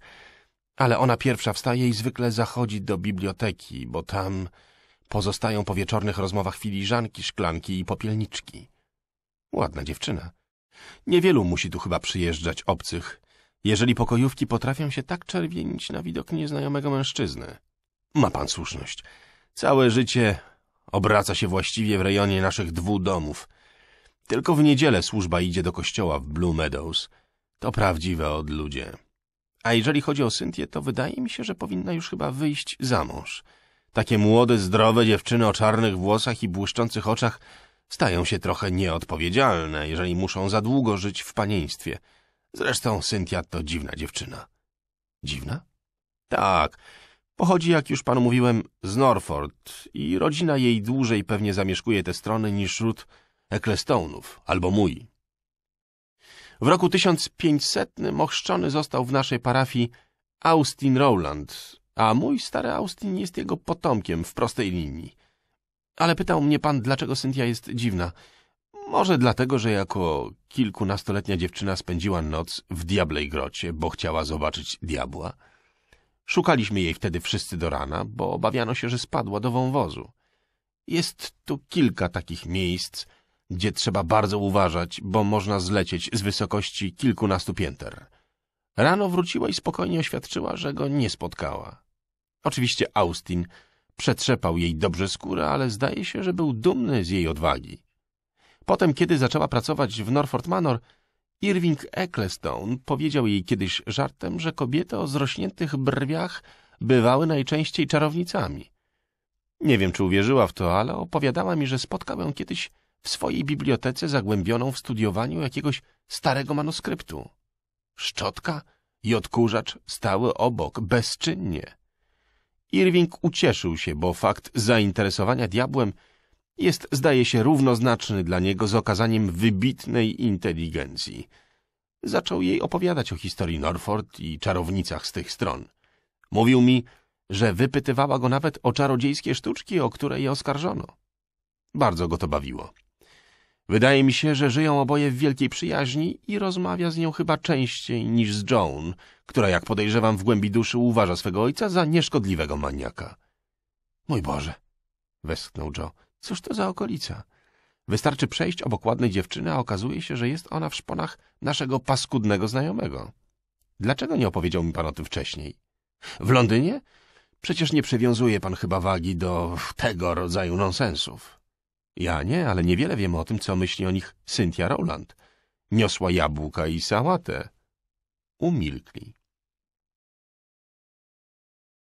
ale ona pierwsza wstaje i zwykle zachodzi do biblioteki, bo tam pozostają po wieczornych rozmowach filiżanki, szklanki i popielniczki. Ładna dziewczyna. Niewielu musi tu chyba przyjeżdżać obcych, jeżeli pokojówki potrafią się tak czerwienić na widok nieznajomego mężczyzny. Ma pan słuszność. Całe życie obraca się właściwie w rejonie naszych dwóch domów. Tylko w niedzielę służba idzie do kościoła w Blue Meadows. To prawdziwe odludzie. A jeżeli chodzi o Syntię, to wydaje mi się, że powinna już chyba wyjść za mąż. Takie młode, zdrowe dziewczyny o czarnych włosach i błyszczących oczach stają się trochę nieodpowiedzialne, jeżeli muszą za długo żyć w panieństwie. Zresztą Cynthia to dziwna dziewczyna. Dziwna? Tak. Pochodzi, jak już panu mówiłem, z Norford i rodzina jej dłużej pewnie zamieszkuje te strony niż ród Eklestonów albo mój, w roku 1500 ochrzczony został w naszej parafii Austin Rowland, a mój stary Austin jest jego potomkiem w prostej linii. Ale pytał mnie pan, dlaczego Cynthia jest dziwna. Może dlatego, że jako kilkunastoletnia dziewczyna spędziła noc w Diablej Grocie, bo chciała zobaczyć diabła. Szukaliśmy jej wtedy wszyscy do rana, bo obawiano się, że spadła do wąwozu. Jest tu kilka takich miejsc, gdzie trzeba bardzo uważać, bo można zlecieć z wysokości kilkunastu pięter. Rano wróciła i spokojnie oświadczyła, że go nie spotkała. Oczywiście Austin przetrzepał jej dobrze skórę, ale zdaje się, że był dumny z jej odwagi. Potem, kiedy zaczęła pracować w Norford Manor, Irving Ecclestone powiedział jej kiedyś żartem, że kobiety o zrośniętych brwiach bywały najczęściej czarownicami. Nie wiem, czy uwierzyła w to, ale opowiadała mi, że spotkał ją kiedyś w swojej bibliotece zagłębioną w studiowaniu jakiegoś starego manuskryptu. Szczotka i odkurzacz stały obok, bezczynnie. Irving ucieszył się, bo fakt zainteresowania diabłem jest, zdaje się, równoznaczny dla niego z okazaniem wybitnej inteligencji. Zaczął jej opowiadać o historii Norford i czarownicach z tych stron. Mówił mi, że wypytywała go nawet o czarodziejskie sztuczki, o które je oskarżono. Bardzo go to bawiło. Wydaje mi się, że żyją oboje w wielkiej przyjaźni i rozmawia z nią chyba częściej niż z Joan, która, jak podejrzewam, w głębi duszy uważa swego ojca za nieszkodliwego maniaka. Mój Boże, westchnął Joe, cóż to za okolica? Wystarczy przejść obok ładnej dziewczyny, a okazuje się, że jest ona w szponach naszego paskudnego znajomego. Dlaczego nie opowiedział mi pan o tym wcześniej? W Londynie? Przecież nie przywiązuje pan chyba wagi do tego rodzaju nonsensów. Ja nie, ale niewiele wiem o tym, co myśli o nich Cynthia Rowland. Niosła jabłka i sałatę. Umilkli.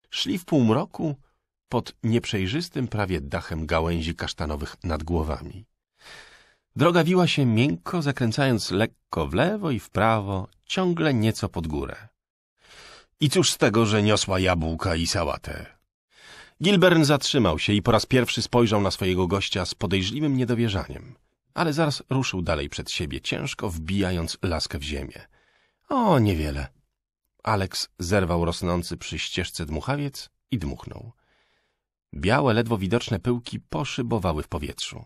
Szli w półmroku pod nieprzejrzystym prawie dachem gałęzi kasztanowych nad głowami. Droga wiła się miękko, zakręcając lekko w lewo i w prawo, ciągle nieco pod górę. I cóż z tego, że niosła jabłka i sałatę? Gilbern zatrzymał się i po raz pierwszy spojrzał na swojego gościa z podejrzliwym niedowierzaniem, ale zaraz ruszył dalej przed siebie, ciężko wbijając laskę w ziemię. O, niewiele. Alex zerwał rosnący przy ścieżce dmuchawiec i dmuchnął. Białe, ledwo widoczne pyłki poszybowały w powietrzu.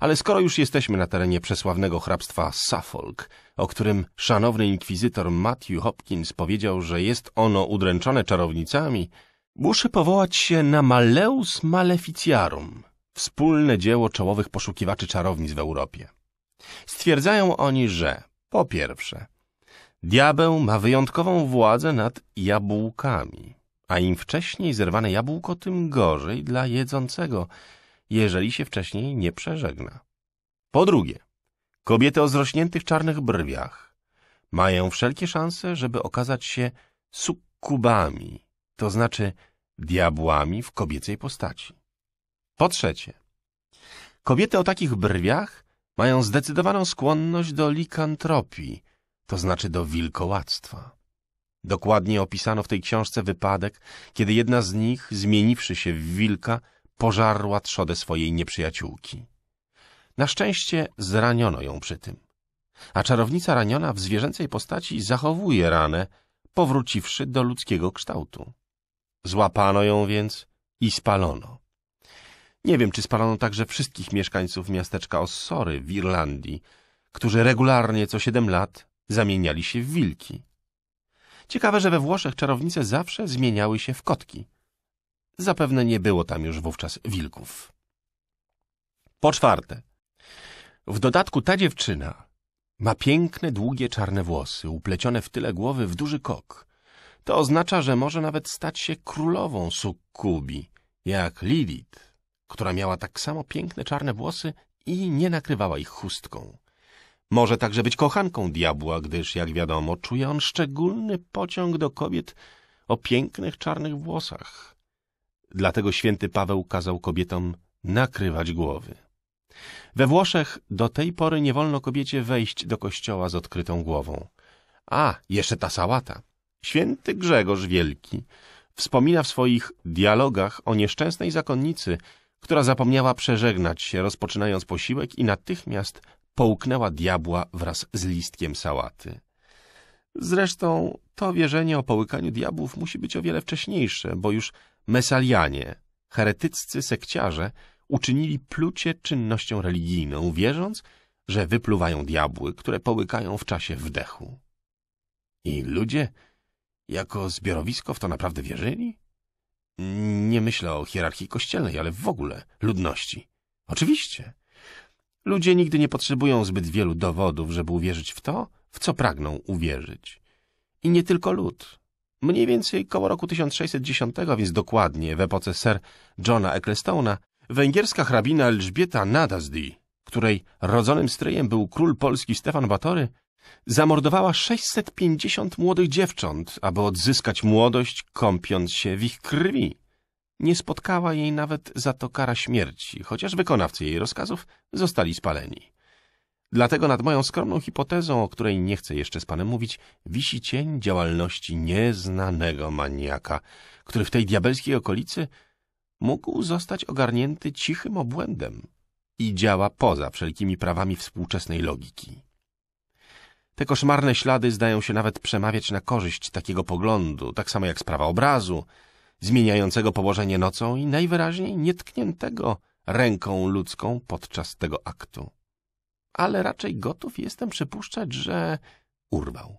Ale skoro już jesteśmy na terenie przesławnego hrabstwa Suffolk, o którym szanowny inkwizytor Matthew Hopkins powiedział, że jest ono udręczone czarownicami, Muszę powołać się na Maleus Maleficiarum, wspólne dzieło czołowych poszukiwaczy czarownic w Europie. Stwierdzają oni, że po pierwsze, diabeł ma wyjątkową władzę nad jabłkami, a im wcześniej zerwane jabłko, tym gorzej dla jedzącego, jeżeli się wcześniej nie przeżegna. Po drugie, kobiety o zrośniętych czarnych brwiach mają wszelkie szanse, żeby okazać się sukkubami, to znaczy diabłami w kobiecej postaci. Po trzecie, kobiety o takich brwiach mają zdecydowaną skłonność do likantropii, to znaczy do wilkołactwa. Dokładnie opisano w tej książce wypadek, kiedy jedna z nich, zmieniwszy się w wilka, pożarła trzodę swojej nieprzyjaciółki. Na szczęście zraniono ją przy tym. A czarownica raniona w zwierzęcej postaci zachowuje ranę, powróciwszy do ludzkiego kształtu. Złapano ją więc i spalono. Nie wiem, czy spalono także wszystkich mieszkańców miasteczka Ossory w Irlandii, którzy regularnie co siedem lat zamieniali się w wilki. Ciekawe, że we Włoszech czarownice zawsze zmieniały się w kotki. Zapewne nie było tam już wówczas wilków. Po czwarte, w dodatku ta dziewczyna ma piękne, długie, czarne włosy, uplecione w tyle głowy w duży kok – to oznacza, że może nawet stać się królową Sukubi, jak Lilith, która miała tak samo piękne czarne włosy i nie nakrywała ich chustką. Może także być kochanką diabła, gdyż, jak wiadomo, czuje on szczególny pociąg do kobiet o pięknych czarnych włosach. Dlatego święty Paweł kazał kobietom nakrywać głowy. We Włoszech do tej pory nie wolno kobiecie wejść do kościoła z odkrytą głową. A, jeszcze ta sałata. Święty Grzegorz Wielki wspomina w swoich dialogach o nieszczęsnej zakonnicy, która zapomniała przeżegnać się, rozpoczynając posiłek i natychmiast połknęła diabła wraz z listkiem sałaty. Zresztą to wierzenie o połykaniu diabłów musi być o wiele wcześniejsze, bo już mesalianie, heretyccy sekciarze, uczynili plucie czynnością religijną, wierząc, że wypluwają diabły, które połykają w czasie wdechu. I ludzie jako zbiorowisko w to naprawdę wierzyli? Nie myślę o hierarchii kościelnej, ale w ogóle ludności. Oczywiście. Ludzie nigdy nie potrzebują zbyt wielu dowodów, żeby uwierzyć w to, w co pragną uwierzyć. I nie tylko lud. Mniej więcej koło roku 1610, więc dokładnie w epoce Sir Johna Ecclestone'a, węgierska hrabina Elżbieta Nadazdi, której rodzonym stryjem był król polski Stefan Batory, Zamordowała 650 młodych dziewcząt, aby odzyskać młodość, kąpiąc się w ich krwi. Nie spotkała jej nawet za to kara śmierci, chociaż wykonawcy jej rozkazów zostali spaleni. Dlatego nad moją skromną hipotezą, o której nie chcę jeszcze z panem mówić, wisi cień działalności nieznanego maniaka, który w tej diabelskiej okolicy mógł zostać ogarnięty cichym obłędem i działa poza wszelkimi prawami współczesnej logiki. Te koszmarne ślady zdają się nawet przemawiać na korzyść takiego poglądu, tak samo jak sprawa obrazu, zmieniającego położenie nocą i najwyraźniej nietkniętego ręką ludzką podczas tego aktu. Ale raczej gotów jestem przypuszczać, że urwał.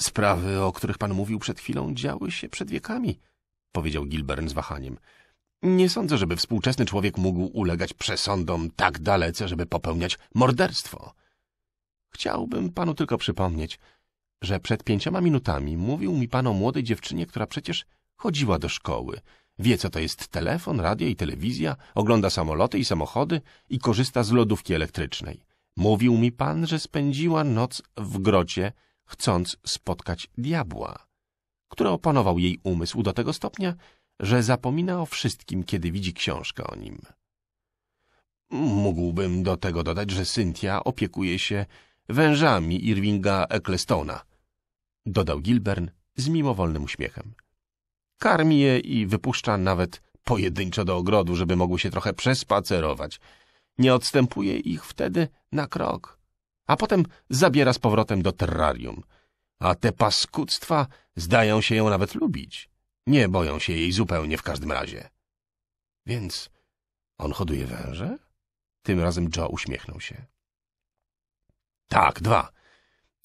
Sprawy, o których pan mówił przed chwilą, działy się przed wiekami, powiedział Gilbern z wahaniem. Nie sądzę, żeby współczesny człowiek mógł ulegać przesądom tak dalece, żeby popełniać morderstwo. Chciałbym panu tylko przypomnieć, że przed pięcioma minutami mówił mi pan o młodej dziewczynie, która przecież chodziła do szkoły. Wie, co to jest telefon, radio i telewizja, ogląda samoloty i samochody i korzysta z lodówki elektrycznej. Mówił mi pan, że spędziła noc w grocie, chcąc spotkać diabła, który opanował jej umysł do tego stopnia, że zapomina o wszystkim, kiedy widzi książkę o nim. Mógłbym do tego dodać, że Cynthia opiekuje się wężami Irvinga Ecclestona, dodał Gilbern z mimowolnym uśmiechem. Karmi je i wypuszcza nawet pojedynczo do ogrodu, żeby mogły się trochę przespacerować. Nie odstępuje ich wtedy na krok, a potem zabiera z powrotem do terrarium. A te paskudztwa zdają się ją nawet lubić. Nie boją się jej zupełnie w każdym razie. Więc on hoduje węże? Tym razem Joe uśmiechnął się. Tak, dwa.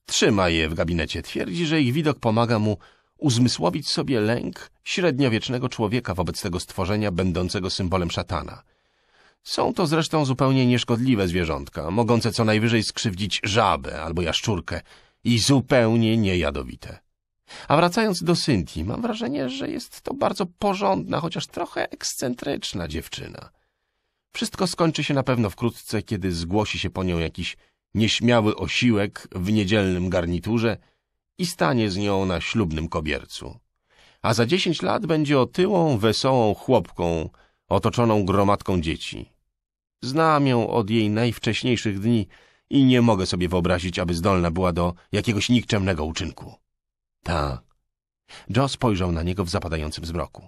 Trzyma je w gabinecie. Twierdzi, że ich widok pomaga mu uzmysłowić sobie lęk średniowiecznego człowieka wobec tego stworzenia będącego symbolem szatana. Są to zresztą zupełnie nieszkodliwe zwierzątka, mogące co najwyżej skrzywdzić żabę albo jaszczurkę i zupełnie niejadowite. A wracając do Synti, mam wrażenie, że jest to bardzo porządna, chociaż trochę ekscentryczna dziewczyna. Wszystko skończy się na pewno wkrótce, kiedy zgłosi się po nią jakiś nieśmiały osiłek w niedzielnym garniturze i stanie z nią na ślubnym kobiercu. A za dziesięć lat będzie otyłą, wesołą chłopką, otoczoną gromadką dzieci. Znam ją od jej najwcześniejszych dni i nie mogę sobie wyobrazić, aby zdolna była do jakiegoś nikczemnego uczynku. Ta. Joe spojrzał na niego w zapadającym zmroku.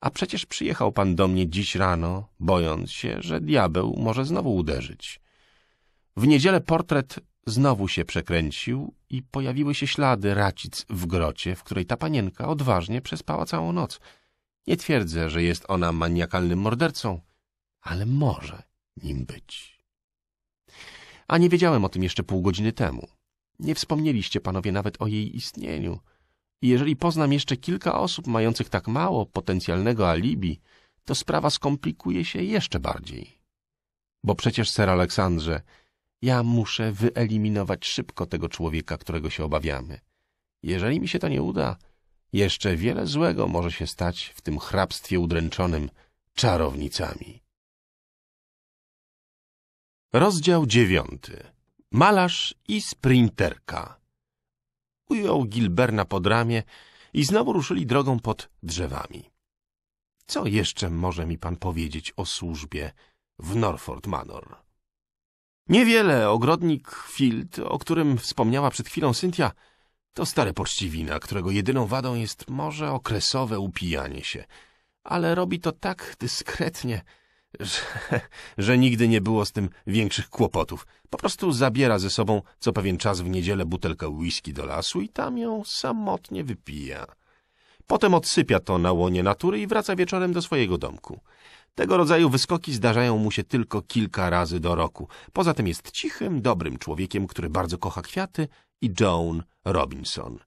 A przecież przyjechał pan do mnie dziś rano, bojąc się, że diabeł może znowu uderzyć. W niedzielę portret znowu się przekręcił i pojawiły się ślady racic w grocie, w której ta panienka odważnie przespała całą noc. Nie twierdzę, że jest ona maniakalnym mordercą, ale może nim być. A nie wiedziałem o tym jeszcze pół godziny temu. Nie wspomnieliście panowie nawet o jej istnieniu. I jeżeli poznam jeszcze kilka osób mających tak mało potencjalnego alibi, to sprawa skomplikuje się jeszcze bardziej. Bo przecież, ser Aleksandrze, ja muszę wyeliminować szybko tego człowieka, którego się obawiamy. Jeżeli mi się to nie uda, jeszcze wiele złego może się stać w tym hrabstwie udręczonym czarownicami. Rozdział dziewiąty. Malarz i sprinterka. Ujął Gilberna pod ramię i znowu ruszyli drogą pod drzewami. Co jeszcze może mi pan powiedzieć o służbie w Norford Manor? Niewiele ogrodnik Field, o którym wspomniała przed chwilą Cynthia, to stary poczciwina, którego jedyną wadą jest może okresowe upijanie się. Ale robi to tak dyskretnie, że, [laughs] że nigdy nie było z tym większych kłopotów. Po prostu zabiera ze sobą co pewien czas w niedzielę butelkę whisky do lasu i tam ją samotnie wypija. Potem odsypia to na łonie natury i wraca wieczorem do swojego domku. Tego rodzaju wyskoki zdarzają mu się tylko kilka razy do roku. Poza tym jest cichym, dobrym człowiekiem, który bardzo kocha kwiaty i Joan Robinson.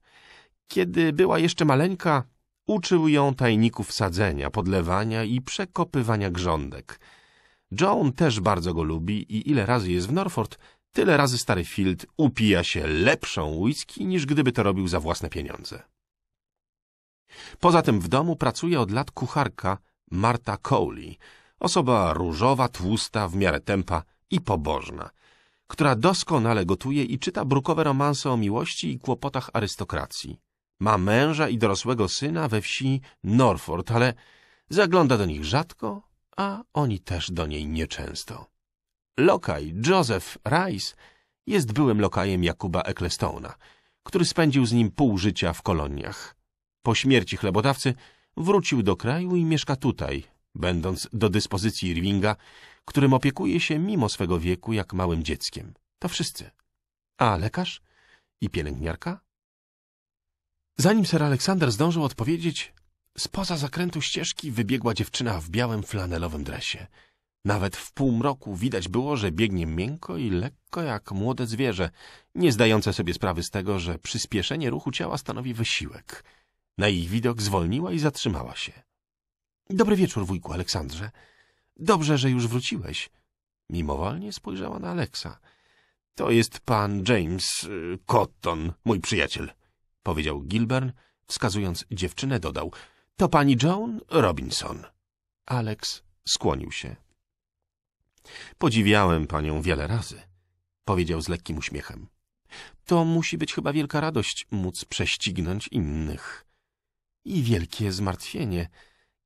Kiedy była jeszcze maleńka, uczył ją tajników sadzenia, podlewania i przekopywania grządek. Joan też bardzo go lubi i ile razy jest w Norfolk, tyle razy stary Field upija się lepszą whisky, niż gdyby to robił za własne pieniądze. Poza tym w domu pracuje od lat kucharka Marta Cowley, osoba różowa, tłusta, w miarę tempa i pobożna, która doskonale gotuje i czyta brukowe romanse o miłości i kłopotach arystokracji. Ma męża i dorosłego syna we wsi Norfolk, ale zagląda do nich rzadko, a oni też do niej nieczęsto. Lokaj Joseph Rice jest byłym lokajem Jakuba Ecclestone'a, który spędził z nim pół życia w koloniach. Po śmierci chlebodawcy Wrócił do kraju i mieszka tutaj, będąc do dyspozycji Irvinga, którym opiekuje się mimo swego wieku jak małym dzieckiem. To wszyscy. A lekarz? I pielęgniarka? Zanim ser Aleksander zdążył odpowiedzieć, spoza zakrętu ścieżki wybiegła dziewczyna w białym flanelowym dresie. Nawet w półmroku widać było, że biegnie miękko i lekko jak młode zwierzę, nie zdające sobie sprawy z tego, że przyspieszenie ruchu ciała stanowi wysiłek – na ich widok zwolniła i zatrzymała się. Dobry wieczór, wujku Aleksandrze. Dobrze, że już wróciłeś. Mimowolnie spojrzała na Aleksa. To jest pan James y, Cotton, mój przyjaciel, powiedział Gilbert, wskazując dziewczynę dodał. To pani Joan Robinson. Alex skłonił się. Podziwiałem panią wiele razy, powiedział z lekkim uśmiechem. To musi być chyba wielka radość móc prześcignąć innych i wielkie zmartwienie,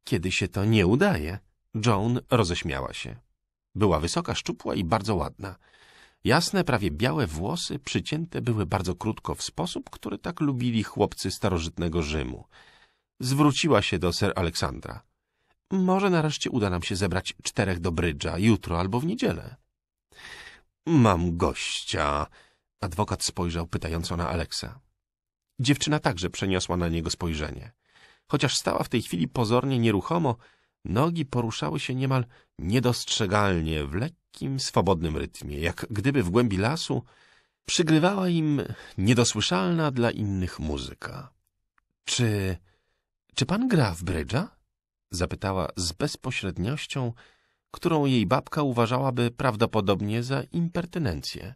kiedy się to nie udaje. Joan roześmiała się. Była wysoka, szczupła i bardzo ładna. Jasne, prawie białe włosy przycięte były bardzo krótko w sposób, który tak lubili chłopcy starożytnego Rzymu. Zwróciła się do ser Aleksandra. Może nareszcie uda nam się zebrać czterech do brydża, jutro albo w niedzielę. Mam gościa. Adwokat spojrzał pytająco na Aleksa. Dziewczyna także przeniosła na niego spojrzenie. Chociaż stała w tej chwili pozornie nieruchomo, nogi poruszały się niemal niedostrzegalnie, w lekkim, swobodnym rytmie, jak gdyby w głębi lasu przygrywała im niedosłyszalna dla innych muzyka. Czy... czy pan gra w brydża? Zapytała z bezpośredniością, którą jej babka uważałaby prawdopodobnie za impertynencję.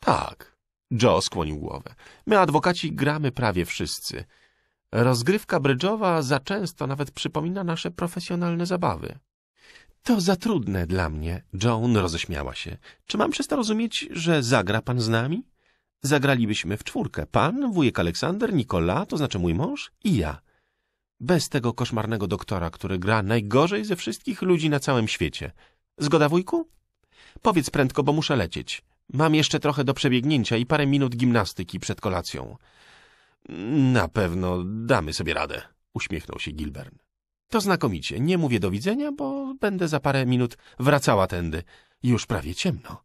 Tak, Joe skłonił głowę. My adwokaci gramy prawie wszyscy. Rozgrywka brydżowa za często nawet przypomina nasze profesjonalne zabawy. To za trudne dla mnie. Joan roześmiała się. Czy mam przez to rozumieć, że zagra pan z nami? Zagralibyśmy w czwórkę. Pan, wujek Aleksander, Nikola, to znaczy mój mąż i ja. Bez tego koszmarnego doktora, który gra najgorzej ze wszystkich ludzi na całym świecie. Zgoda, wujku? Powiedz prędko, bo muszę lecieć. Mam jeszcze trochę do przebiegnięcia i parę minut gimnastyki przed kolacją. Na pewno damy sobie radę, uśmiechnął się Gilbern. To znakomicie. Nie mówię do widzenia, bo będę za parę minut wracała tędy. Już prawie ciemno.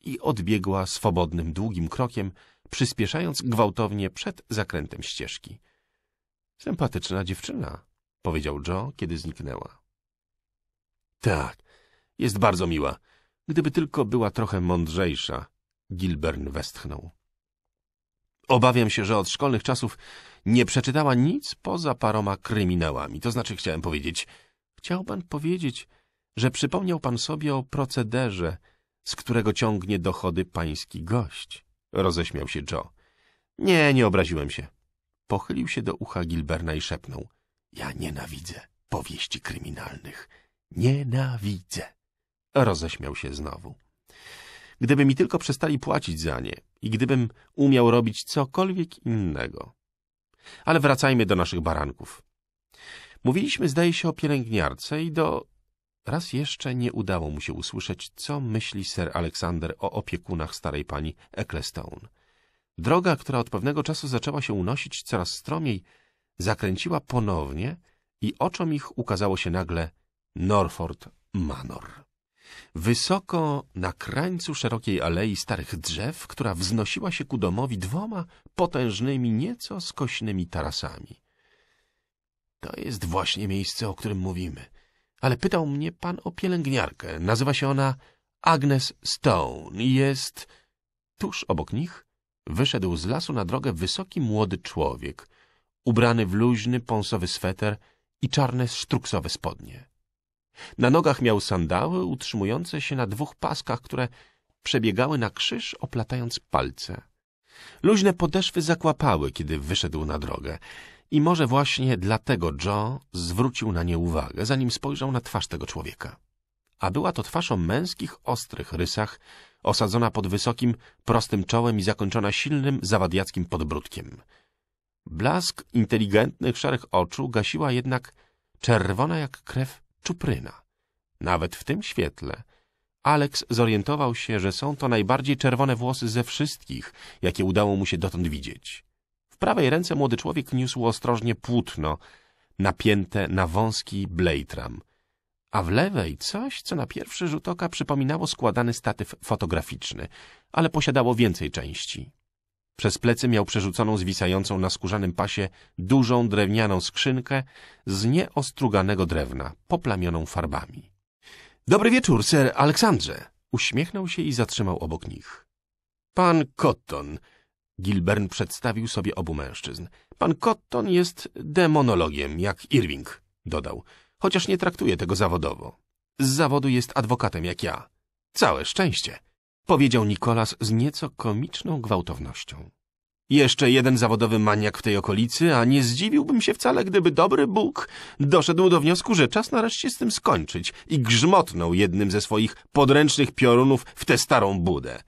I odbiegła swobodnym, długim krokiem, przyspieszając gwałtownie przed zakrętem ścieżki. Sympatyczna dziewczyna, powiedział Joe, kiedy zniknęła. Tak, jest bardzo miła. Gdyby tylko była trochę mądrzejsza, Gilbern westchnął. Obawiam się, że od szkolnych czasów nie przeczytała nic poza paroma kryminałami. To znaczy chciałem powiedzieć... Chciał pan powiedzieć, że przypomniał pan sobie o procederze, z którego ciągnie dochody pański gość. Roześmiał się Joe. Nie, nie obraziłem się. Pochylił się do ucha Gilberna i szepnął. Ja nienawidzę powieści kryminalnych. Nienawidzę. Roześmiał się znowu gdyby mi tylko przestali płacić za nie i gdybym umiał robić cokolwiek innego. Ale wracajmy do naszych baranków. Mówiliśmy, zdaje się, o pielęgniarce i do... Raz jeszcze nie udało mu się usłyszeć, co myśli Sir Aleksander o opiekunach starej pani Ecclestone. Droga, która od pewnego czasu zaczęła się unosić coraz stromiej, zakręciła ponownie i oczom ich ukazało się nagle Norford Manor wysoko na krańcu szerokiej alei starych drzew, która wznosiła się ku domowi dwoma potężnymi, nieco skośnymi tarasami. To jest właśnie miejsce, o którym mówimy. Ale pytał mnie pan o pielęgniarkę. Nazywa się ona Agnes Stone i jest... Tuż obok nich wyszedł z lasu na drogę wysoki młody człowiek, ubrany w luźny, ponsowy sweter i czarne, sztruksowe spodnie. Na nogach miał sandały utrzymujące się na dwóch paskach, które przebiegały na krzyż, oplatając palce. Luźne podeszwy zakłapały, kiedy wyszedł na drogę. I może właśnie dlatego Joe zwrócił na nie uwagę, zanim spojrzał na twarz tego człowieka. A była to twarz o męskich, ostrych rysach, osadzona pod wysokim, prostym czołem i zakończona silnym, zawadiackim podbródkiem. Blask inteligentnych, szarych oczu gasiła jednak czerwona jak krew czupryna. Nawet w tym świetle Alex zorientował się, że są to najbardziej czerwone włosy ze wszystkich, jakie udało mu się dotąd widzieć. W prawej ręce młody człowiek niósł ostrożnie płótno, napięte na wąski blejtram, a w lewej coś, co na pierwszy rzut oka przypominało składany statyw fotograficzny, ale posiadało więcej części. Przez plecy miał przerzuconą zwisającą na skórzanym pasie dużą drewnianą skrzynkę z nieostruganego drewna, poplamioną farbami. Dobry wieczór, ser Aleksandrze! Uśmiechnął się i zatrzymał obok nich. Pan Cotton. Gilbern przedstawił sobie obu mężczyzn. Pan Cotton jest demonologiem, jak Irving, dodał, chociaż nie traktuje tego zawodowo. Z zawodu jest adwokatem jak ja. Całe szczęście powiedział Nikolas z nieco komiczną gwałtownością. Jeszcze jeden zawodowy maniak w tej okolicy, a nie zdziwiłbym się wcale, gdyby dobry Bóg doszedł do wniosku, że czas nareszcie z tym skończyć i grzmotnął jednym ze swoich podręcznych piorunów w tę starą budę.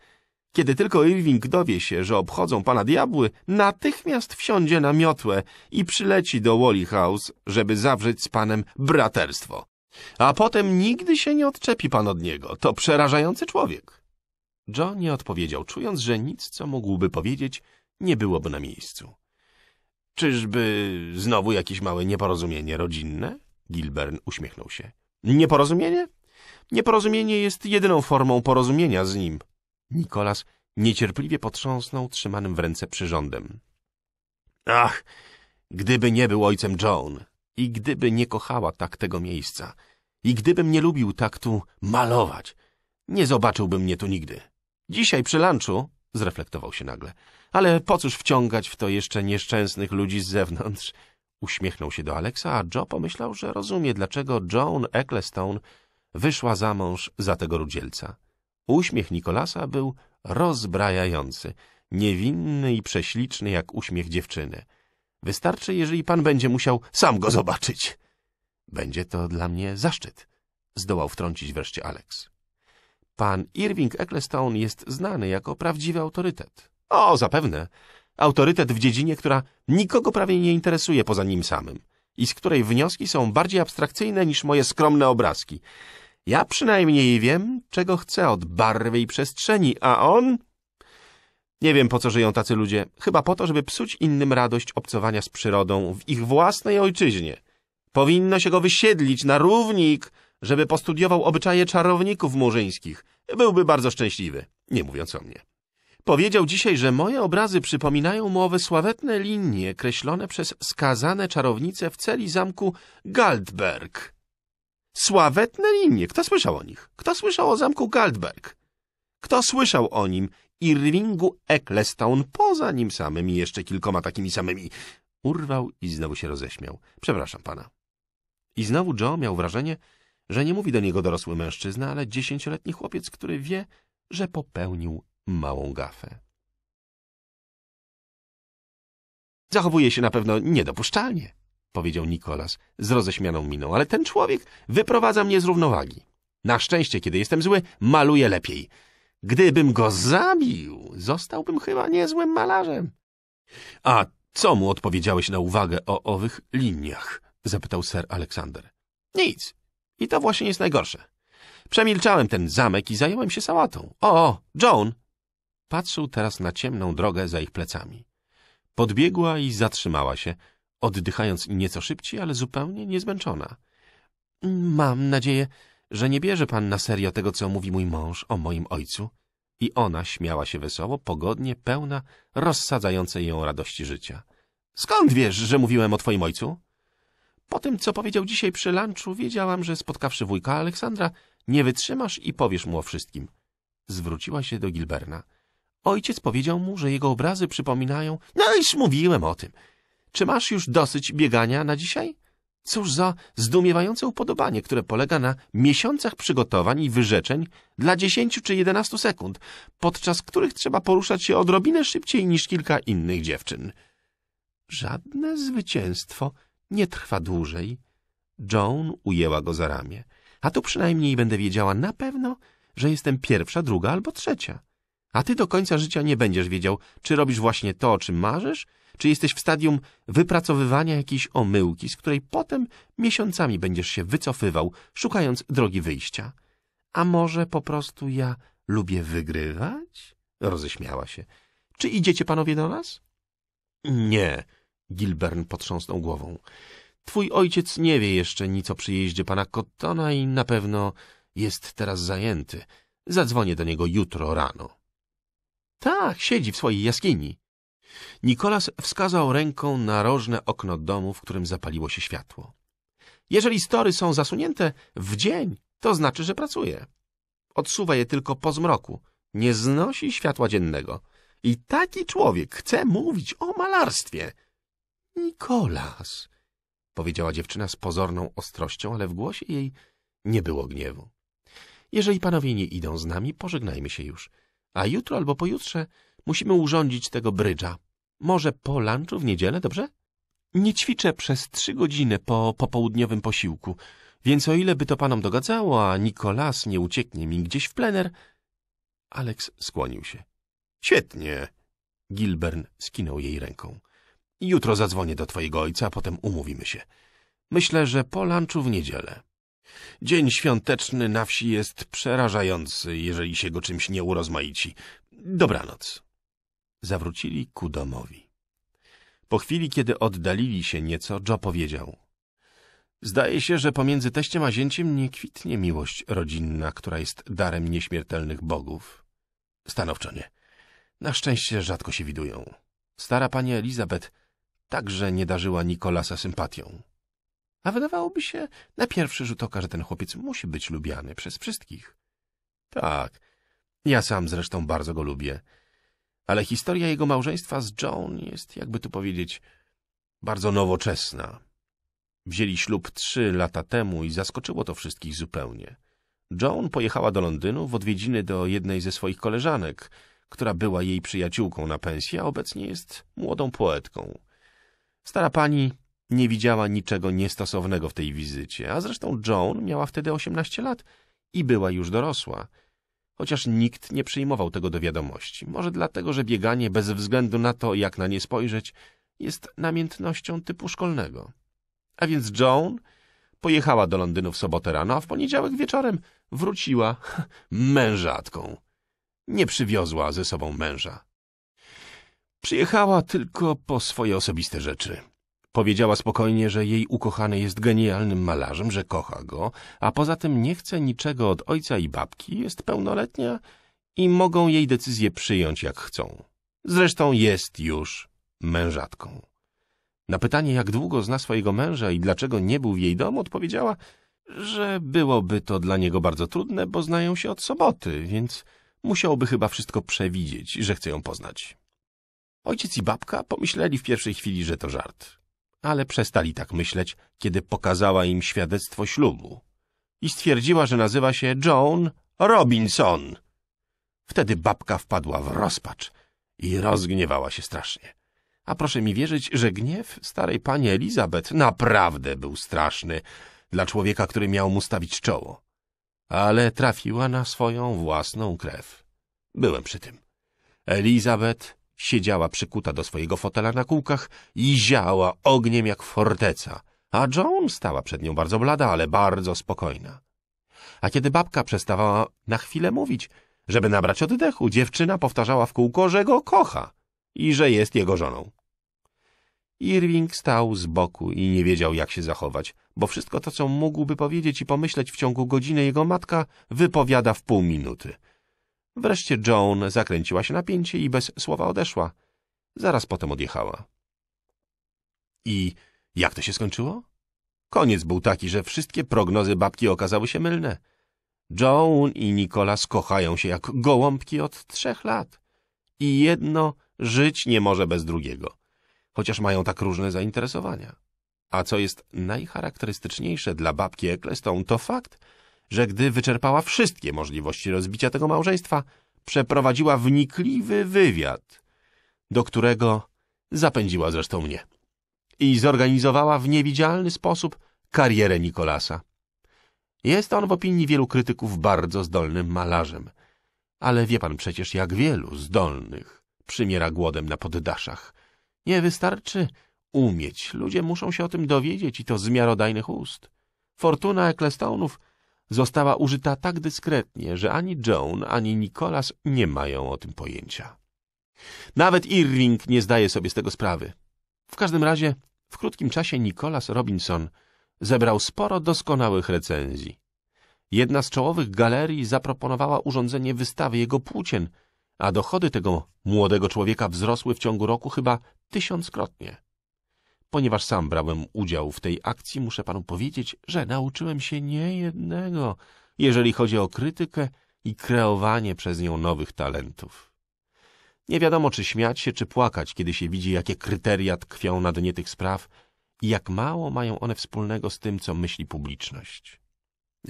Kiedy tylko Irving dowie się, że obchodzą pana diabły, natychmiast wsiądzie na miotłę i przyleci do Wally House, żeby zawrzeć z panem braterstwo. A potem nigdy się nie odczepi pan od niego. To przerażający człowiek. Joe nie odpowiedział, czując, że nic, co mógłby powiedzieć, nie byłoby na miejscu. Czyżby znowu jakieś małe nieporozumienie rodzinne? Gilbern uśmiechnął się. Nieporozumienie? Nieporozumienie jest jedyną formą porozumienia z nim. Nikolas niecierpliwie potrząsnął trzymanym w ręce przyrządem. Ach, gdyby nie był ojcem Joan i gdyby nie kochała tak tego miejsca i gdybym nie lubił tak tu malować, nie zobaczyłby mnie tu nigdy. Dzisiaj przy lunchu, zreflektował się nagle, ale po cóż wciągać w to jeszcze nieszczęsnych ludzi z zewnątrz? Uśmiechnął się do Alexa, a Joe pomyślał, że rozumie, dlaczego Joan Ecclestone wyszła za mąż za tego rudzielca. Uśmiech Nikolasa był rozbrajający, niewinny i prześliczny jak uśmiech dziewczyny. Wystarczy, jeżeli pan będzie musiał sam go zobaczyć. Będzie to dla mnie zaszczyt, zdołał wtrącić wreszcie Alex. Pan Irving Ecclestone jest znany jako prawdziwy autorytet. O, zapewne. Autorytet w dziedzinie, która nikogo prawie nie interesuje poza nim samym i z której wnioski są bardziej abstrakcyjne niż moje skromne obrazki. Ja przynajmniej wiem, czego chcę od barwy i przestrzeni, a on... Nie wiem, po co żyją tacy ludzie. Chyba po to, żeby psuć innym radość obcowania z przyrodą w ich własnej ojczyźnie. Powinno się go wysiedlić na równik żeby postudiował obyczaje czarowników murzyńskich. Byłby bardzo szczęśliwy, nie mówiąc o mnie. Powiedział dzisiaj, że moje obrazy przypominają mu owe sławetne linie kreślone przez skazane czarownice w celi zamku Galdberg. Sławetne linie! Kto słyszał o nich? Kto słyszał o zamku Galdberg? Kto słyszał o nim? Irvingu Ecclestone, poza nim samym i jeszcze kilkoma takimi samymi. Urwał i znowu się roześmiał. Przepraszam pana. I znowu Joe miał wrażenie, że nie mówi do niego dorosły mężczyzna, ale dziesięcioletni chłopiec, który wie, że popełnił małą gafę. Zachowuje się na pewno niedopuszczalnie, powiedział Nikolas z roześmianą miną, ale ten człowiek wyprowadza mnie z równowagi. Na szczęście, kiedy jestem zły, maluję lepiej. Gdybym go zabił, zostałbym chyba niezłym malarzem. A co mu odpowiedziałeś na uwagę o owych liniach? zapytał ser Aleksander. Nic, i to właśnie jest najgorsze. Przemilczałem ten zamek i zająłem się sałatą. O, Joan! Patrzył teraz na ciemną drogę za ich plecami. Podbiegła i zatrzymała się, oddychając nieco szybciej, ale zupełnie niezmęczona. Mam nadzieję, że nie bierze pan na serio tego, co mówi mój mąż o moim ojcu. I ona śmiała się wesoło, pogodnie, pełna rozsadzającej ją radości życia. Skąd wiesz, że mówiłem o twoim ojcu? Po tym, co powiedział dzisiaj przy lunchu, wiedziałam, że spotkawszy wujka Aleksandra, nie wytrzymasz i powiesz mu o wszystkim. Zwróciła się do Gilberna. Ojciec powiedział mu, że jego obrazy przypominają... No iż mówiłem o tym. Czy masz już dosyć biegania na dzisiaj? Cóż za zdumiewające upodobanie, które polega na miesiącach przygotowań i wyrzeczeń dla 10 czy 11 sekund, podczas których trzeba poruszać się odrobinę szybciej niż kilka innych dziewczyn. Żadne zwycięstwo, nie trwa dłużej. Joan ujęła go za ramię. A tu przynajmniej będę wiedziała na pewno, że jestem pierwsza, druga albo trzecia. A ty do końca życia nie będziesz wiedział, czy robisz właśnie to, o czym marzysz, czy jesteś w stadium wypracowywania jakiejś omyłki, z której potem miesiącami będziesz się wycofywał, szukając drogi wyjścia. A może po prostu ja lubię wygrywać? Roześmiała się. Czy idziecie panowie do nas? Nie, Gilbern potrząsnął głową. Twój ojciec nie wie jeszcze nic o przyjeździe pana Cottona i na pewno jest teraz zajęty. Zadzwonię do niego jutro rano. Tak, siedzi w swojej jaskini. Nikolas wskazał ręką na rożne okno domu, w którym zapaliło się światło. Jeżeli story są zasunięte w dzień, to znaczy, że pracuje. Odsuwa je tylko po zmroku. Nie znosi światła dziennego. I taki człowiek chce mówić o malarstwie – Nikolas, powiedziała dziewczyna z pozorną ostrością, ale w głosie jej nie było gniewu. Jeżeli panowie nie idą z nami, pożegnajmy się już. A jutro albo pojutrze musimy urządzić tego brydża. Może po lunchu w niedzielę, dobrze? Nie ćwiczę przez trzy godziny po popołudniowym posiłku, więc o ile by to panom dogadzało, a Nikolas nie ucieknie mi gdzieś w plener... Alex skłonił się. Świetnie! Gilbern skinął jej ręką. Jutro zadzwonię do twojego ojca, a potem umówimy się. Myślę, że po lunchu w niedzielę. Dzień świąteczny na wsi jest przerażający, jeżeli się go czymś nie urozmaici. Dobranoc. Zawrócili ku domowi. Po chwili, kiedy oddalili się nieco, Joe powiedział. Zdaje się, że pomiędzy teściem a zięciem nie kwitnie miłość rodzinna, która jest darem nieśmiertelnych bogów. Stanowczo nie. Na szczęście rzadko się widują. Stara pani Elizabeth także nie darzyła Nikolasa sympatią. A wydawałoby się na pierwszy rzut oka, że ten chłopiec musi być lubiany przez wszystkich. Tak, ja sam zresztą bardzo go lubię. Ale historia jego małżeństwa z Joan jest, jakby tu powiedzieć, bardzo nowoczesna. Wzięli ślub trzy lata temu i zaskoczyło to wszystkich zupełnie. Joan pojechała do Londynu w odwiedziny do jednej ze swoich koleżanek, która była jej przyjaciółką na pensji, a obecnie jest młodą poetką. Stara pani nie widziała niczego niestosownego w tej wizycie, a zresztą Joan miała wtedy 18 lat i była już dorosła. Chociaż nikt nie przyjmował tego do wiadomości. Może dlatego, że bieganie, bez względu na to, jak na nie spojrzeć, jest namiętnością typu szkolnego. A więc Joan pojechała do Londynu w sobotę rano, a w poniedziałek wieczorem wróciła [laughs] mężatką. Nie przywiozła ze sobą męża. Przyjechała tylko po swoje osobiste rzeczy. Powiedziała spokojnie, że jej ukochany jest genialnym malarzem, że kocha go, a poza tym nie chce niczego od ojca i babki, jest pełnoletnia i mogą jej decyzję przyjąć jak chcą. Zresztą jest już mężatką. Na pytanie, jak długo zna swojego męża i dlaczego nie był w jej domu, odpowiedziała, że byłoby to dla niego bardzo trudne, bo znają się od soboty, więc musiałby chyba wszystko przewidzieć, że chce ją poznać. Ojciec i babka pomyśleli w pierwszej chwili, że to żart. Ale przestali tak myśleć, kiedy pokazała im świadectwo ślubu. I stwierdziła, że nazywa się Joan Robinson. Wtedy babka wpadła w rozpacz i rozgniewała się strasznie. A proszę mi wierzyć, że gniew starej pani Elizabeth naprawdę był straszny dla człowieka, który miał mu stawić czoło. Ale trafiła na swoją własną krew. Byłem przy tym. Elizabeth Siedziała przykuta do swojego fotela na kółkach i ziała ogniem jak forteca, a Joan stała przed nią bardzo blada, ale bardzo spokojna. A kiedy babka przestawała na chwilę mówić, żeby nabrać oddechu, dziewczyna powtarzała w kółko, że go kocha i że jest jego żoną. Irving stał z boku i nie wiedział, jak się zachować, bo wszystko to, co mógłby powiedzieć i pomyśleć w ciągu godziny jego matka, wypowiada w pół minuty – Wreszcie Joan zakręciła się na pięcie i bez słowa odeszła. Zaraz potem odjechała. I jak to się skończyło? Koniec był taki, że wszystkie prognozy babki okazały się mylne. Joan i Nicolas kochają się jak gołąbki od trzech lat. I jedno żyć nie może bez drugiego, chociaż mają tak różne zainteresowania. A co jest najcharakterystyczniejsze dla babki Ecclestone, to fakt, że gdy wyczerpała wszystkie możliwości rozbicia tego małżeństwa, przeprowadziła wnikliwy wywiad, do którego zapędziła zresztą mnie. I zorganizowała w niewidzialny sposób karierę Nikolasa. Jest on w opinii wielu krytyków bardzo zdolnym malarzem. Ale wie pan przecież, jak wielu zdolnych przymiera głodem na poddaszach. Nie wystarczy umieć. Ludzie muszą się o tym dowiedzieć i to z miarodajnych ust. Fortuna Eklestonów została użyta tak dyskretnie, że ani Joan, ani Nicholas nie mają o tym pojęcia. Nawet Irving nie zdaje sobie z tego sprawy. W każdym razie w krótkim czasie Nicholas Robinson zebrał sporo doskonałych recenzji. Jedna z czołowych galerii zaproponowała urządzenie wystawy jego płócien, a dochody tego młodego człowieka wzrosły w ciągu roku chyba tysiąckrotnie. Ponieważ sam brałem udział w tej akcji, muszę panu powiedzieć, że nauczyłem się niejednego, jeżeli chodzi o krytykę i kreowanie przez nią nowych talentów. Nie wiadomo, czy śmiać się, czy płakać, kiedy się widzi, jakie kryteria tkwią na dnie tych spraw i jak mało mają one wspólnego z tym, co myśli publiczność.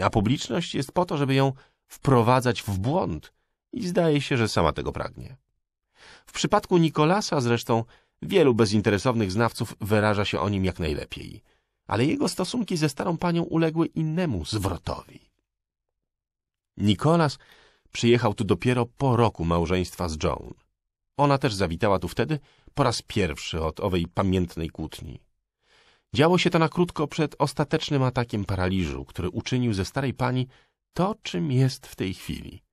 A publiczność jest po to, żeby ją wprowadzać w błąd i zdaje się, że sama tego pragnie. W przypadku Nikolasa zresztą Wielu bezinteresownych znawców wyraża się o nim jak najlepiej, ale jego stosunki ze starą panią uległy innemu zwrotowi. Nikolas przyjechał tu dopiero po roku małżeństwa z Joan. Ona też zawitała tu wtedy po raz pierwszy od owej pamiętnej kłótni. Działo się to na krótko przed ostatecznym atakiem paraliżu, który uczynił ze starej pani to, czym jest w tej chwili.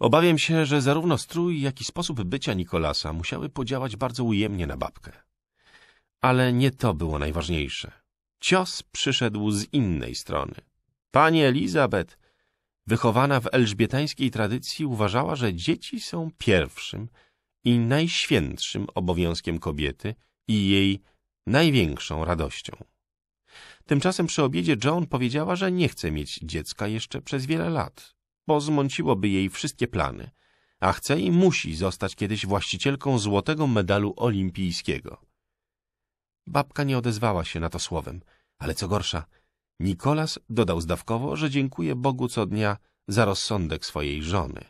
Obawiam się, że zarówno strój, jak i sposób bycia Nikolasa musiały podziałać bardzo ujemnie na babkę. Ale nie to było najważniejsze. Cios przyszedł z innej strony. Pani Elizabeth, wychowana w elżbietańskiej tradycji, uważała, że dzieci są pierwszym i najświętszym obowiązkiem kobiety i jej największą radością. Tymczasem przy obiedzie John powiedziała, że nie chce mieć dziecka jeszcze przez wiele lat, bo zmąciłoby jej wszystkie plany, a chce i musi zostać kiedyś właścicielką złotego medalu olimpijskiego. Babka nie odezwała się na to słowem, ale co gorsza, Nikolas dodał zdawkowo, że dziękuję Bogu co dnia za rozsądek swojej żony,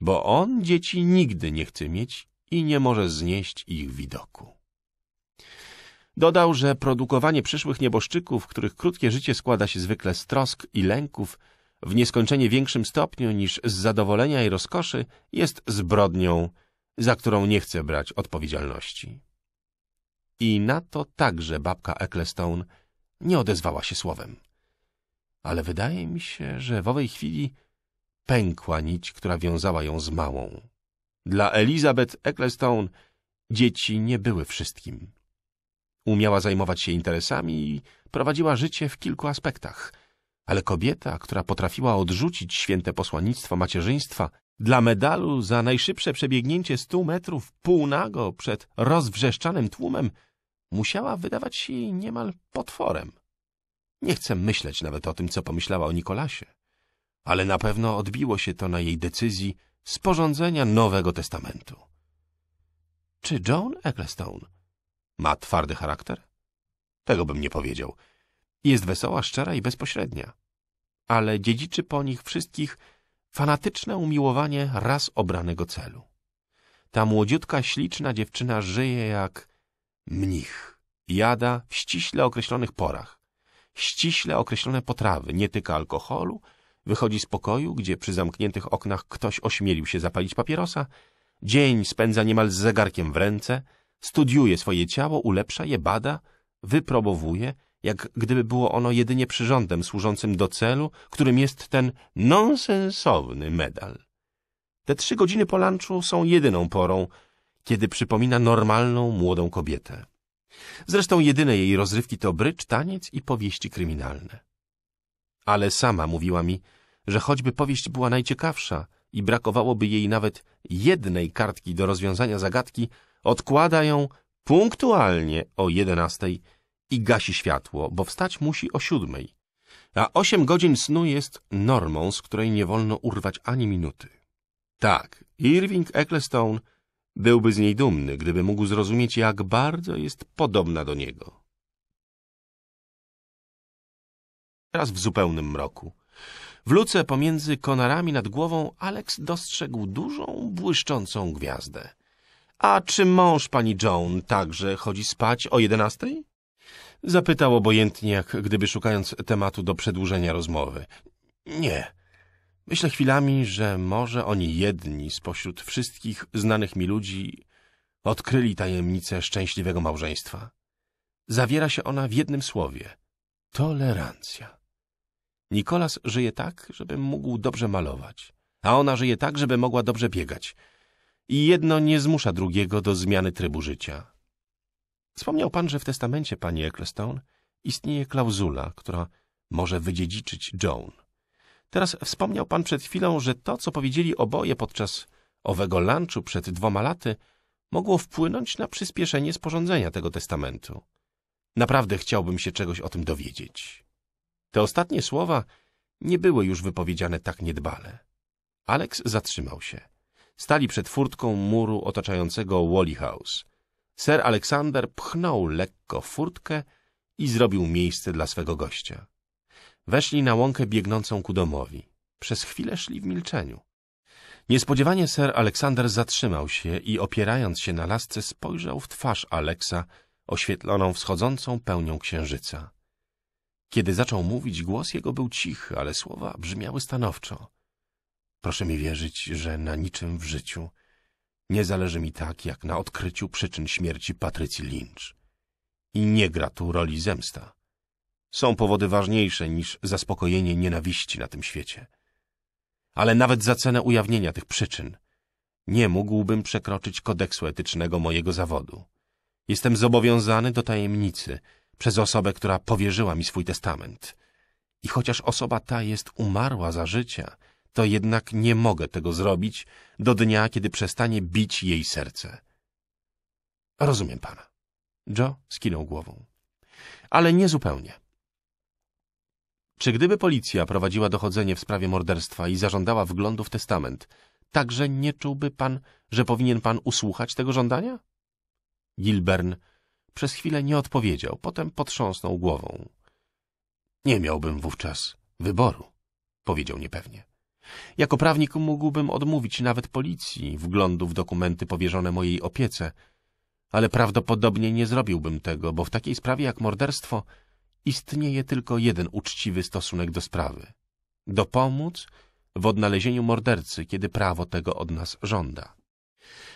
bo on dzieci nigdy nie chce mieć i nie może znieść ich widoku. Dodał, że produkowanie przyszłych nieboszczyków, których krótkie życie składa się zwykle z trosk i lęków, w nieskończenie większym stopniu niż z zadowolenia i rozkoszy jest zbrodnią, za którą nie chce brać odpowiedzialności. I na to także babka Ecclestone nie odezwała się słowem. Ale wydaje mi się, że w owej chwili pękła nić, która wiązała ją z małą. Dla Elizabeth Ecclestone dzieci nie były wszystkim. Umiała zajmować się interesami i prowadziła życie w kilku aspektach – ale kobieta, która potrafiła odrzucić święte posłannictwo macierzyństwa dla medalu za najszybsze przebiegnięcie stu metrów półnago przed rozwrzeszczanym tłumem, musiała wydawać się jej niemal potworem. Nie chcę myśleć nawet o tym, co pomyślała o Nikolasie, ale na pewno odbiło się to na jej decyzji sporządzenia Nowego Testamentu. Czy Joan Ecclestone ma twardy charakter? Tego bym nie powiedział – jest wesoła, szczera i bezpośrednia. Ale dziedziczy po nich wszystkich fanatyczne umiłowanie raz obranego celu. Ta młodziutka, śliczna dziewczyna żyje jak mnich. Jada w ściśle określonych porach. Ściśle określone potrawy, nie tyka alkoholu, wychodzi z pokoju, gdzie przy zamkniętych oknach ktoś ośmielił się zapalić papierosa, dzień spędza niemal z zegarkiem w ręce, studiuje swoje ciało, ulepsza je, bada, wyprobowuje, jak gdyby było ono jedynie przyrządem służącym do celu, którym jest ten nonsensowny medal. Te trzy godziny po lunchu są jedyną porą, kiedy przypomina normalną młodą kobietę. Zresztą jedyne jej rozrywki to brycz, taniec i powieści kryminalne. Ale sama mówiła mi, że choćby powieść była najciekawsza i brakowałoby jej nawet jednej kartki do rozwiązania zagadki, odkłada ją punktualnie o jedenastej i gasi światło, bo wstać musi o siódmej, a osiem godzin snu jest normą, z której nie wolno urwać ani minuty. Tak, Irving Ecclestone byłby z niej dumny, gdyby mógł zrozumieć, jak bardzo jest podobna do niego. Teraz w zupełnym mroku. W luce pomiędzy konarami nad głową Alex dostrzegł dużą, błyszczącą gwiazdę. A czy mąż pani Joan także chodzi spać o jedenastej? Zapytał obojętnie, jak gdyby szukając tematu do przedłużenia rozmowy. Nie. Myślę chwilami, że może oni jedni spośród wszystkich znanych mi ludzi odkryli tajemnicę szczęśliwego małżeństwa. Zawiera się ona w jednym słowie. Tolerancja. Nikolas żyje tak, żeby mógł dobrze malować, a ona żyje tak, żeby mogła dobrze biegać. I jedno nie zmusza drugiego do zmiany trybu życia. Wspomniał pan, że w testamencie pani Ecclestone istnieje klauzula, która może wydziedziczyć Joan. Teraz wspomniał pan przed chwilą, że to, co powiedzieli oboje podczas owego lunchu przed dwoma laty, mogło wpłynąć na przyspieszenie sporządzenia tego testamentu. Naprawdę chciałbym się czegoś o tym dowiedzieć. Te ostatnie słowa nie były już wypowiedziane tak niedbale. Alex zatrzymał się. Stali przed furtką muru otaczającego Wally House. Ser Aleksander pchnął lekko furtkę i zrobił miejsce dla swego gościa. Weszli na łąkę biegnącą ku domowi. Przez chwilę szli w milczeniu. Niespodziewanie ser Aleksander zatrzymał się i opierając się na lasce spojrzał w twarz Aleksa, oświetloną wschodzącą pełnią księżyca. Kiedy zaczął mówić, głos jego był cichy, ale słowa brzmiały stanowczo. Proszę mi wierzyć, że na niczym w życiu nie zależy mi tak, jak na odkryciu przyczyn śmierci Patrycji Lynch. I nie gra tu roli zemsta. Są powody ważniejsze niż zaspokojenie nienawiści na tym świecie. Ale nawet za cenę ujawnienia tych przyczyn nie mógłbym przekroczyć kodeksu etycznego mojego zawodu. Jestem zobowiązany do tajemnicy przez osobę, która powierzyła mi swój testament. I chociaż osoba ta jest umarła za życia to jednak nie mogę tego zrobić do dnia, kiedy przestanie bić jej serce. Rozumiem pana. Joe skinął głową. Ale nie zupełnie. Czy gdyby policja prowadziła dochodzenie w sprawie morderstwa i zażądała wglądu w testament, także nie czułby pan, że powinien pan usłuchać tego żądania? Gilbern przez chwilę nie odpowiedział, potem potrząsnął głową. Nie miałbym wówczas wyboru, powiedział niepewnie. Jako prawnik mógłbym odmówić nawet policji wglądu w dokumenty powierzone mojej opiece, ale prawdopodobnie nie zrobiłbym tego, bo w takiej sprawie jak morderstwo istnieje tylko jeden uczciwy stosunek do sprawy. Dopomóc w odnalezieniu mordercy, kiedy prawo tego od nas żąda.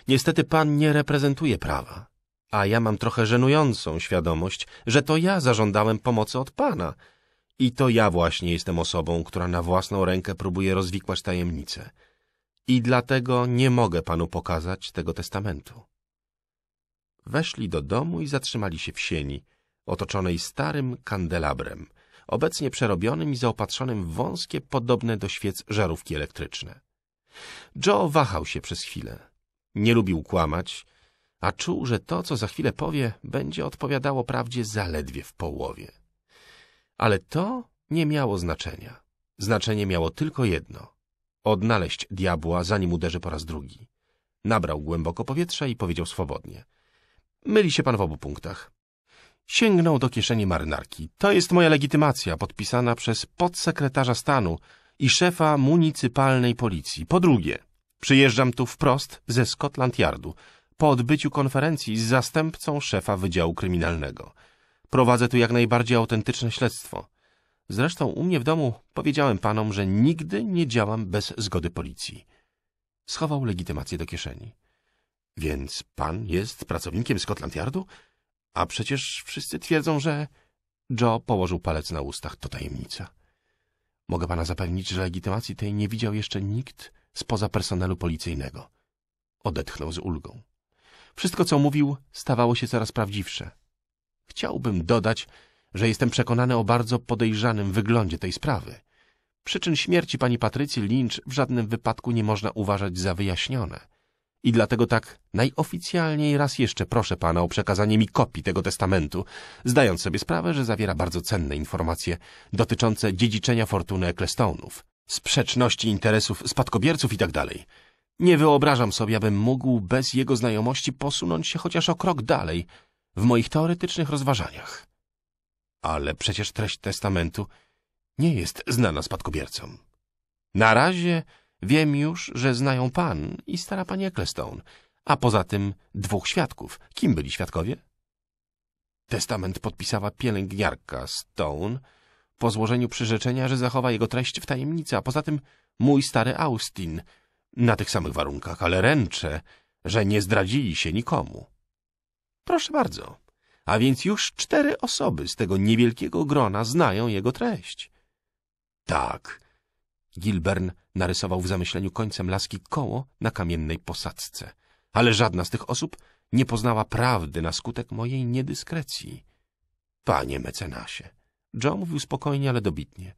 Niestety pan nie reprezentuje prawa, a ja mam trochę żenującą świadomość, że to ja zażądałem pomocy od pana – i to ja właśnie jestem osobą, która na własną rękę próbuje rozwikłać tajemnicę. I dlatego nie mogę panu pokazać tego testamentu. Weszli do domu i zatrzymali się w sieni, otoczonej starym kandelabrem, obecnie przerobionym i zaopatrzonym w wąskie, podobne do świec żarówki elektryczne. Joe wahał się przez chwilę. Nie lubił kłamać, a czuł, że to, co za chwilę powie, będzie odpowiadało prawdzie zaledwie w połowie. Ale to nie miało znaczenia. Znaczenie miało tylko jedno. Odnaleźć diabła, zanim uderzy po raz drugi. Nabrał głęboko powietrza i powiedział swobodnie. Myli się pan w obu punktach. Sięgnął do kieszeni marynarki. To jest moja legitymacja, podpisana przez podsekretarza stanu i szefa municypalnej policji. Po drugie, przyjeżdżam tu wprost ze Scotland Yardu po odbyciu konferencji z zastępcą szefa Wydziału Kryminalnego – Prowadzę tu jak najbardziej autentyczne śledztwo. Zresztą u mnie w domu powiedziałem panom, że nigdy nie działam bez zgody policji. Schował legitymację do kieszeni. Więc pan jest pracownikiem Scotland Yardu? A przecież wszyscy twierdzą, że... Joe położył palec na ustach. To tajemnica. Mogę pana zapewnić, że legitymacji tej nie widział jeszcze nikt spoza personelu policyjnego. Odetchnął z ulgą. Wszystko, co mówił, stawało się coraz prawdziwsze. Chciałbym dodać, że jestem przekonany o bardzo podejrzanym wyglądzie tej sprawy. Przyczyn śmierci pani Patrycji Lynch w żadnym wypadku nie można uważać za wyjaśnione. I dlatego tak najoficjalniej raz jeszcze proszę pana o przekazanie mi kopii tego testamentu, zdając sobie sprawę, że zawiera bardzo cenne informacje dotyczące dziedziczenia fortuny Ecclestonów, sprzeczności interesów spadkobierców itd. Tak nie wyobrażam sobie, abym mógł bez jego znajomości posunąć się chociaż o krok dalej – w moich teoretycznych rozważaniach. Ale przecież treść testamentu nie jest znana spadkobiercom. Na razie wiem już, że znają pan i stara pani Ecclestone, a poza tym dwóch świadków. Kim byli świadkowie? Testament podpisała pielęgniarka Stone po złożeniu przyrzeczenia, że zachowa jego treść w tajemnicy, a poza tym mój stary Austin na tych samych warunkach, ale ręczę, że nie zdradzili się nikomu. Proszę bardzo. A więc już cztery osoby z tego niewielkiego grona znają jego treść. Tak. Gilbern narysował w zamyśleniu końcem laski koło na kamiennej posadzce. Ale żadna z tych osób nie poznała prawdy na skutek mojej niedyskrecji. Panie mecenasie. Joe mówił spokojnie, ale dobitnie.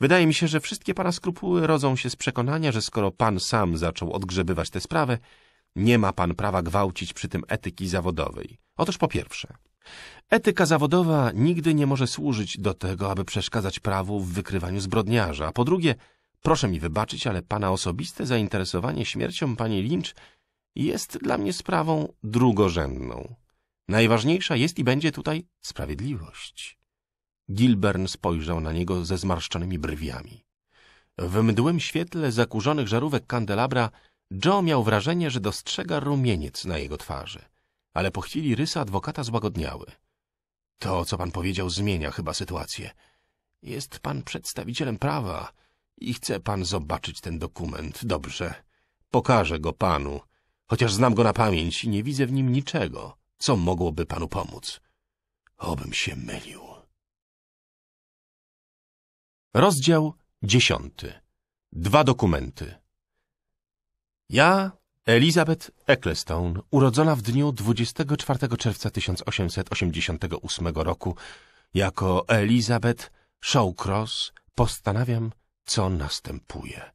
Wydaje mi się, że wszystkie pana skrupuły rodzą się z przekonania, że skoro pan sam zaczął odgrzebywać tę sprawę, nie ma pan prawa gwałcić przy tym etyki zawodowej. Otóż po pierwsze, etyka zawodowa nigdy nie może służyć do tego, aby przeszkadzać prawu w wykrywaniu zbrodniarza. A po drugie, proszę mi wybaczyć, ale pana osobiste zainteresowanie śmiercią pani Lynch jest dla mnie sprawą drugorzędną. Najważniejsza jest i będzie tutaj sprawiedliwość. Gilbern spojrzał na niego ze zmarszczonymi brwiami. W mdłym świetle zakurzonych żarówek kandelabra Joe miał wrażenie, że dostrzega rumieniec na jego twarzy, ale po chwili rysy adwokata złagodniały. To, co pan powiedział, zmienia chyba sytuację. Jest pan przedstawicielem prawa i chce pan zobaczyć ten dokument. Dobrze, pokażę go panu, chociaż znam go na pamięć i nie widzę w nim niczego, co mogłoby panu pomóc. Obym się mylił. Rozdział dziesiąty. Dwa dokumenty. Ja, Elizabeth Ecclestone, urodzona w dniu 24 czerwca 1888 roku jako Elizabeth Shawcross, postanawiam, co następuje.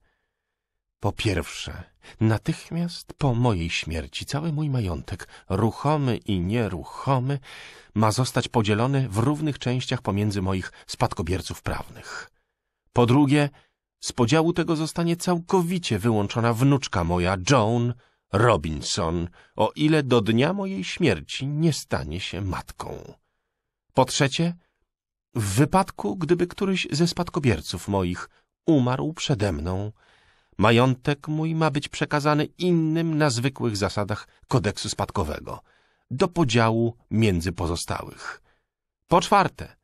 Po pierwsze, natychmiast po mojej śmierci cały mój majątek, ruchomy i nieruchomy, ma zostać podzielony w równych częściach pomiędzy moich spadkobierców prawnych. Po drugie, z podziału tego zostanie całkowicie wyłączona wnuczka moja, Joan Robinson, o ile do dnia mojej śmierci nie stanie się matką. Po trzecie, w wypadku, gdyby któryś ze spadkobierców moich umarł przede mną, majątek mój ma być przekazany innym na zwykłych zasadach kodeksu spadkowego, do podziału między pozostałych. Po czwarte,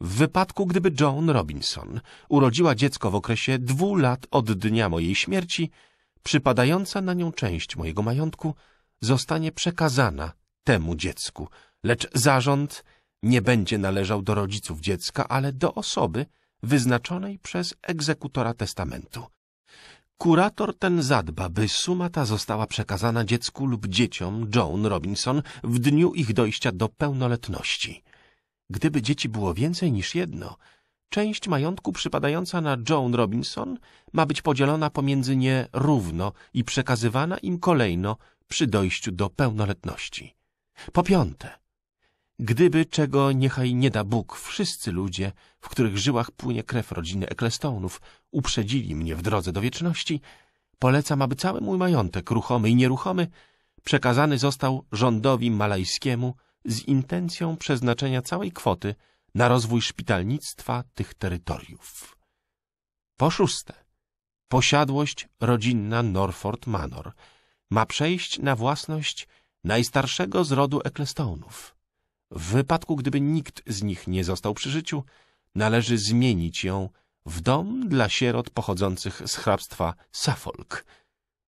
w wypadku, gdyby Joan Robinson urodziła dziecko w okresie dwóch lat od dnia mojej śmierci, przypadająca na nią część mojego majątku zostanie przekazana temu dziecku, lecz zarząd nie będzie należał do rodziców dziecka, ale do osoby wyznaczonej przez egzekutora testamentu. Kurator ten zadba, by suma ta została przekazana dziecku lub dzieciom Joan Robinson w dniu ich dojścia do pełnoletności. Gdyby dzieci było więcej niż jedno, część majątku przypadająca na Joan Robinson ma być podzielona pomiędzy nie równo i przekazywana im kolejno przy dojściu do pełnoletności. Po piąte, gdyby czego niechaj nie da Bóg, wszyscy ludzie, w których żyłach płynie krew rodziny Eklestonów, uprzedzili mnie w drodze do wieczności, polecam, aby cały mój majątek, ruchomy i nieruchomy, przekazany został rządowi malajskiemu z intencją przeznaczenia całej kwoty na rozwój szpitalnictwa tych terytoriów. Po szóste, posiadłość rodzinna Norford Manor ma przejść na własność najstarszego z rodu Ecclestonów. W wypadku, gdyby nikt z nich nie został przy życiu, należy zmienić ją w dom dla sierot pochodzących z hrabstwa Suffolk.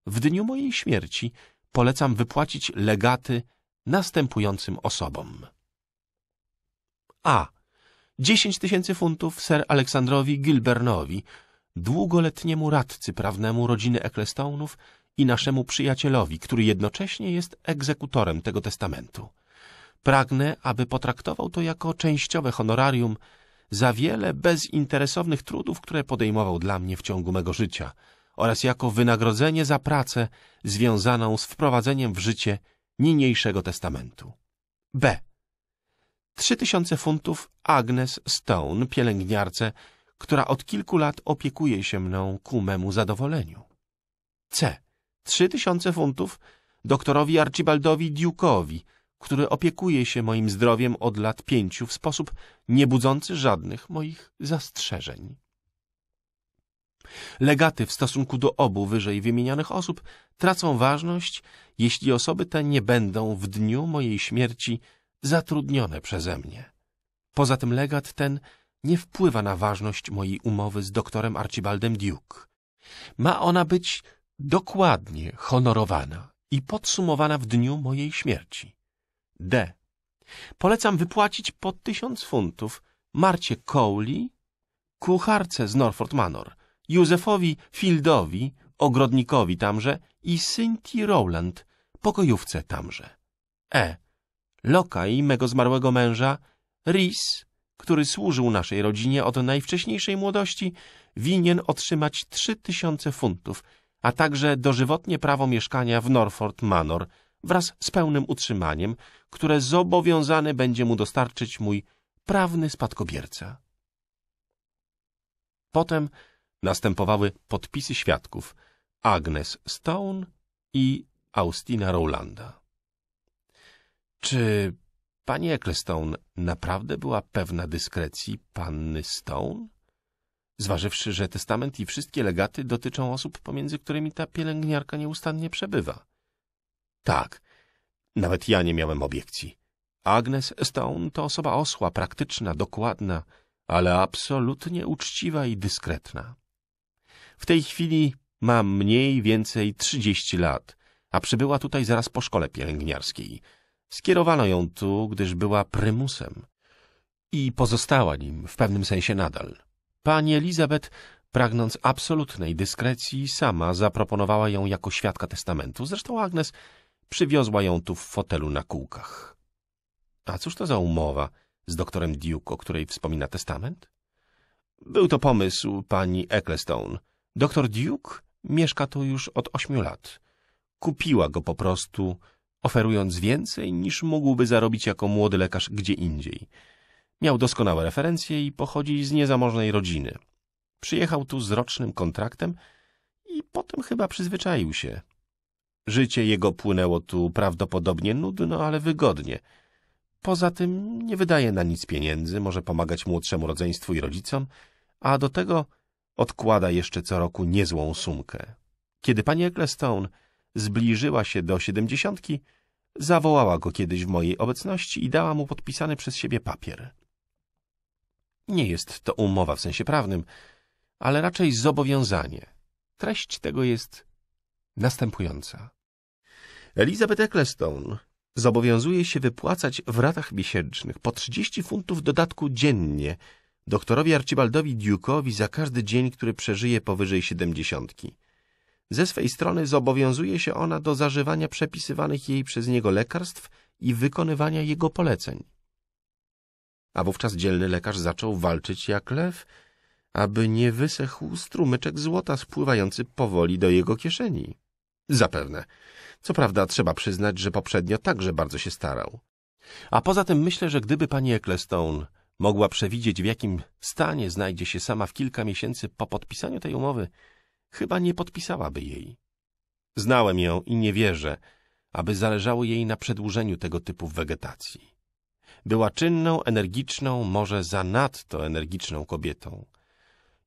W dniu mojej śmierci polecam wypłacić legaty następującym osobom. A. 10 tysięcy funtów Sir Aleksandrowi Gilbernowi, długoletniemu radcy prawnemu rodziny Ecclestonów i naszemu przyjacielowi, który jednocześnie jest egzekutorem tego testamentu. Pragnę, aby potraktował to jako częściowe honorarium za wiele bezinteresownych trudów, które podejmował dla mnie w ciągu mego życia oraz jako wynagrodzenie za pracę związaną z wprowadzeniem w życie niniejszego testamentu. B. Trzy tysiące funtów Agnes Stone, pielęgniarce, która od kilku lat opiekuje się mną ku memu zadowoleniu. C. Trzy tysiące funtów doktorowi Archibaldowi Duke'owi, który opiekuje się moim zdrowiem od lat pięciu w sposób niebudzący żadnych moich zastrzeżeń. Legaty w stosunku do obu wyżej wymienionych osób tracą ważność, jeśli osoby te nie będą w dniu mojej śmierci zatrudnione przeze mnie. Poza tym legat ten nie wpływa na ważność mojej umowy z doktorem Archibaldem Duke. Ma ona być dokładnie honorowana i podsumowana w dniu mojej śmierci. D. Polecam wypłacić po tysiąc funtów Marcie Cowley, kucharce z Norford Manor, Józefowi Fieldowi, ogrodnikowi tamże i Sinti Rowland, pokojówce tamże. E. Lokaj mego zmarłego męża, Rhys, który służył naszej rodzinie od najwcześniejszej młodości, winien otrzymać trzy tysiące funtów, a także dożywotnie prawo mieszkania w Norfolk Manor wraz z pełnym utrzymaniem, które zobowiązany będzie mu dostarczyć mój prawny spadkobierca. Potem Następowały podpisy świadków Agnes Stone i Austina Rowlanda. Czy pani Ecclestone naprawdę była pewna dyskrecji panny Stone? Zważywszy, że testament i wszystkie legaty dotyczą osób, pomiędzy którymi ta pielęgniarka nieustannie przebywa. Tak, nawet ja nie miałem obiekcji. Agnes Stone to osoba osła, praktyczna, dokładna, ale absolutnie uczciwa i dyskretna. W tej chwili ma mniej więcej 30 lat, a przybyła tutaj zaraz po szkole pielęgniarskiej. Skierowano ją tu, gdyż była prymusem. I pozostała nim w pewnym sensie nadal. Pani Elizabeth, pragnąc absolutnej dyskrecji, sama zaproponowała ją jako świadka testamentu. Zresztą Agnes przywiozła ją tu w fotelu na kółkach. A cóż to za umowa z doktorem Duke, o której wspomina testament? Był to pomysł pani Ecclestone. Doktor Duke mieszka tu już od ośmiu lat. Kupiła go po prostu, oferując więcej niż mógłby zarobić jako młody lekarz gdzie indziej. Miał doskonałe referencje i pochodzi z niezamożnej rodziny. Przyjechał tu z rocznym kontraktem i potem chyba przyzwyczaił się. Życie jego płynęło tu prawdopodobnie nudno, ale wygodnie. Poza tym nie wydaje na nic pieniędzy, może pomagać młodszemu rodzeństwu i rodzicom, a do tego Odkłada jeszcze co roku niezłą sumkę. Kiedy pani Ecclestone zbliżyła się do siedemdziesiątki, zawołała go kiedyś w mojej obecności i dała mu podpisany przez siebie papier. Nie jest to umowa w sensie prawnym, ale raczej zobowiązanie. Treść tego jest następująca. Elizabeth Ecclestone zobowiązuje się wypłacać w ratach miesięcznych po 30 funtów dodatku dziennie doktorowi Archibaldowi Duke'owi za każdy dzień, który przeżyje powyżej siedemdziesiątki. Ze swej strony zobowiązuje się ona do zażywania przepisywanych jej przez niego lekarstw i wykonywania jego poleceń. A wówczas dzielny lekarz zaczął walczyć jak lew, aby nie wysechł strumyczek złota spływający powoli do jego kieszeni. Zapewne. Co prawda trzeba przyznać, że poprzednio także bardzo się starał. A poza tym myślę, że gdyby pani Ecclestone Mogła przewidzieć, w jakim stanie znajdzie się sama w kilka miesięcy po podpisaniu tej umowy. Chyba nie podpisałaby jej. Znałem ją i nie wierzę, aby zależało jej na przedłużeniu tego typu wegetacji. Była czynną, energiczną, może zanadto energiczną kobietą.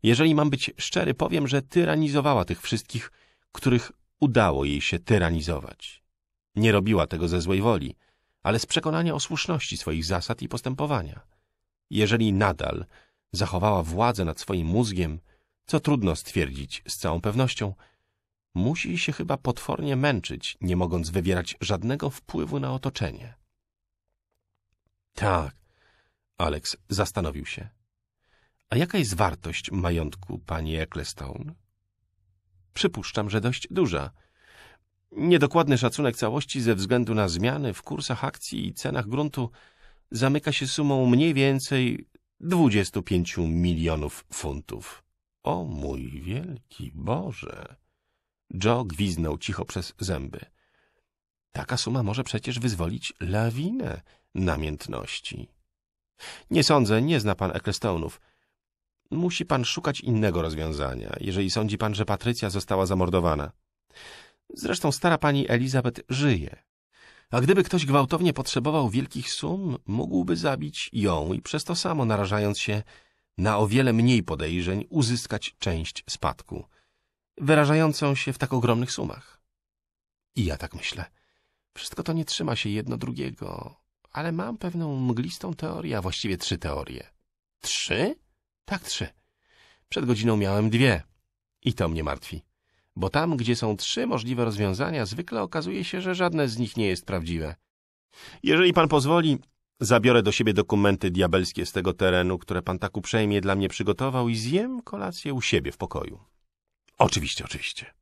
Jeżeli mam być szczery, powiem, że tyranizowała tych wszystkich, których udało jej się tyranizować. Nie robiła tego ze złej woli, ale z przekonania o słuszności swoich zasad i postępowania jeżeli nadal zachowała władzę nad swoim mózgiem, co trudno stwierdzić z całą pewnością, musi się chyba potwornie męczyć, nie mogąc wywierać żadnego wpływu na otoczenie. Tak, Alex zastanowił się. A jaka jest wartość majątku pani Ecclestone? Przypuszczam, że dość duża. Niedokładny szacunek całości ze względu na zmiany w kursach akcji i cenach gruntu zamyka się sumą mniej więcej 25 milionów funtów. O mój wielki Boże! Joe gwiznął cicho przez zęby. Taka suma może przecież wyzwolić lawinę namiętności. Nie sądzę, nie zna pan Ecclestonów. Musi pan szukać innego rozwiązania, jeżeli sądzi pan, że Patrycja została zamordowana. Zresztą stara pani Elizabeth żyje. A gdyby ktoś gwałtownie potrzebował wielkich sum, mógłby zabić ją i przez to samo, narażając się na o wiele mniej podejrzeń, uzyskać część spadku, wyrażającą się w tak ogromnych sumach. I ja tak myślę. Wszystko to nie trzyma się jedno drugiego, ale mam pewną mglistą teorię, a właściwie trzy teorie. Trzy? Tak, trzy. Przed godziną miałem dwie. I to mnie martwi bo tam, gdzie są trzy możliwe rozwiązania, zwykle okazuje się, że żadne z nich nie jest prawdziwe. Jeżeli pan pozwoli, zabiorę do siebie dokumenty diabelskie z tego terenu, które pan tak uprzejmie dla mnie przygotował i zjem kolację u siebie w pokoju. Oczywiście, oczywiście.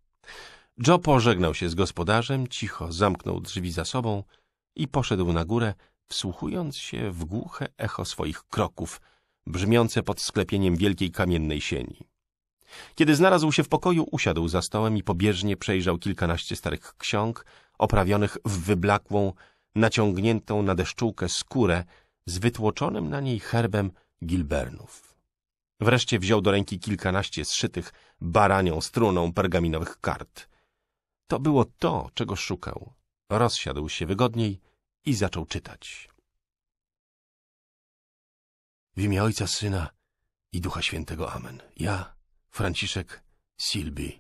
Joe pożegnał się z gospodarzem, cicho zamknął drzwi za sobą i poszedł na górę, wsłuchując się w głuche echo swoich kroków, brzmiące pod sklepieniem wielkiej kamiennej sieni. Kiedy znalazł się w pokoju, usiadł za stołem i pobieżnie przejrzał kilkanaście starych ksiąg, oprawionych w wyblakłą, naciągniętą na deszczułkę skórę z wytłoczonym na niej herbem Gilbernów. Wreszcie wziął do ręki kilkanaście zszytych baranią struną pergaminowych kart. To było to, czego szukał. Rozsiadł się wygodniej i zaczął czytać. W imię Ojca, Syna i Ducha Świętego. Amen. Ja, Franciszek Silby,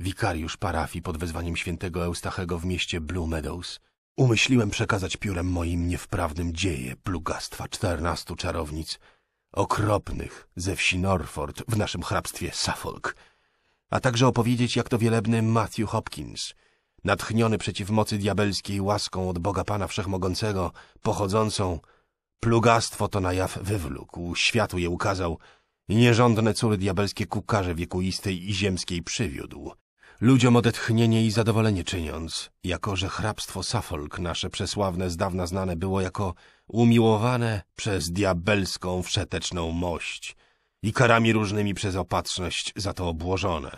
wikariusz parafii pod wezwaniem świętego Eustachego w mieście Blue Meadows, umyśliłem przekazać piórem moim niewprawnym dzieje plugastwa czternastu czarownic, okropnych ze wsi Norfolk w naszym hrabstwie Suffolk, a także opowiedzieć, jak to wielebny Matthew Hopkins, natchniony przeciw mocy diabelskiej łaską od Boga Pana Wszechmogącego, pochodzącą, plugastwo to na jaw wywlókł, światu je ukazał, i nierządne córy diabelskie kukarze wiekuistej i ziemskiej przywiódł, ludziom odetchnienie i zadowolenie czyniąc, jako że hrabstwo Suffolk nasze przesławne z dawna znane było jako umiłowane przez diabelską wszeteczną mość i karami różnymi przez opatrzność za to obłożone.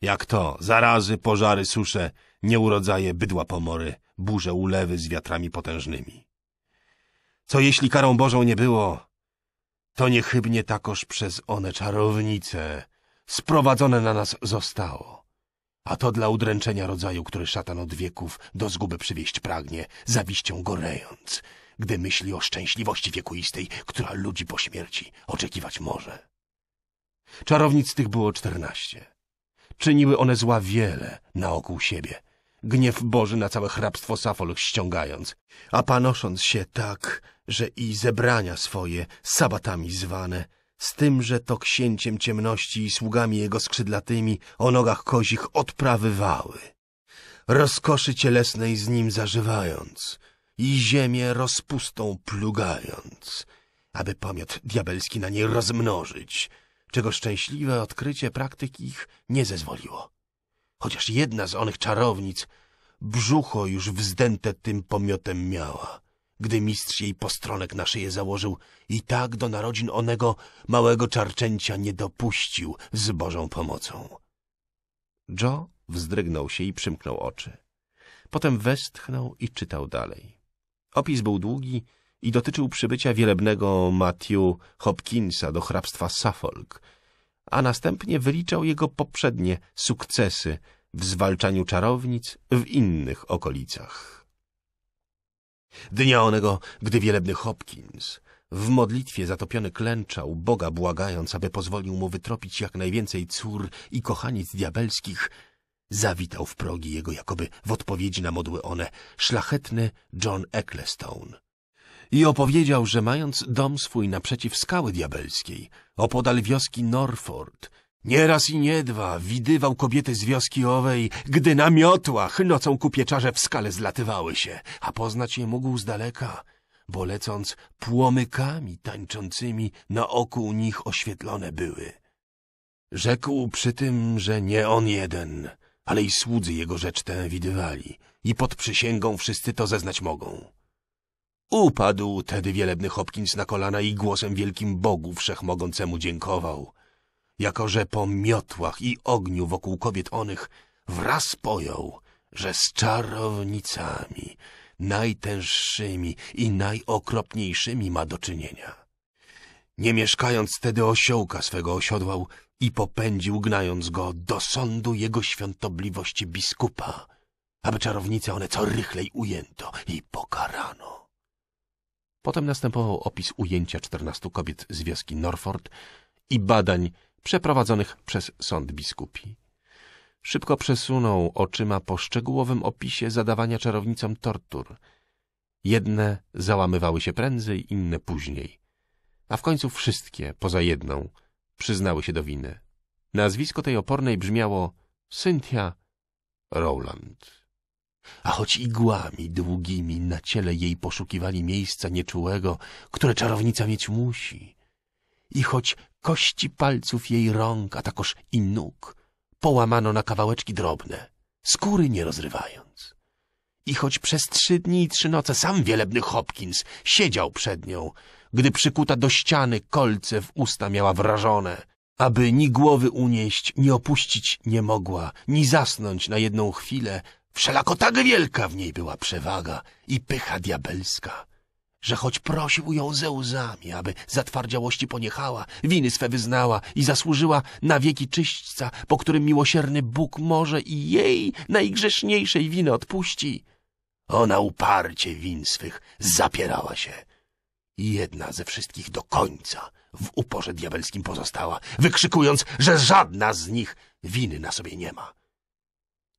Jak to zarazy, pożary, susze, nieurodzaje, bydła pomory, burze, ulewy z wiatrami potężnymi. Co jeśli karą Bożą nie było, to niechybnie takoż przez one czarownice sprowadzone na nas zostało. A to dla udręczenia rodzaju, który szatan od wieków do zguby przywieść pragnie, zawiścią gorejąc, gdy myśli o szczęśliwości wiekuistej, która ludzi po śmierci oczekiwać może. Czarownic tych było czternaście. Czyniły one zła wiele naokół siebie, gniew Boży na całe hrabstwo Suffolk ściągając, a panosząc się tak, że i zebrania swoje sabatami zwane, z tym, że to księciem ciemności i sługami jego skrzydlatymi o nogach kozich odprawywały, rozkoszy cielesnej z nim zażywając i ziemię rozpustą plugając, aby pomiot diabelski na niej rozmnożyć, czego szczęśliwe odkrycie praktyk ich nie zezwoliło. Chociaż jedna z onych czarownic brzucho już wzdęte tym pomiotem miała, gdy mistrz jej postronek na szyję założył i tak do narodzin onego małego czarczęcia nie dopuścił z Bożą pomocą. Joe wzdrygnął się i przymknął oczy. Potem westchnął i czytał dalej. Opis był długi i dotyczył przybycia wielebnego Matthew Hopkinsa do hrabstwa Suffolk – a następnie wyliczał jego poprzednie sukcesy w zwalczaniu czarownic w innych okolicach. Dnia onego, gdy wielebny Hopkins w modlitwie zatopiony klęczał, Boga błagając, aby pozwolił mu wytropić jak najwięcej cór i kochanic diabelskich, zawitał w progi jego jakoby w odpowiedzi na modły one szlachetny John Ecclestone, i opowiedział, że mając dom swój naprzeciw skały diabelskiej, opodal wioski Norford, nieraz i niedwa widywał kobiety z wioski owej, gdy na miotłach nocą pieczarze w skale zlatywały się, a poznać je mógł z daleka, bo lecąc płomykami tańczącymi na oku nich oświetlone były. Rzekł przy tym, że nie on jeden, ale i słudzy jego rzecz tę widywali i pod przysięgą wszyscy to zeznać mogą. Upadł tedy wielebny Hopkins na kolana i głosem wielkim Bogu wszechmogącemu dziękował. Jako, że po miotłach i ogniu wokół kobiet onych wraz pojął, że z czarownicami, najtęższymi i najokropniejszymi ma do czynienia. Nie mieszkając tedy osiołka swego osiodłał i popędził, gnając go do sądu jego świątobliwości biskupa, aby czarownice one co rychlej ujęto i pokarano. Potem następował opis ujęcia 14 kobiet z wioski Norford i badań przeprowadzonych przez sąd biskupi. Szybko przesunął oczyma po szczegółowym opisie zadawania czarownicom tortur. Jedne załamywały się prędzej, inne później. A w końcu wszystkie, poza jedną, przyznały się do winy. Nazwisko tej opornej brzmiało Cynthia Rowland a choć igłami długimi na ciele jej poszukiwali miejsca nieczułego, które czarownica mieć musi. I choć kości palców jej rąk, a takoż i nóg, połamano na kawałeczki drobne, skóry nie rozrywając. I choć przez trzy dni i trzy noce sam wielebny Hopkins siedział przed nią, gdy przykuta do ściany kolce w usta miała wrażone, aby ni głowy unieść, ni opuścić nie mogła, ni zasnąć na jedną chwilę, Wszelako tak wielka w niej była przewaga i pycha diabelska, że choć prosił ją ze łzami, aby zatwardziałości poniechała, winy swe wyznała i zasłużyła na wieki czyśćca, po którym miłosierny Bóg może i jej najgrzeszniejszej winy odpuści. Ona uparcie win swych zapierała się. Jedna ze wszystkich do końca w uporze diabelskim pozostała, wykrzykując, że żadna z nich winy na sobie nie ma.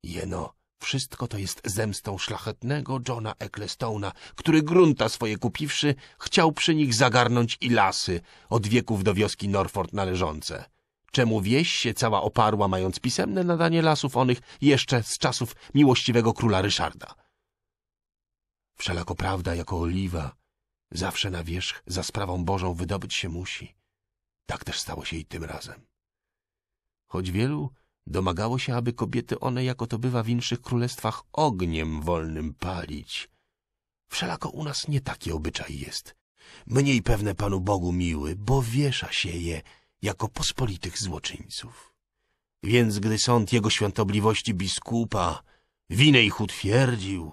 Jeno wszystko to jest zemstą szlachetnego Johna Ecclestona, który grunta swoje kupiwszy, chciał przy nich zagarnąć i lasy, od wieków do wioski Norfolk należące. Czemu wieś się cała oparła, mając pisemne nadanie lasów onych jeszcze z czasów miłościwego króla Ryszarda. Wszelako prawda, jako oliwa, zawsze na wierzch za sprawą Bożą wydobyć się musi. Tak też stało się i tym razem. Choć wielu Domagało się, aby kobiety one, jako to bywa w inszych królestwach, ogniem wolnym palić. Wszelako u nas nie taki obyczaj jest. Mniej pewne Panu Bogu miły, bo wiesza się je jako pospolitych złoczyńców. Więc gdy sąd jego świątobliwości biskupa winę ich utwierdził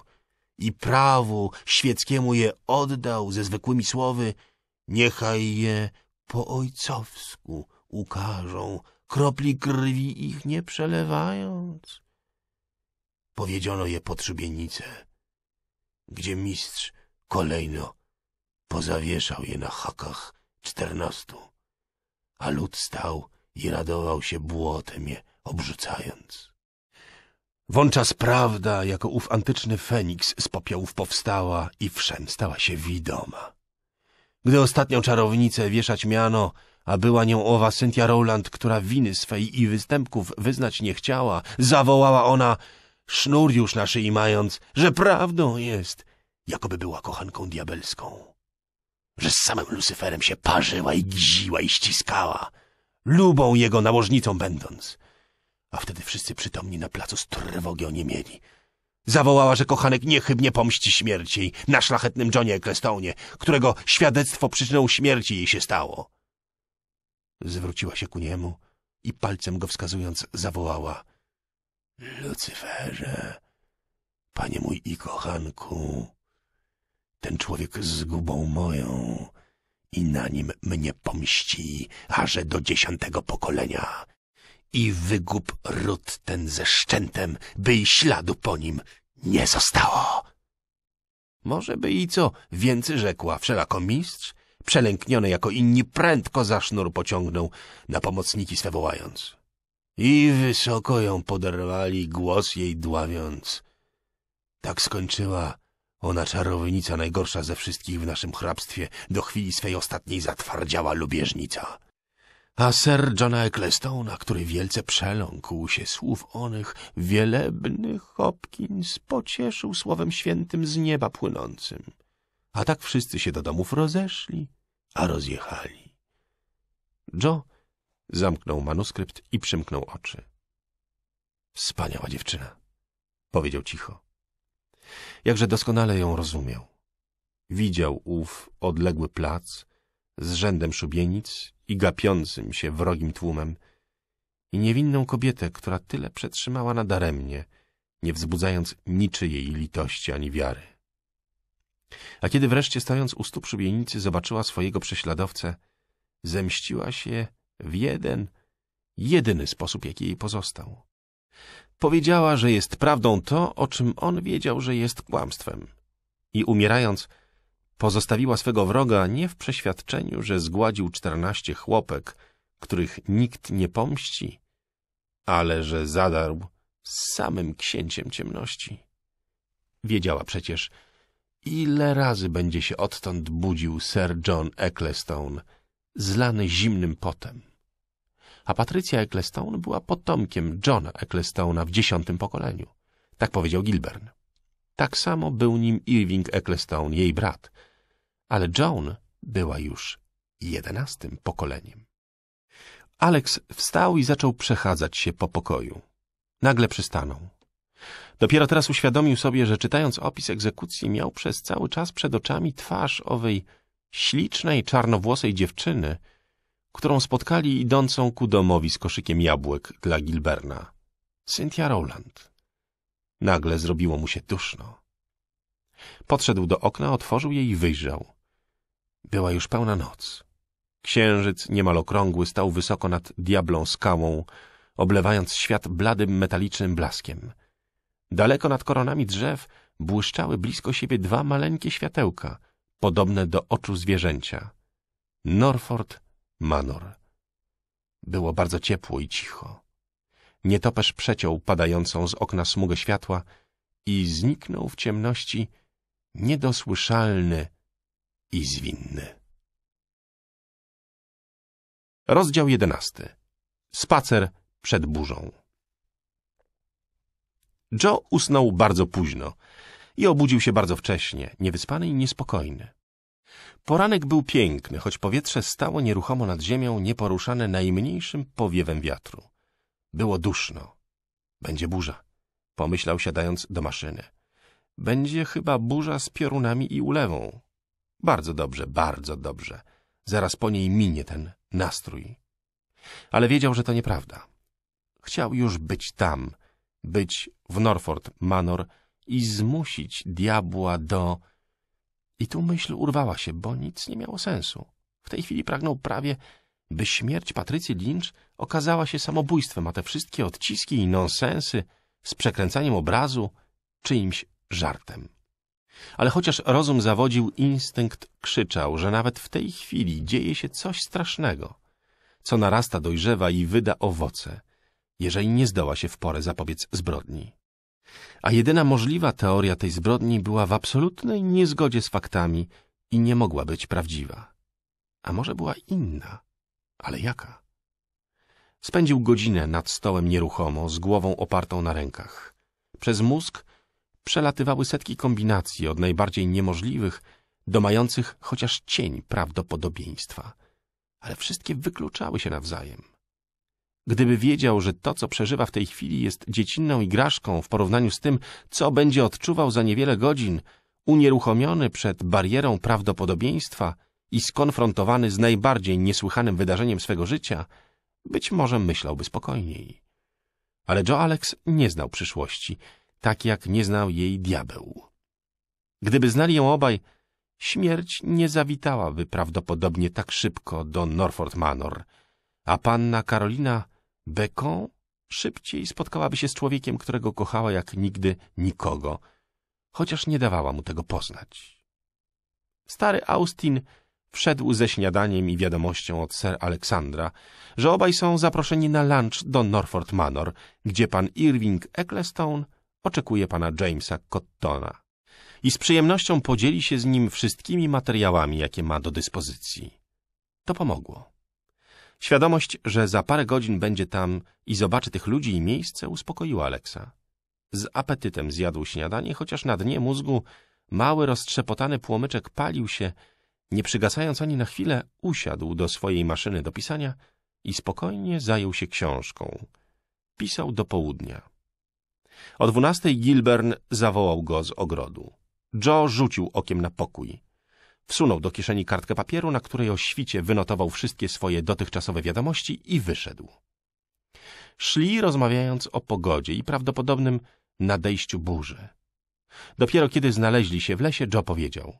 i prawu świeckiemu je oddał ze zwykłymi słowy, niechaj je po ojcowsku ukażą, kropli krwi ich nie przelewając. Powiedziono je pod szubienicę, gdzie mistrz kolejno pozawieszał je na hakach czternastu, a lud stał i radował się błotem je obrzucając. Wączas prawda, jako ów antyczny feniks z popiołów powstała i wszem stała się widoma. Gdy ostatnią czarownicę wieszać miano, a była nią owa Cynthia Rowland, która winy swej i występków wyznać nie chciała, zawołała ona, sznur już na szyi mając, że prawdą jest, jakoby była kochanką diabelską. Że z samym Lucyferem się parzyła i gziła i ściskała, lubą jego nałożnicą będąc. A wtedy wszyscy przytomni na placu z trwogi oni mieli. Zawołała, że kochanek niechybnie pomści śmierci na szlachetnym Johnie Ecclestonie, którego świadectwo przyczyną śmierci jej się stało. Zwróciła się ku niemu i palcem go wskazując zawołała. Lucyferze, panie mój i kochanku, ten człowiek z gubą moją i na nim mnie pomści, aże do dziesiątego pokolenia. I wygub ród ten ze szczętem, by i śladu po nim nie zostało. Może by i co więcej rzekła, wszelako mistrz przelękniony jako inni, prędko za sznur pociągnął, na pomocniki swe wołając. I wysoko ją poderwali, głos jej dławiąc. Tak skończyła ona czarownica najgorsza ze wszystkich w naszym hrabstwie, do chwili swej ostatniej zatwardziała lubieżnica. A ser Johna Ecclestone'a, który wielce przeląkł się słów onych, wielebnych Hopkins pocieszył słowem świętym z nieba płynącym. A tak wszyscy się do domów rozeszli, a rozjechali. Joe zamknął manuskrypt i przymknął oczy. Wspaniała dziewczyna, powiedział cicho. Jakże doskonale ją rozumiał. Widział ów odległy plac z rzędem szubienic i gapiącym się wrogim tłumem i niewinną kobietę, która tyle przetrzymała nadaremnie, nie wzbudzając niczyjej litości ani wiary. A kiedy wreszcie stojąc u stóp szubienicy zobaczyła swojego prześladowcę, zemściła się w jeden, jedyny sposób, jaki jej pozostał. Powiedziała, że jest prawdą to, o czym on wiedział, że jest kłamstwem. I umierając, pozostawiła swego wroga nie w przeświadczeniu, że zgładził czternaście chłopek, których nikt nie pomści, ale że zadarł z samym księciem ciemności. Wiedziała przecież, Ile razy będzie się odtąd budził Sir John Ecclestone, zlany zimnym potem. A Patrycja Ecclestone była potomkiem Johna Ecclestone'a w dziesiątym pokoleniu. Tak powiedział Gilbern. Tak samo był nim Irving Ecclestone, jej brat. Ale Joan była już jedenastym pokoleniem. Alex wstał i zaczął przechadzać się po pokoju. Nagle przystanął. Dopiero teraz uświadomił sobie, że czytając opis egzekucji miał przez cały czas przed oczami twarz owej ślicznej, czarnowłosej dziewczyny, którą spotkali idącą ku domowi z koszykiem jabłek dla Gilberna. Cynthia Rowland. Nagle zrobiło mu się duszno. Podszedł do okna, otworzył je i wyjrzał. Była już pełna noc. Księżyc, niemal okrągły, stał wysoko nad diablą skałą, oblewając świat bladym, metalicznym blaskiem – Daleko nad koronami drzew błyszczały blisko siebie dwa maleńkie światełka, podobne do oczu zwierzęcia. Norford Manor. Było bardzo ciepło i cicho. Nietoperz przeciął padającą z okna smugę światła i zniknął w ciemności niedosłyszalny i zwinny. Rozdział jedenasty. Spacer przed burzą. Joe usnął bardzo późno i obudził się bardzo wcześnie, niewyspany i niespokojny. Poranek był piękny, choć powietrze stało nieruchomo nad ziemią, nieporuszane najmniejszym powiewem wiatru. Było duszno. Będzie burza, pomyślał siadając do maszyny. Będzie chyba burza z piorunami i ulewą. Bardzo dobrze, bardzo dobrze. Zaraz po niej minie ten nastrój. Ale wiedział, że to nieprawda. Chciał już być tam, być w Norford Manor i zmusić diabła do... I tu myśl urwała się, bo nic nie miało sensu. W tej chwili pragnął prawie, by śmierć Patrycji Lynch okazała się samobójstwem, a te wszystkie odciski i nonsensy z przekręcaniem obrazu czyimś żartem. Ale chociaż rozum zawodził, instynkt krzyczał, że nawet w tej chwili dzieje się coś strasznego, co narasta, dojrzewa i wyda owoce – jeżeli nie zdoła się w porę zapobiec zbrodni. A jedyna możliwa teoria tej zbrodni była w absolutnej niezgodzie z faktami i nie mogła być prawdziwa. A może była inna, ale jaka? Spędził godzinę nad stołem nieruchomo, z głową opartą na rękach. Przez mózg przelatywały setki kombinacji od najbardziej niemożliwych do mających chociaż cień prawdopodobieństwa, ale wszystkie wykluczały się nawzajem. Gdyby wiedział, że to, co przeżywa w tej chwili jest dziecinną igraszką w porównaniu z tym, co będzie odczuwał za niewiele godzin, unieruchomiony przed barierą prawdopodobieństwa i skonfrontowany z najbardziej niesłychanym wydarzeniem swego życia, być może myślałby spokojniej. Ale Joe Alex nie znał przyszłości, tak jak nie znał jej diabeł. Gdyby znali ją obaj, śmierć nie zawitałaby prawdopodobnie tak szybko do Norford Manor, a panna Karolina Beką szybciej spotkałaby się z człowiekiem, którego kochała jak nigdy nikogo, chociaż nie dawała mu tego poznać. Stary Austin wszedł ze śniadaniem i wiadomością od Sir Aleksandra, że obaj są zaproszeni na lunch do Norford Manor, gdzie pan Irving Ecclestone oczekuje pana Jamesa Cottona i z przyjemnością podzieli się z nim wszystkimi materiałami, jakie ma do dyspozycji. To pomogło. Świadomość, że za parę godzin będzie tam i zobaczy tych ludzi i miejsce, uspokoiła Aleksa. Z apetytem zjadł śniadanie, chociaż na dnie mózgu mały, roztrzepotany płomyczek palił się, nie przygasając ani na chwilę, usiadł do swojej maszyny do pisania i spokojnie zajął się książką. Pisał do południa. O dwunastej Gilbern zawołał go z ogrodu. Joe rzucił okiem na pokój. Wsunął do kieszeni kartkę papieru, na której o świcie wynotował wszystkie swoje dotychczasowe wiadomości i wyszedł. Szli rozmawiając o pogodzie i prawdopodobnym nadejściu burzy. Dopiero kiedy znaleźli się w lesie, Joe powiedział.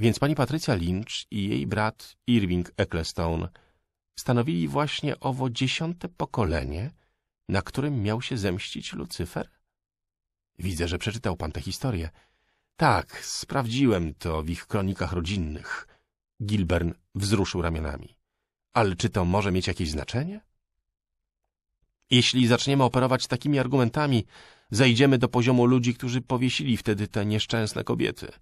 Więc pani Patrycja Lynch i jej brat Irving Ecclestone stanowili właśnie owo dziesiąte pokolenie, na którym miał się zemścić Lucyfer? Widzę, że przeczytał pan tę historię. Tak, sprawdziłem to w ich kronikach rodzinnych. Gilbern wzruszył ramionami. Ale czy to może mieć jakieś znaczenie? Jeśli zaczniemy operować takimi argumentami, zejdziemy do poziomu ludzi, którzy powiesili wtedy te nieszczęsne kobiety.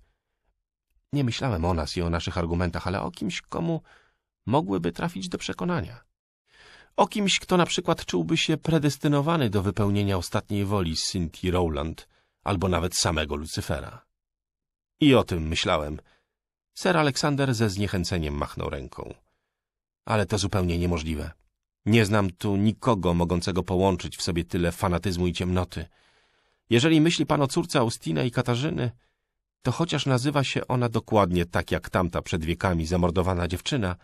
Nie myślałem o nas i o naszych argumentach, ale o kimś, komu mogłyby trafić do przekonania. O kimś, kto na przykład czułby się predestynowany do wypełnienia ostatniej woli Cynthia Rowland albo nawet samego Lucyfera. I o tym myślałem. Ser Aleksander ze zniechęceniem machnął ręką. Ale to zupełnie niemożliwe. Nie znam tu nikogo mogącego połączyć w sobie tyle fanatyzmu i ciemnoty. Jeżeli myśli pan o córce Austina i Katarzyny, to chociaż nazywa się ona dokładnie tak jak tamta przed wiekami zamordowana dziewczyna,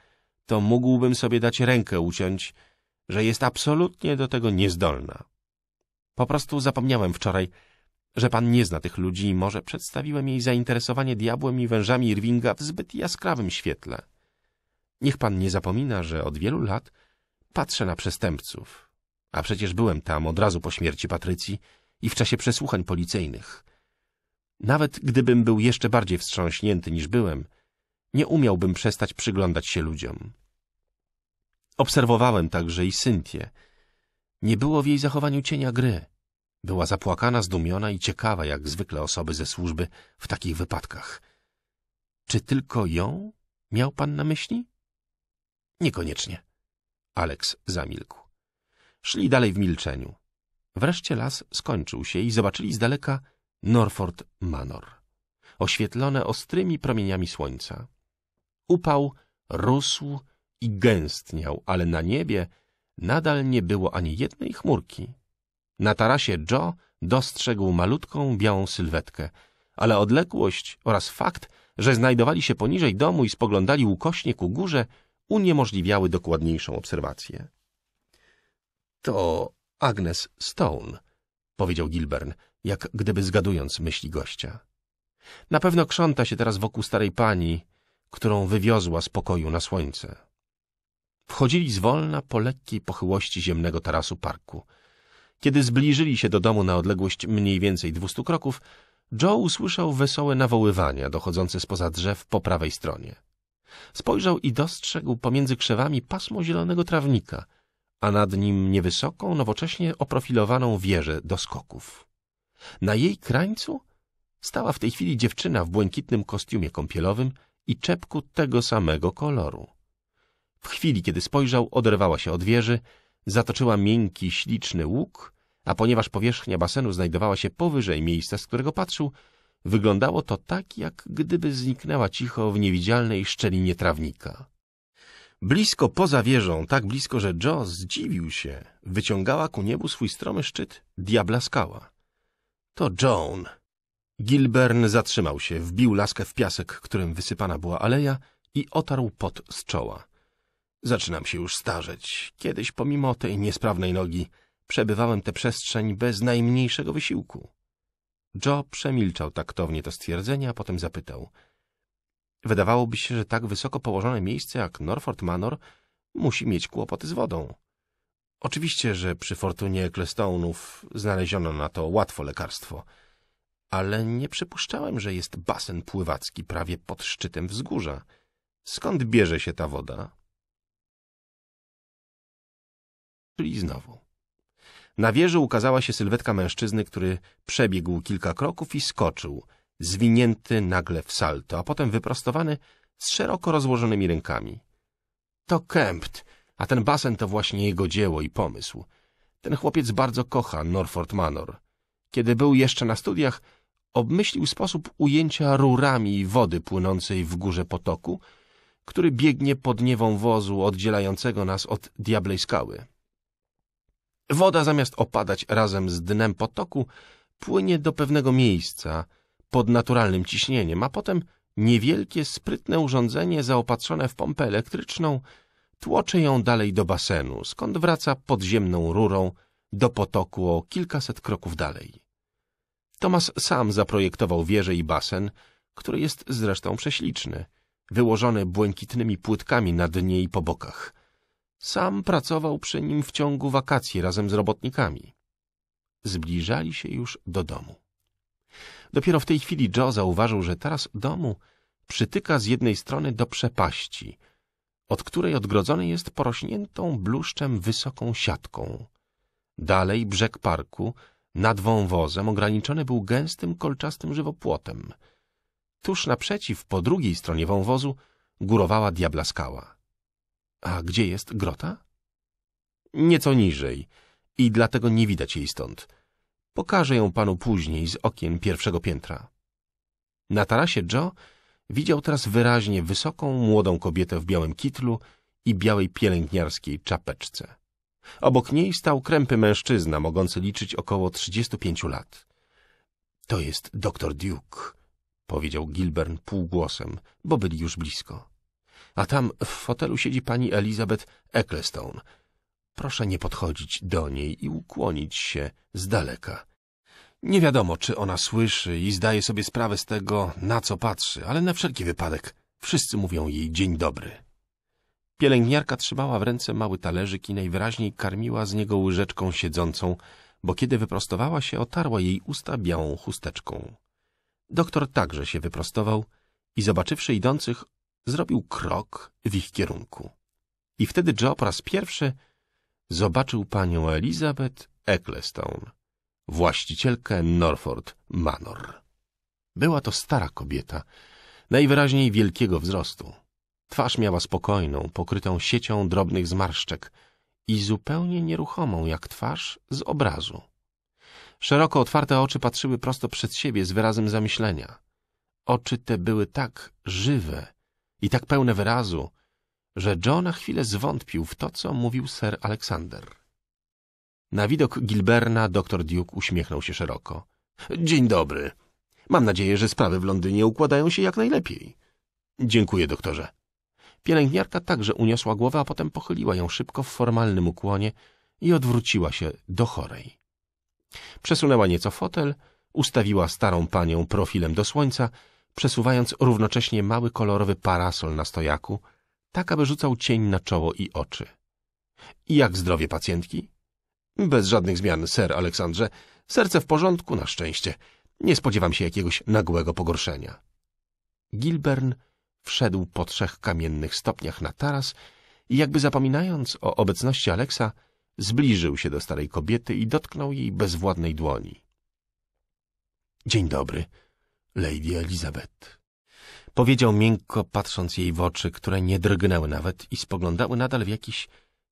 to mógłbym sobie dać rękę uciąć, że jest absolutnie do tego niezdolna. Po prostu zapomniałem wczoraj, że pan nie zna tych ludzi i może przedstawiłem jej zainteresowanie diabłem i wężami Irvinga w zbyt jaskrawym świetle. Niech pan nie zapomina, że od wielu lat patrzę na przestępców. A przecież byłem tam od razu po śmierci Patrycji i w czasie przesłuchań policyjnych. Nawet gdybym był jeszcze bardziej wstrząśnięty niż byłem, nie umiałbym przestać przyglądać się ludziom. Obserwowałem także i Syntię. Nie było w jej zachowaniu cienia gry – była zapłakana, zdumiona i ciekawa, jak zwykle osoby ze służby w takich wypadkach. Czy tylko ją miał pan na myśli? Niekoniecznie. Aleks zamilkł. Szli dalej w milczeniu. Wreszcie las skończył się i zobaczyli z daleka Norford Manor, oświetlone ostrymi promieniami słońca. Upał rósł i gęstniał, ale na niebie nadal nie było ani jednej chmurki. Na tarasie Joe dostrzegł malutką, białą sylwetkę, ale odległość oraz fakt, że znajdowali się poniżej domu i spoglądali ukośnie ku górze, uniemożliwiały dokładniejszą obserwację. To Agnes Stone, powiedział Gilbern, jak gdyby zgadując myśli gościa. Na pewno krząta się teraz wokół starej pani, którą wywiozła z pokoju na słońce. Wchodzili zwolna po lekkiej pochyłości ziemnego tarasu parku – kiedy zbliżyli się do domu na odległość mniej więcej 200 kroków, Joe usłyszał wesołe nawoływania dochodzące spoza drzew po prawej stronie. Spojrzał i dostrzegł pomiędzy krzewami pasmo zielonego trawnika, a nad nim niewysoką, nowocześnie oprofilowaną wieżę do skoków. Na jej krańcu stała w tej chwili dziewczyna w błękitnym kostiumie kąpielowym i czepku tego samego koloru. W chwili, kiedy spojrzał, oderwała się od wieży zatoczyła miękki, śliczny łuk, a ponieważ powierzchnia basenu znajdowała się powyżej miejsca, z którego patrzył, wyglądało to tak, jak gdyby zniknęła cicho w niewidzialnej szczelinie trawnika. Blisko poza wieżą, tak blisko, że Joe zdziwił się, wyciągała ku niebu swój stromy szczyt diabla skała. To Joan. Gilbern zatrzymał się, wbił laskę w piasek, którym wysypana była aleja i otarł pot z czoła. Zaczynam się już starzeć. Kiedyś, pomimo tej niesprawnej nogi, przebywałem tę przestrzeń bez najmniejszego wysiłku. Joe przemilczał taktownie to stwierdzenie, a potem zapytał. Wydawałoby się, że tak wysoko położone miejsce jak Norford Manor musi mieć kłopoty z wodą. Oczywiście, że przy fortunie Ecclestonów znaleziono na to łatwo lekarstwo, ale nie przypuszczałem, że jest basen pływacki prawie pod szczytem wzgórza. Skąd bierze się ta woda? czyli znowu. Na wieży ukazała się sylwetka mężczyzny, który przebiegł kilka kroków i skoczył, zwinięty nagle w salto, a potem wyprostowany z szeroko rozłożonymi rękami. To Kempt, a ten basen to właśnie jego dzieło i pomysł. Ten chłopiec bardzo kocha Norford Manor. Kiedy był jeszcze na studiach, obmyślił sposób ujęcia rurami wody płynącej w górze potoku, który biegnie pod niewą wozu oddzielającego nas od Diablej Skały. Woda zamiast opadać razem z dnem potoku, płynie do pewnego miejsca pod naturalnym ciśnieniem, a potem niewielkie, sprytne urządzenie zaopatrzone w pompę elektryczną tłoczy ją dalej do basenu, skąd wraca podziemną rurą do potoku o kilkaset kroków dalej. Tomas sam zaprojektował wieżę i basen, który jest zresztą prześliczny, wyłożony błękitnymi płytkami na dnie i po bokach – sam pracował przy nim w ciągu wakacji razem z robotnikami. Zbliżali się już do domu. Dopiero w tej chwili Joe zauważył, że taras domu przytyka z jednej strony do przepaści, od której odgrodzony jest porośniętą bluszczem wysoką siatką. Dalej brzeg parku nad wąwozem ograniczony był gęstym, kolczastym żywopłotem. Tuż naprzeciw, po drugiej stronie wąwozu, górowała diabla skała. A gdzie jest grota? Nieco niżej i dlatego nie widać jej stąd. Pokażę ją panu później z okien pierwszego piętra. Na tarasie Joe widział teraz wyraźnie wysoką, młodą kobietę w białym kitlu i białej pielęgniarskiej czapeczce. Obok niej stał krępy mężczyzna, mogący liczyć około 35 lat. To jest doktor Duke, powiedział Gilbern półgłosem, bo byli już blisko a tam w fotelu siedzi pani Elizabeth Ecclestone. Proszę nie podchodzić do niej i ukłonić się z daleka. Nie wiadomo, czy ona słyszy i zdaje sobie sprawę z tego, na co patrzy, ale na wszelki wypadek wszyscy mówią jej dzień dobry. Pielęgniarka trzymała w ręce mały talerzyk i najwyraźniej karmiła z niego łyżeczką siedzącą, bo kiedy wyprostowała się, otarła jej usta białą chusteczką. Doktor także się wyprostował i zobaczywszy idących, zrobił krok w ich kierunku. I wtedy Joe po raz pierwszy zobaczył panią Elizabeth Ecclestone, właścicielkę Norford Manor. Była to stara kobieta, najwyraźniej wielkiego wzrostu. Twarz miała spokojną, pokrytą siecią drobnych zmarszczek i zupełnie nieruchomą jak twarz z obrazu. Szeroko otwarte oczy patrzyły prosto przed siebie z wyrazem zamyślenia. Oczy te były tak żywe, i tak pełne wyrazu, że John na chwilę zwątpił w to, co mówił Sir Aleksander. Na widok Gilberna doktor Duke uśmiechnął się szeroko. Dzień dobry. Mam nadzieję, że sprawy w Londynie układają się jak najlepiej. Dziękuję, doktorze. Pielęgniarka także uniosła głowę, a potem pochyliła ją szybko w formalnym ukłonie i odwróciła się do chorej. Przesunęła nieco fotel, ustawiła starą panią profilem do słońca przesuwając równocześnie mały kolorowy parasol na stojaku, tak aby rzucał cień na czoło i oczy. I jak zdrowie pacjentki? Bez żadnych zmian, ser Aleksandrze. Serce w porządku, na szczęście. Nie spodziewam się jakiegoś nagłego pogorszenia. Gilbern wszedł po trzech kamiennych stopniach na taras i jakby zapominając o obecności Aleksa, zbliżył się do starej kobiety i dotknął jej bezwładnej dłoni. — Dzień dobry Lady Elizabeth. Powiedział miękko, patrząc jej w oczy, które nie drgnęły nawet i spoglądały nadal w jakiś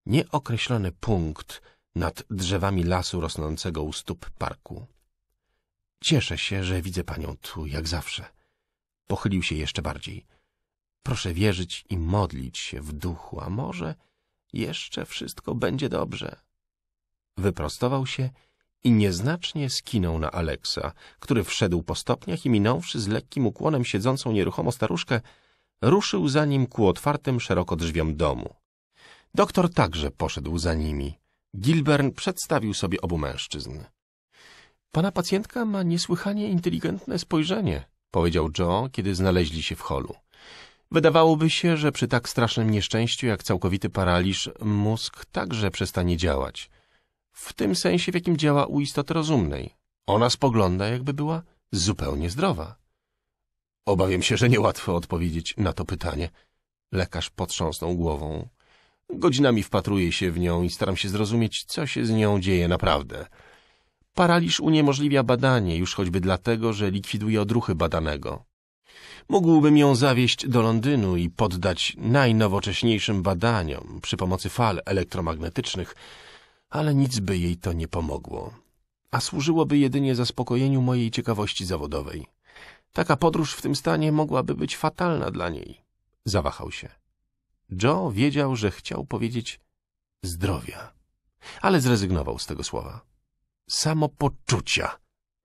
nieokreślony punkt nad drzewami lasu rosnącego u stóp parku. Cieszę się, że widzę panią tu, jak zawsze. Pochylił się jeszcze bardziej. Proszę wierzyć i modlić się w duchu, a może jeszcze wszystko będzie dobrze. Wyprostował się i nieznacznie skinął na Aleksa, który wszedł po stopniach i minąwszy z lekkim ukłonem siedzącą nieruchomo staruszkę, ruszył za nim ku otwartym szeroko drzwiom domu. Doktor także poszedł za nimi. Gilbern przedstawił sobie obu mężczyzn. Pana pacjentka ma niesłychanie inteligentne spojrzenie, powiedział Joe, kiedy znaleźli się w holu. Wydawałoby się, że przy tak strasznym nieszczęściu jak całkowity paraliż mózg także przestanie działać w tym sensie, w jakim działa u istoty rozumnej. Ona spogląda, jakby była zupełnie zdrowa. Obawiam się, że niełatwo odpowiedzieć na to pytanie. Lekarz potrząsnął głową. Godzinami wpatruję się w nią i staram się zrozumieć, co się z nią dzieje naprawdę. Paraliż uniemożliwia badanie, już choćby dlatego, że likwiduje odruchy badanego. Mógłbym ją zawieść do Londynu i poddać najnowocześniejszym badaniom przy pomocy fal elektromagnetycznych, ale nic by jej to nie pomogło. A służyłoby jedynie zaspokojeniu mojej ciekawości zawodowej. Taka podróż w tym stanie mogłaby być fatalna dla niej. Zawahał się. Joe wiedział, że chciał powiedzieć zdrowia, ale zrezygnował z tego słowa. Samopoczucia,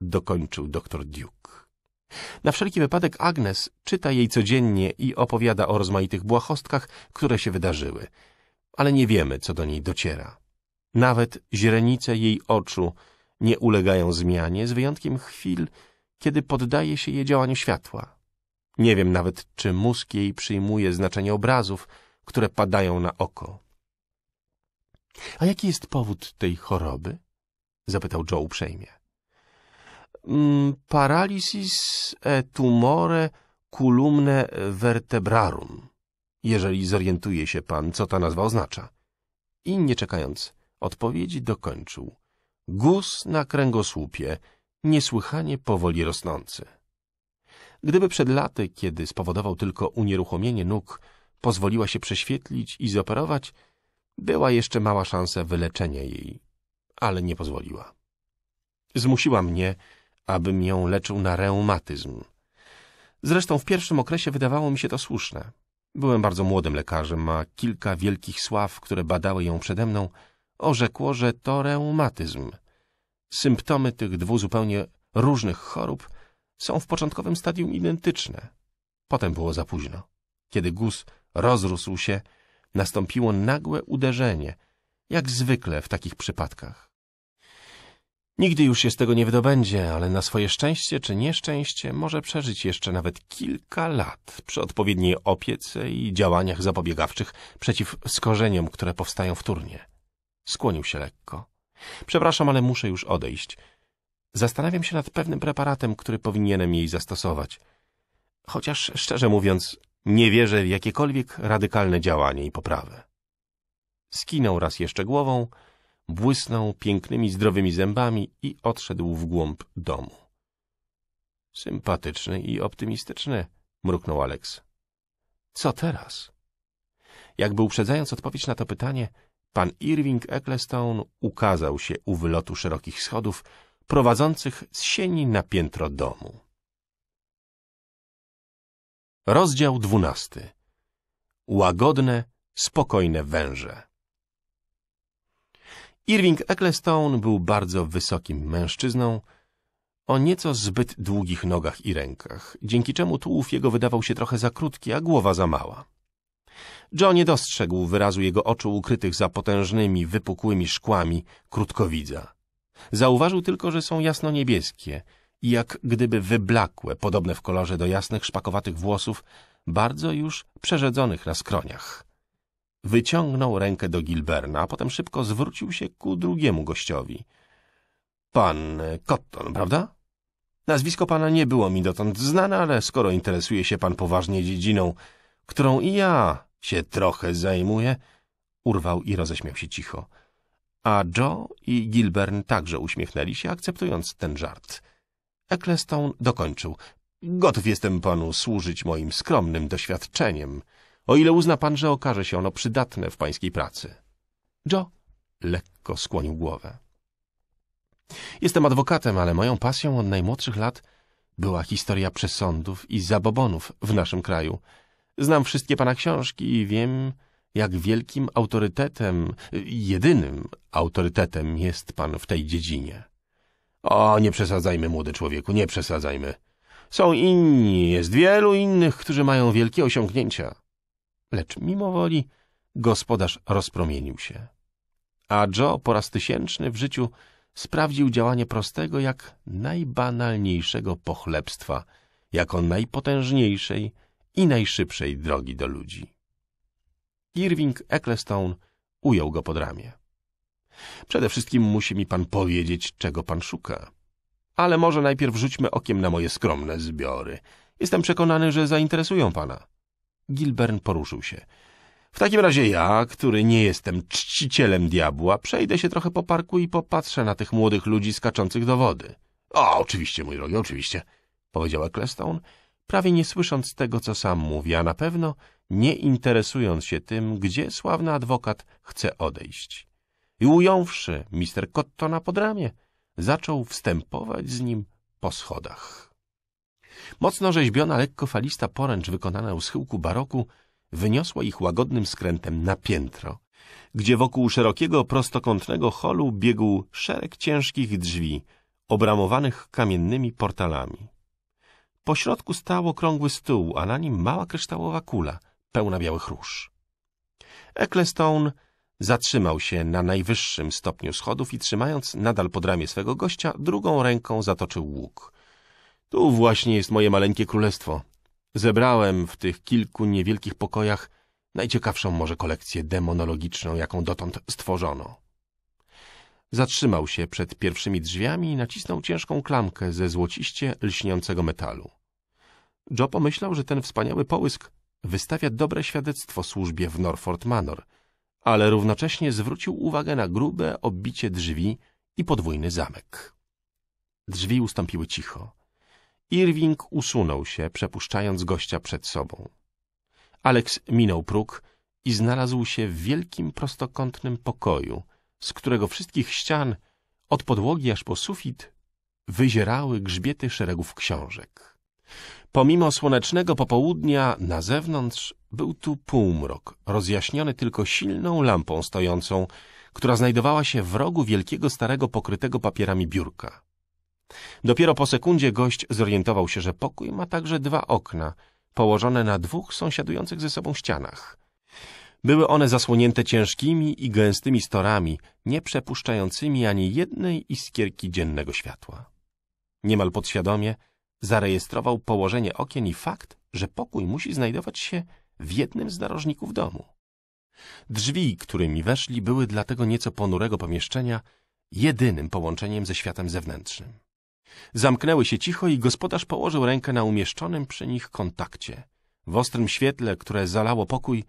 dokończył doktor Duke. Na wszelki wypadek Agnes czyta jej codziennie i opowiada o rozmaitych błahostkach, które się wydarzyły, ale nie wiemy, co do niej dociera. Nawet źrenice jej oczu nie ulegają zmianie, z wyjątkiem chwil, kiedy poddaje się je działaniu światła. Nie wiem nawet, czy mózg jej przyjmuje znaczenie obrazów, które padają na oko. A jaki jest powód tej choroby? Zapytał Joe uprzejmie. Mm, Paralysis e tumore columne vertebrarum. Jeżeli zorientuje się pan, co ta nazwa oznacza. I nie czekając, Odpowiedzi dokończył. Guz na kręgosłupie, niesłychanie powoli rosnący. Gdyby przed laty, kiedy spowodował tylko unieruchomienie nóg, pozwoliła się prześwietlić i zoperować, była jeszcze mała szansa wyleczenia jej, ale nie pozwoliła. Zmusiła mnie, abym ją leczył na reumatyzm. Zresztą w pierwszym okresie wydawało mi się to słuszne. Byłem bardzo młodym lekarzem, a kilka wielkich sław, które badały ją przede mną, orzekło, że to reumatyzm. Symptomy tych dwóch zupełnie różnych chorób są w początkowym stadium identyczne. Potem było za późno. Kiedy guz rozrósł się, nastąpiło nagłe uderzenie, jak zwykle w takich przypadkach. Nigdy już się z tego nie wydobędzie, ale na swoje szczęście czy nieszczęście może przeżyć jeszcze nawet kilka lat przy odpowiedniej opiece i działaniach zapobiegawczych przeciw skorzeniom, które powstają wtórnie. Skłonił się lekko. Przepraszam, ale muszę już odejść. Zastanawiam się nad pewnym preparatem, który powinienem jej zastosować. Chociaż, szczerze mówiąc, nie wierzę w jakiekolwiek radykalne działanie i poprawę. Skinął raz jeszcze głową, błysnął pięknymi, zdrowymi zębami i odszedł w głąb domu. Sympatyczny i optymistyczny, mruknął Alex. Co teraz? Jakby uprzedzając odpowiedź na to pytanie, Pan Irving Ecclestone ukazał się u wylotu szerokich schodów prowadzących z sieni na piętro domu. Rozdział dwunasty. Łagodne, spokojne węże. Irving Ecclestone był bardzo wysokim mężczyzną, o nieco zbyt długich nogach i rękach, dzięki czemu tułów jego wydawał się trochę za krótki, a głowa za mała. Joe nie dostrzegł wyrazu jego oczu ukrytych za potężnymi, wypukłymi szkłami krótkowidza. Zauważył tylko, że są jasno niebieskie i jak gdyby wyblakłe, podobne w kolorze do jasnych, szpakowatych włosów, bardzo już przerzedzonych na skroniach. Wyciągnął rękę do Gilberna, a potem szybko zwrócił się ku drugiemu gościowi. Pan Cotton, prawda? Nazwisko pana nie było mi dotąd znane, ale skoro interesuje się pan poważnie dziedziną, którą i ja się trochę zajmuje, urwał i roześmiał się cicho. A Joe i Gilbern także uśmiechnęli się, akceptując ten żart. Ecclestone dokończył. Gotów jestem panu służyć moim skromnym doświadczeniem, o ile uzna pan, że okaże się ono przydatne w pańskiej pracy. Joe lekko skłonił głowę. Jestem adwokatem, ale moją pasją od najmłodszych lat była historia przesądów i zabobonów w naszym kraju – Znam wszystkie pana książki i wiem, jak wielkim autorytetem, jedynym autorytetem jest pan w tej dziedzinie. O, nie przesadzajmy, młody człowieku, nie przesadzajmy. Są inni, jest wielu innych, którzy mają wielkie osiągnięcia. Lecz mimo woli gospodarz rozpromienił się. A Joe po raz tysięczny w życiu sprawdził działanie prostego jak najbanalniejszego pochlebstwa, jako najpotężniejszej i najszybszej drogi do ludzi. Irving Ecclestone ujął go pod ramię. Przede wszystkim musi mi pan powiedzieć, czego pan szuka. Ale może najpierw rzućmy okiem na moje skromne zbiory. Jestem przekonany, że zainteresują pana. Gilbern poruszył się. W takim razie ja, który nie jestem czcicielem diabła, przejdę się trochę po parku i popatrzę na tych młodych ludzi skaczących do wody. — O, oczywiście, mój drogi, oczywiście — powiedział Ecclestone prawie nie słysząc tego, co sam mówi, a na pewno nie interesując się tym, gdzie sławny adwokat chce odejść. I ująwszy mister Cottona pod ramię, zaczął wstępować z nim po schodach. Mocno rzeźbiona, lekko falista poręcz wykonana u schyłku baroku wyniosła ich łagodnym skrętem na piętro, gdzie wokół szerokiego, prostokątnego holu biegł szereg ciężkich drzwi, obramowanych kamiennymi portalami. Po środku stał okrągły stół, a na nim mała kryształowa kula, pełna białych róż. Ecclestone zatrzymał się na najwyższym stopniu schodów i trzymając nadal pod ramię swego gościa, drugą ręką zatoczył łuk. Tu właśnie jest moje maleńkie królestwo. Zebrałem w tych kilku niewielkich pokojach najciekawszą może kolekcję demonologiczną, jaką dotąd stworzono. Zatrzymał się przed pierwszymi drzwiami i nacisnął ciężką klamkę ze złociście lśniącego metalu. Joe pomyślał, że ten wspaniały połysk wystawia dobre świadectwo służbie w Norfolk Manor, ale równocześnie zwrócił uwagę na grube obicie drzwi i podwójny zamek. Drzwi ustąpiły cicho. Irving usunął się, przepuszczając gościa przed sobą. Alex minął próg i znalazł się w wielkim prostokątnym pokoju – z którego wszystkich ścian, od podłogi aż po sufit, wyzierały grzbiety szeregów książek. Pomimo słonecznego popołudnia na zewnątrz był tu półmrok, rozjaśniony tylko silną lampą stojącą, która znajdowała się w rogu wielkiego starego pokrytego papierami biurka. Dopiero po sekundzie gość zorientował się, że pokój ma także dwa okna, położone na dwóch sąsiadujących ze sobą ścianach – były one zasłonięte ciężkimi i gęstymi storami, nie przepuszczającymi ani jednej iskierki dziennego światła. Niemal podświadomie zarejestrował położenie okien i fakt, że pokój musi znajdować się w jednym z narożników domu. Drzwi, którymi weszli, były dla tego nieco ponurego pomieszczenia jedynym połączeniem ze światem zewnętrznym. Zamknęły się cicho i gospodarz położył rękę na umieszczonym przy nich kontakcie. W ostrym świetle, które zalało pokój,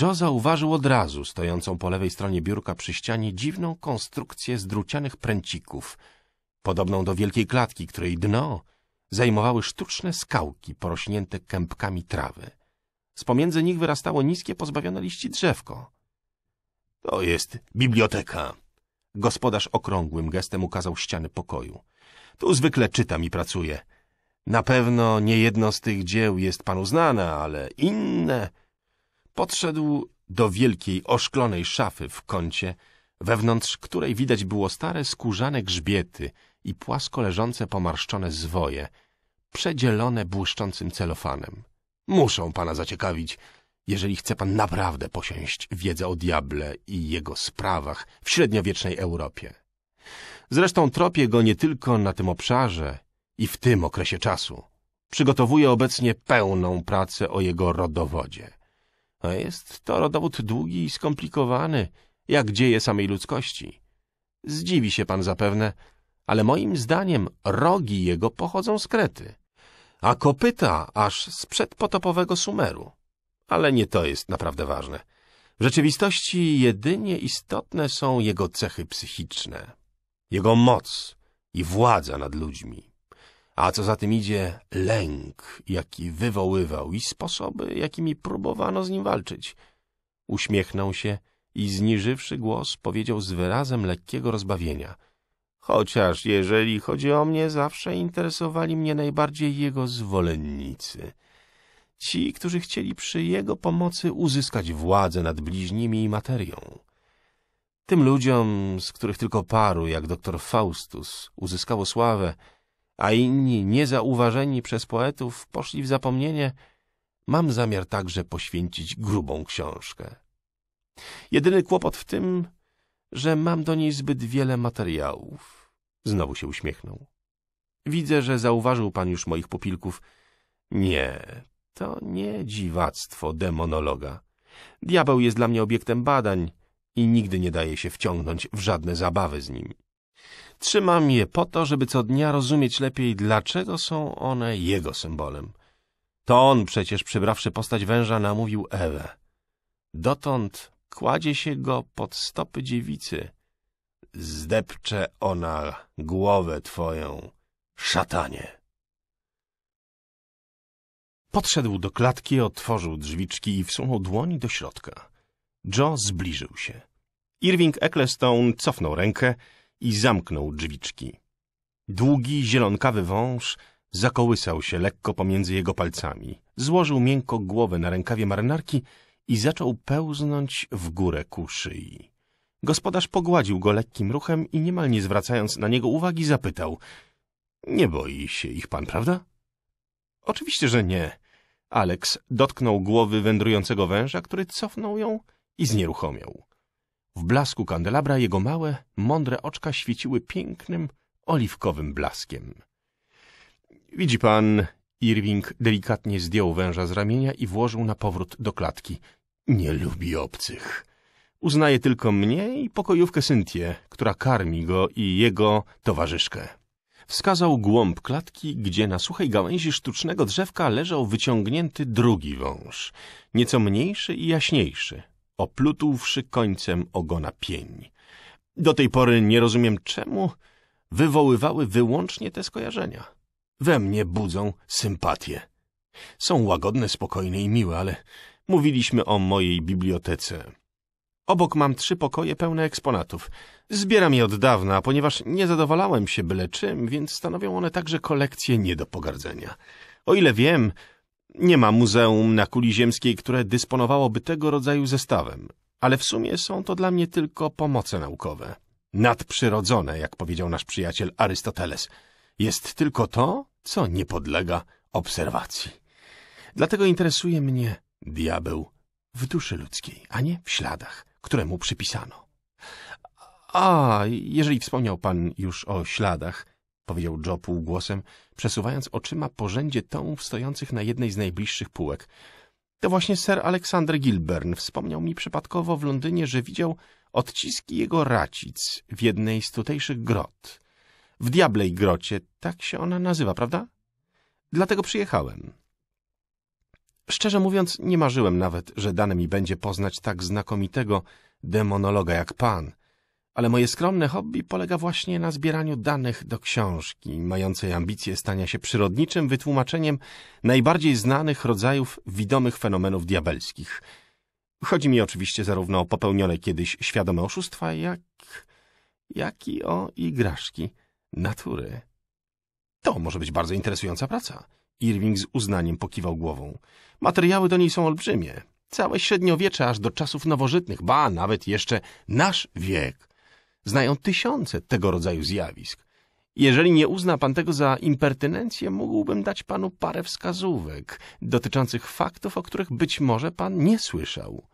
Joe zauważył od razu stojącą po lewej stronie biurka przy ścianie dziwną konstrukcję z drucianych pręcików, podobną do wielkiej klatki, której dno zajmowały sztuczne skałki porośnięte kępkami trawy. Z pomiędzy nich wyrastało niskie, pozbawione liści drzewko. — To jest biblioteka. Gospodarz okrągłym gestem ukazał ściany pokoju. — Tu zwykle czytam i pracuję. Na pewno nie jedno z tych dzieł jest panu znane, ale inne Podszedł do wielkiej, oszklonej szafy w kącie, wewnątrz której widać było stare, skórzane grzbiety i płasko leżące pomarszczone zwoje, przedzielone błyszczącym celofanem. Muszą pana zaciekawić, jeżeli chce pan naprawdę posiąść wiedzę o diable i jego sprawach w średniowiecznej Europie. Zresztą tropię go nie tylko na tym obszarze i w tym okresie czasu. Przygotowuje obecnie pełną pracę o jego rodowodzie – a jest to rodowód długi i skomplikowany, jak dzieje samej ludzkości. Zdziwi się pan zapewne, ale moim zdaniem rogi jego pochodzą z Krety, a kopyta aż z przedpotopowego Sumeru. Ale nie to jest naprawdę ważne. W rzeczywistości jedynie istotne są jego cechy psychiczne, jego moc i władza nad ludźmi a co za tym idzie, lęk, jaki wywoływał i sposoby, jakimi próbowano z nim walczyć. Uśmiechnął się i zniżywszy głos powiedział z wyrazem lekkiego rozbawienia. Chociaż jeżeli chodzi o mnie, zawsze interesowali mnie najbardziej jego zwolennicy. Ci, którzy chcieli przy jego pomocy uzyskać władzę nad bliźnimi i materią. Tym ludziom, z których tylko paru, jak doktor Faustus, uzyskało sławę, a inni, niezauważeni przez poetów, poszli w zapomnienie, mam zamiar także poświęcić grubą książkę. Jedyny kłopot w tym, że mam do niej zbyt wiele materiałów. Znowu się uśmiechnął. Widzę, że zauważył pan już moich pupilków. Nie, to nie dziwactwo demonologa. Diabeł jest dla mnie obiektem badań i nigdy nie daje się wciągnąć w żadne zabawy z nim. Trzymam je po to, żeby co dnia rozumieć lepiej, dlaczego są one jego symbolem. To on przecież, przybrawszy postać węża, namówił Ewę. Dotąd kładzie się go pod stopy dziewicy. Zdepcze ona głowę twoją, szatanie. Podszedł do klatki, otworzył drzwiczki i wsunął dłoni do środka. Joe zbliżył się. Irving Ecclestone cofnął rękę, i zamknął drzwiczki. Długi, zielonkawy wąż zakołysał się lekko pomiędzy jego palcami. Złożył miękko głowę na rękawie marynarki i zaczął pełznąć w górę ku szyi. Gospodarz pogładził go lekkim ruchem i niemal nie zwracając na niego uwagi zapytał — Nie boi się ich pan, prawda? — Oczywiście, że nie. Aleks dotknął głowy wędrującego węża, który cofnął ją i znieruchomiał. W blasku kandelabra jego małe, mądre oczka świeciły pięknym, oliwkowym blaskiem. Widzi pan, Irving delikatnie zdjął węża z ramienia i włożył na powrót do klatki. Nie lubi obcych. Uznaje tylko mnie i pokojówkę Syntię, która karmi go i jego towarzyszkę. Wskazał głąb klatki, gdzie na suchej gałęzi sztucznego drzewka leżał wyciągnięty drugi wąż, nieco mniejszy i jaśniejszy, oplutłszy końcem ogona pień. Do tej pory nie rozumiem, czemu wywoływały wyłącznie te skojarzenia. We mnie budzą sympatię. Są łagodne, spokojne i miłe, ale mówiliśmy o mojej bibliotece. Obok mam trzy pokoje pełne eksponatów. Zbieram je od dawna, ponieważ nie zadowalałem się byle czym, więc stanowią one także kolekcję nie do pogardzenia. O ile wiem, nie ma muzeum na kuli ziemskiej, które dysponowałoby tego rodzaju zestawem, ale w sumie są to dla mnie tylko pomoce naukowe. Nadprzyrodzone, jak powiedział nasz przyjaciel Arystoteles, jest tylko to, co nie podlega obserwacji. Dlatego interesuje mnie diabeł w duszy ludzkiej, a nie w śladach, które mu przypisano. A, jeżeli wspomniał pan już o śladach, powiedział Joe półgłosem, przesuwając oczyma porzędzie tomów stojących na jednej z najbliższych półek. To właśnie Sir Alexander Gilburn wspomniał mi przypadkowo w Londynie, że widział odciski jego racic w jednej z tutejszych grot. W Diablej Grocie, tak się ona nazywa, prawda? Dlatego przyjechałem. Szczerze mówiąc, nie marzyłem nawet, że dane mi będzie poznać tak znakomitego demonologa jak pan — ale moje skromne hobby polega właśnie na zbieraniu danych do książki, mającej ambicje stania się przyrodniczym wytłumaczeniem najbardziej znanych rodzajów widomych fenomenów diabelskich. Chodzi mi oczywiście zarówno o popełnione kiedyś świadome oszustwa, jak, jak i o igraszki natury. To może być bardzo interesująca praca. Irving z uznaniem pokiwał głową. Materiały do niej są olbrzymie. Całe średniowiecze aż do czasów nowożytnych, ba, nawet jeszcze nasz wiek znają tysiące tego rodzaju zjawisk. Jeżeli nie uzna pan tego za impertynencję, mógłbym dać panu parę wskazówek dotyczących faktów, o których być może pan nie słyszał.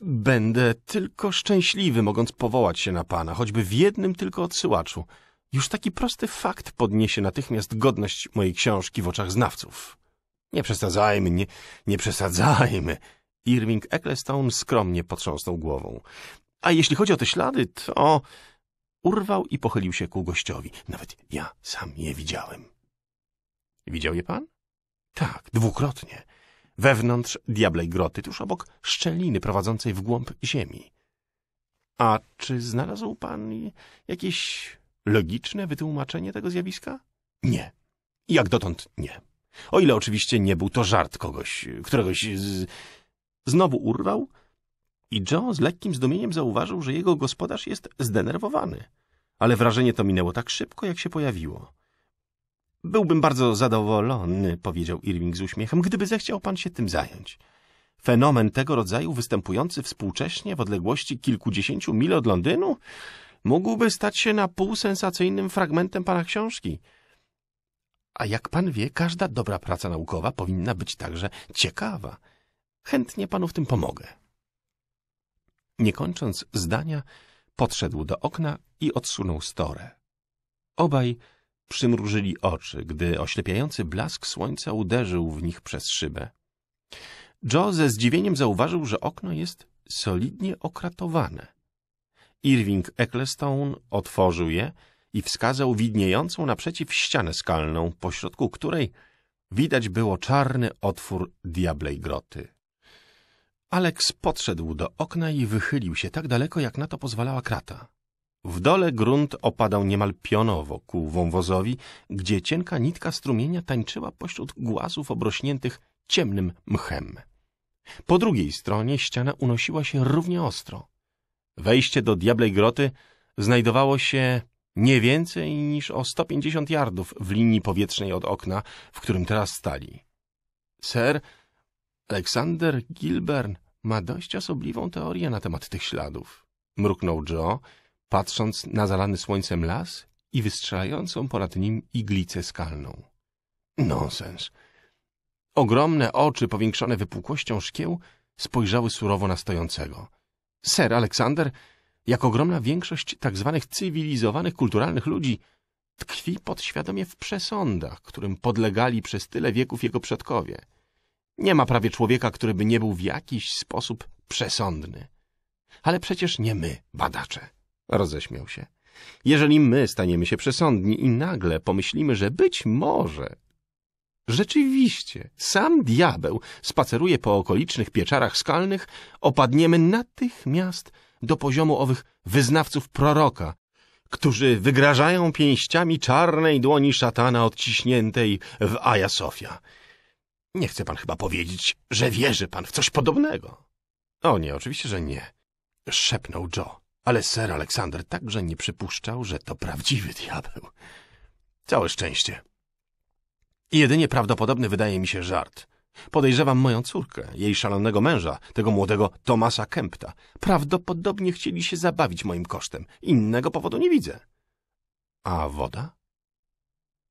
Będę tylko szczęśliwy, mogąc powołać się na pana, choćby w jednym tylko odsyłaczu. Już taki prosty fakt podniesie natychmiast godność mojej książki w oczach znawców. Nie przesadzajmy, nie, nie przesadzajmy. Irving Ecclestone skromnie potrząsnął głową. A jeśli chodzi o te ślady, to... Urwał i pochylił się ku gościowi. Nawet ja sam je widziałem. Widział je pan? Tak, dwukrotnie. Wewnątrz diablej groty, tuż obok szczeliny prowadzącej w głąb ziemi. A czy znalazł pan jakieś logiczne wytłumaczenie tego zjawiska? Nie. Jak dotąd nie. O ile oczywiście nie był to żart kogoś, któregoś z... Znowu urwał i Joe z lekkim zdumieniem zauważył, że jego gospodarz jest zdenerwowany. Ale wrażenie to minęło tak szybko, jak się pojawiło. Byłbym bardzo zadowolony, powiedział Irving z uśmiechem, gdyby zechciał pan się tym zająć. Fenomen tego rodzaju występujący współcześnie w odległości kilkudziesięciu mil od Londynu mógłby stać się na pół sensacyjnym fragmentem pana książki. A jak pan wie, każda dobra praca naukowa powinna być także ciekawa. Chętnie panu w tym pomogę. Nie kończąc zdania, podszedł do okna i odsunął storę. Obaj przymrużyli oczy, gdy oślepiający blask słońca uderzył w nich przez szybę. Joe ze zdziwieniem zauważył, że okno jest solidnie okratowane. Irving Ecclestone otworzył je i wskazał widniejącą naprzeciw ścianę skalną, pośrodku której widać było czarny otwór diablej groty. Aleks podszedł do okna i wychylił się tak daleko, jak na to pozwalała krata. W dole grunt opadał niemal pionowo ku wąwozowi, gdzie cienka nitka strumienia tańczyła pośród głazów obrośniętych ciemnym mchem. Po drugiej stronie ściana unosiła się równie ostro. Wejście do Diablej Groty znajdowało się nie więcej niż o 150 yardów w linii powietrznej od okna, w którym teraz stali. Ser Aleksander Gilbern ma dość osobliwą teorię na temat tych śladów. Mruknął Joe, patrząc na zalany słońcem las i wystrzelającą ponad nim iglicę skalną. Nonsens. Ogromne oczy powiększone wypukłością szkieł spojrzały surowo na stojącego. Ser Aleksander, jak ogromna większość tak zwanych cywilizowanych, kulturalnych ludzi, tkwi podświadomie w przesądach, którym podlegali przez tyle wieków jego przodkowie – nie ma prawie człowieka, który by nie był w jakiś sposób przesądny. Ale przecież nie my, badacze, roześmiał się. Jeżeli my staniemy się przesądni i nagle pomyślimy, że być może... Rzeczywiście, sam diabeł spaceruje po okolicznych pieczarach skalnych, opadniemy natychmiast do poziomu owych wyznawców proroka, którzy wygrażają pięściami czarnej dłoni szatana odciśniętej w Aja Sofia. Nie chce pan chyba powiedzieć, że wierzy pan w coś podobnego. O nie, oczywiście, że nie. Szepnął Joe, ale ser Aleksander także nie przypuszczał, że to prawdziwy diabeł. Całe szczęście. Jedynie prawdopodobny wydaje mi się żart. Podejrzewam moją córkę, jej szalonego męża, tego młodego Tomasa Kempta. Prawdopodobnie chcieli się zabawić moim kosztem. Innego powodu nie widzę. A woda?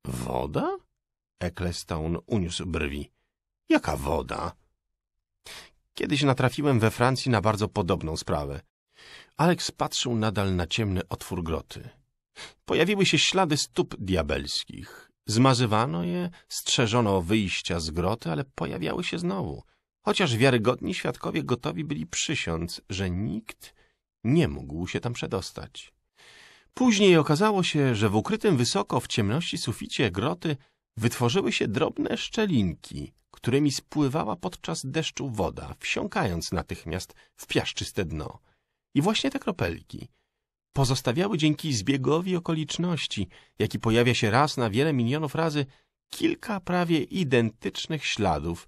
Woda? Ecclestone uniósł brwi. Jaka woda? Kiedyś natrafiłem we Francji na bardzo podobną sprawę. Aleks patrzył nadal na ciemny otwór groty. Pojawiły się ślady stóp diabelskich. Zmazywano je, strzeżono wyjścia z groty, ale pojawiały się znowu. Chociaż wiarygodni świadkowie gotowi byli przysiąc, że nikt nie mógł się tam przedostać. Później okazało się, że w ukrytym wysoko w ciemności suficie groty wytworzyły się drobne szczelinki, którymi spływała podczas deszczu woda, wsiąkając natychmiast w piaszczyste dno. I właśnie te kropelki pozostawiały dzięki zbiegowi okoliczności, jaki pojawia się raz na wiele milionów razy, kilka prawie identycznych śladów,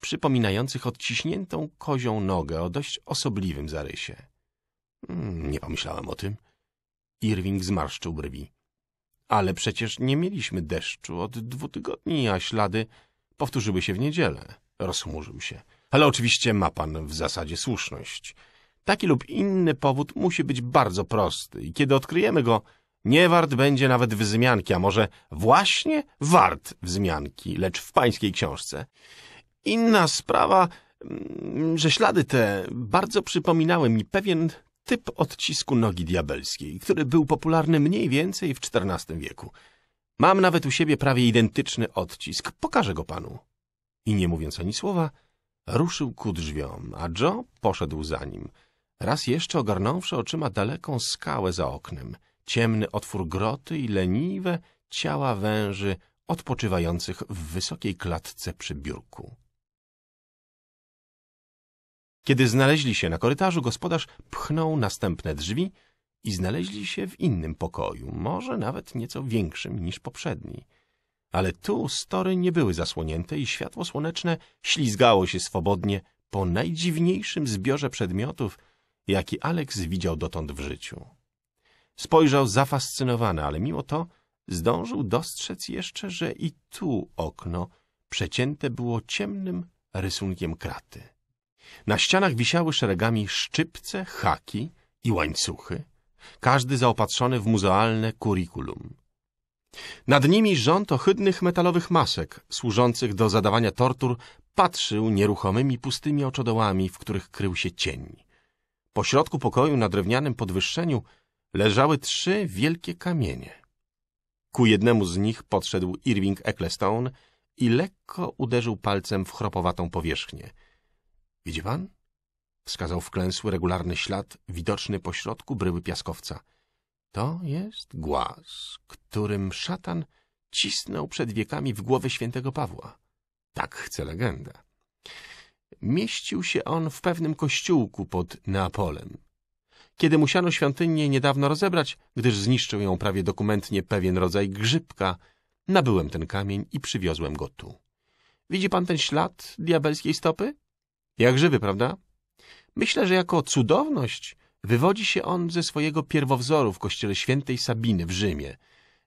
przypominających odciśniętą kozią nogę o dość osobliwym zarysie. Hmm, nie pomyślałem o tym. Irving zmarszczył brwi. Ale przecież nie mieliśmy deszczu od dwóch tygodni, a ślady powtórzyły się w niedzielę. Rozchmurzył się. Ale oczywiście ma pan w zasadzie słuszność. Taki lub inny powód musi być bardzo prosty i kiedy odkryjemy go, nie wart będzie nawet wzmianki, a może właśnie wart wzmianki, lecz w pańskiej książce. Inna sprawa, mm, że ślady te bardzo przypominały mi pewien typ odcisku nogi diabelskiej, który był popularny mniej więcej w XIV wieku. Mam nawet u siebie prawie identyczny odcisk. Pokażę go panu. I nie mówiąc ani słowa, ruszył ku drzwiom, a Joe poszedł za nim. Raz jeszcze ogarnąwszy oczyma daleką skałę za oknem, ciemny otwór groty i leniwe ciała węży odpoczywających w wysokiej klatce przy biurku. Kiedy znaleźli się na korytarzu, gospodarz pchnął następne drzwi, i znaleźli się w innym pokoju, może nawet nieco większym niż poprzedni. Ale tu story nie były zasłonięte i światło słoneczne ślizgało się swobodnie po najdziwniejszym zbiorze przedmiotów, jaki Alex widział dotąd w życiu. Spojrzał zafascynowany, ale mimo to zdążył dostrzec jeszcze, że i tu okno przecięte było ciemnym rysunkiem kraty. Na ścianach wisiały szeregami szczypce, haki i łańcuchy, każdy zaopatrzony w muzealne kurikulum. Nad nimi rząd ohydnych metalowych masek, służących do zadawania tortur, patrzył nieruchomymi, pustymi oczodołami, w których krył się cień. Po środku pokoju na drewnianym podwyższeniu leżały trzy wielkie kamienie. Ku jednemu z nich podszedł Irving Ecclestone i lekko uderzył palcem w chropowatą powierzchnię. — Widzi pan? Wskazał wklęsły, regularny ślad, widoczny pośrodku bryły piaskowca. To jest głaz, którym szatan cisnął przed wiekami w głowę świętego Pawła. Tak chce legenda. Mieścił się on w pewnym kościółku pod Neapolem. Kiedy musiano świątynię niedawno rozebrać, gdyż zniszczył ją prawie dokumentnie pewien rodzaj grzybka, nabyłem ten kamień i przywiozłem go tu. Widzi pan ten ślad diabelskiej stopy? Jak żywy, prawda? Myślę, że jako cudowność wywodzi się on ze swojego pierwowzoru w kościele świętej Sabiny w Rzymie,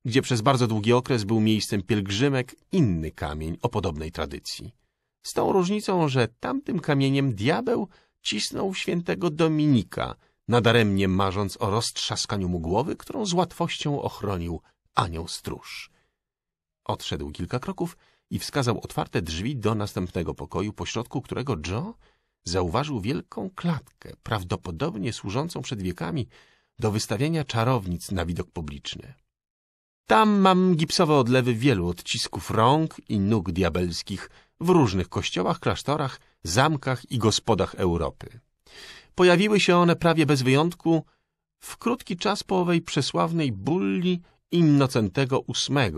gdzie przez bardzo długi okres był miejscem pielgrzymek inny kamień o podobnej tradycji. Z tą różnicą, że tamtym kamieniem diabeł cisnął świętego Dominika, nadaremnie marząc o roztrzaskaniu mu głowy, którą z łatwością ochronił anioł stróż. Odszedł kilka kroków i wskazał otwarte drzwi do następnego pokoju, pośrodku którego Joe zauważył wielką klatkę, prawdopodobnie służącą przed wiekami do wystawiania czarownic na widok publiczny. Tam mam gipsowe odlewy wielu odcisków rąk i nóg diabelskich w różnych kościołach, klasztorach, zamkach i gospodach Europy. Pojawiły się one prawie bez wyjątku w krótki czas po owej przesławnej bulli Innocentego VIII,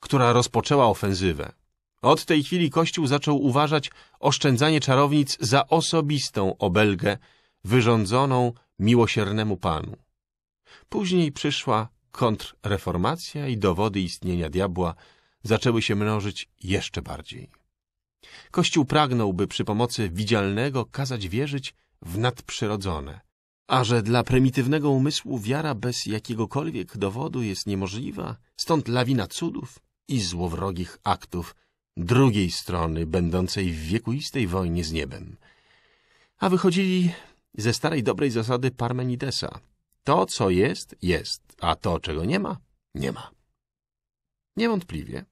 która rozpoczęła ofensywę. Od tej chwili Kościół zaczął uważać oszczędzanie czarownic za osobistą obelgę wyrządzoną miłosiernemu Panu. Później przyszła kontrreformacja i dowody istnienia diabła zaczęły się mnożyć jeszcze bardziej. Kościół pragnął, by przy pomocy widzialnego kazać wierzyć w nadprzyrodzone, a że dla prymitywnego umysłu wiara bez jakiegokolwiek dowodu jest niemożliwa, stąd lawina cudów i złowrogich aktów drugiej strony, będącej w wiekuistej wojnie z niebem. A wychodzili ze starej dobrej zasady Parmenidesa. To, co jest, jest, a to, czego nie ma, nie ma. Niewątpliwie,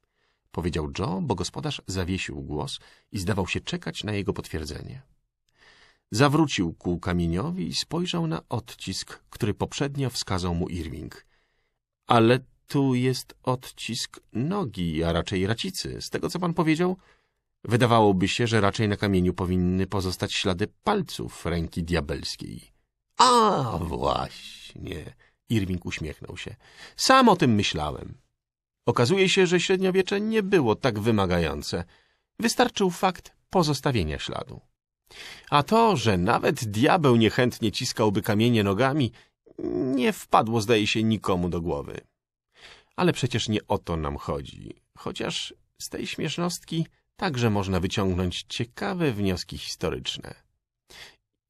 powiedział Joe, bo gospodarz zawiesił głos i zdawał się czekać na jego potwierdzenie. Zawrócił ku kamieniowi i spojrzał na odcisk, który poprzednio wskazał mu Irving. Ale tu jest odcisk nogi, a raczej racicy. Z tego, co pan powiedział, wydawałoby się, że raczej na kamieniu powinny pozostać ślady palców ręki diabelskiej. A, właśnie. Irving uśmiechnął się. Sam o tym myślałem. Okazuje się, że średniowiecze nie było tak wymagające. Wystarczył fakt pozostawienia śladu. A to, że nawet diabeł niechętnie ciskałby kamienie nogami, nie wpadło, zdaje się, nikomu do głowy. Ale przecież nie o to nam chodzi. Chociaż z tej śmiesznostki także można wyciągnąć ciekawe wnioski historyczne.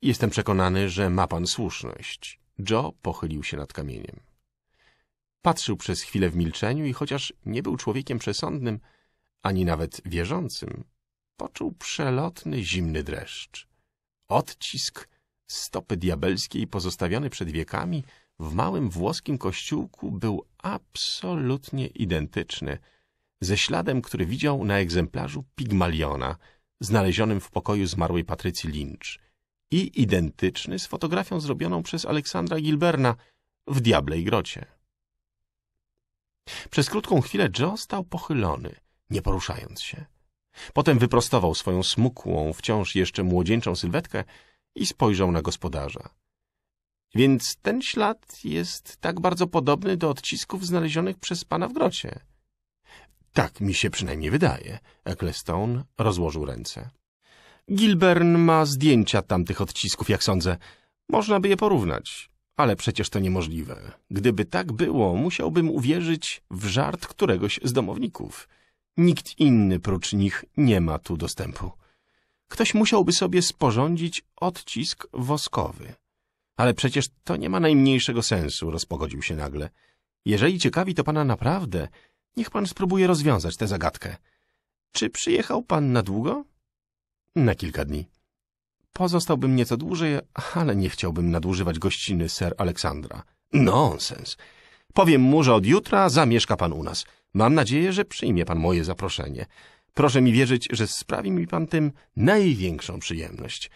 Jestem przekonany, że ma pan słuszność. Joe pochylił się nad kamieniem. Patrzył przez chwilę w milczeniu i chociaż nie był człowiekiem przesądnym, ani nawet wierzącym, poczuł przelotny, zimny dreszcz. Odcisk stopy diabelskiej pozostawiony przed wiekami w małym włoskim kościółku był absolutnie identyczny, ze śladem, który widział na egzemplarzu Pigmaliona, znalezionym w pokoju zmarłej Patrycji Lynch i identyczny z fotografią zrobioną przez Aleksandra Gilberna w Diable i Grocie. Przez krótką chwilę Joe stał pochylony, nie poruszając się. Potem wyprostował swoją smukłą, wciąż jeszcze młodzieńczą sylwetkę i spojrzał na gospodarza. Więc ten ślad jest tak bardzo podobny do odcisków znalezionych przez pana w grocie. Tak mi się przynajmniej wydaje. Ecclestone rozłożył ręce. Gilbern ma zdjęcia tamtych odcisków, jak sądzę. Można by je porównać. Ale przecież to niemożliwe. Gdyby tak było, musiałbym uwierzyć w żart któregoś z domowników. Nikt inny prócz nich nie ma tu dostępu. Ktoś musiałby sobie sporządzić odcisk woskowy. Ale przecież to nie ma najmniejszego sensu, rozpogodził się nagle. Jeżeli ciekawi to pana naprawdę, niech pan spróbuje rozwiązać tę zagadkę. Czy przyjechał pan na długo? Na kilka dni. Pozostałbym nieco dłużej, ale nie chciałbym nadużywać gościny ser Aleksandra. Nonsens. Powiem mu, że od jutra zamieszka pan u nas. Mam nadzieję, że przyjmie pan moje zaproszenie. Proszę mi wierzyć, że sprawi mi pan tym największą przyjemność.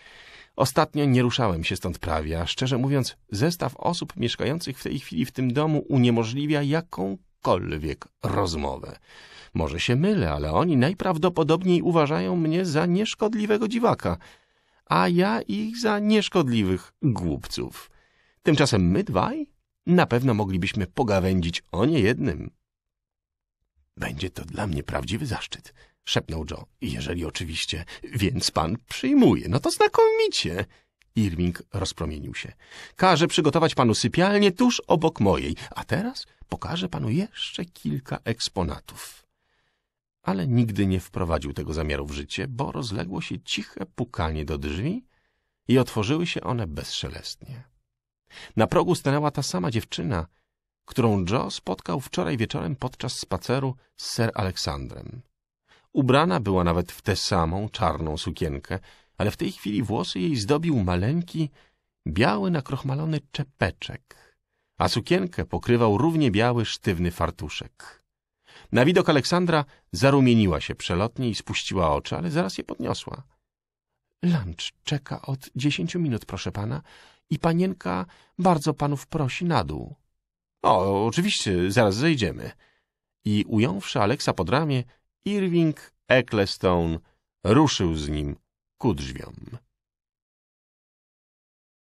Ostatnio nie ruszałem się stąd prawie, a szczerze mówiąc, zestaw osób mieszkających w tej chwili w tym domu uniemożliwia jakąkolwiek rozmowę. Może się mylę, ale oni najprawdopodobniej uważają mnie za nieszkodliwego dziwaka, a ja ich za nieszkodliwych głupców. Tymczasem my dwaj na pewno moglibyśmy pogawędzić o niejednym. Będzie to dla mnie prawdziwy zaszczyt szepnął Joe. Jeżeli oczywiście, więc pan przyjmuje. No to znakomicie. Irving rozpromienił się. Każę przygotować panu sypialnię tuż obok mojej, a teraz pokażę panu jeszcze kilka eksponatów. Ale nigdy nie wprowadził tego zamiaru w życie, bo rozległo się ciche pukanie do drzwi i otworzyły się one bezszelestnie. Na progu stanęła ta sama dziewczyna, którą Joe spotkał wczoraj wieczorem podczas spaceru z Sir Aleksandrem. Ubrana była nawet w tę samą czarną sukienkę, ale w tej chwili włosy jej zdobił maleńki, biały nakrochmalony czepeczek, a sukienkę pokrywał równie biały, sztywny fartuszek. Na widok Aleksandra zarumieniła się przelotnie i spuściła oczy, ale zaraz je podniosła. Lunch czeka od dziesięciu minut, proszę pana, i panienka bardzo panów prosi na dół. O, oczywiście, zaraz zejdziemy. I ująwszy Aleksa pod ramię, Irving Ecclestone ruszył z nim ku drzwiom.